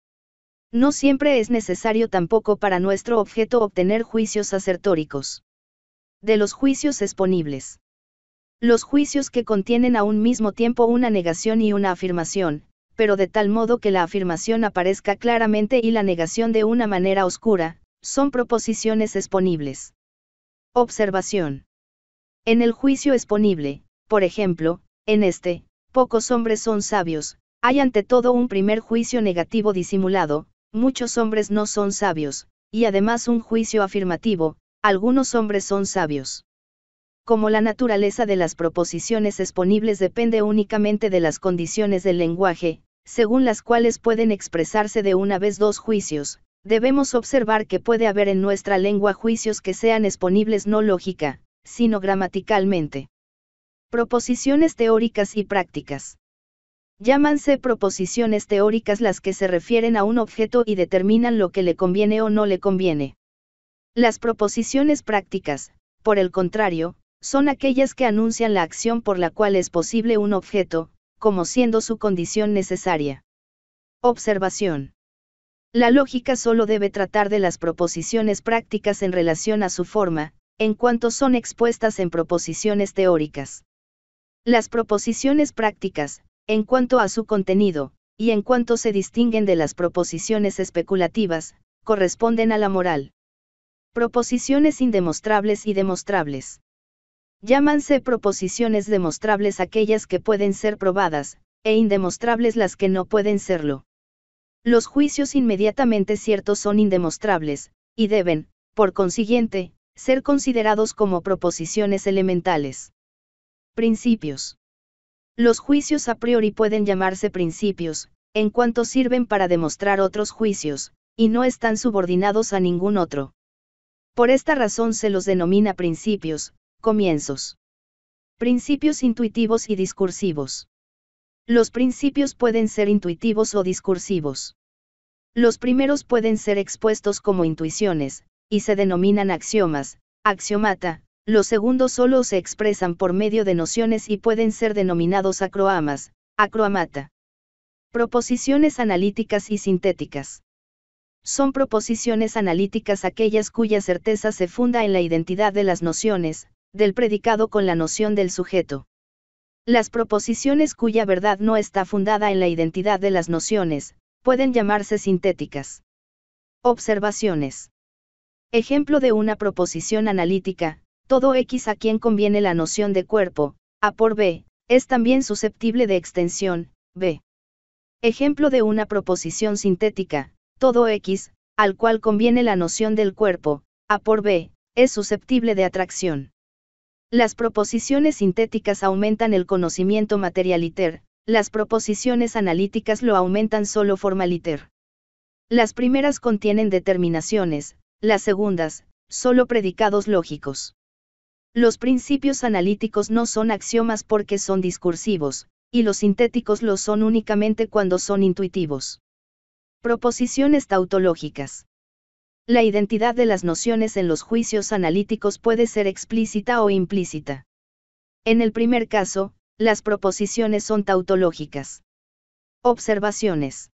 No siempre es necesario tampoco para nuestro objeto obtener juicios acertóricos. De los juicios exponibles los juicios que contienen a un mismo tiempo una negación y una afirmación, pero de tal modo que la afirmación aparezca claramente y la negación de una manera oscura, son proposiciones exponibles. Observación. En el juicio exponible, por ejemplo, en este, pocos hombres son sabios, hay ante todo un primer juicio negativo disimulado, muchos hombres no son sabios, y además un juicio afirmativo, algunos hombres son sabios como la naturaleza de las proposiciones exponibles depende únicamente de las condiciones del lenguaje, según las cuales pueden expresarse de una vez dos juicios, debemos observar que puede haber en nuestra lengua juicios que sean exponibles no lógica, sino gramaticalmente. Proposiciones teóricas y prácticas. Llámanse proposiciones teóricas las que se refieren a un objeto y determinan lo que le conviene o no le conviene. Las proposiciones prácticas, por el contrario, son aquellas que anuncian la acción por la cual es posible un objeto, como siendo su condición necesaria. Observación. La lógica solo debe tratar de las proposiciones prácticas en relación a su forma, en cuanto son expuestas en proposiciones teóricas. Las proposiciones prácticas, en cuanto a su contenido, y en cuanto se distinguen de las proposiciones especulativas, corresponden a la moral. Proposiciones indemostrables y demostrables. Llámanse proposiciones demostrables aquellas que pueden ser probadas, e indemostrables las que no pueden serlo. Los juicios inmediatamente ciertos son indemostrables, y deben, por consiguiente, ser considerados como proposiciones elementales. Principios. Los juicios a priori pueden llamarse principios, en cuanto sirven para demostrar otros juicios, y no están subordinados a ningún otro. Por esta razón se los denomina principios, Comienzos. Principios intuitivos y discursivos. Los principios pueden ser intuitivos o discursivos. Los primeros pueden ser expuestos como intuiciones, y se denominan axiomas, axiomata, los segundos solo se expresan por medio de nociones y pueden ser denominados acroamas, acroamata. Proposiciones analíticas y sintéticas. Son proposiciones analíticas aquellas cuya certeza se funda en la identidad de las nociones, del predicado con la noción del sujeto. Las proposiciones cuya verdad no está fundada en la identidad de las nociones, pueden llamarse sintéticas. Observaciones. Ejemplo de una proposición analítica, todo X a quien conviene la noción de cuerpo, A por B, es también susceptible de extensión, B. Ejemplo de una proposición sintética, todo X, al cual conviene la noción del cuerpo, A por B, es susceptible de atracción. Las proposiciones sintéticas aumentan el conocimiento materialiter, las proposiciones analíticas lo aumentan solo formaliter. Las primeras contienen determinaciones, las segundas, solo predicados lógicos. Los principios analíticos no son axiomas porque son discursivos, y los sintéticos lo son únicamente cuando son intuitivos. Proposiciones tautológicas. La identidad de las nociones en los juicios analíticos puede ser explícita o implícita. En el primer caso, las proposiciones son tautológicas. Observaciones.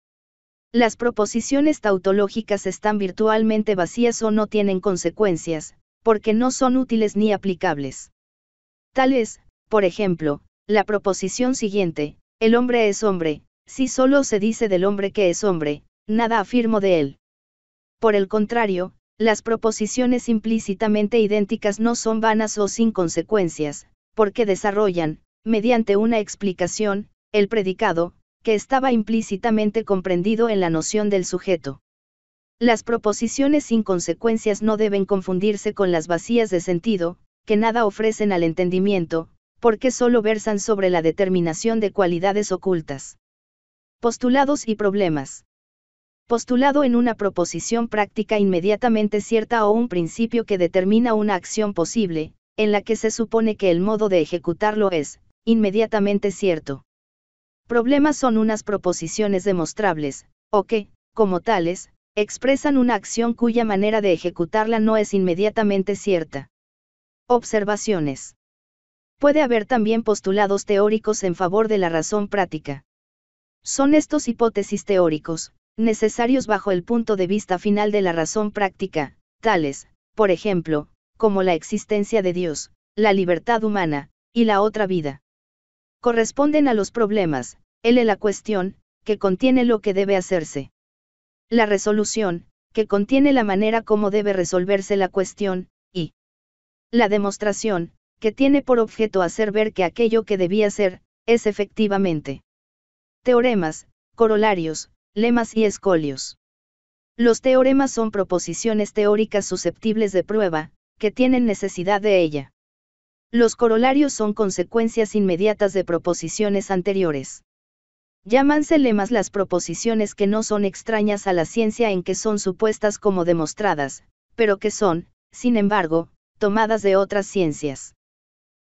Las proposiciones tautológicas están virtualmente vacías o no tienen consecuencias, porque no son útiles ni aplicables. Tal es, por ejemplo, la proposición siguiente, el hombre es hombre, si solo se dice del hombre que es hombre, nada afirmo de él. Por el contrario, las proposiciones implícitamente idénticas no son vanas o sin consecuencias, porque desarrollan, mediante una explicación, el predicado, que estaba implícitamente comprendido en la noción del sujeto. Las proposiciones sin consecuencias no deben confundirse con las vacías de sentido, que nada ofrecen al entendimiento, porque solo versan sobre la determinación de cualidades ocultas. Postulados y problemas postulado en una proposición práctica inmediatamente cierta o un principio que determina una acción posible, en la que se supone que el modo de ejecutarlo es, inmediatamente cierto. Problemas son unas proposiciones demostrables, o que, como tales, expresan una acción cuya manera de ejecutarla no es inmediatamente cierta. Observaciones. Puede haber también postulados teóricos en favor de la razón práctica. Son estos hipótesis teóricos, necesarios bajo el punto de vista final de la razón práctica, tales, por ejemplo, como la existencia de Dios, la libertad humana, y la otra vida. Corresponden a los problemas, L la cuestión, que contiene lo que debe hacerse. La resolución, que contiene la manera como debe resolverse la cuestión, y la demostración, que tiene por objeto hacer ver que aquello que debía ser, es efectivamente. Teoremas, corolarios, lemas y escolios. Los teoremas son proposiciones teóricas susceptibles de prueba, que tienen necesidad de ella. Los corolarios son consecuencias inmediatas de proposiciones anteriores. Llámanse lemas las proposiciones que no son extrañas a la ciencia en que son supuestas como demostradas, pero que son, sin embargo, tomadas de otras ciencias.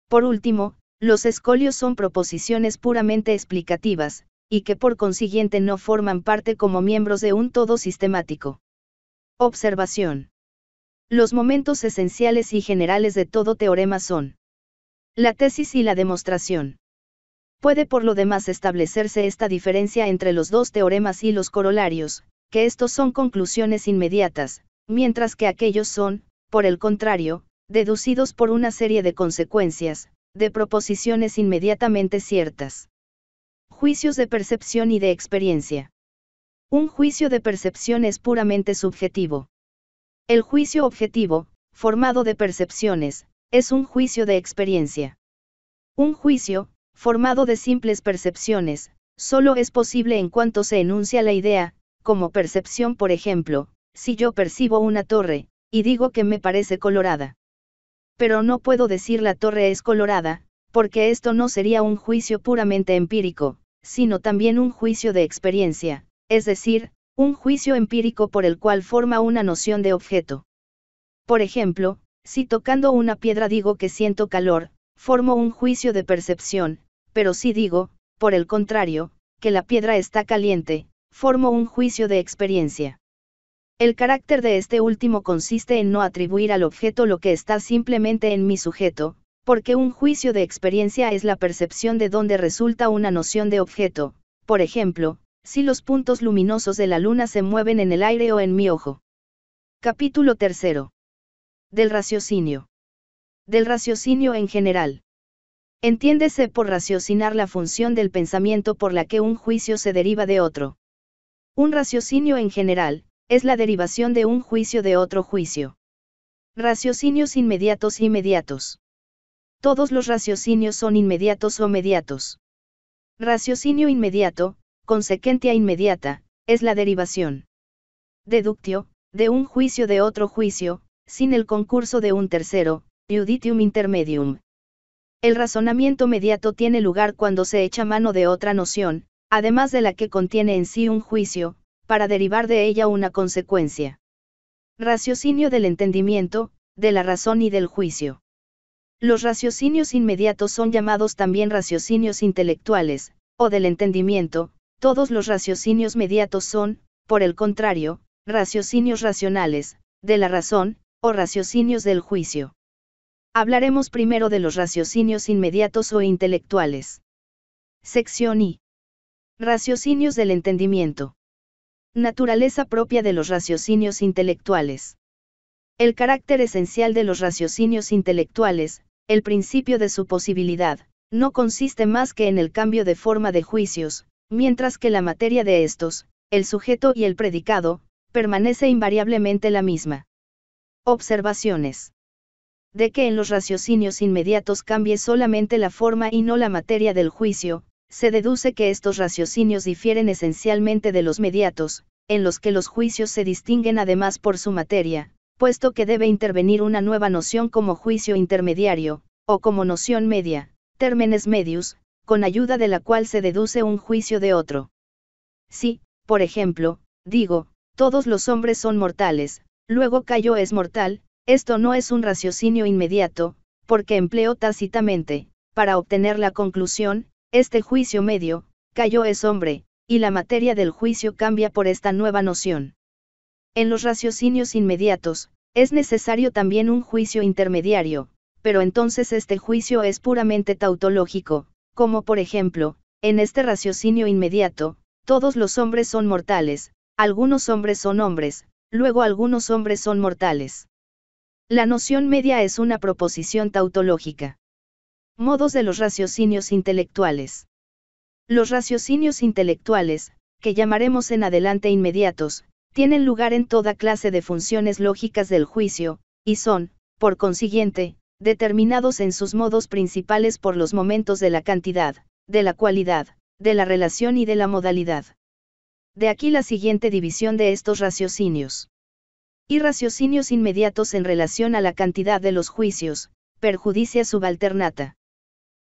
Por último, los escolios son proposiciones puramente explicativas, y que por consiguiente no forman parte como miembros de un todo sistemático. Observación. Los momentos esenciales y generales de todo teorema son la tesis y la demostración. Puede por lo demás establecerse esta diferencia entre los dos teoremas y los corolarios, que estos son conclusiones inmediatas, mientras que aquellos son, por el contrario, deducidos por una serie de consecuencias, de proposiciones inmediatamente ciertas. Juicios de percepción y de experiencia. Un juicio de percepción es puramente subjetivo. El juicio objetivo, formado de percepciones, es un juicio de experiencia. Un juicio, formado de simples percepciones, solo es posible en cuanto se enuncia la idea, como percepción por ejemplo, si yo percibo una torre, y digo que me parece colorada. Pero no puedo decir la torre es colorada, porque esto no sería un juicio puramente empírico, sino también un juicio de experiencia, es decir, un juicio empírico por el cual forma una noción de objeto. Por ejemplo, si tocando una piedra digo que siento calor, formo un juicio de percepción, pero si digo, por el contrario, que la piedra está caliente, formo un juicio de experiencia. El carácter de este último consiste en no atribuir al objeto lo que está simplemente en mi sujeto, porque un juicio de experiencia es la percepción de dónde resulta una noción de objeto, por ejemplo, si los puntos luminosos de la luna se mueven en el aire o en mi ojo. Capítulo 3. Del raciocinio. Del raciocinio en general. Entiéndese por raciocinar la función del pensamiento por la que un juicio se deriva de otro. Un raciocinio en general, es la derivación de un juicio de otro juicio. Raciocinios inmediatos inmediatos. Todos los raciocinios son inmediatos o mediatos. Raciocinio inmediato, consequentia inmediata, es la derivación. Deductio, de un juicio de otro juicio, sin el concurso de un tercero, juditium intermedium. El razonamiento mediato tiene lugar cuando se echa mano de otra noción, además de la que contiene en sí un juicio, para derivar de ella una consecuencia. Raciocinio del entendimiento, de la razón y del juicio. Los raciocinios inmediatos son llamados también raciocinios intelectuales, o del entendimiento, todos los raciocinios mediatos son, por el contrario, raciocinios racionales, de la razón, o raciocinios del juicio. Hablaremos primero de los raciocinios inmediatos o intelectuales. Sección I. Raciocinios del entendimiento. Naturaleza propia de los raciocinios intelectuales. El carácter esencial de los raciocinios intelectuales, el principio de su posibilidad, no consiste más que en el cambio de forma de juicios, mientras que la materia de estos, el sujeto y el predicado, permanece invariablemente la misma. Observaciones. De que en los raciocinios inmediatos cambie solamente la forma y no la materia del juicio, se deduce que estos raciocinios difieren esencialmente de los mediatos, en los que los juicios se distinguen además por su materia, puesto que debe intervenir una nueva noción como juicio intermediario, o como noción media, términes medius, con ayuda de la cual se deduce un juicio de otro. Si, por ejemplo, digo, todos los hombres son mortales, luego Cayo es mortal, esto no es un raciocinio inmediato, porque empleo tácitamente, para obtener la conclusión, este juicio medio, Cayo es hombre, y la materia del juicio cambia por esta nueva noción. En los raciocinios inmediatos, es necesario también un juicio intermediario, pero entonces este juicio es puramente tautológico, como por ejemplo, en este raciocinio inmediato, todos los hombres son mortales, algunos hombres son hombres, luego algunos hombres son mortales. La noción media es una proposición tautológica. Modos de los raciocinios intelectuales. Los raciocinios intelectuales, que llamaremos en adelante inmediatos, tienen lugar en toda clase de funciones lógicas del juicio, y son, por consiguiente, determinados en sus modos principales por los momentos de la cantidad, de la cualidad, de la relación y de la modalidad. De aquí la siguiente división de estos raciocinios. Y raciocinios inmediatos en relación a la cantidad de los juicios, perjudicia subalternata.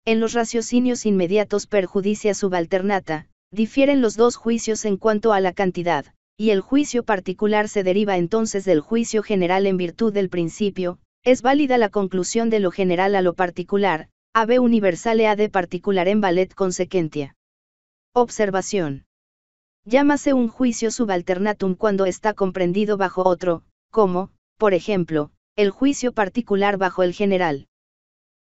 En los raciocinios inmediatos perjudicia subalternata, difieren los dos juicios en cuanto a la cantidad, y el juicio particular se deriva entonces del juicio general en virtud del principio, es válida la conclusión de lo general a lo particular, AB universale ad particular en valet consequentia. Observación. Llámase un juicio subalternatum cuando está comprendido bajo otro, como, por ejemplo, el juicio particular bajo el general.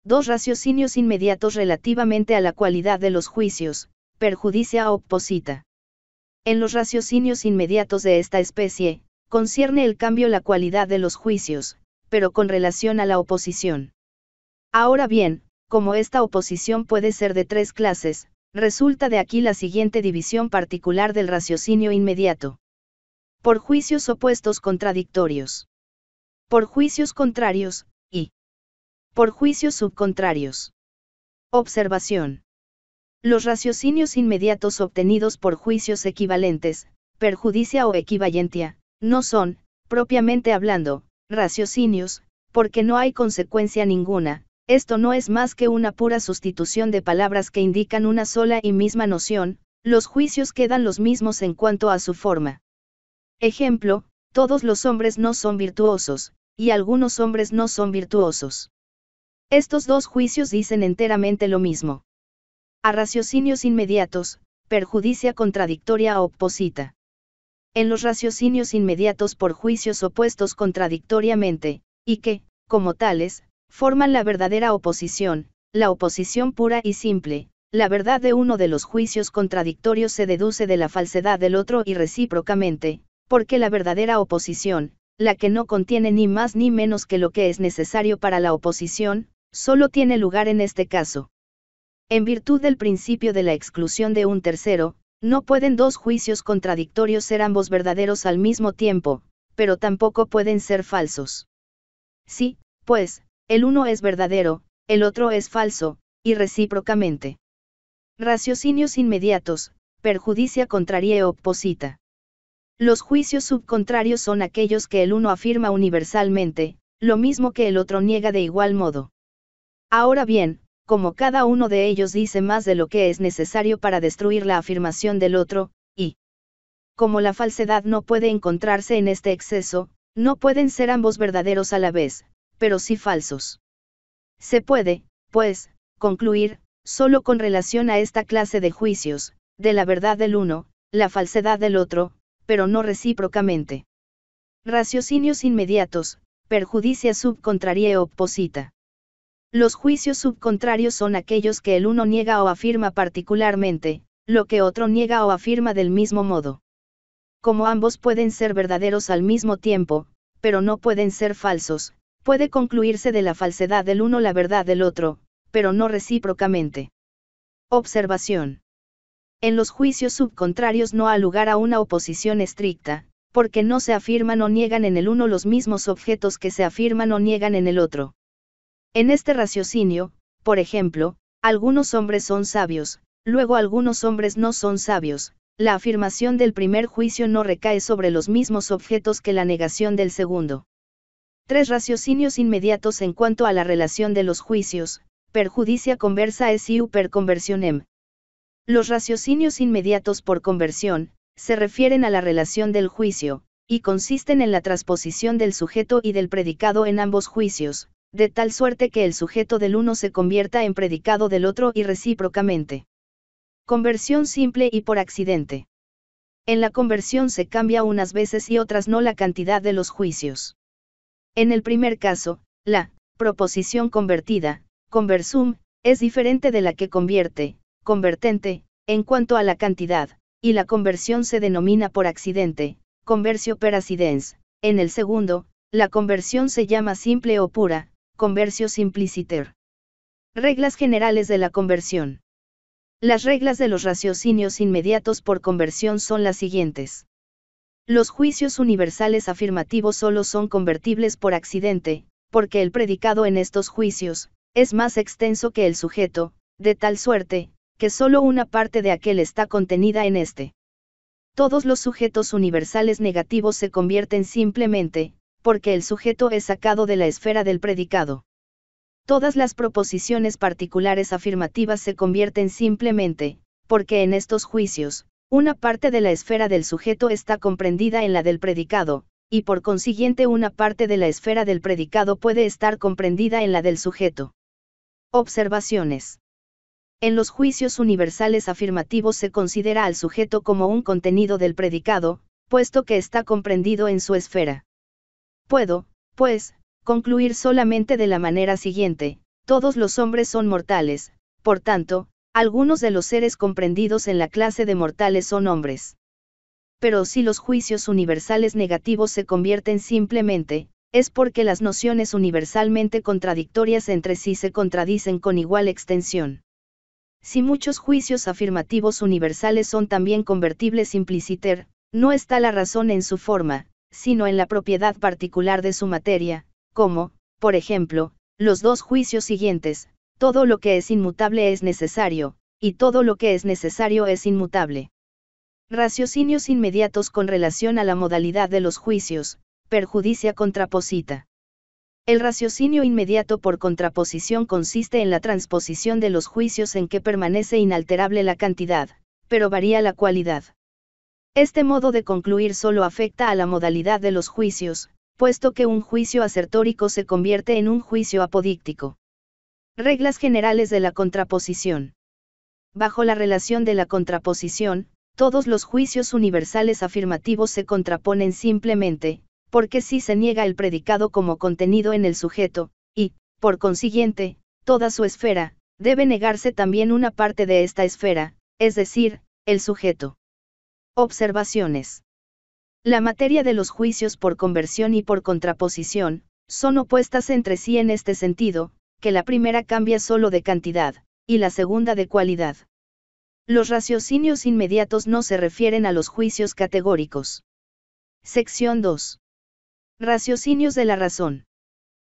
Dos raciocinios inmediatos relativamente a la cualidad de los juicios, perjudicia oposita. En los raciocinios inmediatos de esta especie, concierne el cambio la cualidad de los juicios, pero con relación a la oposición. Ahora bien, como esta oposición puede ser de tres clases, resulta de aquí la siguiente división particular del raciocinio inmediato. Por juicios opuestos contradictorios. Por juicios contrarios, y. Por juicios subcontrarios. Observación. Los raciocinios inmediatos obtenidos por juicios equivalentes, perjudicia o equivalentia, no son, propiamente hablando, raciocinios, porque no hay consecuencia ninguna, esto no es más que una pura sustitución de palabras que indican una sola y misma noción, los juicios quedan los mismos en cuanto a su forma. Ejemplo, todos los hombres no son virtuosos, y algunos hombres no son virtuosos. Estos dos juicios dicen enteramente lo mismo a raciocinios inmediatos, perjudicia contradictoria o oposita. En los raciocinios inmediatos por juicios opuestos contradictoriamente, y que, como tales, forman la verdadera oposición, la oposición pura y simple, la verdad de uno de los juicios contradictorios se deduce de la falsedad del otro y recíprocamente, porque la verdadera oposición, la que no contiene ni más ni menos que lo que es necesario para la oposición, solo tiene lugar en este caso. En virtud del principio de la exclusión de un tercero, no pueden dos juicios contradictorios ser ambos verdaderos al mismo tiempo, pero tampoco pueden ser falsos. Sí, pues, el uno es verdadero, el otro es falso, y recíprocamente. Raciocinios inmediatos, perjudicia contraria e oposita. Los juicios subcontrarios son aquellos que el uno afirma universalmente, lo mismo que el otro niega de igual modo. Ahora bien, como cada uno de ellos dice más de lo que es necesario para destruir la afirmación del otro, y como la falsedad no puede encontrarse en este exceso, no pueden ser ambos verdaderos a la vez, pero sí falsos. Se puede, pues, concluir, solo con relación a esta clase de juicios, de la verdad del uno, la falsedad del otro, pero no recíprocamente. Raciocinios inmediatos, perjudicia sub oposita. Los juicios subcontrarios son aquellos que el uno niega o afirma particularmente, lo que otro niega o afirma del mismo modo. Como ambos pueden ser verdaderos al mismo tiempo, pero no pueden ser falsos, puede concluirse de la falsedad del uno la verdad del otro, pero no recíprocamente. Observación. En los juicios subcontrarios no ha lugar a una oposición estricta, porque no se afirman o niegan en el uno los mismos objetos que se afirman o niegan en el otro. En este raciocinio, por ejemplo, algunos hombres son sabios, luego algunos hombres no son sabios, la afirmación del primer juicio no recae sobre los mismos objetos que la negación del segundo. Tres raciocinios inmediatos en cuanto a la relación de los juicios, perjudicia conversa es iu per conversionem. Los raciocinios inmediatos por conversión, se refieren a la relación del juicio, y consisten en la transposición del sujeto y del predicado en ambos juicios, de tal suerte que el sujeto del uno se convierta en predicado del otro y recíprocamente. Conversión simple y por accidente. En la conversión se cambia unas veces y otras no la cantidad de los juicios. En el primer caso, la proposición convertida, conversum, es diferente de la que convierte, convertente, en cuanto a la cantidad, y la conversión se denomina por accidente, conversio per accidens. En el segundo, la conversión se llama simple o pura, Conversio Simpliciter. Reglas generales de la conversión. Las reglas de los raciocinios inmediatos por conversión son las siguientes. Los juicios universales afirmativos solo son convertibles por accidente, porque el predicado en estos juicios, es más extenso que el sujeto, de tal suerte, que solo una parte de aquel está contenida en este. Todos los sujetos universales negativos se convierten simplemente, porque el sujeto es sacado de la esfera del predicado. Todas las proposiciones particulares afirmativas se convierten simplemente, porque en estos juicios, una parte de la esfera del sujeto está comprendida en la del predicado, y por consiguiente una parte de la esfera del predicado puede estar comprendida en la del sujeto. Observaciones. En los juicios universales afirmativos se considera al sujeto como un contenido del predicado, puesto que está comprendido en su esfera. Puedo, pues, concluir solamente de la manera siguiente, todos los hombres son mortales, por tanto, algunos de los seres comprendidos en la clase de mortales son hombres. Pero si los juicios universales negativos se convierten simplemente, es porque las nociones universalmente contradictorias entre sí se contradicen con igual extensión. Si muchos juicios afirmativos universales son también convertibles impliciter, no está la razón en su forma, sino en la propiedad particular de su materia, como, por ejemplo, los dos juicios siguientes, todo lo que es inmutable es necesario, y todo lo que es necesario es inmutable. Raciocinios inmediatos con relación a la modalidad de los juicios, perjudicia contraposita. El raciocinio inmediato por contraposición consiste en la transposición de los juicios en que permanece inalterable la cantidad, pero varía la cualidad. Este modo de concluir solo afecta a la modalidad de los juicios, puesto que un juicio asertórico se convierte en un juicio apodíctico. Reglas generales de la contraposición. Bajo la relación de la contraposición, todos los juicios universales afirmativos se contraponen simplemente, porque si se niega el predicado como contenido en el sujeto, y, por consiguiente, toda su esfera, debe negarse también una parte de esta esfera, es decir, el sujeto. Observaciones. La materia de los juicios por conversión y por contraposición, son opuestas entre sí en este sentido, que la primera cambia solo de cantidad, y la segunda de cualidad. Los raciocinios inmediatos no se refieren a los juicios categóricos. Sección 2. Raciocinios de la razón.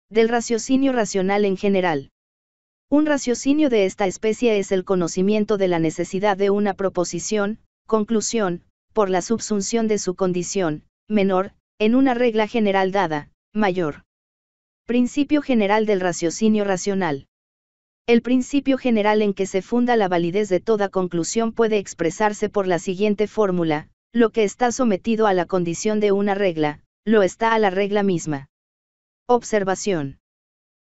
Del raciocinio racional en general. Un raciocinio de esta especie es el conocimiento de la necesidad de una proposición, conclusión, por la subsunción de su condición, menor, en una regla general dada, mayor. Principio general del raciocinio racional. El principio general en que se funda la validez de toda conclusión puede expresarse por la siguiente fórmula, lo que está sometido a la condición de una regla, lo está a la regla misma. Observación.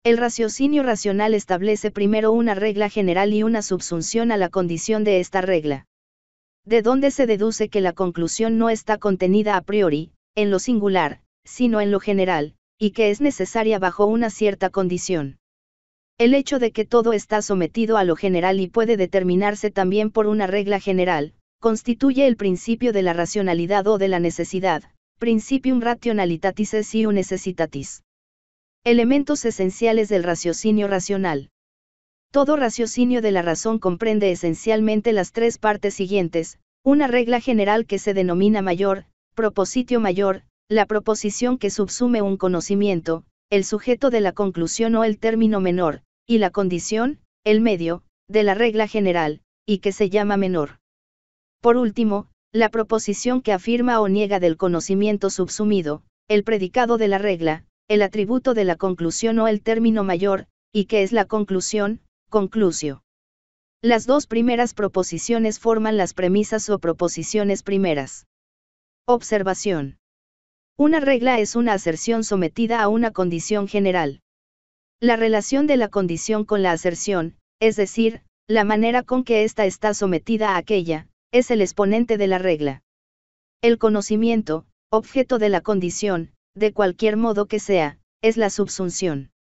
El raciocinio racional establece primero una regla general y una subsunción a la condición de esta regla de donde se deduce que la conclusión no está contenida a priori, en lo singular, sino en lo general, y que es necesaria bajo una cierta condición. El hecho de que todo está sometido a lo general y puede determinarse también por una regla general, constituye el principio de la racionalidad o de la necesidad, principium rationalitatis et necessitatis. Elementos esenciales del raciocinio racional. Todo raciocinio de la razón comprende esencialmente las tres partes siguientes, una regla general que se denomina mayor, propositio mayor, la proposición que subsume un conocimiento, el sujeto de la conclusión o el término menor, y la condición, el medio, de la regla general, y que se llama menor. Por último, la proposición que afirma o niega del conocimiento subsumido, el predicado de la regla, el atributo de la conclusión o el término mayor, y que es la conclusión, Conclusio. Las dos primeras proposiciones forman las premisas o proposiciones primeras. Observación. Una regla es una aserción sometida a una condición general. La relación de la condición con la aserción, es decir, la manera con que ésta está sometida a aquella, es el exponente de la regla. El conocimiento, objeto de la condición, de cualquier modo que sea, es la subsunción.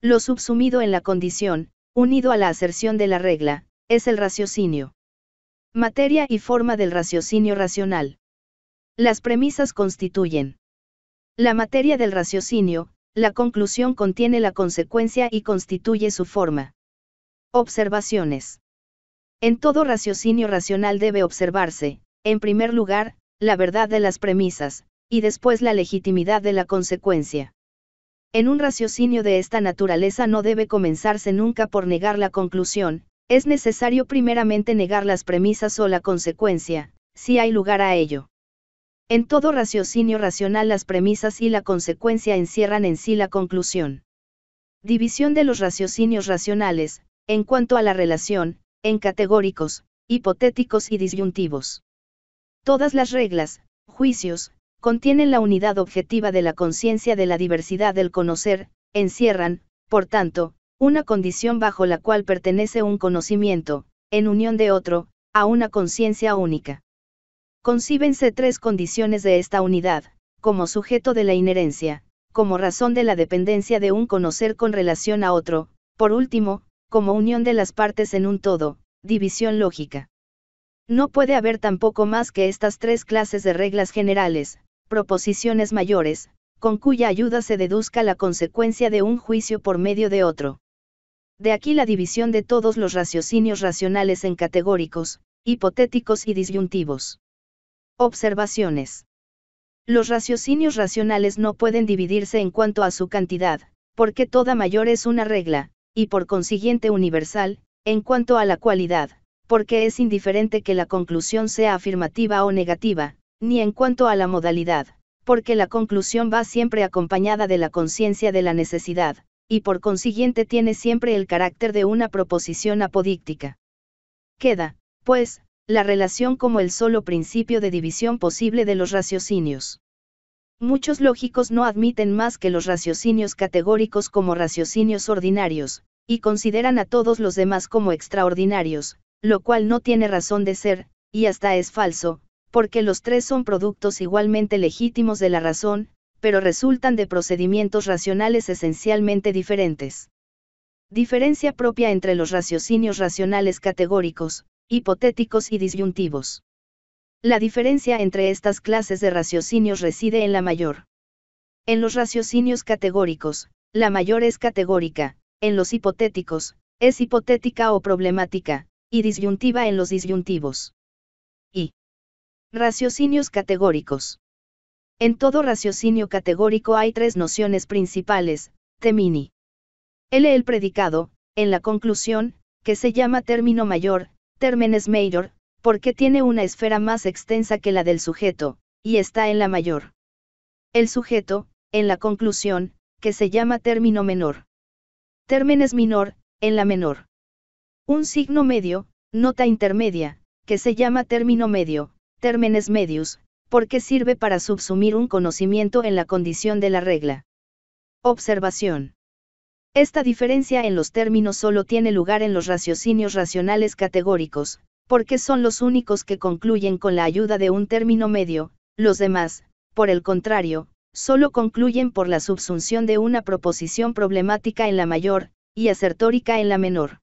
Lo subsumido en la condición, unido a la aserción de la regla, es el raciocinio. Materia y forma del raciocinio racional. Las premisas constituyen la materia del raciocinio, la conclusión contiene la consecuencia y constituye su forma. Observaciones. En todo raciocinio racional debe observarse, en primer lugar, la verdad de las premisas, y después la legitimidad de la consecuencia. En un raciocinio de esta naturaleza no debe comenzarse nunca por negar la conclusión, es necesario primeramente negar las premisas o la consecuencia, si hay lugar a ello. En todo raciocinio racional las premisas y la consecuencia encierran en sí la conclusión. División de los raciocinios racionales, en cuanto a la relación, en categóricos, hipotéticos y disyuntivos. Todas las reglas, juicios, contienen la unidad objetiva de la conciencia de la diversidad del conocer, encierran, por tanto, una condición bajo la cual pertenece un conocimiento, en unión de otro, a una conciencia única. Concíbense tres condiciones de esta unidad, como sujeto de la inherencia, como razón de la dependencia de un conocer con relación a otro, por último, como unión de las partes en un todo, división lógica. No puede haber tampoco más que estas tres clases de reglas generales, proposiciones mayores, con cuya ayuda se deduzca la consecuencia de un juicio por medio de otro. De aquí la división de todos los raciocinios racionales en categóricos, hipotéticos y disyuntivos. Observaciones. Los raciocinios racionales no pueden dividirse en cuanto a su cantidad, porque toda mayor es una regla, y por consiguiente universal, en cuanto a la cualidad, porque es indiferente que la conclusión sea afirmativa o negativa, ni en cuanto a la modalidad, porque la conclusión va siempre acompañada de la conciencia de la necesidad, y por consiguiente tiene siempre el carácter de una proposición apodíctica. Queda, pues, la relación como el solo principio de división posible de los raciocinios. Muchos lógicos no admiten más que los raciocinios categóricos como raciocinios ordinarios, y consideran a todos los demás como extraordinarios, lo cual no tiene razón de ser, y hasta es falso, porque los tres son productos igualmente legítimos de la razón, pero resultan de procedimientos racionales esencialmente diferentes. Diferencia propia entre los raciocinios racionales categóricos, hipotéticos y disyuntivos. La diferencia entre estas clases de raciocinios reside en la mayor. En los raciocinios categóricos, la mayor es categórica, en los hipotéticos, es hipotética o problemática, y disyuntiva en los disyuntivos. Y Raciocinios categóricos. En todo raciocinio categórico hay tres nociones principales, temini. L el predicado, en la conclusión, que se llama término mayor, térmenes mayor, porque tiene una esfera más extensa que la del sujeto, y está en la mayor. El sujeto, en la conclusión, que se llama término menor. Térmenes minor, en la menor. Un signo medio, nota intermedia, que se llama término medio, térmenes medios, porque sirve para subsumir un conocimiento en la condición de la regla. Observación. Esta diferencia en los términos solo tiene lugar en los raciocinios racionales categóricos, porque son los únicos que concluyen con la ayuda de un término medio, los demás, por el contrario, solo concluyen por la subsunción de una proposición problemática en la mayor, y acertórica en la menor.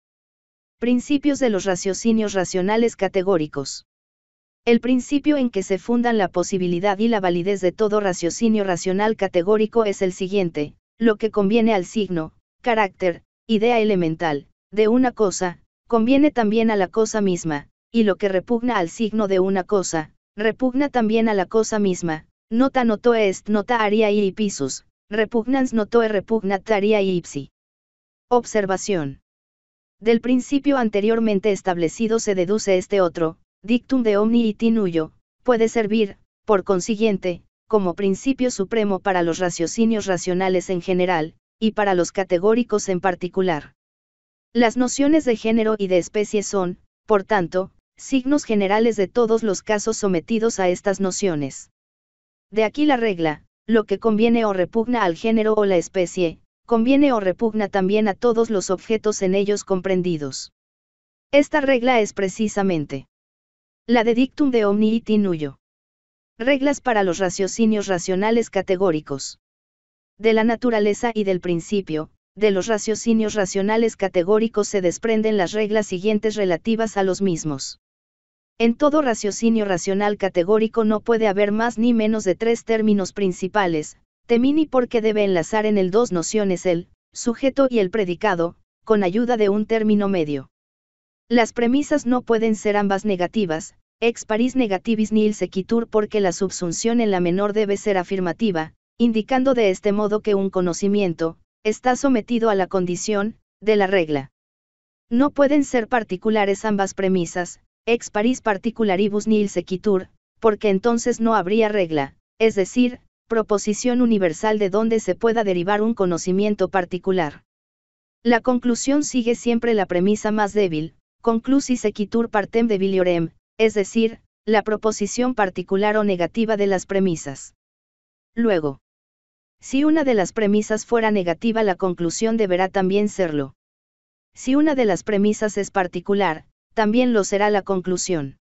Principios de los raciocinios racionales categóricos. El principio en que se fundan la posibilidad y la validez de todo raciocinio racional categórico es el siguiente, lo que conviene al signo, carácter, idea elemental, de una cosa, conviene también a la cosa misma, y lo que repugna al signo de una cosa, repugna también a la cosa misma, nota noto est nota aria y pisus, repugnans notoe repugnat aria y ipsi. Observación. Del principio anteriormente establecido se deduce este otro, dictum de omni y tinuyo, puede servir, por consiguiente, como principio supremo para los raciocinios racionales en general, y para los categóricos en particular. Las nociones de género y de especie son, por tanto, signos generales de todos los casos sometidos a estas nociones. De aquí la regla, lo que conviene o repugna al género o la especie, conviene o repugna también a todos los objetos en ellos comprendidos. Esta regla es precisamente la de dictum de omni y nullo. Reglas para los raciocinios racionales categóricos. De la naturaleza y del principio, de los raciocinios racionales categóricos se desprenden las reglas siguientes relativas a los mismos. En todo raciocinio racional categórico no puede haber más ni menos de tres términos principales, temini porque debe enlazar en el dos nociones el, sujeto y el predicado, con ayuda de un término medio. Las premisas no pueden ser ambas negativas, ex Paris negativis nil sequitur porque la subsunción en la menor debe ser afirmativa, indicando de este modo que un conocimiento, está sometido a la condición, de la regla. No pueden ser particulares ambas premisas, ex Paris particularibus nil sequitur, porque entonces no habría regla, es decir, proposición universal de donde se pueda derivar un conocimiento particular. La conclusión sigue siempre la premisa más débil, Conclusis sequitur partem de biliorem, es decir, la proposición particular o negativa de las premisas. Luego, si una de las premisas fuera negativa, la conclusión deberá también serlo. Si una de las premisas es particular, también lo será la conclusión.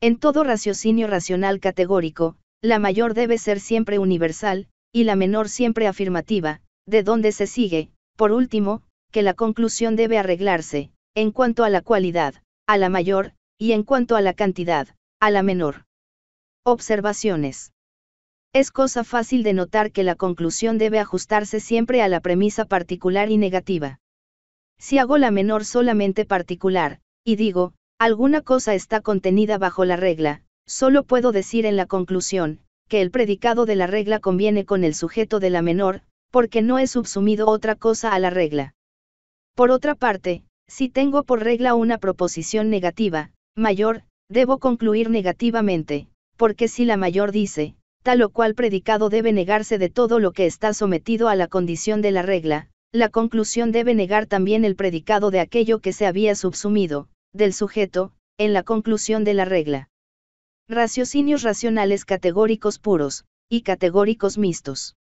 En todo raciocinio racional categórico, la mayor debe ser siempre universal, y la menor siempre afirmativa, de donde se sigue, por último, que la conclusión debe arreglarse, en cuanto a la cualidad, a la mayor, y en cuanto a la cantidad, a la menor. Observaciones. Es cosa fácil de notar que la conclusión debe ajustarse siempre a la premisa particular y negativa. Si hago la menor solamente particular, y digo, alguna cosa está contenida bajo la regla, solo puedo decir en la conclusión, que el predicado de la regla conviene con el sujeto de la menor, porque no he subsumido otra cosa a la regla. Por otra parte, si tengo por regla una proposición negativa, mayor, debo concluir negativamente, porque si la mayor dice, tal o cual predicado debe negarse de todo lo que está sometido a la condición de la regla, la conclusión debe negar también el predicado de aquello que se había subsumido, del sujeto, en la conclusión de la regla. Raciocinios racionales categóricos puros, y categóricos mixtos.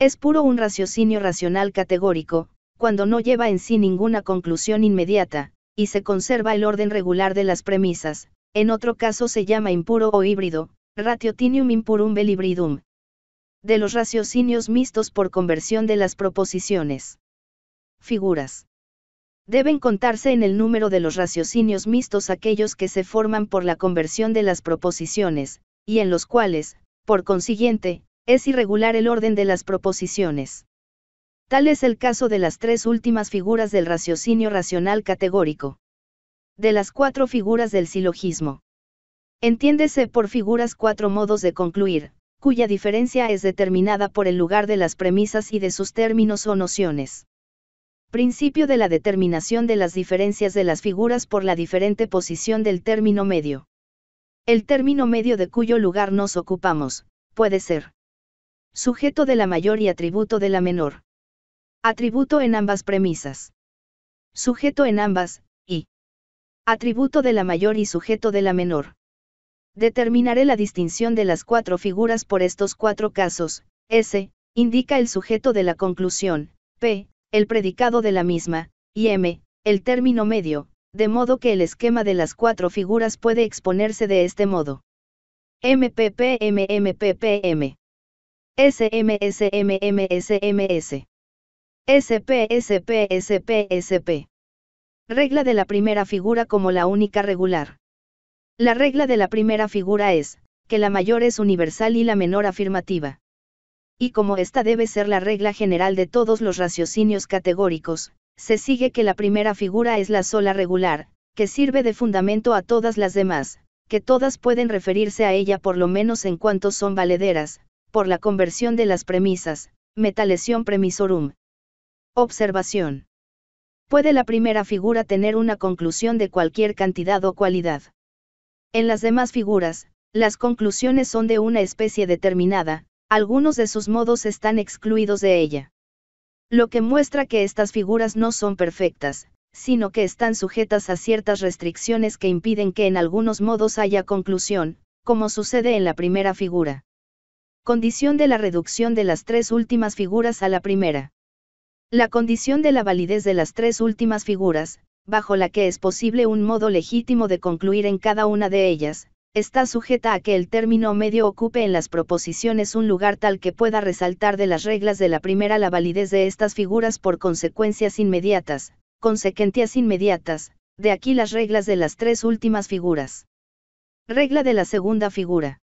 Es puro un raciocinio racional categórico, cuando no lleva en sí ninguna conclusión inmediata, y se conserva el orden regular de las premisas, en otro caso se llama impuro o híbrido, ratiotinium impurum hibridum. De los raciocinios mixtos por conversión de las proposiciones. Figuras. Deben contarse en el número de los raciocinios mixtos aquellos que se forman por la conversión de las proposiciones, y en los cuales, por consiguiente, es irregular el orden de las proposiciones. Tal es el caso de las tres últimas figuras del raciocinio racional categórico. De las cuatro figuras del silogismo. Entiéndese por figuras cuatro modos de concluir, cuya diferencia es determinada por el lugar de las premisas y de sus términos o nociones. Principio de la determinación de las diferencias de las figuras por la diferente posición del término medio. El término medio de cuyo lugar nos ocupamos, puede ser sujeto de la mayor y atributo de la menor. Atributo en ambas premisas. Sujeto en ambas, y. Atributo de la mayor y sujeto de la menor. Determinaré la distinción de las cuatro figuras por estos cuatro casos. S. Indica el sujeto de la conclusión. P. El predicado de la misma. Y M. El término medio. De modo que el esquema de las cuatro figuras puede exponerse de este modo. S M S. SP, SP, SP, SP. Regla de la primera figura como la única regular. La regla de la primera figura es, que la mayor es universal y la menor afirmativa. Y como esta debe ser la regla general de todos los raciocinios categóricos, se sigue que la primera figura es la sola regular, que sirve de fundamento a todas las demás, que todas pueden referirse a ella por lo menos en cuanto son valederas, por la conversión de las premisas, metalesión premisorum, Observación. Puede la primera figura tener una conclusión de cualquier cantidad o cualidad. En las demás figuras, las conclusiones son de una especie determinada, algunos de sus modos están excluidos de ella. Lo que muestra que estas figuras no son perfectas, sino que están sujetas a ciertas restricciones que impiden que en algunos modos haya conclusión, como sucede en la primera figura. Condición de la reducción de las tres últimas figuras a la primera. La condición de la validez de las tres últimas figuras, bajo la que es posible un modo legítimo de concluir en cada una de ellas, está sujeta a que el término medio ocupe en las proposiciones un lugar tal que pueda resaltar de las reglas de la primera la validez de estas figuras por consecuencias inmediatas, consecuencias inmediatas, de aquí las reglas de las tres últimas figuras. Regla de la segunda figura.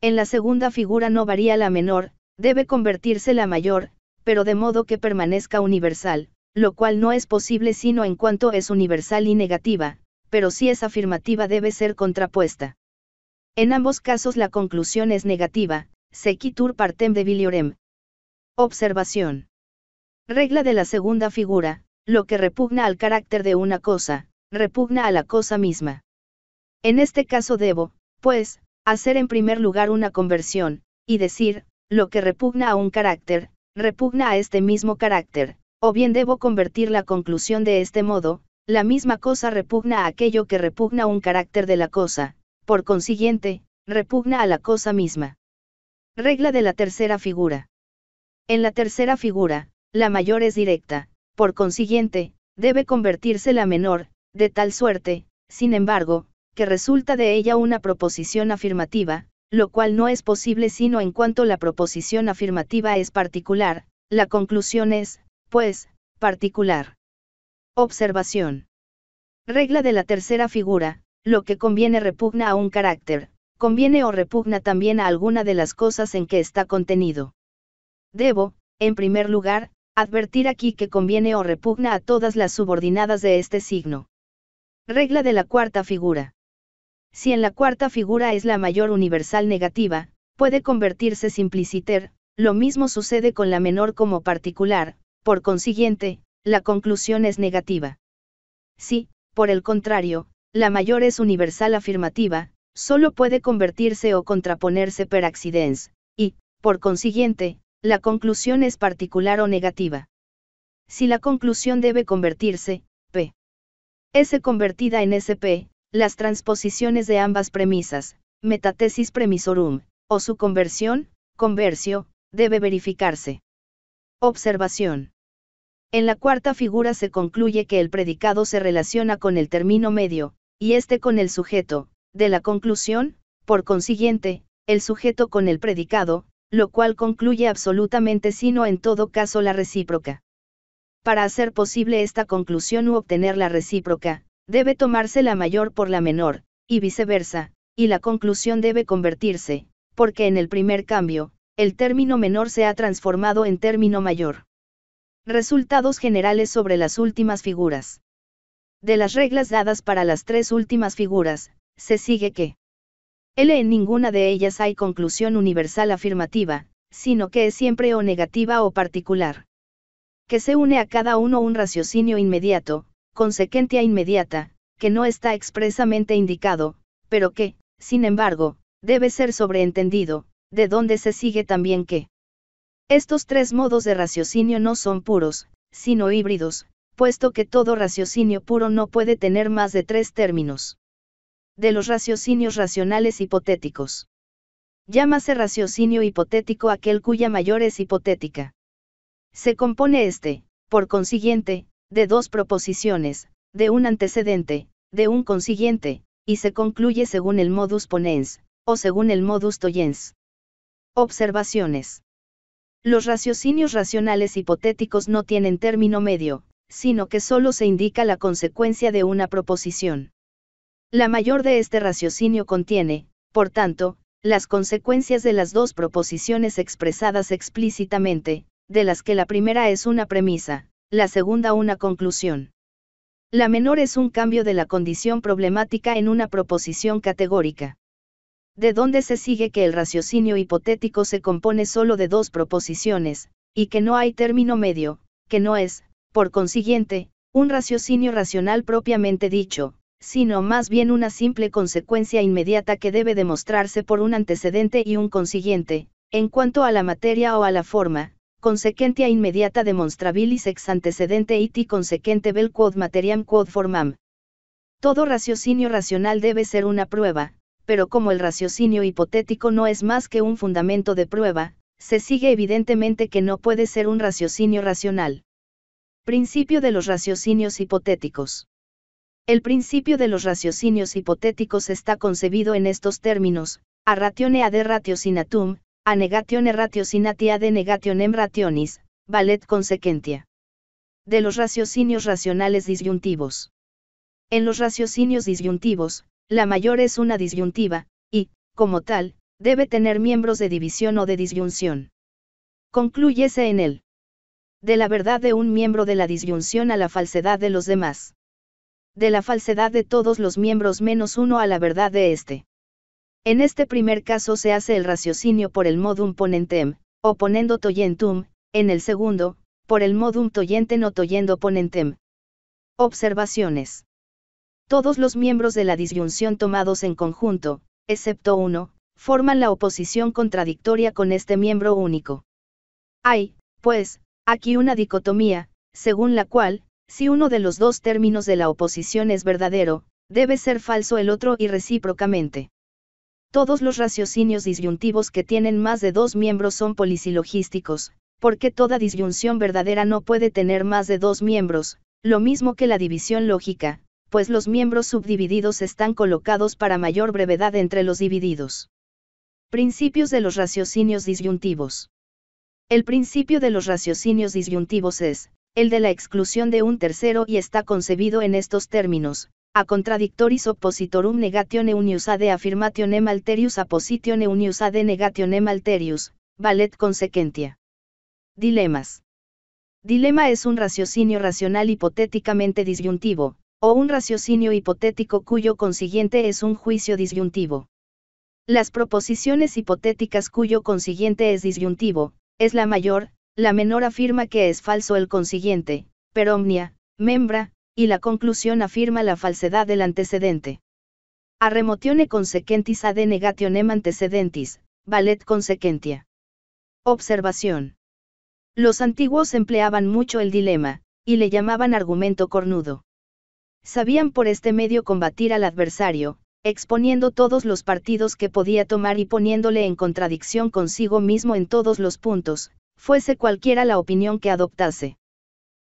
En la segunda figura no varía la menor, debe convertirse la mayor, pero de modo que permanezca universal, lo cual no es posible sino en cuanto es universal y negativa, pero si es afirmativa debe ser contrapuesta. En ambos casos la conclusión es negativa, sequitur partem de Observación. Regla de la segunda figura, lo que repugna al carácter de una cosa, repugna a la cosa misma. En este caso debo, pues, hacer en primer lugar una conversión, y decir, lo que repugna a un carácter, repugna a este mismo carácter, o bien debo convertir la conclusión de este modo, la misma cosa repugna a aquello que repugna un carácter de la cosa, por consiguiente, repugna a la cosa misma. Regla de la tercera figura. En la tercera figura, la mayor es directa, por consiguiente, debe convertirse la menor, de tal suerte, sin embargo, que resulta de ella una proposición afirmativa, lo cual no es posible sino en cuanto la proposición afirmativa es particular, la conclusión es, pues, particular. Observación. Regla de la tercera figura, lo que conviene repugna a un carácter, conviene o repugna también a alguna de las cosas en que está contenido. Debo, en primer lugar, advertir aquí que conviene o repugna a todas las subordinadas de este signo. Regla de la cuarta figura. Si en la cuarta figura es la mayor universal negativa, puede convertirse simpliciter, lo mismo sucede con la menor como particular, por consiguiente, la conclusión es negativa. Si, por el contrario, la mayor es universal afirmativa, solo puede convertirse o contraponerse per accidens, y, por consiguiente, la conclusión es particular o negativa. Si la conclusión debe convertirse, P. S convertida en SP, las transposiciones de ambas premisas, metatesis premisorum, o su conversión, conversio, debe verificarse. Observación. En la cuarta figura se concluye que el predicado se relaciona con el término medio, y este con el sujeto, de la conclusión, por consiguiente, el sujeto con el predicado, lo cual concluye absolutamente sino en todo caso la recíproca. Para hacer posible esta conclusión u obtener la recíproca, debe tomarse la mayor por la menor, y viceversa, y la conclusión debe convertirse, porque en el primer cambio, el término menor se ha transformado en término mayor. Resultados generales sobre las últimas figuras. De las reglas dadas para las tres últimas figuras, se sigue que L en ninguna de ellas hay conclusión universal afirmativa, sino que es siempre o negativa o particular. Que se une a cada uno un raciocinio inmediato, consecuencia inmediata, que no está expresamente indicado, pero que, sin embargo, debe ser sobreentendido, de donde se sigue también que estos tres modos de raciocinio no son puros, sino híbridos, puesto que todo raciocinio puro no puede tener más de tres términos. De los raciocinios racionales hipotéticos. Llámase raciocinio hipotético aquel cuya mayor es hipotética. Se compone este, por consiguiente, de dos proposiciones, de un antecedente, de un consiguiente, y se concluye según el modus ponens, o según el modus toyens. Observaciones. Los raciocinios racionales hipotéticos no tienen término medio, sino que solo se indica la consecuencia de una proposición. La mayor de este raciocinio contiene, por tanto, las consecuencias de las dos proposiciones expresadas explícitamente, de las que la primera es una premisa, la segunda una conclusión. La menor es un cambio de la condición problemática en una proposición categórica. De donde se sigue que el raciocinio hipotético se compone solo de dos proposiciones, y que no hay término medio, que no es, por consiguiente, un raciocinio racional propiamente dicho, sino más bien una simple consecuencia inmediata que debe demostrarse por un antecedente y un consiguiente, en cuanto a la materia o a la forma, consequentia inmediata demonstrabilis ex antecedente iti consequente vel quod materiam quod formam. Todo raciocinio racional debe ser una prueba, pero como el raciocinio hipotético no es más que un fundamento de prueba, se sigue evidentemente que no puede ser un raciocinio racional. Principio de los raciocinios hipotéticos. El principio de los raciocinios hipotéticos está concebido en estos términos, a ratione ad ratiocinatum, a negatione ratiocinati de negationem rationis, valet consequentia. De los raciocinios racionales disyuntivos. En los raciocinios disyuntivos, la mayor es una disyuntiva, y, como tal, debe tener miembros de división o de disyunción. Concluyese en él. De la verdad de un miembro de la disyunción a la falsedad de los demás. De la falsedad de todos los miembros menos uno a la verdad de éste. En este primer caso se hace el raciocinio por el modum ponentem, o ponendo toyentum, en el segundo, por el modum toyente o toyendo ponentem. Observaciones. Todos los miembros de la disyunción tomados en conjunto, excepto uno, forman la oposición contradictoria con este miembro único. Hay, pues, aquí una dicotomía, según la cual, si uno de los dos términos de la oposición es verdadero, debe ser falso el otro y recíprocamente. Todos los raciocinios disyuntivos que tienen más de dos miembros son polisilogísticos, porque toda disyunción verdadera no puede tener más de dos miembros, lo mismo que la división lógica, pues los miembros subdivididos están colocados para mayor brevedad entre los divididos. Principios de los raciocinios disyuntivos. El principio de los raciocinios disyuntivos es, el de la exclusión de un tercero y está concebido en estos términos, a contradictoris oppositorum negatione unius ad affirmationem alterius neunius unius ad negationem alterius, valet consequentia. Dilemas. Dilema es un raciocinio racional hipotéticamente disyuntivo, o un raciocinio hipotético cuyo consiguiente es un juicio disyuntivo. Las proposiciones hipotéticas cuyo consiguiente es disyuntivo, es la mayor, la menor afirma que es falso el consiguiente, per omnia, membra, y la conclusión afirma la falsedad del antecedente. Arremotione consequentis ad negationem antecedentis, valet consequentia. Observación. Los antiguos empleaban mucho el dilema, y le llamaban argumento cornudo. Sabían por este medio combatir al adversario, exponiendo todos los partidos que podía tomar y poniéndole en contradicción consigo mismo en todos los puntos, fuese cualquiera la opinión que adoptase.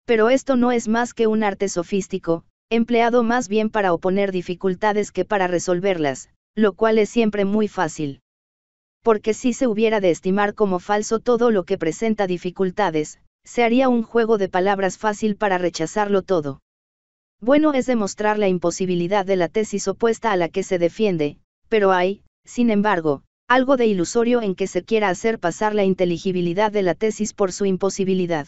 Pero esto no es más que un arte sofístico, empleado más bien para oponer dificultades que para resolverlas, lo cual es siempre muy fácil. Porque si se hubiera de estimar como falso todo lo que presenta dificultades, se haría un juego de palabras fácil para rechazarlo todo. Bueno es demostrar la imposibilidad de la tesis opuesta a la que se defiende, pero hay, sin embargo, algo de ilusorio en que se quiera hacer pasar la inteligibilidad de la tesis por su imposibilidad.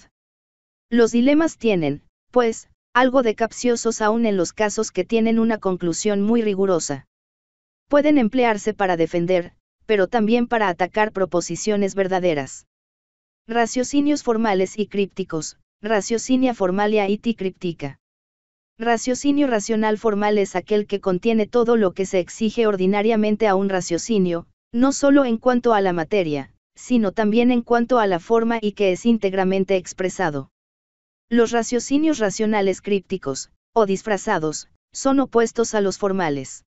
Los dilemas tienen, pues, algo de capciosos aún en los casos que tienen una conclusión muy rigurosa. Pueden emplearse para defender, pero también para atacar proposiciones verdaderas. Raciocinios formales y crípticos, raciocinia formalia iti críptica. Raciocinio racional formal es aquel que contiene todo lo que se exige ordinariamente a un raciocinio, no solo en cuanto a la materia, sino también en cuanto a la forma y que es íntegramente expresado. Los raciocinios racionales crípticos, o disfrazados, son opuestos a los formales.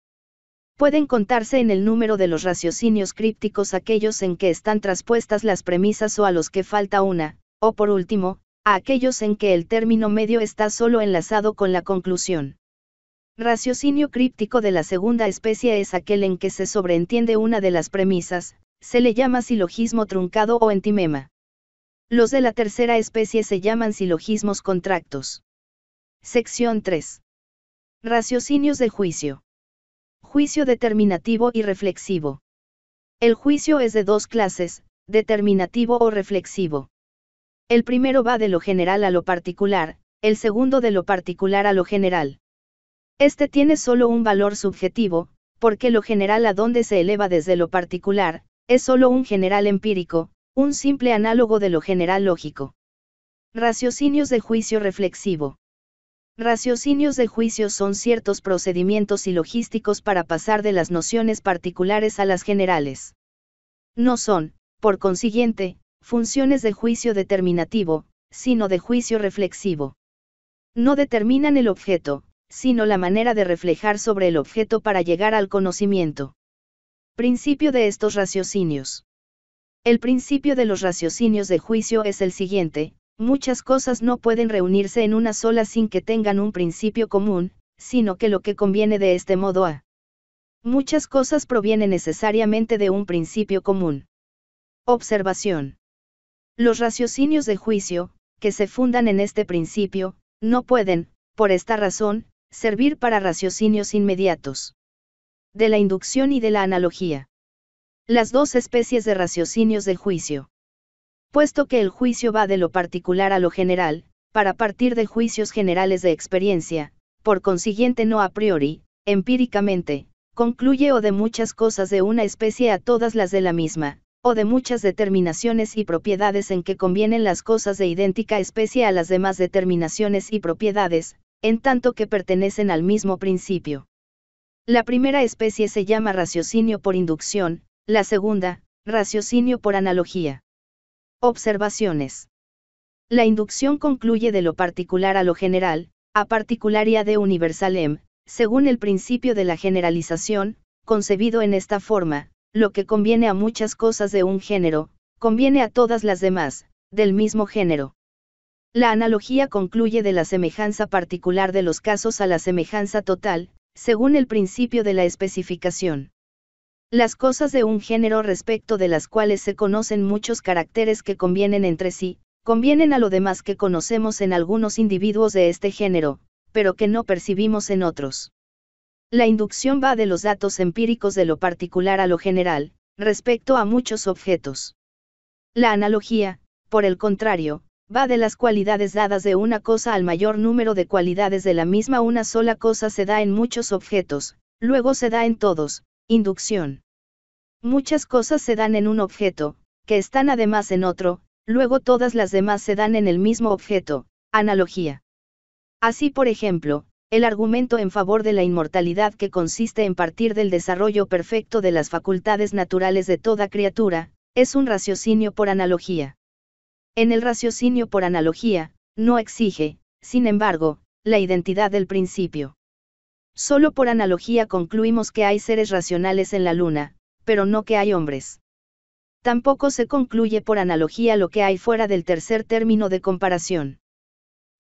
Pueden contarse en el número de los raciocinios crípticos aquellos en que están traspuestas las premisas o a los que falta una, o por último, a aquellos en que el término medio está solo enlazado con la conclusión. Raciocinio críptico de la segunda especie es aquel en que se sobreentiende una de las premisas, se le llama silogismo truncado o entimema. Los de la tercera especie se llaman silogismos contractos. Sección 3. Raciocinios de juicio. Juicio determinativo y reflexivo. El juicio es de dos clases, determinativo o reflexivo. El primero va de lo general a lo particular, el segundo de lo particular a lo general. Este tiene solo un valor subjetivo, porque lo general a donde se eleva desde lo particular, es solo un general empírico, un simple análogo de lo general lógico. Raciocinios de juicio reflexivo. Raciocinios de juicio son ciertos procedimientos y logísticos para pasar de las nociones particulares a las generales. No son, por consiguiente, funciones de juicio determinativo, sino de juicio reflexivo. No determinan el objeto, sino la manera de reflejar sobre el objeto para llegar al conocimiento. Principio de estos raciocinios. El principio de los raciocinios de juicio es el siguiente, muchas cosas no pueden reunirse en una sola sin que tengan un principio común, sino que lo que conviene de este modo a muchas cosas provienen necesariamente de un principio común. Observación. Los raciocinios de juicio, que se fundan en este principio, no pueden, por esta razón, servir para raciocinios inmediatos. De la inducción y de la analogía. Las dos especies de raciocinios del juicio. Puesto que el juicio va de lo particular a lo general, para partir de juicios generales de experiencia, por consiguiente no a priori, empíricamente, concluye o de muchas cosas de una especie a todas las de la misma, o de muchas determinaciones y propiedades en que convienen las cosas de idéntica especie a las demás determinaciones y propiedades, en tanto que pertenecen al mismo principio. La primera especie se llama raciocinio por inducción, la segunda, raciocinio por analogía. Observaciones. La inducción concluye de lo particular a lo general, a particular y a de universalem, según el principio de la generalización, concebido en esta forma, lo que conviene a muchas cosas de un género, conviene a todas las demás, del mismo género. La analogía concluye de la semejanza particular de los casos a la semejanza total, según el principio de la especificación. Las cosas de un género respecto de las cuales se conocen muchos caracteres que convienen entre sí, convienen a lo demás que conocemos en algunos individuos de este género, pero que no percibimos en otros. La inducción va de los datos empíricos de lo particular a lo general, respecto a muchos objetos. La analogía, por el contrario, va de las cualidades dadas de una cosa al mayor número de cualidades de la misma. Una sola cosa se da en muchos objetos, luego se da en todos, inducción. Muchas cosas se dan en un objeto, que están además en otro, luego todas las demás se dan en el mismo objeto, analogía. Así por ejemplo, el argumento en favor de la inmortalidad que consiste en partir del desarrollo perfecto de las facultades naturales de toda criatura, es un raciocinio por analogía. En el raciocinio por analogía, no exige, sin embargo, la identidad del principio. Solo por analogía concluimos que hay seres racionales en la Luna, pero no que hay hombres. Tampoco se concluye por analogía lo que hay fuera del tercer término de comparación.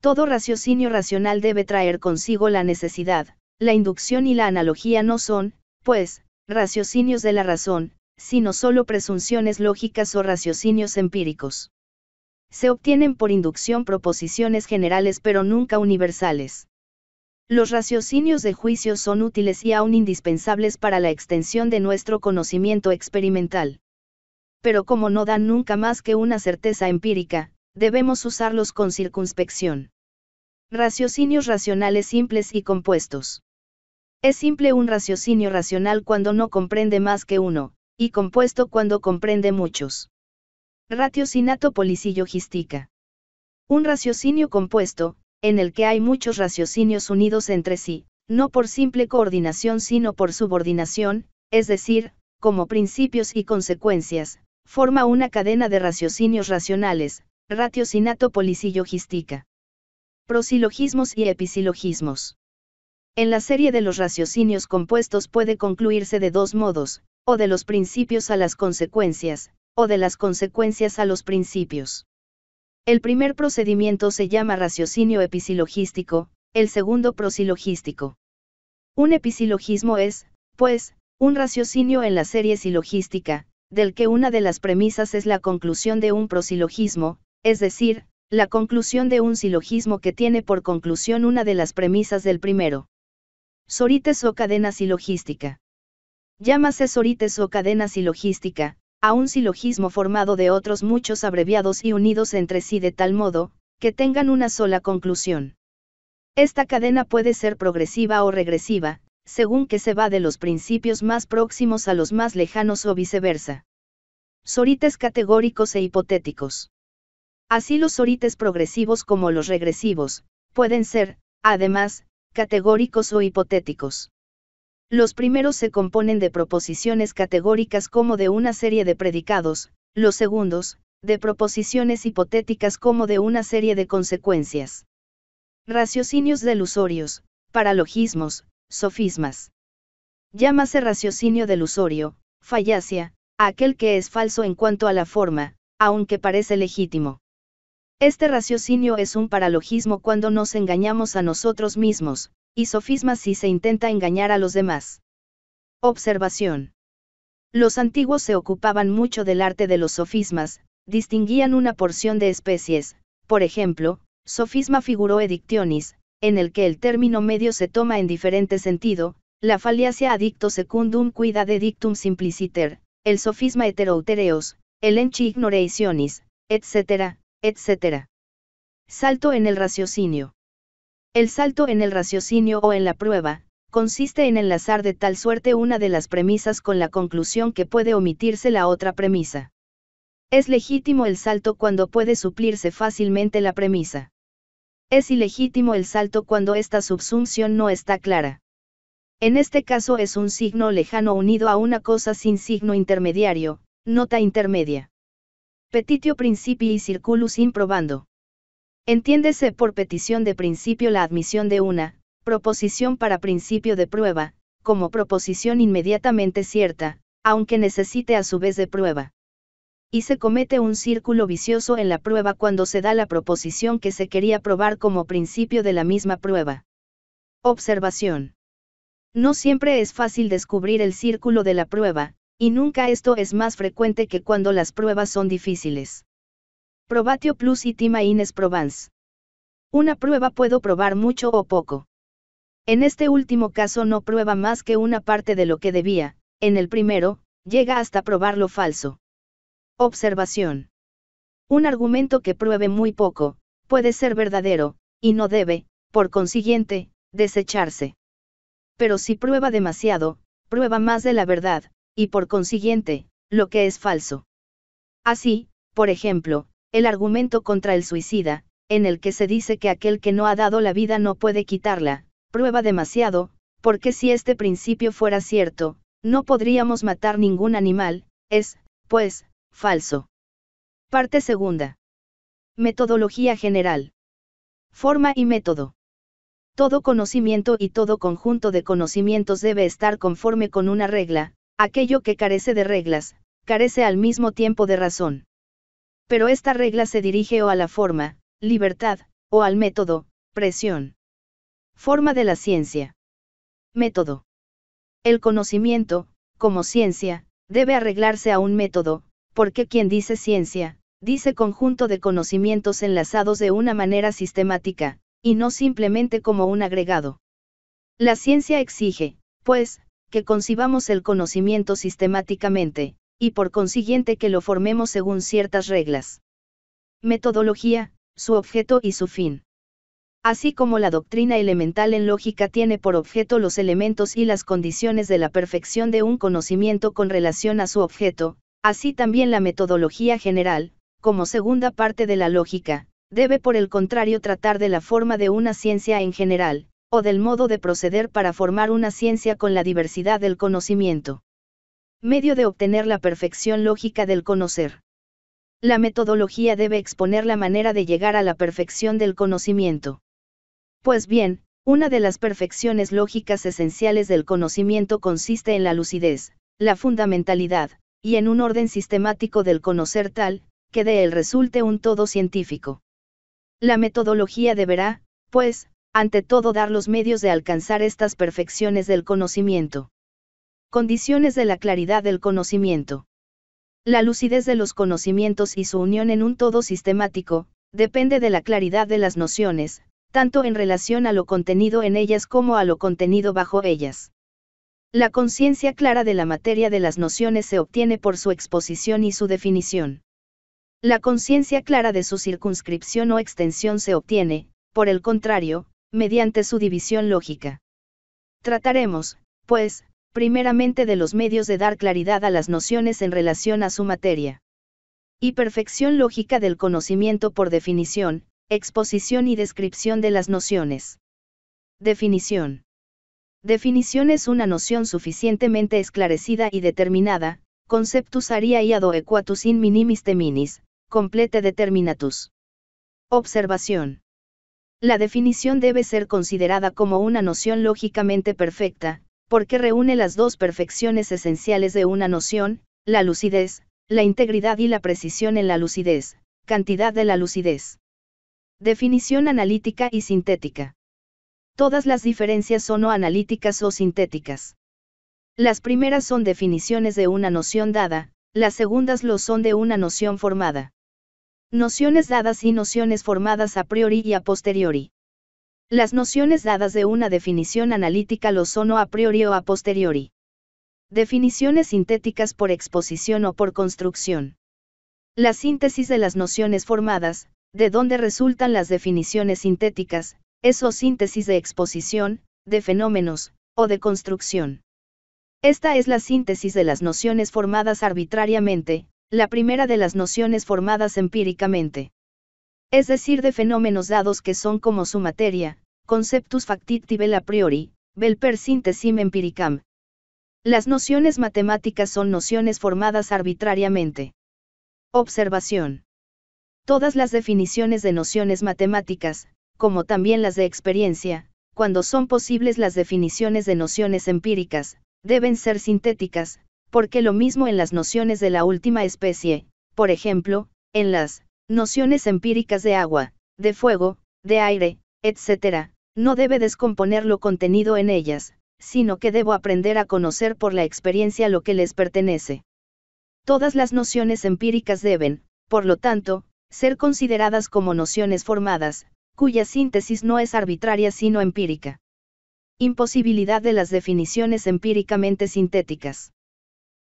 Todo raciocinio racional debe traer consigo la necesidad, la inducción y la analogía no son, pues, raciocinios de la razón, sino solo presunciones lógicas o raciocinios empíricos se obtienen por inducción proposiciones generales pero nunca universales. Los raciocinios de juicio son útiles y aún indispensables para la extensión de nuestro conocimiento experimental. Pero como no dan nunca más que una certeza empírica, debemos usarlos con circunspección. Raciocinios racionales simples y compuestos. Es simple un raciocinio racional cuando no comprende más que uno, y compuesto cuando comprende muchos. Ratiocinato polisillogística. Un raciocinio compuesto, en el que hay muchos raciocinios unidos entre sí, no por simple coordinación sino por subordinación, es decir, como principios y consecuencias, forma una cadena de raciocinios racionales, ratiocinato polisillogística. Prosilogismos y episilogismos. En la serie de los raciocinios compuestos puede concluirse de dos modos, o de los principios a las consecuencias, o de las consecuencias a los principios. El primer procedimiento se llama raciocinio episilogístico, el segundo prosilogístico. Un episilogismo es, pues, un raciocinio en la serie silogística, del que una de las premisas es la conclusión de un prosilogismo, es decir, la conclusión de un silogismo que tiene por conclusión una de las premisas del primero. Sorites o cadena silogística. Llámase sorites o cadena silogística, a un silogismo formado de otros muchos abreviados y unidos entre sí de tal modo, que tengan una sola conclusión. Esta cadena puede ser progresiva o regresiva, según que se va de los principios más próximos a los más lejanos o viceversa. Sorites categóricos e hipotéticos. Así los sorites progresivos como los regresivos, pueden ser, además, categóricos o hipotéticos. Los primeros se componen de proposiciones categóricas como de una serie de predicados, los segundos, de proposiciones hipotéticas como de una serie de consecuencias. Raciocinios delusorios, paralogismos, sofismas. Llámase raciocinio delusorio, fallacia, aquel que es falso en cuanto a la forma, aunque parece legítimo. Este raciocinio es un paralogismo cuando nos engañamos a nosotros mismos, y sofismas si se intenta engañar a los demás. Observación. Los antiguos se ocupaban mucho del arte de los sofismas, distinguían una porción de especies, por ejemplo, sofisma figuró edictionis, en el que el término medio se toma en diferente sentido, la falacia adicto secundum cuida de dictum simpliciter, el sofisma heteroutereos, el enchi ignorationis, etc., etc. Salto en el raciocinio. El salto en el raciocinio o en la prueba, consiste en enlazar de tal suerte una de las premisas con la conclusión que puede omitirse la otra premisa. Es legítimo el salto cuando puede suplirse fácilmente la premisa. Es ilegítimo el salto cuando esta subsunción no está clara. En este caso es un signo lejano unido a una cosa sin signo intermediario, nota intermedia. Petitio principii circulus improbando. Entiéndese por petición de principio la admisión de una, proposición para principio de prueba, como proposición inmediatamente cierta, aunque necesite a su vez de prueba. Y se comete un círculo vicioso en la prueba cuando se da la proposición que se quería probar como principio de la misma prueba. Observación. No siempre es fácil descubrir el círculo de la prueba, y nunca esto es más frecuente que cuando las pruebas son difíciles. Probatio plus itima ines probans. Una prueba puedo probar mucho o poco. En este último caso no prueba más que una parte de lo que debía, en el primero, llega hasta probar lo falso. Observación. Un argumento que pruebe muy poco, puede ser verdadero, y no debe, por consiguiente, desecharse. Pero si prueba demasiado, prueba más de la verdad, y por consiguiente, lo que es falso. Así, por ejemplo, el argumento contra el suicida, en el que se dice que aquel que no ha dado la vida no puede quitarla, prueba demasiado, porque si este principio fuera cierto, no podríamos matar ningún animal, es, pues, falso. Parte segunda. Metodología general. Forma y método. Todo conocimiento y todo conjunto de conocimientos debe estar conforme con una regla, aquello que carece de reglas, carece al mismo tiempo de razón pero esta regla se dirige o a la forma, libertad, o al método, presión. Forma de la ciencia. Método. El conocimiento, como ciencia, debe arreglarse a un método, porque quien dice ciencia, dice conjunto de conocimientos enlazados de una manera sistemática, y no simplemente como un agregado. La ciencia exige, pues, que concibamos el conocimiento sistemáticamente, y por consiguiente que lo formemos según ciertas reglas. Metodología, su objeto y su fin. Así como la doctrina elemental en lógica tiene por objeto los elementos y las condiciones de la perfección de un conocimiento con relación a su objeto, así también la metodología general, como segunda parte de la lógica, debe por el contrario tratar de la forma de una ciencia en general, o del modo de proceder para formar una ciencia con la diversidad del conocimiento medio de obtener la perfección lógica del conocer. La metodología debe exponer la manera de llegar a la perfección del conocimiento. Pues bien, una de las perfecciones lógicas esenciales del conocimiento consiste en la lucidez, la fundamentalidad, y en un orden sistemático del conocer tal, que de él resulte un todo científico. La metodología deberá, pues, ante todo dar los medios de alcanzar estas perfecciones del conocimiento. Condiciones de la claridad del conocimiento. La lucidez de los conocimientos y su unión en un todo sistemático, depende de la claridad de las nociones, tanto en relación a lo contenido en ellas como a lo contenido bajo ellas. La conciencia clara de la materia de las nociones se obtiene por su exposición y su definición. La conciencia clara de su circunscripción o extensión se obtiene, por el contrario, mediante su división lógica. Trataremos, pues, primeramente de los medios de dar claridad a las nociones en relación a su materia. Y perfección lógica del conocimiento por definición, exposición y descripción de las nociones. Definición. Definición es una noción suficientemente esclarecida y determinada, conceptus aria iado equatus in minimis teminis, complete determinatus. Observación. La definición debe ser considerada como una noción lógicamente perfecta, porque reúne las dos perfecciones esenciales de una noción, la lucidez, la integridad y la precisión en la lucidez, cantidad de la lucidez. Definición analítica y sintética. Todas las diferencias son o analíticas o sintéticas. Las primeras son definiciones de una noción dada, las segundas lo son de una noción formada. Nociones dadas y nociones formadas a priori y a posteriori. Las nociones dadas de una definición analítica lo son o a priori o a posteriori. Definiciones sintéticas por exposición o por construcción. La síntesis de las nociones formadas, de donde resultan las definiciones sintéticas, es o síntesis de exposición, de fenómenos, o de construcción. Esta es la síntesis de las nociones formadas arbitrariamente, la primera de las nociones formadas empíricamente es decir, de fenómenos dados que son como su materia, conceptus factiti vel a priori, vel per sintesim empiricam. Las nociones matemáticas son nociones formadas arbitrariamente. Observación. Todas las definiciones de nociones matemáticas, como también las de experiencia, cuando son posibles las definiciones de nociones empíricas, deben ser sintéticas, porque lo mismo en las nociones de la última especie, por ejemplo, en las nociones empíricas de agua, de fuego, de aire, etc., no debe descomponer lo contenido en ellas, sino que debo aprender a conocer por la experiencia lo que les pertenece. Todas las nociones empíricas deben, por lo tanto, ser consideradas como nociones formadas, cuya síntesis no es arbitraria sino empírica. Imposibilidad de las definiciones empíricamente sintéticas.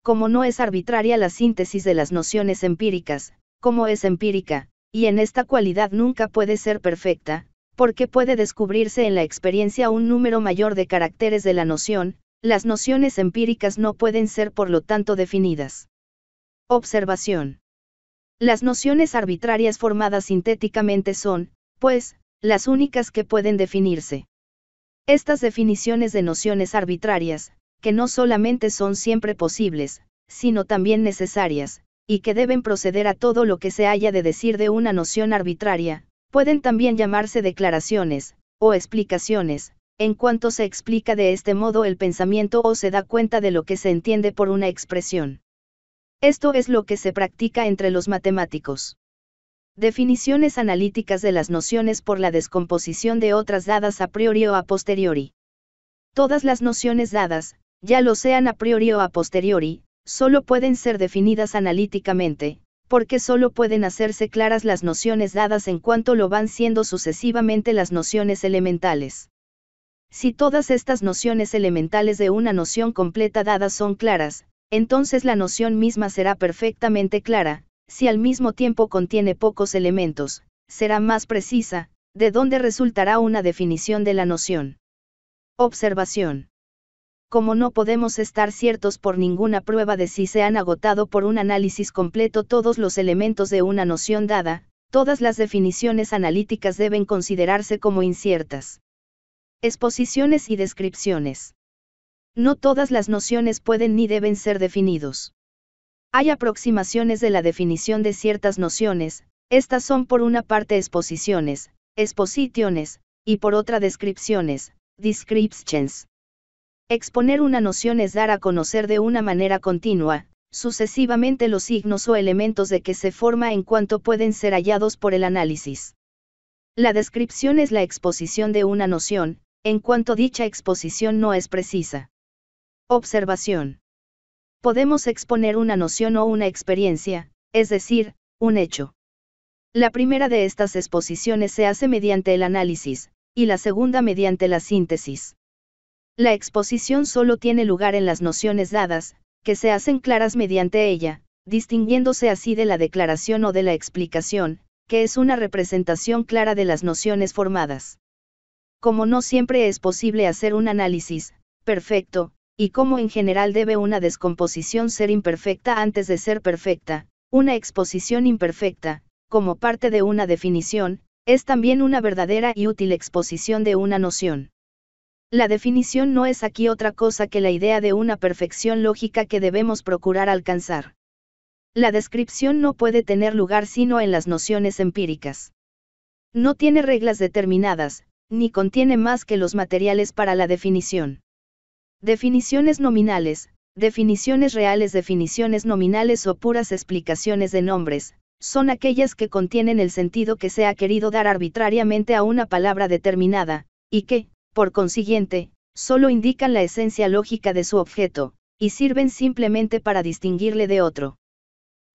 Como no es arbitraria la síntesis de las nociones empíricas, como es empírica, y en esta cualidad nunca puede ser perfecta, porque puede descubrirse en la experiencia un número mayor de caracteres de la noción, las nociones empíricas no pueden ser por lo tanto definidas. Observación. Las nociones arbitrarias formadas sintéticamente son, pues, las únicas que pueden definirse. Estas definiciones de nociones arbitrarias, que no solamente son siempre posibles, sino también necesarias, y que deben proceder a todo lo que se haya de decir de una noción arbitraria, pueden también llamarse declaraciones, o explicaciones, en cuanto se explica de este modo el pensamiento o se da cuenta de lo que se entiende por una expresión. Esto es lo que se practica entre los matemáticos. Definiciones analíticas de las nociones por la descomposición de otras dadas a priori o a posteriori. Todas las nociones dadas, ya lo sean a priori o a posteriori, sólo pueden ser definidas analíticamente, porque solo pueden hacerse claras las nociones dadas en cuanto lo van siendo sucesivamente las nociones elementales. Si todas estas nociones elementales de una noción completa dada son claras, entonces la noción misma será perfectamente clara, si al mismo tiempo contiene pocos elementos, será más precisa, de donde resultará una definición de la noción. Observación como no podemos estar ciertos por ninguna prueba de si se han agotado por un análisis completo todos los elementos de una noción dada, todas las definiciones analíticas deben considerarse como inciertas. Exposiciones y descripciones. No todas las nociones pueden ni deben ser definidos. Hay aproximaciones de la definición de ciertas nociones, estas son por una parte exposiciones, exposiciones, y por otra descripciones, descriptions. Exponer una noción es dar a conocer de una manera continua, sucesivamente los signos o elementos de que se forma en cuanto pueden ser hallados por el análisis. La descripción es la exposición de una noción, en cuanto dicha exposición no es precisa. Observación. Podemos exponer una noción o una experiencia, es decir, un hecho. La primera de estas exposiciones se hace mediante el análisis, y la segunda mediante la síntesis. La exposición solo tiene lugar en las nociones dadas, que se hacen claras mediante ella, distinguiéndose así de la declaración o de la explicación, que es una representación clara de las nociones formadas. Como no siempre es posible hacer un análisis, perfecto, y como en general debe una descomposición ser imperfecta antes de ser perfecta, una exposición imperfecta, como parte de una definición, es también una verdadera y útil exposición de una noción. La definición no es aquí otra cosa que la idea de una perfección lógica que debemos procurar alcanzar. La descripción no puede tener lugar sino en las nociones empíricas. No tiene reglas determinadas, ni contiene más que los materiales para la definición. Definiciones nominales, definiciones reales, definiciones nominales o puras explicaciones de nombres, son aquellas que contienen el sentido que se ha querido dar arbitrariamente a una palabra determinada, y que, por consiguiente, solo indican la esencia lógica de su objeto, y sirven simplemente para distinguirle de otro.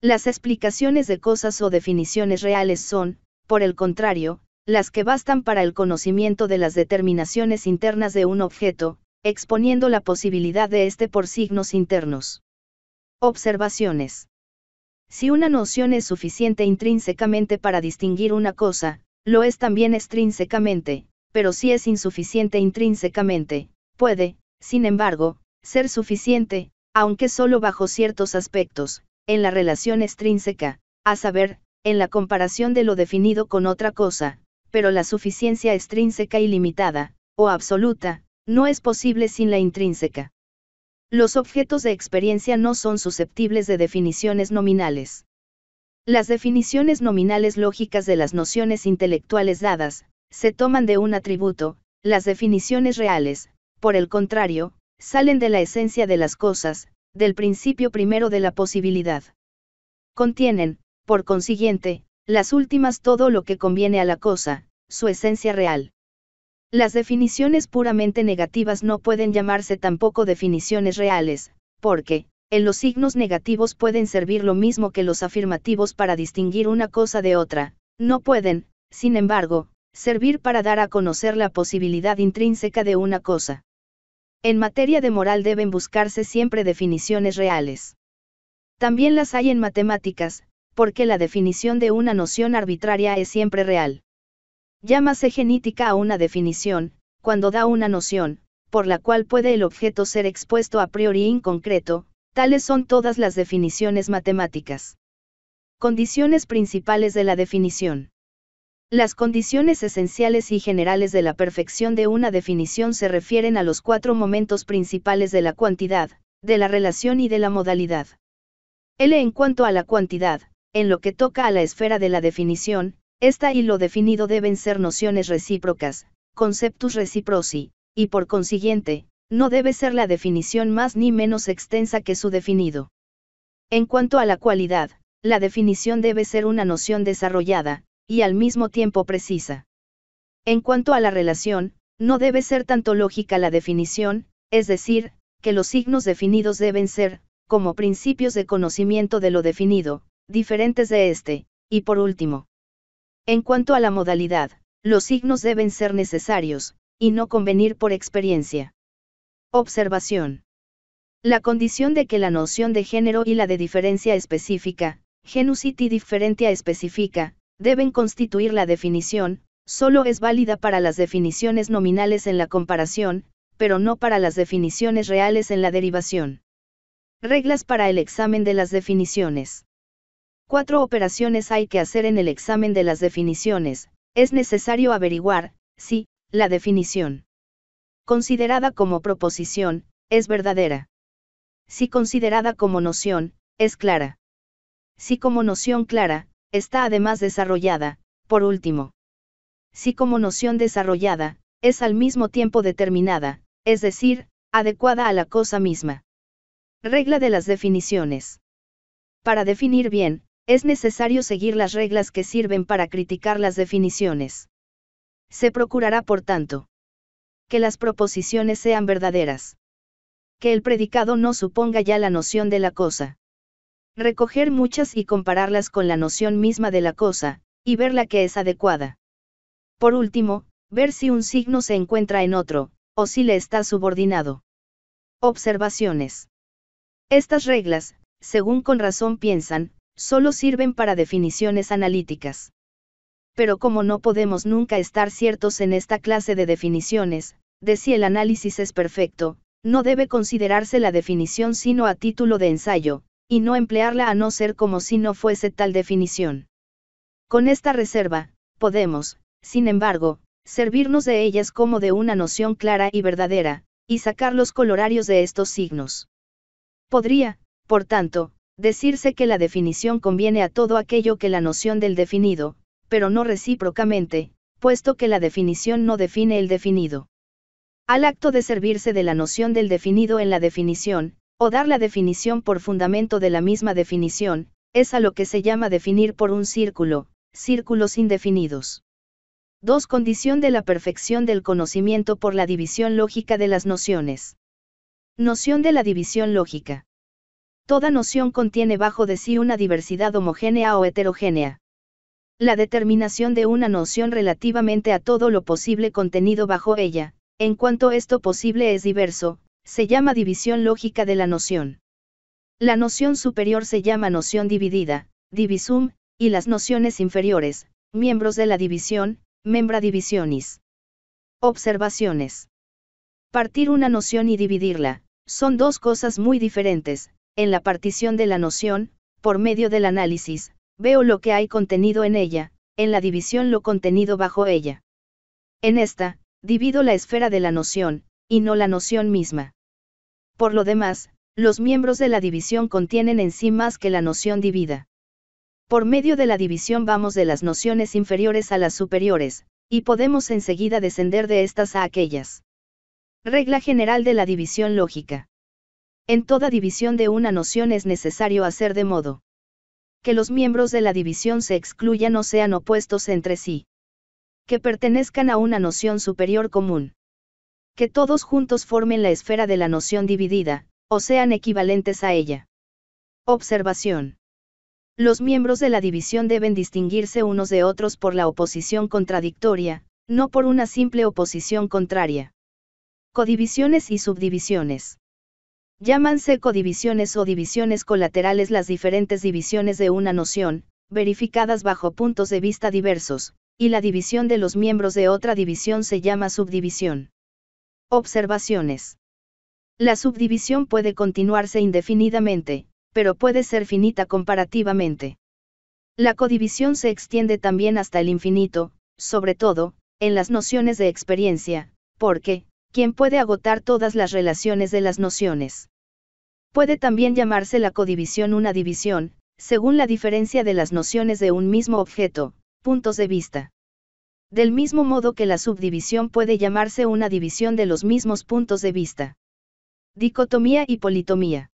Las explicaciones de cosas o definiciones reales son, por el contrario, las que bastan para el conocimiento de las determinaciones internas de un objeto, exponiendo la posibilidad de éste por signos internos. Observaciones. Si una noción es suficiente intrínsecamente para distinguir una cosa, lo es también extrínsecamente, pero si es insuficiente intrínsecamente, puede, sin embargo, ser suficiente, aunque solo bajo ciertos aspectos, en la relación extrínseca, a saber, en la comparación de lo definido con otra cosa, pero la suficiencia extrínseca ilimitada, o absoluta, no es posible sin la intrínseca. Los objetos de experiencia no son susceptibles de definiciones nominales. Las definiciones nominales lógicas de las nociones intelectuales dadas, se toman de un atributo, las definiciones reales, por el contrario, salen de la esencia de las cosas, del principio primero de la posibilidad. Contienen, por consiguiente, las últimas todo lo que conviene a la cosa, su esencia real. Las definiciones puramente negativas no pueden llamarse tampoco definiciones reales, porque, en los signos negativos pueden servir lo mismo que los afirmativos para distinguir una cosa de otra, no pueden, sin embargo, servir para dar a conocer la posibilidad intrínseca de una cosa. En materia de moral deben buscarse siempre definiciones reales. También las hay en matemáticas, porque la definición de una noción arbitraria es siempre real. Llámase genética a una definición, cuando da una noción, por la cual puede el objeto ser expuesto a priori e inconcreto, tales son todas las definiciones matemáticas. Condiciones principales de la definición. Las condiciones esenciales y generales de la perfección de una definición se refieren a los cuatro momentos principales de la cuantidad, de la relación y de la modalidad. L en cuanto a la cuantidad, en lo que toca a la esfera de la definición, esta y lo definido deben ser nociones recíprocas, conceptus reciproci, y por consiguiente, no debe ser la definición más ni menos extensa que su definido. En cuanto a la cualidad, la definición debe ser una noción desarrollada, y al mismo tiempo precisa. En cuanto a la relación, no debe ser tanto lógica la definición, es decir, que los signos definidos deben ser, como principios de conocimiento de lo definido, diferentes de este, y por último. En cuanto a la modalidad, los signos deben ser necesarios, y no convenir por experiencia. Observación. La condición de que la noción de género y la de diferencia específica, genus y differentia específica, deben constituir la definición, solo es válida para las definiciones nominales en la comparación, pero no para las definiciones reales en la derivación. Reglas para el examen de las definiciones. Cuatro operaciones hay que hacer en el examen de las definiciones, es necesario averiguar, si, la definición considerada como proposición, es verdadera. Si considerada como noción, es clara. Si como noción clara, está además desarrollada, por último. Si como noción desarrollada, es al mismo tiempo determinada, es decir, adecuada a la cosa misma. Regla de las definiciones. Para definir bien, es necesario seguir las reglas que sirven para criticar las definiciones. Se procurará, por tanto, que las proposiciones sean verdaderas. Que el predicado no suponga ya la noción de la cosa. Recoger muchas y compararlas con la noción misma de la cosa, y ver la que es adecuada. Por último, ver si un signo se encuentra en otro, o si le está subordinado. Observaciones. Estas reglas, según con razón piensan, solo sirven para definiciones analíticas. Pero como no podemos nunca estar ciertos en esta clase de definiciones, de si el análisis es perfecto, no debe considerarse la definición sino a título de ensayo, y no emplearla a no ser como si no fuese tal definición. Con esta reserva, podemos, sin embargo, servirnos de ellas como de una noción clara y verdadera, y sacar los colorarios de estos signos. Podría, por tanto, decirse que la definición conviene a todo aquello que la noción del definido, pero no recíprocamente, puesto que la definición no define el definido. Al acto de servirse de la noción del definido en la definición, o dar la definición por fundamento de la misma definición, es a lo que se llama definir por un círculo, círculos indefinidos. 2. Condición de la perfección del conocimiento por la división lógica de las nociones. Noción de la división lógica. Toda noción contiene bajo de sí una diversidad homogénea o heterogénea. La determinación de una noción relativamente a todo lo posible contenido bajo ella, en cuanto esto posible es diverso, se llama división lógica de la noción. La noción superior se llama noción dividida, divisum, y las nociones inferiores, miembros de la división, membra divisionis. Observaciones. Partir una noción y dividirla, son dos cosas muy diferentes. En la partición de la noción, por medio del análisis, veo lo que hay contenido en ella, en la división lo contenido bajo ella. En esta, divido la esfera de la noción, y no la noción misma. Por lo demás, los miembros de la división contienen en sí más que la noción divida. Por medio de la división vamos de las nociones inferiores a las superiores, y podemos enseguida descender de estas a aquellas. Regla general de la división lógica. En toda división de una noción es necesario hacer de modo que los miembros de la división se excluyan o sean opuestos entre sí. Que pertenezcan a una noción superior común que todos juntos formen la esfera de la noción dividida, o sean equivalentes a ella. Observación. Los miembros de la división deben distinguirse unos de otros por la oposición contradictoria, no por una simple oposición contraria. Codivisiones y subdivisiones. Llámanse codivisiones o divisiones colaterales las diferentes divisiones de una noción, verificadas bajo puntos de vista diversos, y la división de los miembros de otra división se llama subdivisión. Observaciones. La subdivisión puede continuarse indefinidamente, pero puede ser finita comparativamente. La codivisión se extiende también hasta el infinito, sobre todo, en las nociones de experiencia, porque, quien puede agotar todas las relaciones de las nociones. Puede también llamarse la codivisión una división, según la diferencia de las nociones de un mismo objeto, puntos de vista. Del mismo modo que la subdivisión puede llamarse una división de los mismos puntos de vista. Dicotomía y politomía.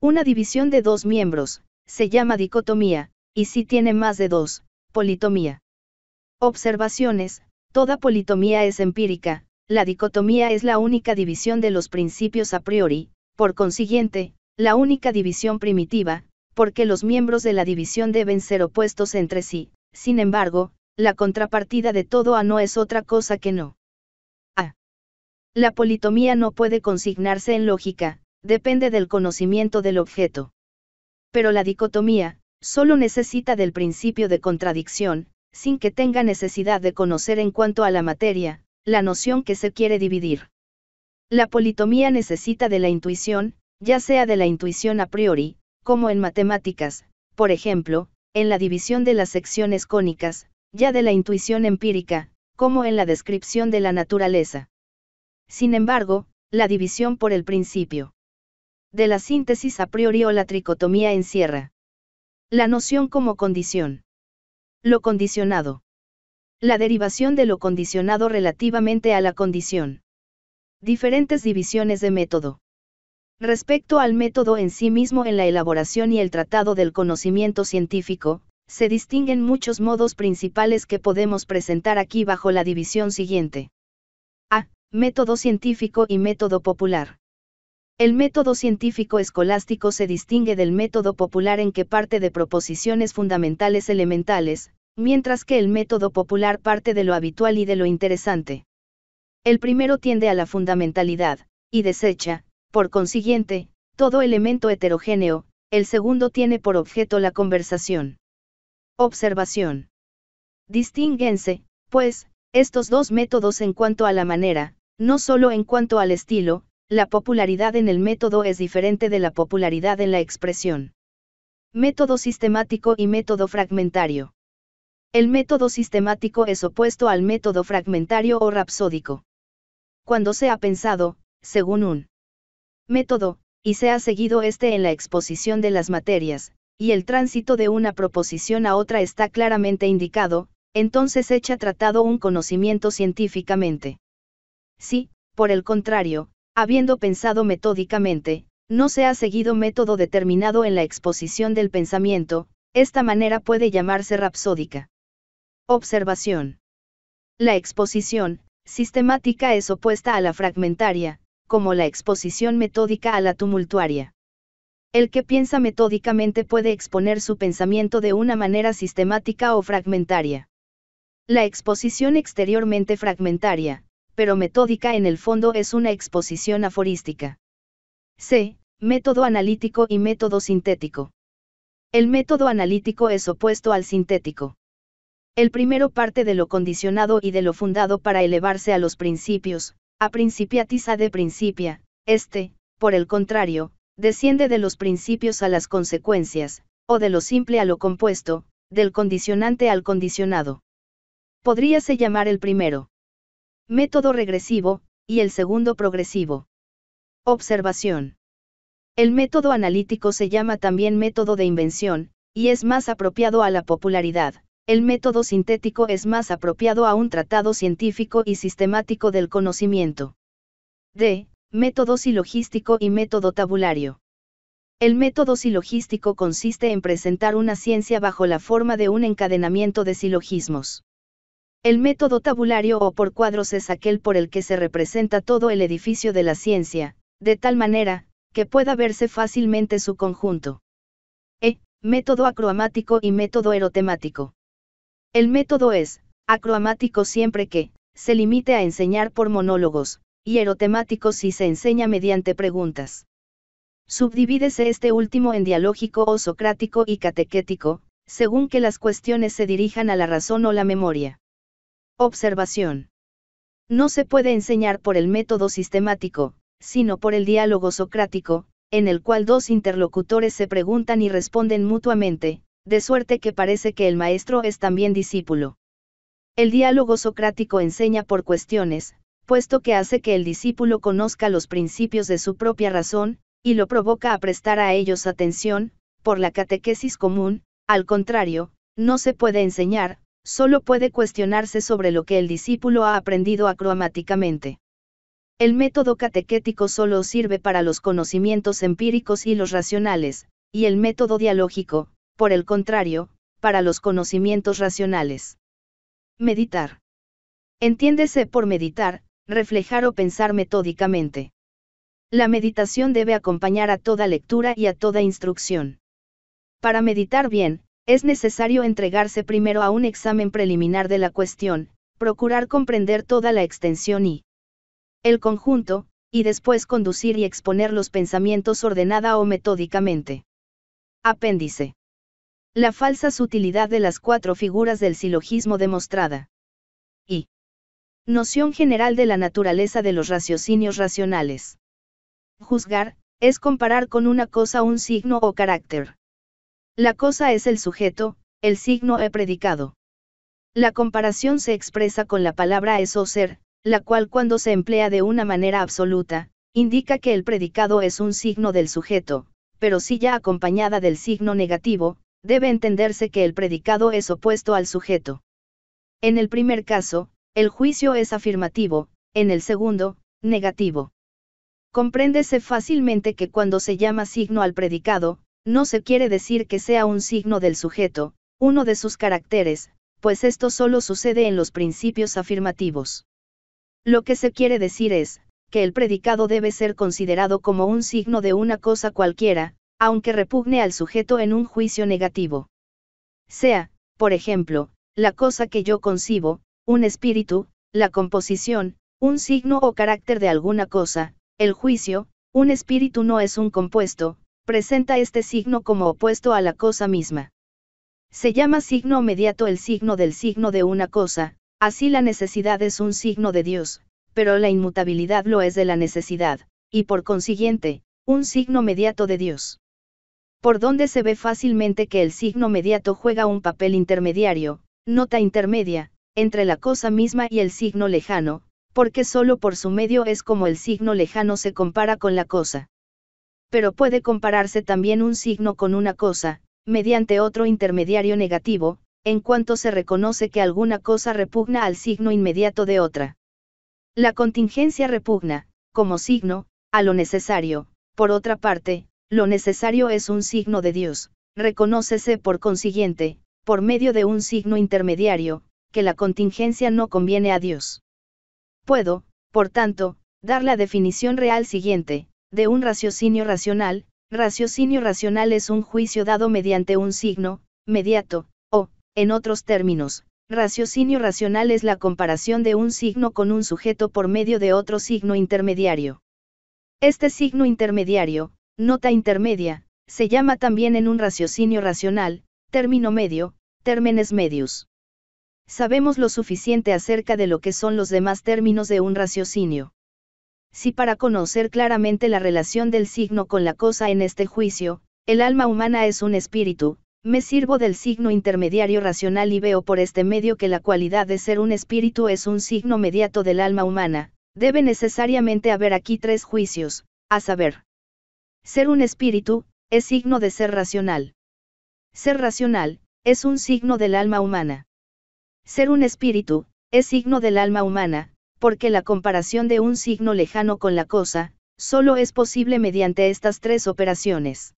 Una división de dos miembros, se llama dicotomía, y si tiene más de dos, politomía. Observaciones, toda politomía es empírica, la dicotomía es la única división de los principios a priori, por consiguiente, la única división primitiva, porque los miembros de la división deben ser opuestos entre sí, sin embargo, la contrapartida de todo a no es otra cosa que no. A. La politomía no puede consignarse en lógica, depende del conocimiento del objeto. Pero la dicotomía, solo necesita del principio de contradicción, sin que tenga necesidad de conocer en cuanto a la materia, la noción que se quiere dividir. La politomía necesita de la intuición, ya sea de la intuición a priori, como en matemáticas, por ejemplo, en la división de las secciones cónicas, ya de la intuición empírica, como en la descripción de la naturaleza. Sin embargo, la división por el principio de la síntesis a priori o la tricotomía encierra la noción como condición. Lo condicionado. La derivación de lo condicionado relativamente a la condición. Diferentes divisiones de método. Respecto al método en sí mismo en la elaboración y el tratado del conocimiento científico, se distinguen muchos modos principales que podemos presentar aquí bajo la división siguiente. A. Método científico y método popular. El método científico escolástico se distingue del método popular en que parte de proposiciones fundamentales elementales, mientras que el método popular parte de lo habitual y de lo interesante. El primero tiende a la fundamentalidad, y desecha, por consiguiente, todo elemento heterogéneo, el segundo tiene por objeto la conversación. Observación. Distínguense, pues, estos dos métodos en cuanto a la manera, no solo en cuanto al estilo, la popularidad en el método es diferente de la popularidad en la expresión. Método sistemático y método fragmentario. El método sistemático es opuesto al método fragmentario o rapsódico. Cuando se ha pensado, según un método, y se ha seguido este en la exposición de las materias, y el tránsito de una proposición a otra está claramente indicado, entonces echa tratado un conocimiento científicamente. Si, por el contrario, habiendo pensado metódicamente, no se ha seguido método determinado en la exposición del pensamiento, esta manera puede llamarse rapsódica. Observación. La exposición, sistemática es opuesta a la fragmentaria, como la exposición metódica a la tumultuaria. El que piensa metódicamente puede exponer su pensamiento de una manera sistemática o fragmentaria. La exposición exteriormente fragmentaria, pero metódica en el fondo es una exposición aforística. C. Método analítico y método sintético. El método analítico es opuesto al sintético. El primero parte de lo condicionado y de lo fundado para elevarse a los principios, a principiatis de principia, este, por el contrario, Desciende de los principios a las consecuencias, o de lo simple a lo compuesto, del condicionante al condicionado. Podríase llamar el primero método regresivo, y el segundo progresivo. Observación. El método analítico se llama también método de invención, y es más apropiado a la popularidad. El método sintético es más apropiado a un tratado científico y sistemático del conocimiento. D. Método silogístico y método tabulario. El método silogístico consiste en presentar una ciencia bajo la forma de un encadenamiento de silogismos. El método tabulario o por cuadros es aquel por el que se representa todo el edificio de la ciencia, de tal manera, que pueda verse fácilmente su conjunto. E. Método acromático y método erotemático. El método es, acromático siempre que, se limite a enseñar por monólogos, y si se enseña mediante preguntas. Subdivídese este último en dialógico o socrático y catequético, según que las cuestiones se dirijan a la razón o la memoria. Observación. No se puede enseñar por el método sistemático, sino por el diálogo socrático, en el cual dos interlocutores se preguntan y responden mutuamente, de suerte que parece que el maestro es también discípulo. El diálogo socrático enseña por cuestiones, puesto que hace que el discípulo conozca los principios de su propia razón, y lo provoca a prestar a ellos atención, por la catequesis común, al contrario, no se puede enseñar, solo puede cuestionarse sobre lo que el discípulo ha aprendido acromáticamente. El método catequético solo sirve para los conocimientos empíricos y los racionales, y el método dialógico, por el contrario, para los conocimientos racionales. Meditar. Entiéndese por meditar, reflejar o pensar metódicamente. La meditación debe acompañar a toda lectura y a toda instrucción. Para meditar bien, es necesario entregarse primero a un examen preliminar de la cuestión, procurar comprender toda la extensión y el conjunto, y después conducir y exponer los pensamientos ordenada o metódicamente. Apéndice. La falsa sutilidad de las cuatro figuras del silogismo demostrada. Y Noción general de la naturaleza de los raciocinios racionales. Juzgar, es comparar con una cosa un signo o carácter. La cosa es el sujeto, el signo es predicado. La comparación se expresa con la palabra es o ser, la cual cuando se emplea de una manera absoluta, indica que el predicado es un signo del sujeto, pero si ya acompañada del signo negativo, debe entenderse que el predicado es opuesto al sujeto. En el primer caso, el juicio es afirmativo, en el segundo, negativo. Compréndese fácilmente que cuando se llama signo al predicado, no se quiere decir que sea un signo del sujeto, uno de sus caracteres, pues esto solo sucede en los principios afirmativos. Lo que se quiere decir es, que el predicado debe ser considerado como un signo de una cosa cualquiera, aunque repugne al sujeto en un juicio negativo. Sea, por ejemplo, la cosa que yo concibo, un espíritu, la composición, un signo o carácter de alguna cosa, el juicio, un espíritu no es un compuesto, presenta este signo como opuesto a la cosa misma. Se llama signo mediato el signo del signo de una cosa, así la necesidad es un signo de Dios, pero la inmutabilidad lo es de la necesidad, y por consiguiente, un signo mediato de Dios. Por donde se ve fácilmente que el signo mediato juega un papel intermediario, nota intermedia, entre la cosa misma y el signo lejano, porque solo por su medio es como el signo lejano se compara con la cosa. Pero puede compararse también un signo con una cosa, mediante otro intermediario negativo, en cuanto se reconoce que alguna cosa repugna al signo inmediato de otra. La contingencia repugna, como signo, a lo necesario, por otra parte, lo necesario es un signo de Dios, reconócese por consiguiente, por medio de un signo intermediario, que la contingencia no conviene a Dios. Puedo, por tanto, dar la definición real siguiente, de un raciocinio racional, raciocinio racional es un juicio dado mediante un signo, mediato, o, en otros términos, raciocinio racional es la comparación de un signo con un sujeto por medio de otro signo intermediario. Este signo intermediario, nota intermedia, se llama también en un raciocinio racional, término medio, términos medios. Sabemos lo suficiente acerca de lo que son los demás términos de un raciocinio. Si para conocer claramente la relación del signo con la cosa en este juicio, el alma humana es un espíritu, me sirvo del signo intermediario racional y veo por este medio que la cualidad de ser un espíritu es un signo mediato del alma humana, debe necesariamente haber aquí tres juicios, a saber. Ser un espíritu, es signo de ser racional. Ser racional, es un signo del alma humana. Ser un espíritu, es signo del alma humana, porque la comparación de un signo lejano con la cosa, solo es posible mediante estas tres operaciones.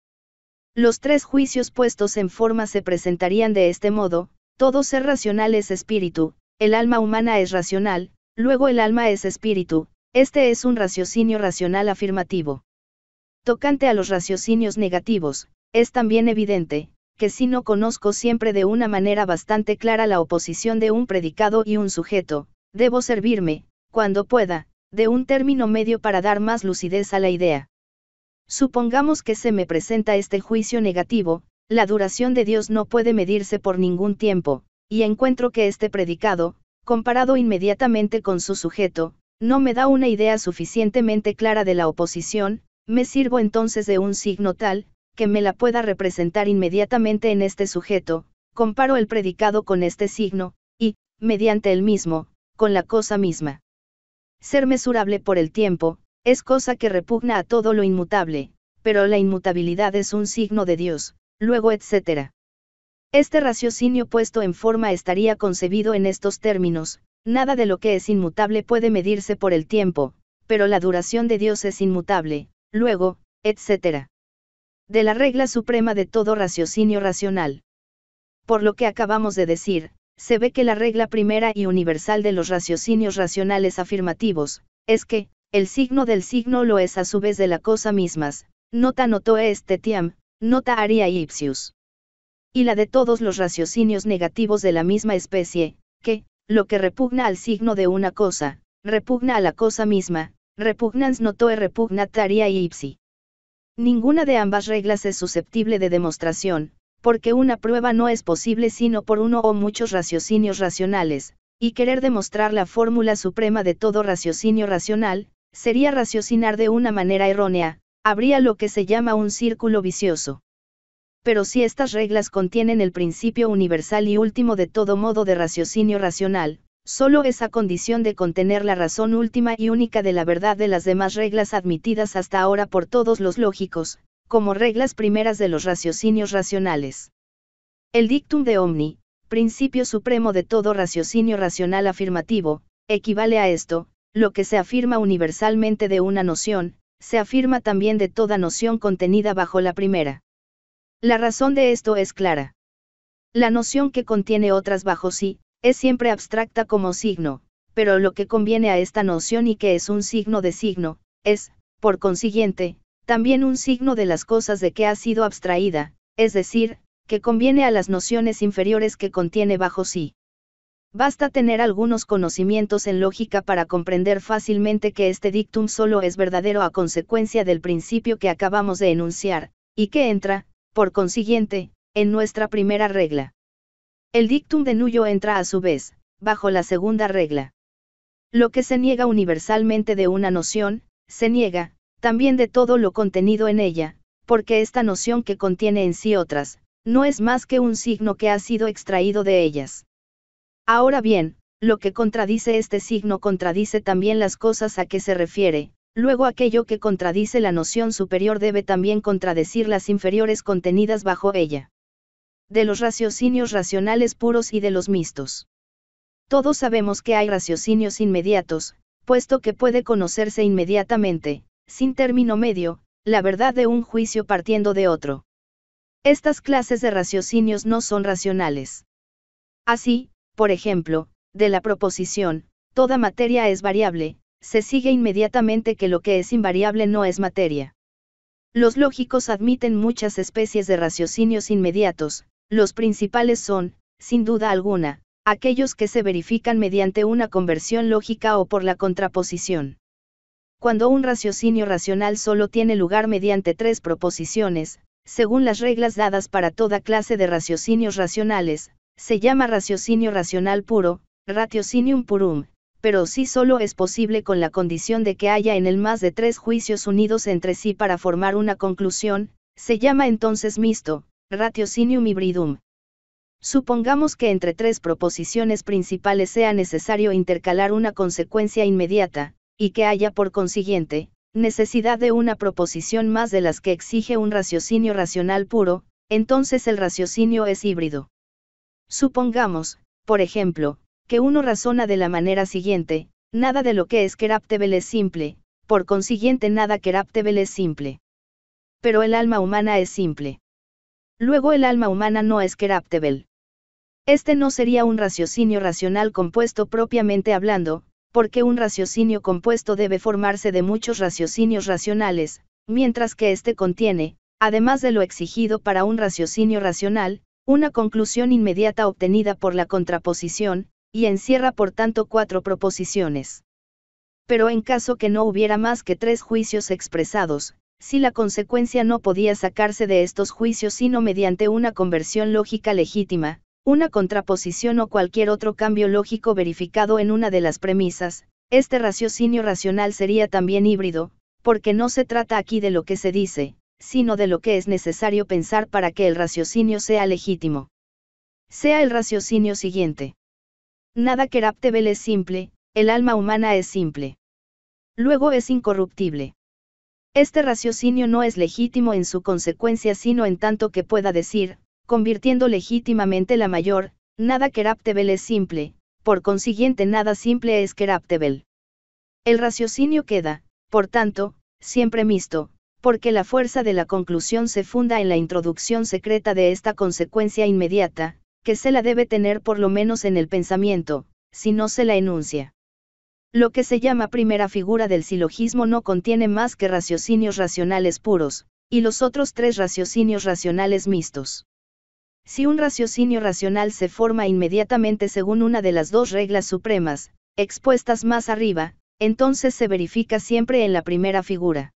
Los tres juicios puestos en forma se presentarían de este modo, todo ser racional es espíritu, el alma humana es racional, luego el alma es espíritu, este es un raciocinio racional afirmativo. Tocante a los raciocinios negativos, es también evidente, que si no conozco siempre de una manera bastante clara la oposición de un predicado y un sujeto, debo servirme, cuando pueda, de un término medio para dar más lucidez a la idea. Supongamos que se me presenta este juicio negativo, la duración de Dios no puede medirse por ningún tiempo, y encuentro que este predicado, comparado inmediatamente con su sujeto, no me da una idea suficientemente clara de la oposición, me sirvo entonces de un signo tal, que me la pueda representar inmediatamente en este sujeto, comparo el predicado con este signo, y, mediante el mismo, con la cosa misma. Ser mesurable por el tiempo, es cosa que repugna a todo lo inmutable, pero la inmutabilidad es un signo de Dios, luego etc. Este raciocinio puesto en forma estaría concebido en estos términos, nada de lo que es inmutable puede medirse por el tiempo, pero la duración de Dios es inmutable, luego, etc de la regla suprema de todo raciocinio racional. Por lo que acabamos de decir, se ve que la regla primera y universal de los raciocinios racionales afirmativos, es que, el signo del signo lo es a su vez de la cosa mismas, nota notoe estetiam, nota aria ipsius. Y la de todos los raciocinios negativos de la misma especie, que, lo que repugna al signo de una cosa, repugna a la cosa misma, repugnans notoe repugnat aria ipsi. Ninguna de ambas reglas es susceptible de demostración, porque una prueba no es posible sino por uno o muchos raciocinios racionales, y querer demostrar la fórmula suprema de todo raciocinio racional, sería raciocinar de una manera errónea, habría lo que se llama un círculo vicioso. Pero si estas reglas contienen el principio universal y último de todo modo de raciocinio racional, Solo esa condición de contener la razón última y única de la verdad de las demás reglas admitidas hasta ahora por todos los lógicos, como reglas primeras de los raciocinios racionales. El dictum de omni, principio supremo de todo raciocinio racional afirmativo, equivale a esto, lo que se afirma universalmente de una noción, se afirma también de toda noción contenida bajo la primera. La razón de esto es clara. La noción que contiene otras bajo sí, es siempre abstracta como signo, pero lo que conviene a esta noción y que es un signo de signo, es, por consiguiente, también un signo de las cosas de que ha sido abstraída, es decir, que conviene a las nociones inferiores que contiene bajo sí. Basta tener algunos conocimientos en lógica para comprender fácilmente que este dictum solo es verdadero a consecuencia del principio que acabamos de enunciar, y que entra, por consiguiente, en nuestra primera regla. El dictum de Nuyo entra a su vez, bajo la segunda regla. Lo que se niega universalmente de una noción, se niega, también de todo lo contenido en ella, porque esta noción que contiene en sí otras, no es más que un signo que ha sido extraído de ellas. Ahora bien, lo que contradice este signo contradice también las cosas a que se refiere, luego aquello que contradice la noción superior debe también contradecir las inferiores contenidas bajo ella de los raciocinios racionales puros y de los mixtos. Todos sabemos que hay raciocinios inmediatos, puesto que puede conocerse inmediatamente, sin término medio, la verdad de un juicio partiendo de otro. Estas clases de raciocinios no son racionales. Así, por ejemplo, de la proposición, toda materia es variable, se sigue inmediatamente que lo que es invariable no es materia. Los lógicos admiten muchas especies de raciocinios inmediatos, los principales son, sin duda alguna, aquellos que se verifican mediante una conversión lógica o por la contraposición. Cuando un raciocinio racional solo tiene lugar mediante tres proposiciones, según las reglas dadas para toda clase de raciocinios racionales, se llama raciocinio racional puro, ratiocinium purum, pero sí solo es posible con la condición de que haya en el más de tres juicios unidos entre sí para formar una conclusión, se llama entonces mixto, Ratiocinium hybridum. Supongamos que entre tres proposiciones principales sea necesario intercalar una consecuencia inmediata, y que haya por consiguiente, necesidad de una proposición más de las que exige un raciocinio racional puro, entonces el raciocinio es híbrido. Supongamos, por ejemplo, que uno razona de la manera siguiente, nada de lo que es queráptebel es simple, por consiguiente nada keraptebel es simple. Pero el alma humana es simple. Luego el alma humana no es Keraptebel. Este no sería un raciocinio racional compuesto propiamente hablando, porque un raciocinio compuesto debe formarse de muchos raciocinios racionales, mientras que este contiene, además de lo exigido para un raciocinio racional, una conclusión inmediata obtenida por la contraposición, y encierra por tanto cuatro proposiciones. Pero en caso que no hubiera más que tres juicios expresados, si la consecuencia no podía sacarse de estos juicios sino mediante una conversión lógica legítima, una contraposición o cualquier otro cambio lógico verificado en una de las premisas, este raciocinio racional sería también híbrido, porque no se trata aquí de lo que se dice, sino de lo que es necesario pensar para que el raciocinio sea legítimo. Sea el raciocinio siguiente. Nada que raptebel es simple, el alma humana es simple. Luego es incorruptible. Este raciocinio no es legítimo en su consecuencia sino en tanto que pueda decir, convirtiendo legítimamente la mayor, nada que queraptebel es simple, por consiguiente nada simple es queraptebel. El raciocinio queda, por tanto, siempre mixto, porque la fuerza de la conclusión se funda en la introducción secreta de esta consecuencia inmediata, que se la debe tener por lo menos en el pensamiento, si no se la enuncia. Lo que se llama primera figura del silogismo no contiene más que raciocinios racionales puros, y los otros tres raciocinios racionales mixtos. Si un raciocinio racional se forma inmediatamente según una de las dos reglas supremas, expuestas más arriba, entonces se verifica siempre en la primera figura.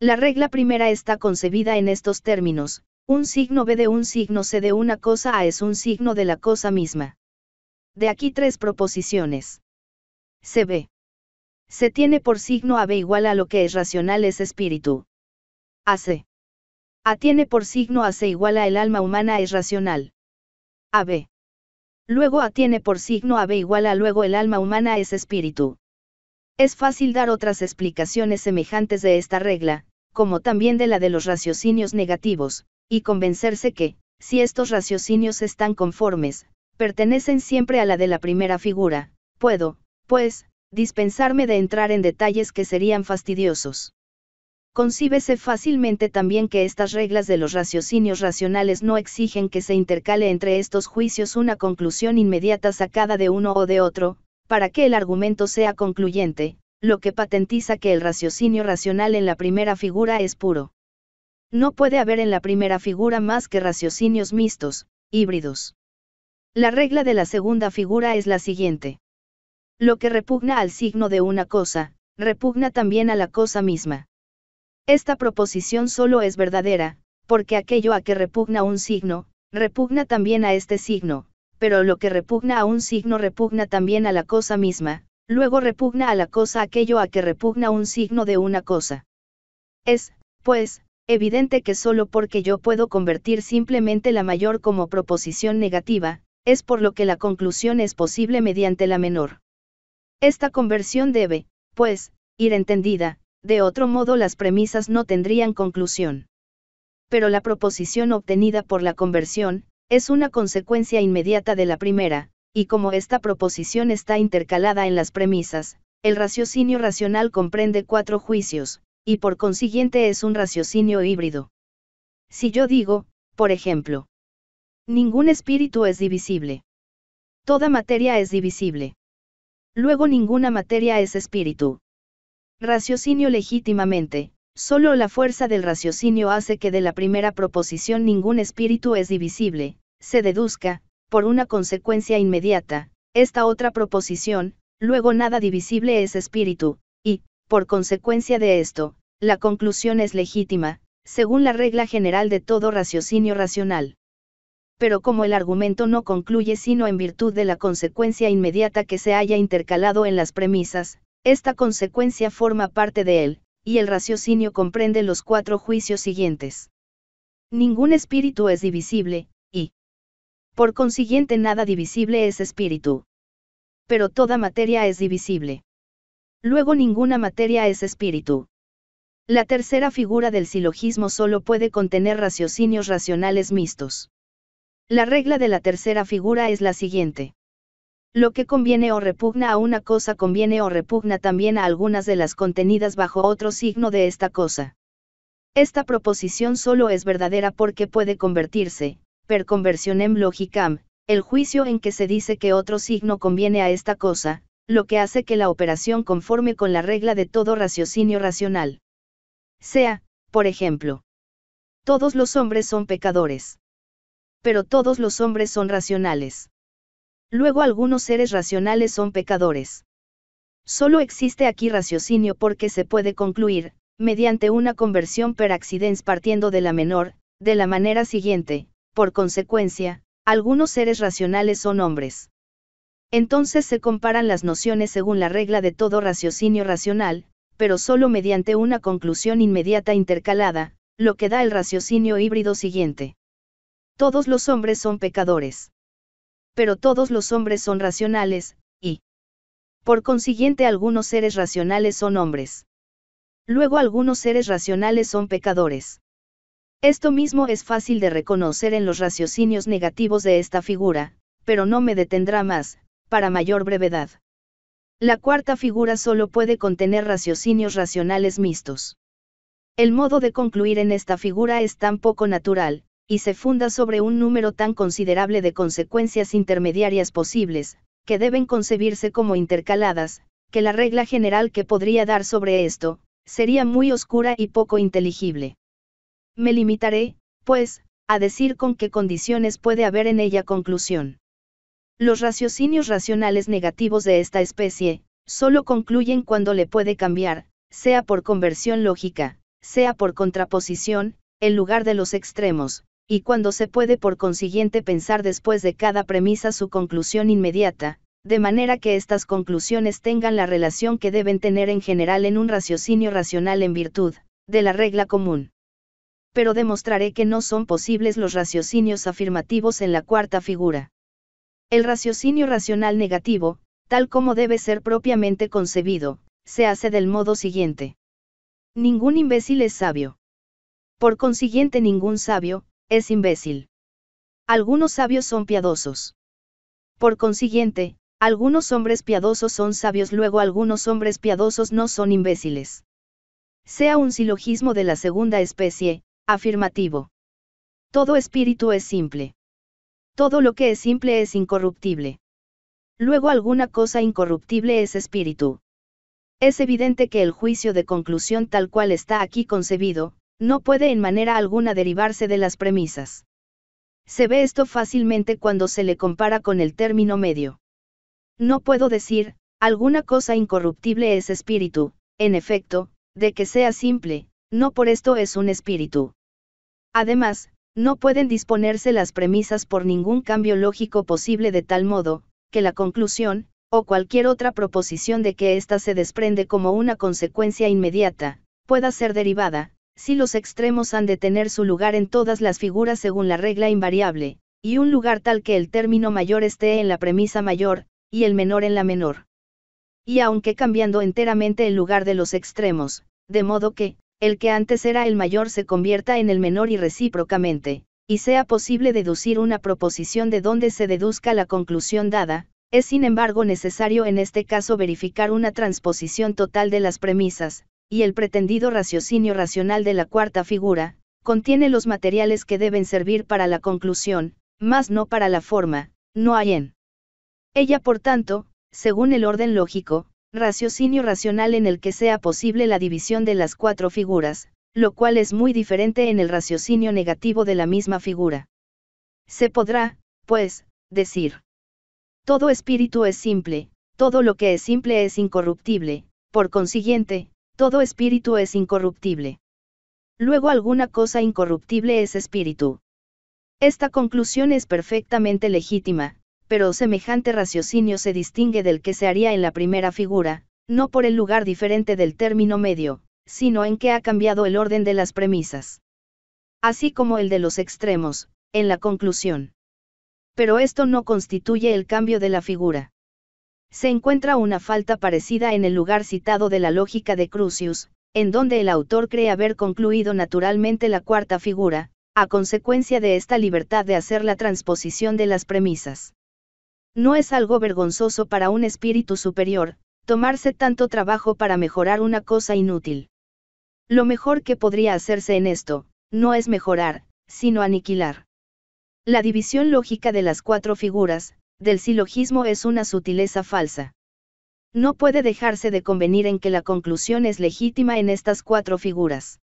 La regla primera está concebida en estos términos, un signo B de un signo C de una cosa A es un signo de la cosa misma. De aquí tres proposiciones. Se ve. Se tiene por signo AB igual a lo que es racional es espíritu. AC. A tiene por signo AC igual a el alma humana es racional. AB. Luego A tiene por signo AB igual a luego el alma humana es espíritu. Es fácil dar otras explicaciones semejantes de esta regla, como también de la de los raciocinios negativos, y convencerse que, si estos raciocinios están conformes, pertenecen siempre a la de la primera figura, puedo, pues, dispensarme de entrar en detalles que serían fastidiosos. Concíbese fácilmente también que estas reglas de los raciocinios racionales no exigen que se intercale entre estos juicios una conclusión inmediata sacada de uno o de otro, para que el argumento sea concluyente, lo que patentiza que el raciocinio racional en la primera figura es puro. No puede haber en la primera figura más que raciocinios mixtos, híbridos. La regla de la segunda figura es la siguiente. Lo que repugna al signo de una cosa, repugna también a la cosa misma. Esta proposición solo es verdadera, porque aquello a que repugna un signo, repugna también a este signo, pero lo que repugna a un signo repugna también a la cosa misma, luego repugna a la cosa aquello a que repugna un signo de una cosa. Es, pues, evidente que solo porque yo puedo convertir simplemente la mayor como proposición negativa, es por lo que la conclusión es posible mediante la menor. Esta conversión debe, pues, ir entendida, de otro modo las premisas no tendrían conclusión. Pero la proposición obtenida por la conversión, es una consecuencia inmediata de la primera, y como esta proposición está intercalada en las premisas, el raciocinio racional comprende cuatro juicios, y por consiguiente es un raciocinio híbrido. Si yo digo, por ejemplo, ningún espíritu es divisible. Toda materia es divisible. Luego ninguna materia es espíritu. Raciocinio legítimamente, solo la fuerza del raciocinio hace que de la primera proposición ningún espíritu es divisible, se deduzca, por una consecuencia inmediata, esta otra proposición, luego nada divisible es espíritu, y, por consecuencia de esto, la conclusión es legítima, según la regla general de todo raciocinio racional pero como el argumento no concluye sino en virtud de la consecuencia inmediata que se haya intercalado en las premisas, esta consecuencia forma parte de él, y el raciocinio comprende los cuatro juicios siguientes. Ningún espíritu es divisible, y por consiguiente nada divisible es espíritu. Pero toda materia es divisible. Luego ninguna materia es espíritu. La tercera figura del silogismo solo puede contener raciocinios racionales mixtos. La regla de la tercera figura es la siguiente. Lo que conviene o repugna a una cosa conviene o repugna también a algunas de las contenidas bajo otro signo de esta cosa. Esta proposición solo es verdadera porque puede convertirse, per conversionem logicam, el juicio en que se dice que otro signo conviene a esta cosa, lo que hace que la operación conforme con la regla de todo raciocinio racional. Sea, por ejemplo, todos los hombres son pecadores pero todos los hombres son racionales. Luego algunos seres racionales son pecadores. Solo existe aquí raciocinio porque se puede concluir, mediante una conversión per accidens partiendo de la menor, de la manera siguiente, por consecuencia, algunos seres racionales son hombres. Entonces se comparan las nociones según la regla de todo raciocinio racional, pero solo mediante una conclusión inmediata intercalada, lo que da el raciocinio híbrido siguiente. Todos los hombres son pecadores. Pero todos los hombres son racionales, y por consiguiente algunos seres racionales son hombres. Luego algunos seres racionales son pecadores. Esto mismo es fácil de reconocer en los raciocinios negativos de esta figura, pero no me detendrá más, para mayor brevedad. La cuarta figura solo puede contener raciocinios racionales mixtos. El modo de concluir en esta figura es tan poco natural, y se funda sobre un número tan considerable de consecuencias intermediarias posibles, que deben concebirse como intercaladas, que la regla general que podría dar sobre esto, sería muy oscura y poco inteligible. Me limitaré, pues, a decir con qué condiciones puede haber en ella conclusión. Los raciocinios racionales negativos de esta especie, solo concluyen cuando le puede cambiar, sea por conversión lógica, sea por contraposición, en lugar de los extremos, y cuando se puede por consiguiente pensar después de cada premisa su conclusión inmediata, de manera que estas conclusiones tengan la relación que deben tener en general en un raciocinio racional en virtud de la regla común. Pero demostraré que no son posibles los raciocinios afirmativos en la cuarta figura. El raciocinio racional negativo, tal como debe ser propiamente concebido, se hace del modo siguiente. Ningún imbécil es sabio. Por consiguiente, ningún sabio, es imbécil. Algunos sabios son piadosos. Por consiguiente, algunos hombres piadosos son sabios, luego algunos hombres piadosos no son imbéciles. Sea un silogismo de la segunda especie, afirmativo. Todo espíritu es simple. Todo lo que es simple es incorruptible. Luego alguna cosa incorruptible es espíritu. Es evidente que el juicio de conclusión tal cual está aquí concebido, no puede en manera alguna derivarse de las premisas. Se ve esto fácilmente cuando se le compara con el término medio. No puedo decir, alguna cosa incorruptible es espíritu, en efecto, de que sea simple, no por esto es un espíritu. Además, no pueden disponerse las premisas por ningún cambio lógico posible de tal modo, que la conclusión, o cualquier otra proposición de que ésta se desprende como una consecuencia inmediata, pueda ser derivada, si los extremos han de tener su lugar en todas las figuras según la regla invariable, y un lugar tal que el término mayor esté en la premisa mayor, y el menor en la menor. Y aunque cambiando enteramente el lugar de los extremos, de modo que, el que antes era el mayor se convierta en el menor y recíprocamente, y sea posible deducir una proposición de donde se deduzca la conclusión dada, es sin embargo necesario en este caso verificar una transposición total de las premisas, y el pretendido raciocinio racional de la cuarta figura, contiene los materiales que deben servir para la conclusión, más no para la forma, no hay en ella por tanto, según el orden lógico, raciocinio racional en el que sea posible la división de las cuatro figuras, lo cual es muy diferente en el raciocinio negativo de la misma figura. Se podrá, pues, decir. Todo espíritu es simple, todo lo que es simple es incorruptible, por consiguiente, todo espíritu es incorruptible. Luego alguna cosa incorruptible es espíritu. Esta conclusión es perfectamente legítima, pero semejante raciocinio se distingue del que se haría en la primera figura, no por el lugar diferente del término medio, sino en que ha cambiado el orden de las premisas. Así como el de los extremos, en la conclusión. Pero esto no constituye el cambio de la figura se encuentra una falta parecida en el lugar citado de la lógica de Crucius, en donde el autor cree haber concluido naturalmente la cuarta figura, a consecuencia de esta libertad de hacer la transposición de las premisas. No es algo vergonzoso para un espíritu superior, tomarse tanto trabajo para mejorar una cosa inútil. Lo mejor que podría hacerse en esto, no es mejorar, sino aniquilar. La división lógica de las cuatro figuras, del silogismo es una sutileza falsa. No puede dejarse de convenir en que la conclusión es legítima en estas cuatro figuras.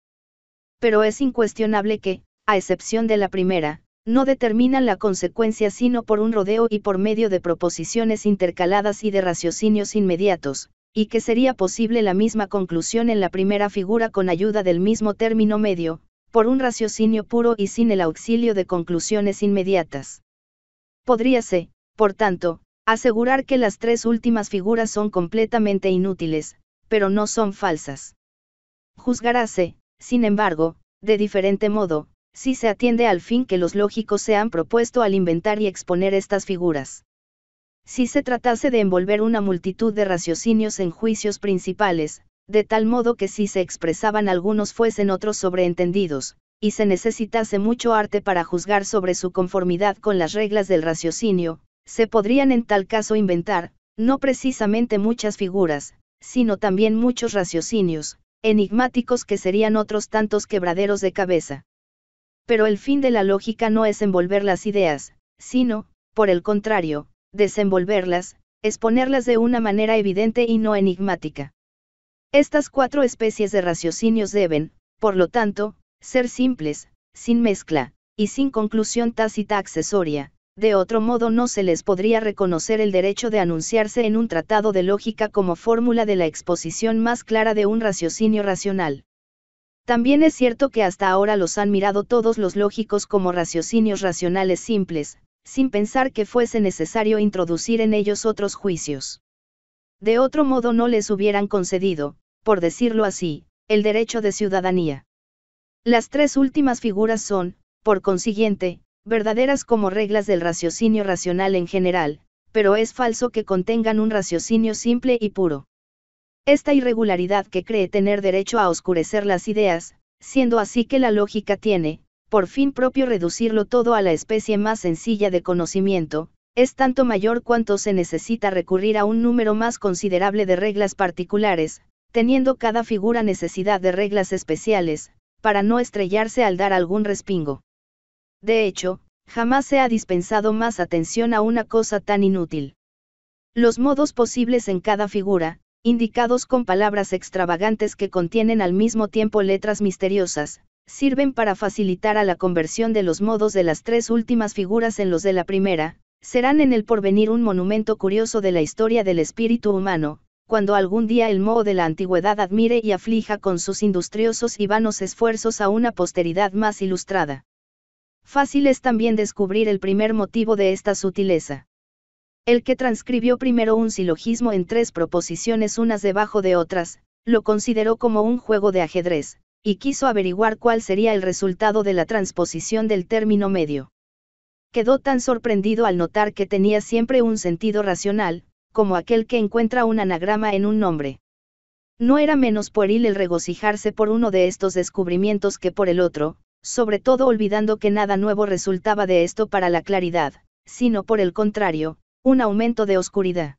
Pero es incuestionable que, a excepción de la primera, no determinan la consecuencia sino por un rodeo y por medio de proposiciones intercaladas y de raciocinios inmediatos, y que sería posible la misma conclusión en la primera figura con ayuda del mismo término medio, por un raciocinio puro y sin el auxilio de conclusiones inmediatas. Podríase, por tanto, asegurar que las tres últimas figuras son completamente inútiles, pero no son falsas. Juzgaráse, sin embargo, de diferente modo, si se atiende al fin que los lógicos se han propuesto al inventar y exponer estas figuras. Si se tratase de envolver una multitud de raciocinios en juicios principales, de tal modo que si se expresaban algunos fuesen otros sobreentendidos, y se necesitase mucho arte para juzgar sobre su conformidad con las reglas del raciocinio, se podrían en tal caso inventar, no precisamente muchas figuras, sino también muchos raciocinios, enigmáticos que serían otros tantos quebraderos de cabeza. Pero el fin de la lógica no es envolver las ideas, sino, por el contrario, desenvolverlas, exponerlas de una manera evidente y no enigmática. Estas cuatro especies de raciocinios deben, por lo tanto, ser simples, sin mezcla, y sin conclusión tácita accesoria, de otro modo no se les podría reconocer el derecho de anunciarse en un tratado de lógica como fórmula de la exposición más clara de un raciocinio racional. También es cierto que hasta ahora los han mirado todos los lógicos como raciocinios racionales simples, sin pensar que fuese necesario introducir en ellos otros juicios. De otro modo no les hubieran concedido, por decirlo así, el derecho de ciudadanía. Las tres últimas figuras son, por consiguiente, verdaderas como reglas del raciocinio racional en general, pero es falso que contengan un raciocinio simple y puro. Esta irregularidad que cree tener derecho a oscurecer las ideas, siendo así que la lógica tiene, por fin propio reducirlo todo a la especie más sencilla de conocimiento, es tanto mayor cuanto se necesita recurrir a un número más considerable de reglas particulares, teniendo cada figura necesidad de reglas especiales, para no estrellarse al dar algún respingo. De hecho, jamás se ha dispensado más atención a una cosa tan inútil. Los modos posibles en cada figura, indicados con palabras extravagantes que contienen al mismo tiempo letras misteriosas, sirven para facilitar a la conversión de los modos de las tres últimas figuras en los de la primera, serán en el porvenir un monumento curioso de la historia del espíritu humano, cuando algún día el moho de la antigüedad admire y aflija con sus industriosos y vanos esfuerzos a una posteridad más ilustrada. Fácil es también descubrir el primer motivo de esta sutileza. El que transcribió primero un silogismo en tres proposiciones unas debajo de otras, lo consideró como un juego de ajedrez, y quiso averiguar cuál sería el resultado de la transposición del término medio. Quedó tan sorprendido al notar que tenía siempre un sentido racional, como aquel que encuentra un anagrama en un nombre. No era menos pueril el regocijarse por uno de estos descubrimientos que por el otro, sobre todo olvidando que nada nuevo resultaba de esto para la claridad, sino por el contrario, un aumento de oscuridad.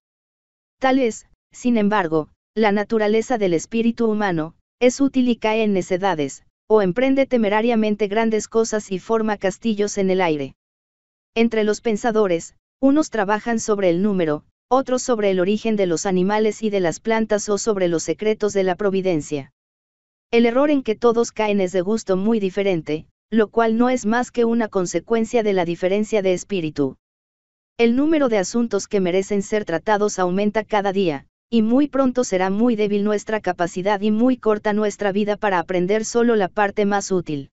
Tal es, sin embargo, la naturaleza del espíritu humano, es útil y cae en necedades, o emprende temerariamente grandes cosas y forma castillos en el aire. Entre los pensadores, unos trabajan sobre el número, otros sobre el origen de los animales y de las plantas o sobre los secretos de la providencia. El error en que todos caen es de gusto muy diferente, lo cual no es más que una consecuencia de la diferencia de espíritu. El número de asuntos que merecen ser tratados aumenta cada día, y muy pronto será muy débil nuestra capacidad y muy corta nuestra vida para aprender solo la parte más útil.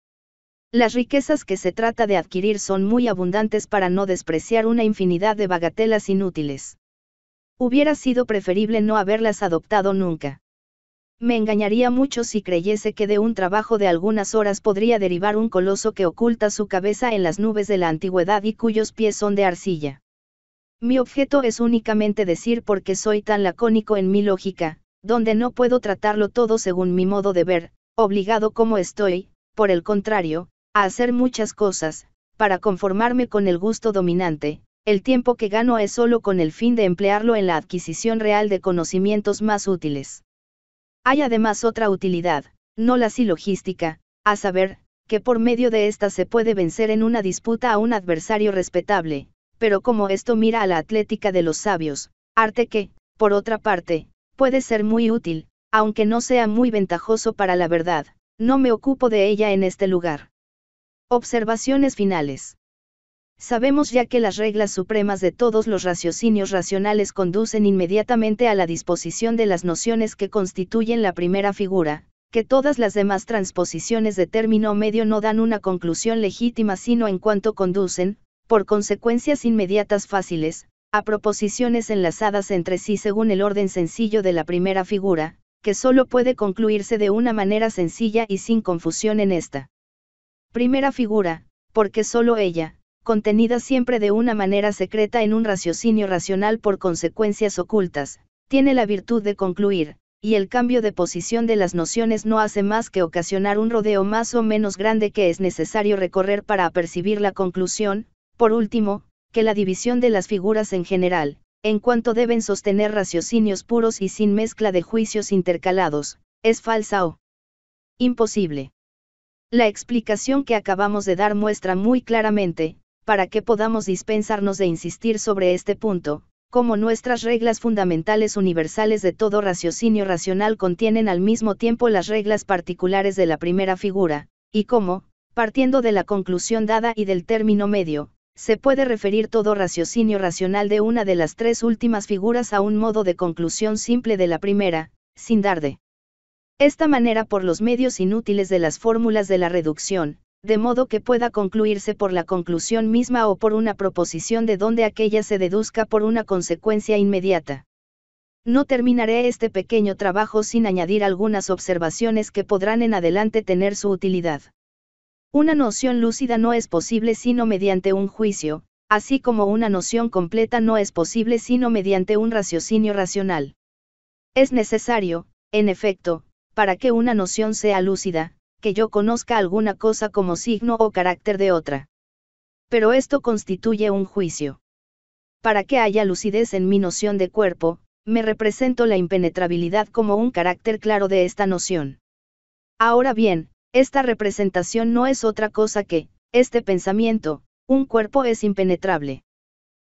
Las riquezas que se trata de adquirir son muy abundantes para no despreciar una infinidad de bagatelas inútiles. Hubiera sido preferible no haberlas adoptado nunca. Me engañaría mucho si creyese que de un trabajo de algunas horas podría derivar un coloso que oculta su cabeza en las nubes de la antigüedad y cuyos pies son de arcilla. Mi objeto es únicamente decir por qué soy tan lacónico en mi lógica, donde no puedo tratarlo todo según mi modo de ver, obligado como estoy, por el contrario, a hacer muchas cosas, para conformarme con el gusto dominante, el tiempo que gano es solo con el fin de emplearlo en la adquisición real de conocimientos más útiles. Hay además otra utilidad, no la silogística, a saber, que por medio de esta se puede vencer en una disputa a un adversario respetable, pero como esto mira a la atlética de los sabios, arte que, por otra parte, puede ser muy útil, aunque no sea muy ventajoso para la verdad, no me ocupo de ella en este lugar. Observaciones finales. Sabemos ya que las reglas supremas de todos los raciocinios racionales conducen inmediatamente a la disposición de las nociones que constituyen la primera figura, que todas las demás transposiciones de término medio no dan una conclusión legítima sino en cuanto conducen, por consecuencias inmediatas fáciles, a proposiciones enlazadas entre sí según el orden sencillo de la primera figura, que solo puede concluirse de una manera sencilla y sin confusión en esta primera figura, porque solo ella, contenida siempre de una manera secreta en un raciocinio racional por consecuencias ocultas, tiene la virtud de concluir, y el cambio de posición de las nociones no hace más que ocasionar un rodeo más o menos grande que es necesario recorrer para apercibir la conclusión, por último, que la división de las figuras en general, en cuanto deben sostener raciocinios puros y sin mezcla de juicios intercalados, es falsa o imposible. La explicación que acabamos de dar muestra muy claramente, para que podamos dispensarnos de insistir sobre este punto, como nuestras reglas fundamentales universales de todo raciocinio racional contienen al mismo tiempo las reglas particulares de la primera figura, y como, partiendo de la conclusión dada y del término medio, se puede referir todo raciocinio racional de una de las tres últimas figuras a un modo de conclusión simple de la primera, sin dar de esta manera por los medios inútiles de las fórmulas de la reducción, de modo que pueda concluirse por la conclusión misma o por una proposición de donde aquella se deduzca por una consecuencia inmediata. No terminaré este pequeño trabajo sin añadir algunas observaciones que podrán en adelante tener su utilidad. Una noción lúcida no es posible sino mediante un juicio, así como una noción completa no es posible sino mediante un raciocinio racional. Es necesario, en efecto, para que una noción sea lúcida, que yo conozca alguna cosa como signo o carácter de otra. Pero esto constituye un juicio. Para que haya lucidez en mi noción de cuerpo, me represento la impenetrabilidad como un carácter claro de esta noción. Ahora bien, esta representación no es otra cosa que, este pensamiento, un cuerpo es impenetrable.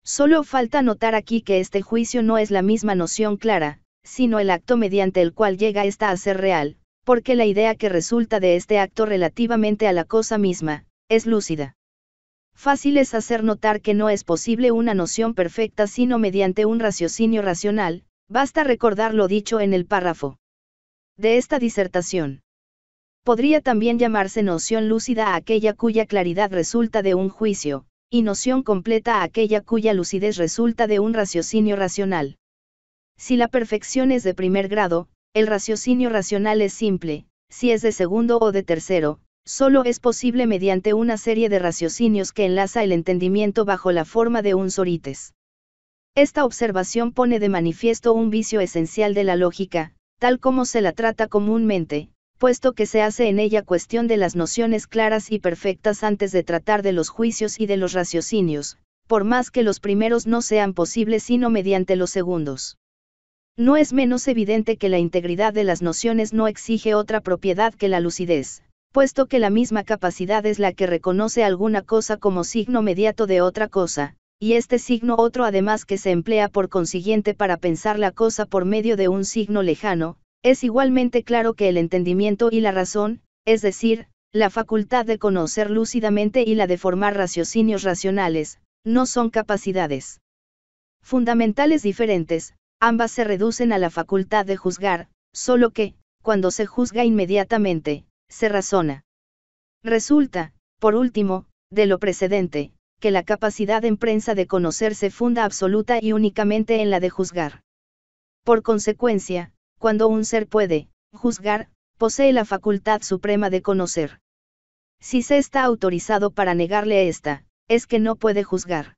Solo falta notar aquí que este juicio no es la misma noción clara, sino el acto mediante el cual llega esta a ser real, porque la idea que resulta de este acto relativamente a la cosa misma, es lúcida. Fácil es hacer notar que no es posible una noción perfecta sino mediante un raciocinio racional, basta recordar lo dicho en el párrafo de esta disertación. Podría también llamarse noción lúcida a aquella cuya claridad resulta de un juicio, y noción completa a aquella cuya lucidez resulta de un raciocinio racional. Si la perfección es de primer grado, el raciocinio racional es simple, si es de segundo o de tercero, solo es posible mediante una serie de raciocinios que enlaza el entendimiento bajo la forma de un sorites. Esta observación pone de manifiesto un vicio esencial de la lógica, tal como se la trata comúnmente, puesto que se hace en ella cuestión de las nociones claras y perfectas antes de tratar de los juicios y de los raciocinios, por más que los primeros no sean posibles sino mediante los segundos. No es menos evidente que la integridad de las nociones no exige otra propiedad que la lucidez, puesto que la misma capacidad es la que reconoce alguna cosa como signo mediato de otra cosa, y este signo otro además que se emplea por consiguiente para pensar la cosa por medio de un signo lejano, es igualmente claro que el entendimiento y la razón, es decir, la facultad de conocer lúcidamente y la de formar raciocinios racionales, no son capacidades fundamentales diferentes, ambas se reducen a la facultad de juzgar, solo que, cuando se juzga inmediatamente, se razona. Resulta, por último, de lo precedente, que la capacidad en prensa de conocer se funda absoluta y únicamente en la de juzgar. Por consecuencia, cuando un ser puede, juzgar, posee la facultad suprema de conocer. Si se está autorizado para negarle esta, es que no puede juzgar.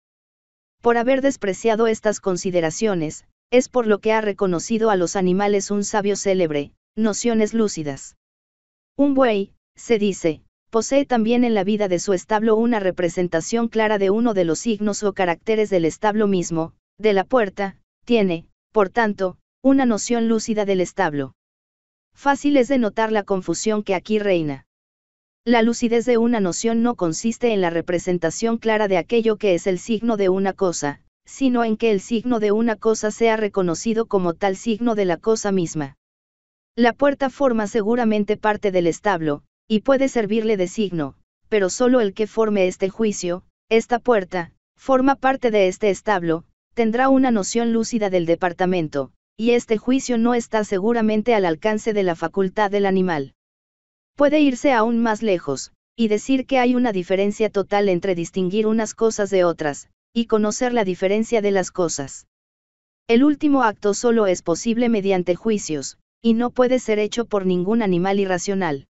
Por haber despreciado estas consideraciones, es por lo que ha reconocido a los animales un sabio célebre, nociones lúcidas. Un buey, se dice, posee también en la vida de su establo una representación clara de uno de los signos o caracteres del establo mismo, de la puerta, tiene, por tanto, una noción lúcida del establo. Fácil es de notar la confusión que aquí reina. La lucidez de una noción no consiste en la representación clara de aquello que es el signo de una cosa, sino en que el signo de una cosa sea reconocido como tal signo de la cosa misma. La puerta forma seguramente parte del establo, y puede servirle de signo, pero solo el que forme este juicio, esta puerta, forma parte de este establo, tendrá una noción lúcida del departamento, y este juicio no está seguramente al alcance de la facultad del animal. Puede irse aún más lejos, y decir que hay una diferencia total entre distinguir unas cosas de otras, y conocer la diferencia de las cosas. El último acto solo es posible mediante juicios, y no puede ser hecho por ningún animal irracional.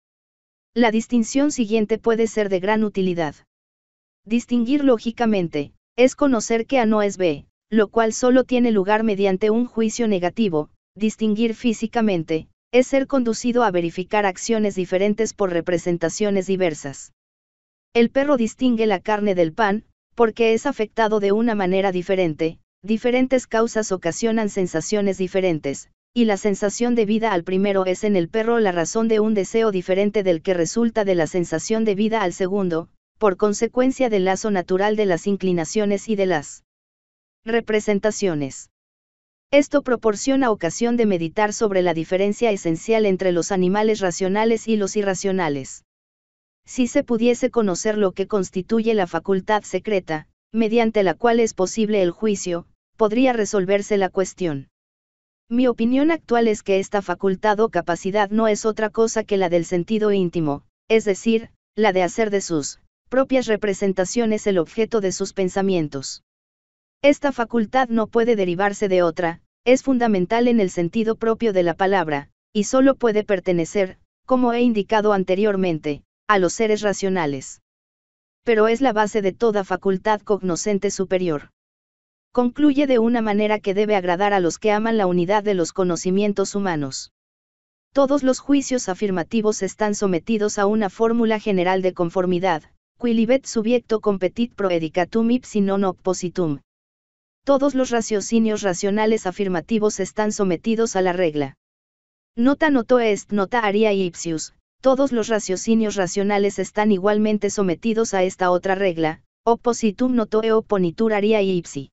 La distinción siguiente puede ser de gran utilidad. Distinguir lógicamente, es conocer que A no es B, lo cual solo tiene lugar mediante un juicio negativo, distinguir físicamente, es ser conducido a verificar acciones diferentes por representaciones diversas. El perro distingue la carne del pan, porque es afectado de una manera diferente, diferentes causas ocasionan sensaciones diferentes, y la sensación de vida al primero es en el perro la razón de un deseo diferente del que resulta de la sensación de vida al segundo, por consecuencia del lazo natural de las inclinaciones y de las representaciones. Esto proporciona ocasión de meditar sobre la diferencia esencial entre los animales racionales y los irracionales si se pudiese conocer lo que constituye la facultad secreta, mediante la cual es posible el juicio, podría resolverse la cuestión. Mi opinión actual es que esta facultad o capacidad no es otra cosa que la del sentido íntimo, es decir, la de hacer de sus propias representaciones el objeto de sus pensamientos. Esta facultad no puede derivarse de otra, es fundamental en el sentido propio de la palabra, y solo puede pertenecer, como he indicado anteriormente, a los seres racionales. Pero es la base de toda facultad cognoscente superior. Concluye de una manera que debe agradar a los que aman la unidad de los conocimientos humanos. Todos los juicios afirmativos están sometidos a una fórmula general de conformidad, quilibet subjecto competit proedicatum ipsi non oppositum. Todos los raciocinios racionales afirmativos están sometidos a la regla. Nota noto est nota aria ipsius, todos los raciocinios racionales están igualmente sometidos a esta otra regla, oppositum e oponitur aria ipsi.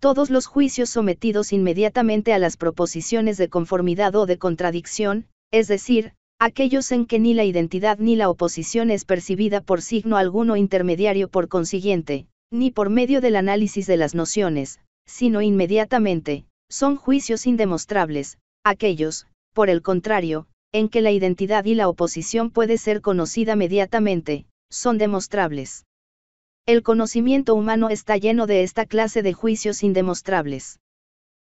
Todos los juicios sometidos inmediatamente a las proposiciones de conformidad o de contradicción, es decir, aquellos en que ni la identidad ni la oposición es percibida por signo alguno intermediario por consiguiente, ni por medio del análisis de las nociones, sino inmediatamente, son juicios indemostrables, aquellos, por el contrario, en que la identidad y la oposición puede ser conocida mediatamente, son demostrables. El conocimiento humano está lleno de esta clase de juicios indemostrables.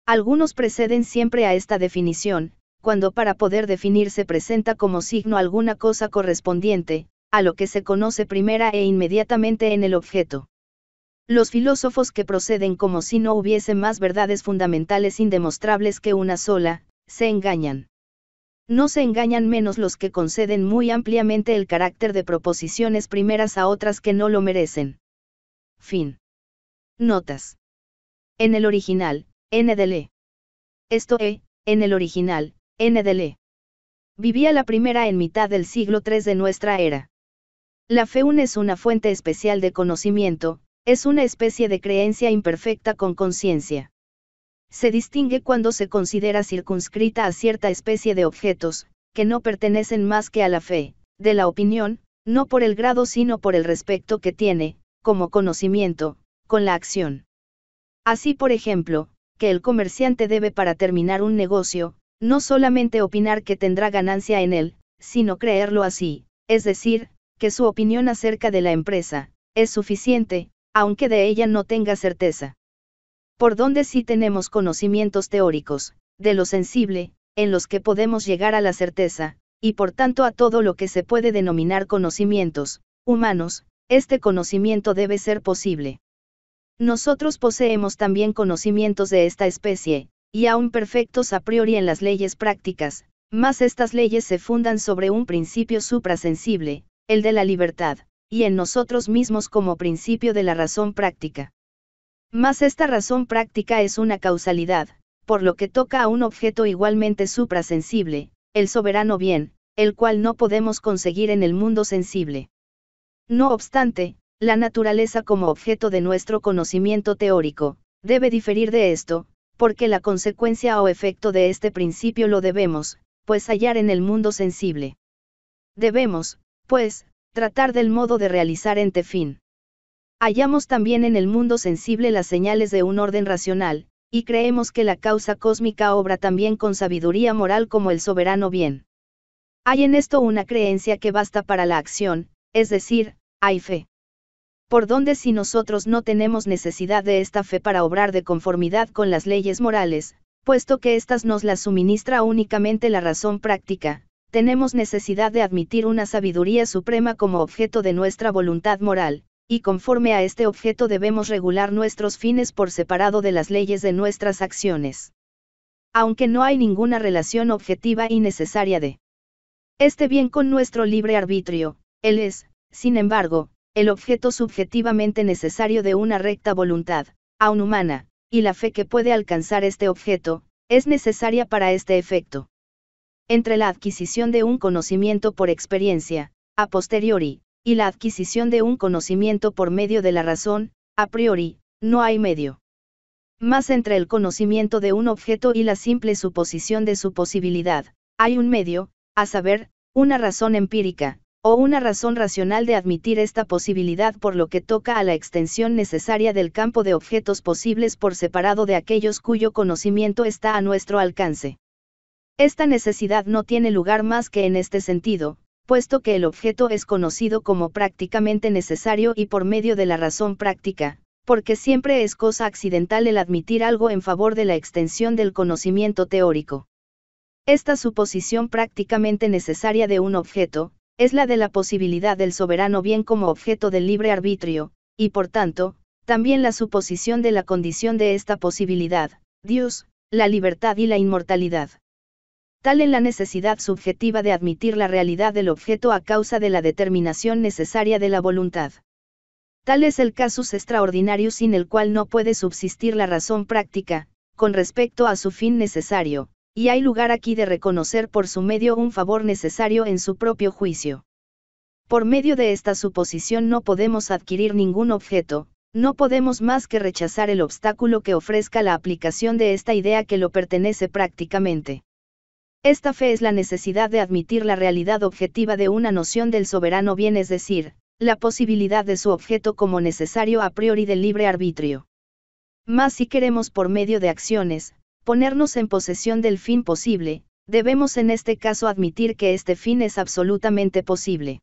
Algunos preceden siempre a esta definición, cuando para poder definir se presenta como signo alguna cosa correspondiente, a lo que se conoce primera e inmediatamente en el objeto. Los filósofos que proceden como si no hubiese más verdades fundamentales indemostrables que una sola, se engañan. No se engañan menos los que conceden muy ampliamente el carácter de proposiciones primeras a otras que no lo merecen. Fin. Notas. En el original, NDL. Esto E, en el original, NDL Vivía la primera en mitad del siglo III de nuestra era. La fe un es una fuente especial de conocimiento, es una especie de creencia imperfecta con conciencia se distingue cuando se considera circunscrita a cierta especie de objetos, que no pertenecen más que a la fe, de la opinión, no por el grado sino por el respecto que tiene, como conocimiento, con la acción. Así por ejemplo, que el comerciante debe para terminar un negocio, no solamente opinar que tendrá ganancia en él, sino creerlo así, es decir, que su opinión acerca de la empresa, es suficiente, aunque de ella no tenga certeza por donde sí tenemos conocimientos teóricos, de lo sensible, en los que podemos llegar a la certeza, y por tanto a todo lo que se puede denominar conocimientos, humanos, este conocimiento debe ser posible. Nosotros poseemos también conocimientos de esta especie, y aún perfectos a priori en las leyes prácticas, más estas leyes se fundan sobre un principio suprasensible, el de la libertad, y en nosotros mismos como principio de la razón práctica. Mas esta razón práctica es una causalidad, por lo que toca a un objeto igualmente suprasensible, el soberano bien, el cual no podemos conseguir en el mundo sensible. No obstante, la naturaleza como objeto de nuestro conocimiento teórico, debe diferir de esto, porque la consecuencia o efecto de este principio lo debemos, pues hallar en el mundo sensible. Debemos, pues, tratar del modo de realizar ente fin. Hallamos también en el mundo sensible las señales de un orden racional, y creemos que la causa cósmica obra también con sabiduría moral como el soberano bien. Hay en esto una creencia que basta para la acción, es decir, hay fe. Por donde si nosotros no tenemos necesidad de esta fe para obrar de conformidad con las leyes morales, puesto que éstas nos las suministra únicamente la razón práctica, tenemos necesidad de admitir una sabiduría suprema como objeto de nuestra voluntad moral, y conforme a este objeto debemos regular nuestros fines por separado de las leyes de nuestras acciones. Aunque no hay ninguna relación objetiva y necesaria de este bien con nuestro libre arbitrio, él es, sin embargo, el objeto subjetivamente necesario de una recta voluntad, aun humana, y la fe que puede alcanzar este objeto, es necesaria para este efecto. Entre la adquisición de un conocimiento por experiencia, a posteriori, y la adquisición de un conocimiento por medio de la razón, a priori, no hay medio. Más entre el conocimiento de un objeto y la simple suposición de su posibilidad, hay un medio, a saber, una razón empírica, o una razón racional de admitir esta posibilidad por lo que toca a la extensión necesaria del campo de objetos posibles por separado de aquellos cuyo conocimiento está a nuestro alcance. Esta necesidad no tiene lugar más que en este sentido, puesto que el objeto es conocido como prácticamente necesario y por medio de la razón práctica, porque siempre es cosa accidental el admitir algo en favor de la extensión del conocimiento teórico. Esta suposición prácticamente necesaria de un objeto, es la de la posibilidad del soberano bien como objeto del libre arbitrio, y por tanto, también la suposición de la condición de esta posibilidad, Dios, la libertad y la inmortalidad tal en la necesidad subjetiva de admitir la realidad del objeto a causa de la determinación necesaria de la voluntad. Tal es el casus extraordinarius sin el cual no puede subsistir la razón práctica, con respecto a su fin necesario, y hay lugar aquí de reconocer por su medio un favor necesario en su propio juicio. Por medio de esta suposición no podemos adquirir ningún objeto, no podemos más que rechazar el obstáculo que ofrezca la aplicación de esta idea que lo pertenece prácticamente. Esta fe es la necesidad de admitir la realidad objetiva de una noción del soberano bien, es decir, la posibilidad de su objeto como necesario a priori del libre arbitrio. Mas si queremos por medio de acciones, ponernos en posesión del fin posible, debemos en este caso admitir que este fin es absolutamente posible.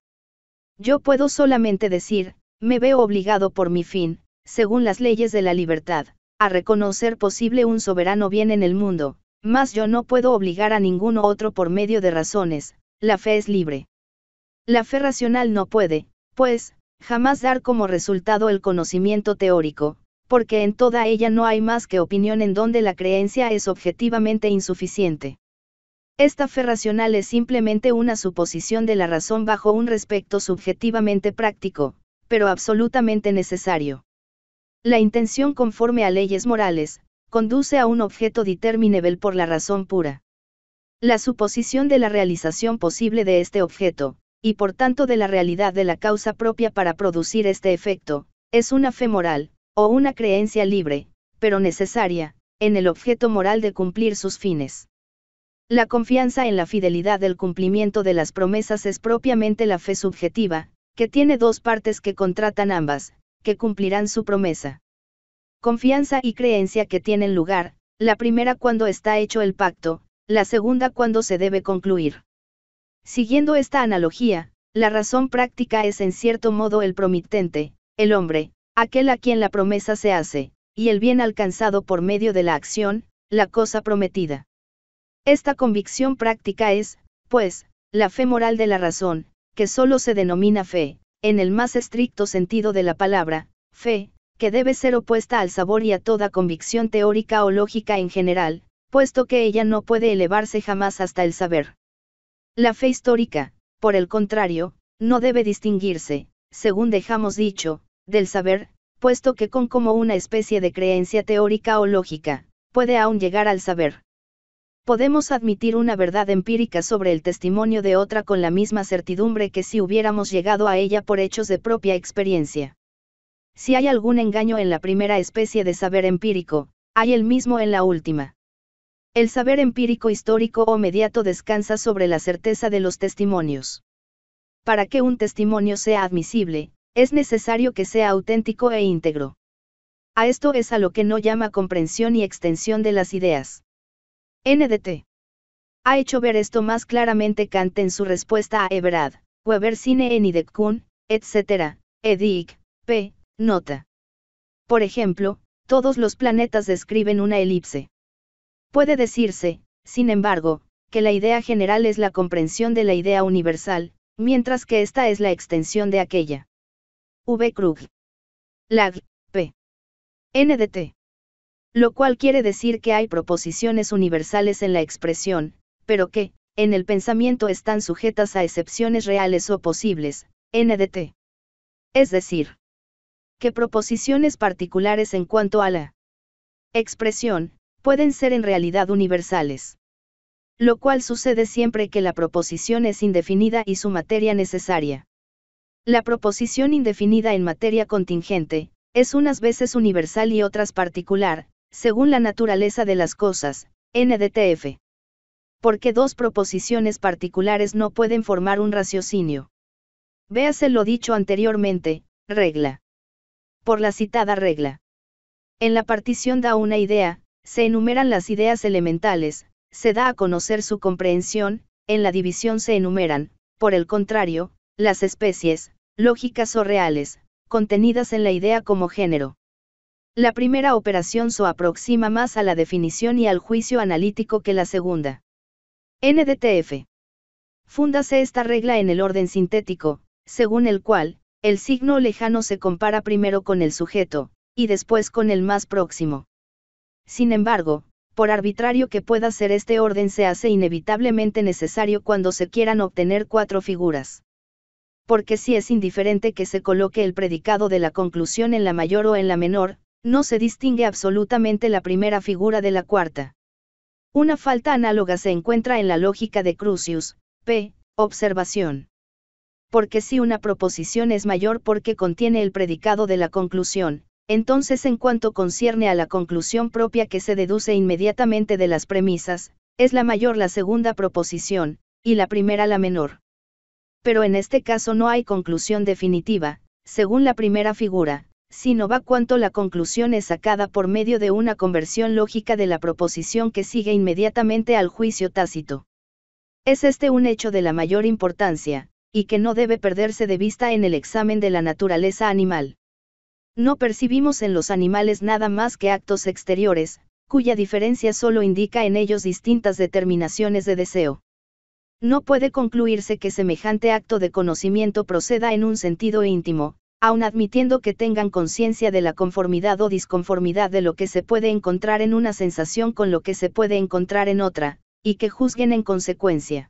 Yo puedo solamente decir, me veo obligado por mi fin, según las leyes de la libertad, a reconocer posible un soberano bien en el mundo, mas yo no puedo obligar a ninguno otro por medio de razones, la fe es libre. La fe racional no puede, pues, jamás dar como resultado el conocimiento teórico, porque en toda ella no hay más que opinión en donde la creencia es objetivamente insuficiente. Esta fe racional es simplemente una suposición de la razón bajo un respecto subjetivamente práctico, pero absolutamente necesario. La intención conforme a leyes morales, conduce a un objeto determinable por la razón pura. La suposición de la realización posible de este objeto, y por tanto de la realidad de la causa propia para producir este efecto, es una fe moral, o una creencia libre, pero necesaria, en el objeto moral de cumplir sus fines. La confianza en la fidelidad del cumplimiento de las promesas es propiamente la fe subjetiva, que tiene dos partes que contratan ambas, que cumplirán su promesa confianza y creencia que tienen lugar, la primera cuando está hecho el pacto, la segunda cuando se debe concluir. Siguiendo esta analogía, la razón práctica es en cierto modo el promitente, el hombre, aquel a quien la promesa se hace, y el bien alcanzado por medio de la acción, la cosa prometida. Esta convicción práctica es, pues, la fe moral de la razón, que solo se denomina fe, en el más estricto sentido de la palabra, fe, que debe ser opuesta al sabor y a toda convicción teórica o lógica en general, puesto que ella no puede elevarse jamás hasta el saber. La fe histórica, por el contrario, no debe distinguirse, según dejamos dicho, del saber, puesto que con como una especie de creencia teórica o lógica, puede aún llegar al saber. Podemos admitir una verdad empírica sobre el testimonio de otra con la misma certidumbre que si hubiéramos llegado a ella por hechos de propia experiencia. Si hay algún engaño en la primera especie de saber empírico, hay el mismo en la última. El saber empírico histórico o mediato descansa sobre la certeza de los testimonios. Para que un testimonio sea admisible, es necesario que sea auténtico e íntegro. A esto es a lo que no llama comprensión y extensión de las ideas. NDT. Ha hecho ver esto más claramente Kant en su respuesta a Everard, Weber Cine en etc., Edic, p. Nota. Por ejemplo, todos los planetas describen una elipse. Puede decirse, sin embargo, que la idea general es la comprensión de la idea universal, mientras que esta es la extensión de aquella. V. Krug. Lag, p. NDT. Lo cual quiere decir que hay proposiciones universales en la expresión, pero que, en el pensamiento están sujetas a excepciones reales o posibles, NDT. Es decir, que proposiciones particulares en cuanto a la expresión, pueden ser en realidad universales. Lo cual sucede siempre que la proposición es indefinida y su materia necesaria. La proposición indefinida en materia contingente, es unas veces universal y otras particular, según la naturaleza de las cosas, NDTF. Porque dos proposiciones particulares no pueden formar un raciocinio. Véase lo dicho anteriormente, regla por la citada regla. En la partición da una idea, se enumeran las ideas elementales, se da a conocer su comprensión, en la división se enumeran, por el contrario, las especies, lógicas o reales, contenidas en la idea como género. La primera operación se aproxima más a la definición y al juicio analítico que la segunda. NDTF. Fúndase esta regla en el orden sintético, según el cual, el signo lejano se compara primero con el sujeto, y después con el más próximo. Sin embargo, por arbitrario que pueda ser este orden se hace inevitablemente necesario cuando se quieran obtener cuatro figuras. Porque si es indiferente que se coloque el predicado de la conclusión en la mayor o en la menor, no se distingue absolutamente la primera figura de la cuarta. Una falta análoga se encuentra en la lógica de Crucius, p. Observación porque si una proposición es mayor porque contiene el predicado de la conclusión, entonces en cuanto concierne a la conclusión propia que se deduce inmediatamente de las premisas, es la mayor la segunda proposición, y la primera la menor. Pero en este caso no hay conclusión definitiva, según la primera figura, sino va cuanto la conclusión es sacada por medio de una conversión lógica de la proposición que sigue inmediatamente al juicio tácito. Es este un hecho de la mayor importancia, y que no debe perderse de vista en el examen de la naturaleza animal. No percibimos en los animales nada más que actos exteriores, cuya diferencia solo indica en ellos distintas determinaciones de deseo. No puede concluirse que semejante acto de conocimiento proceda en un sentido íntimo, aun admitiendo que tengan conciencia de la conformidad o disconformidad de lo que se puede encontrar en una sensación con lo que se puede encontrar en otra, y que juzguen en consecuencia.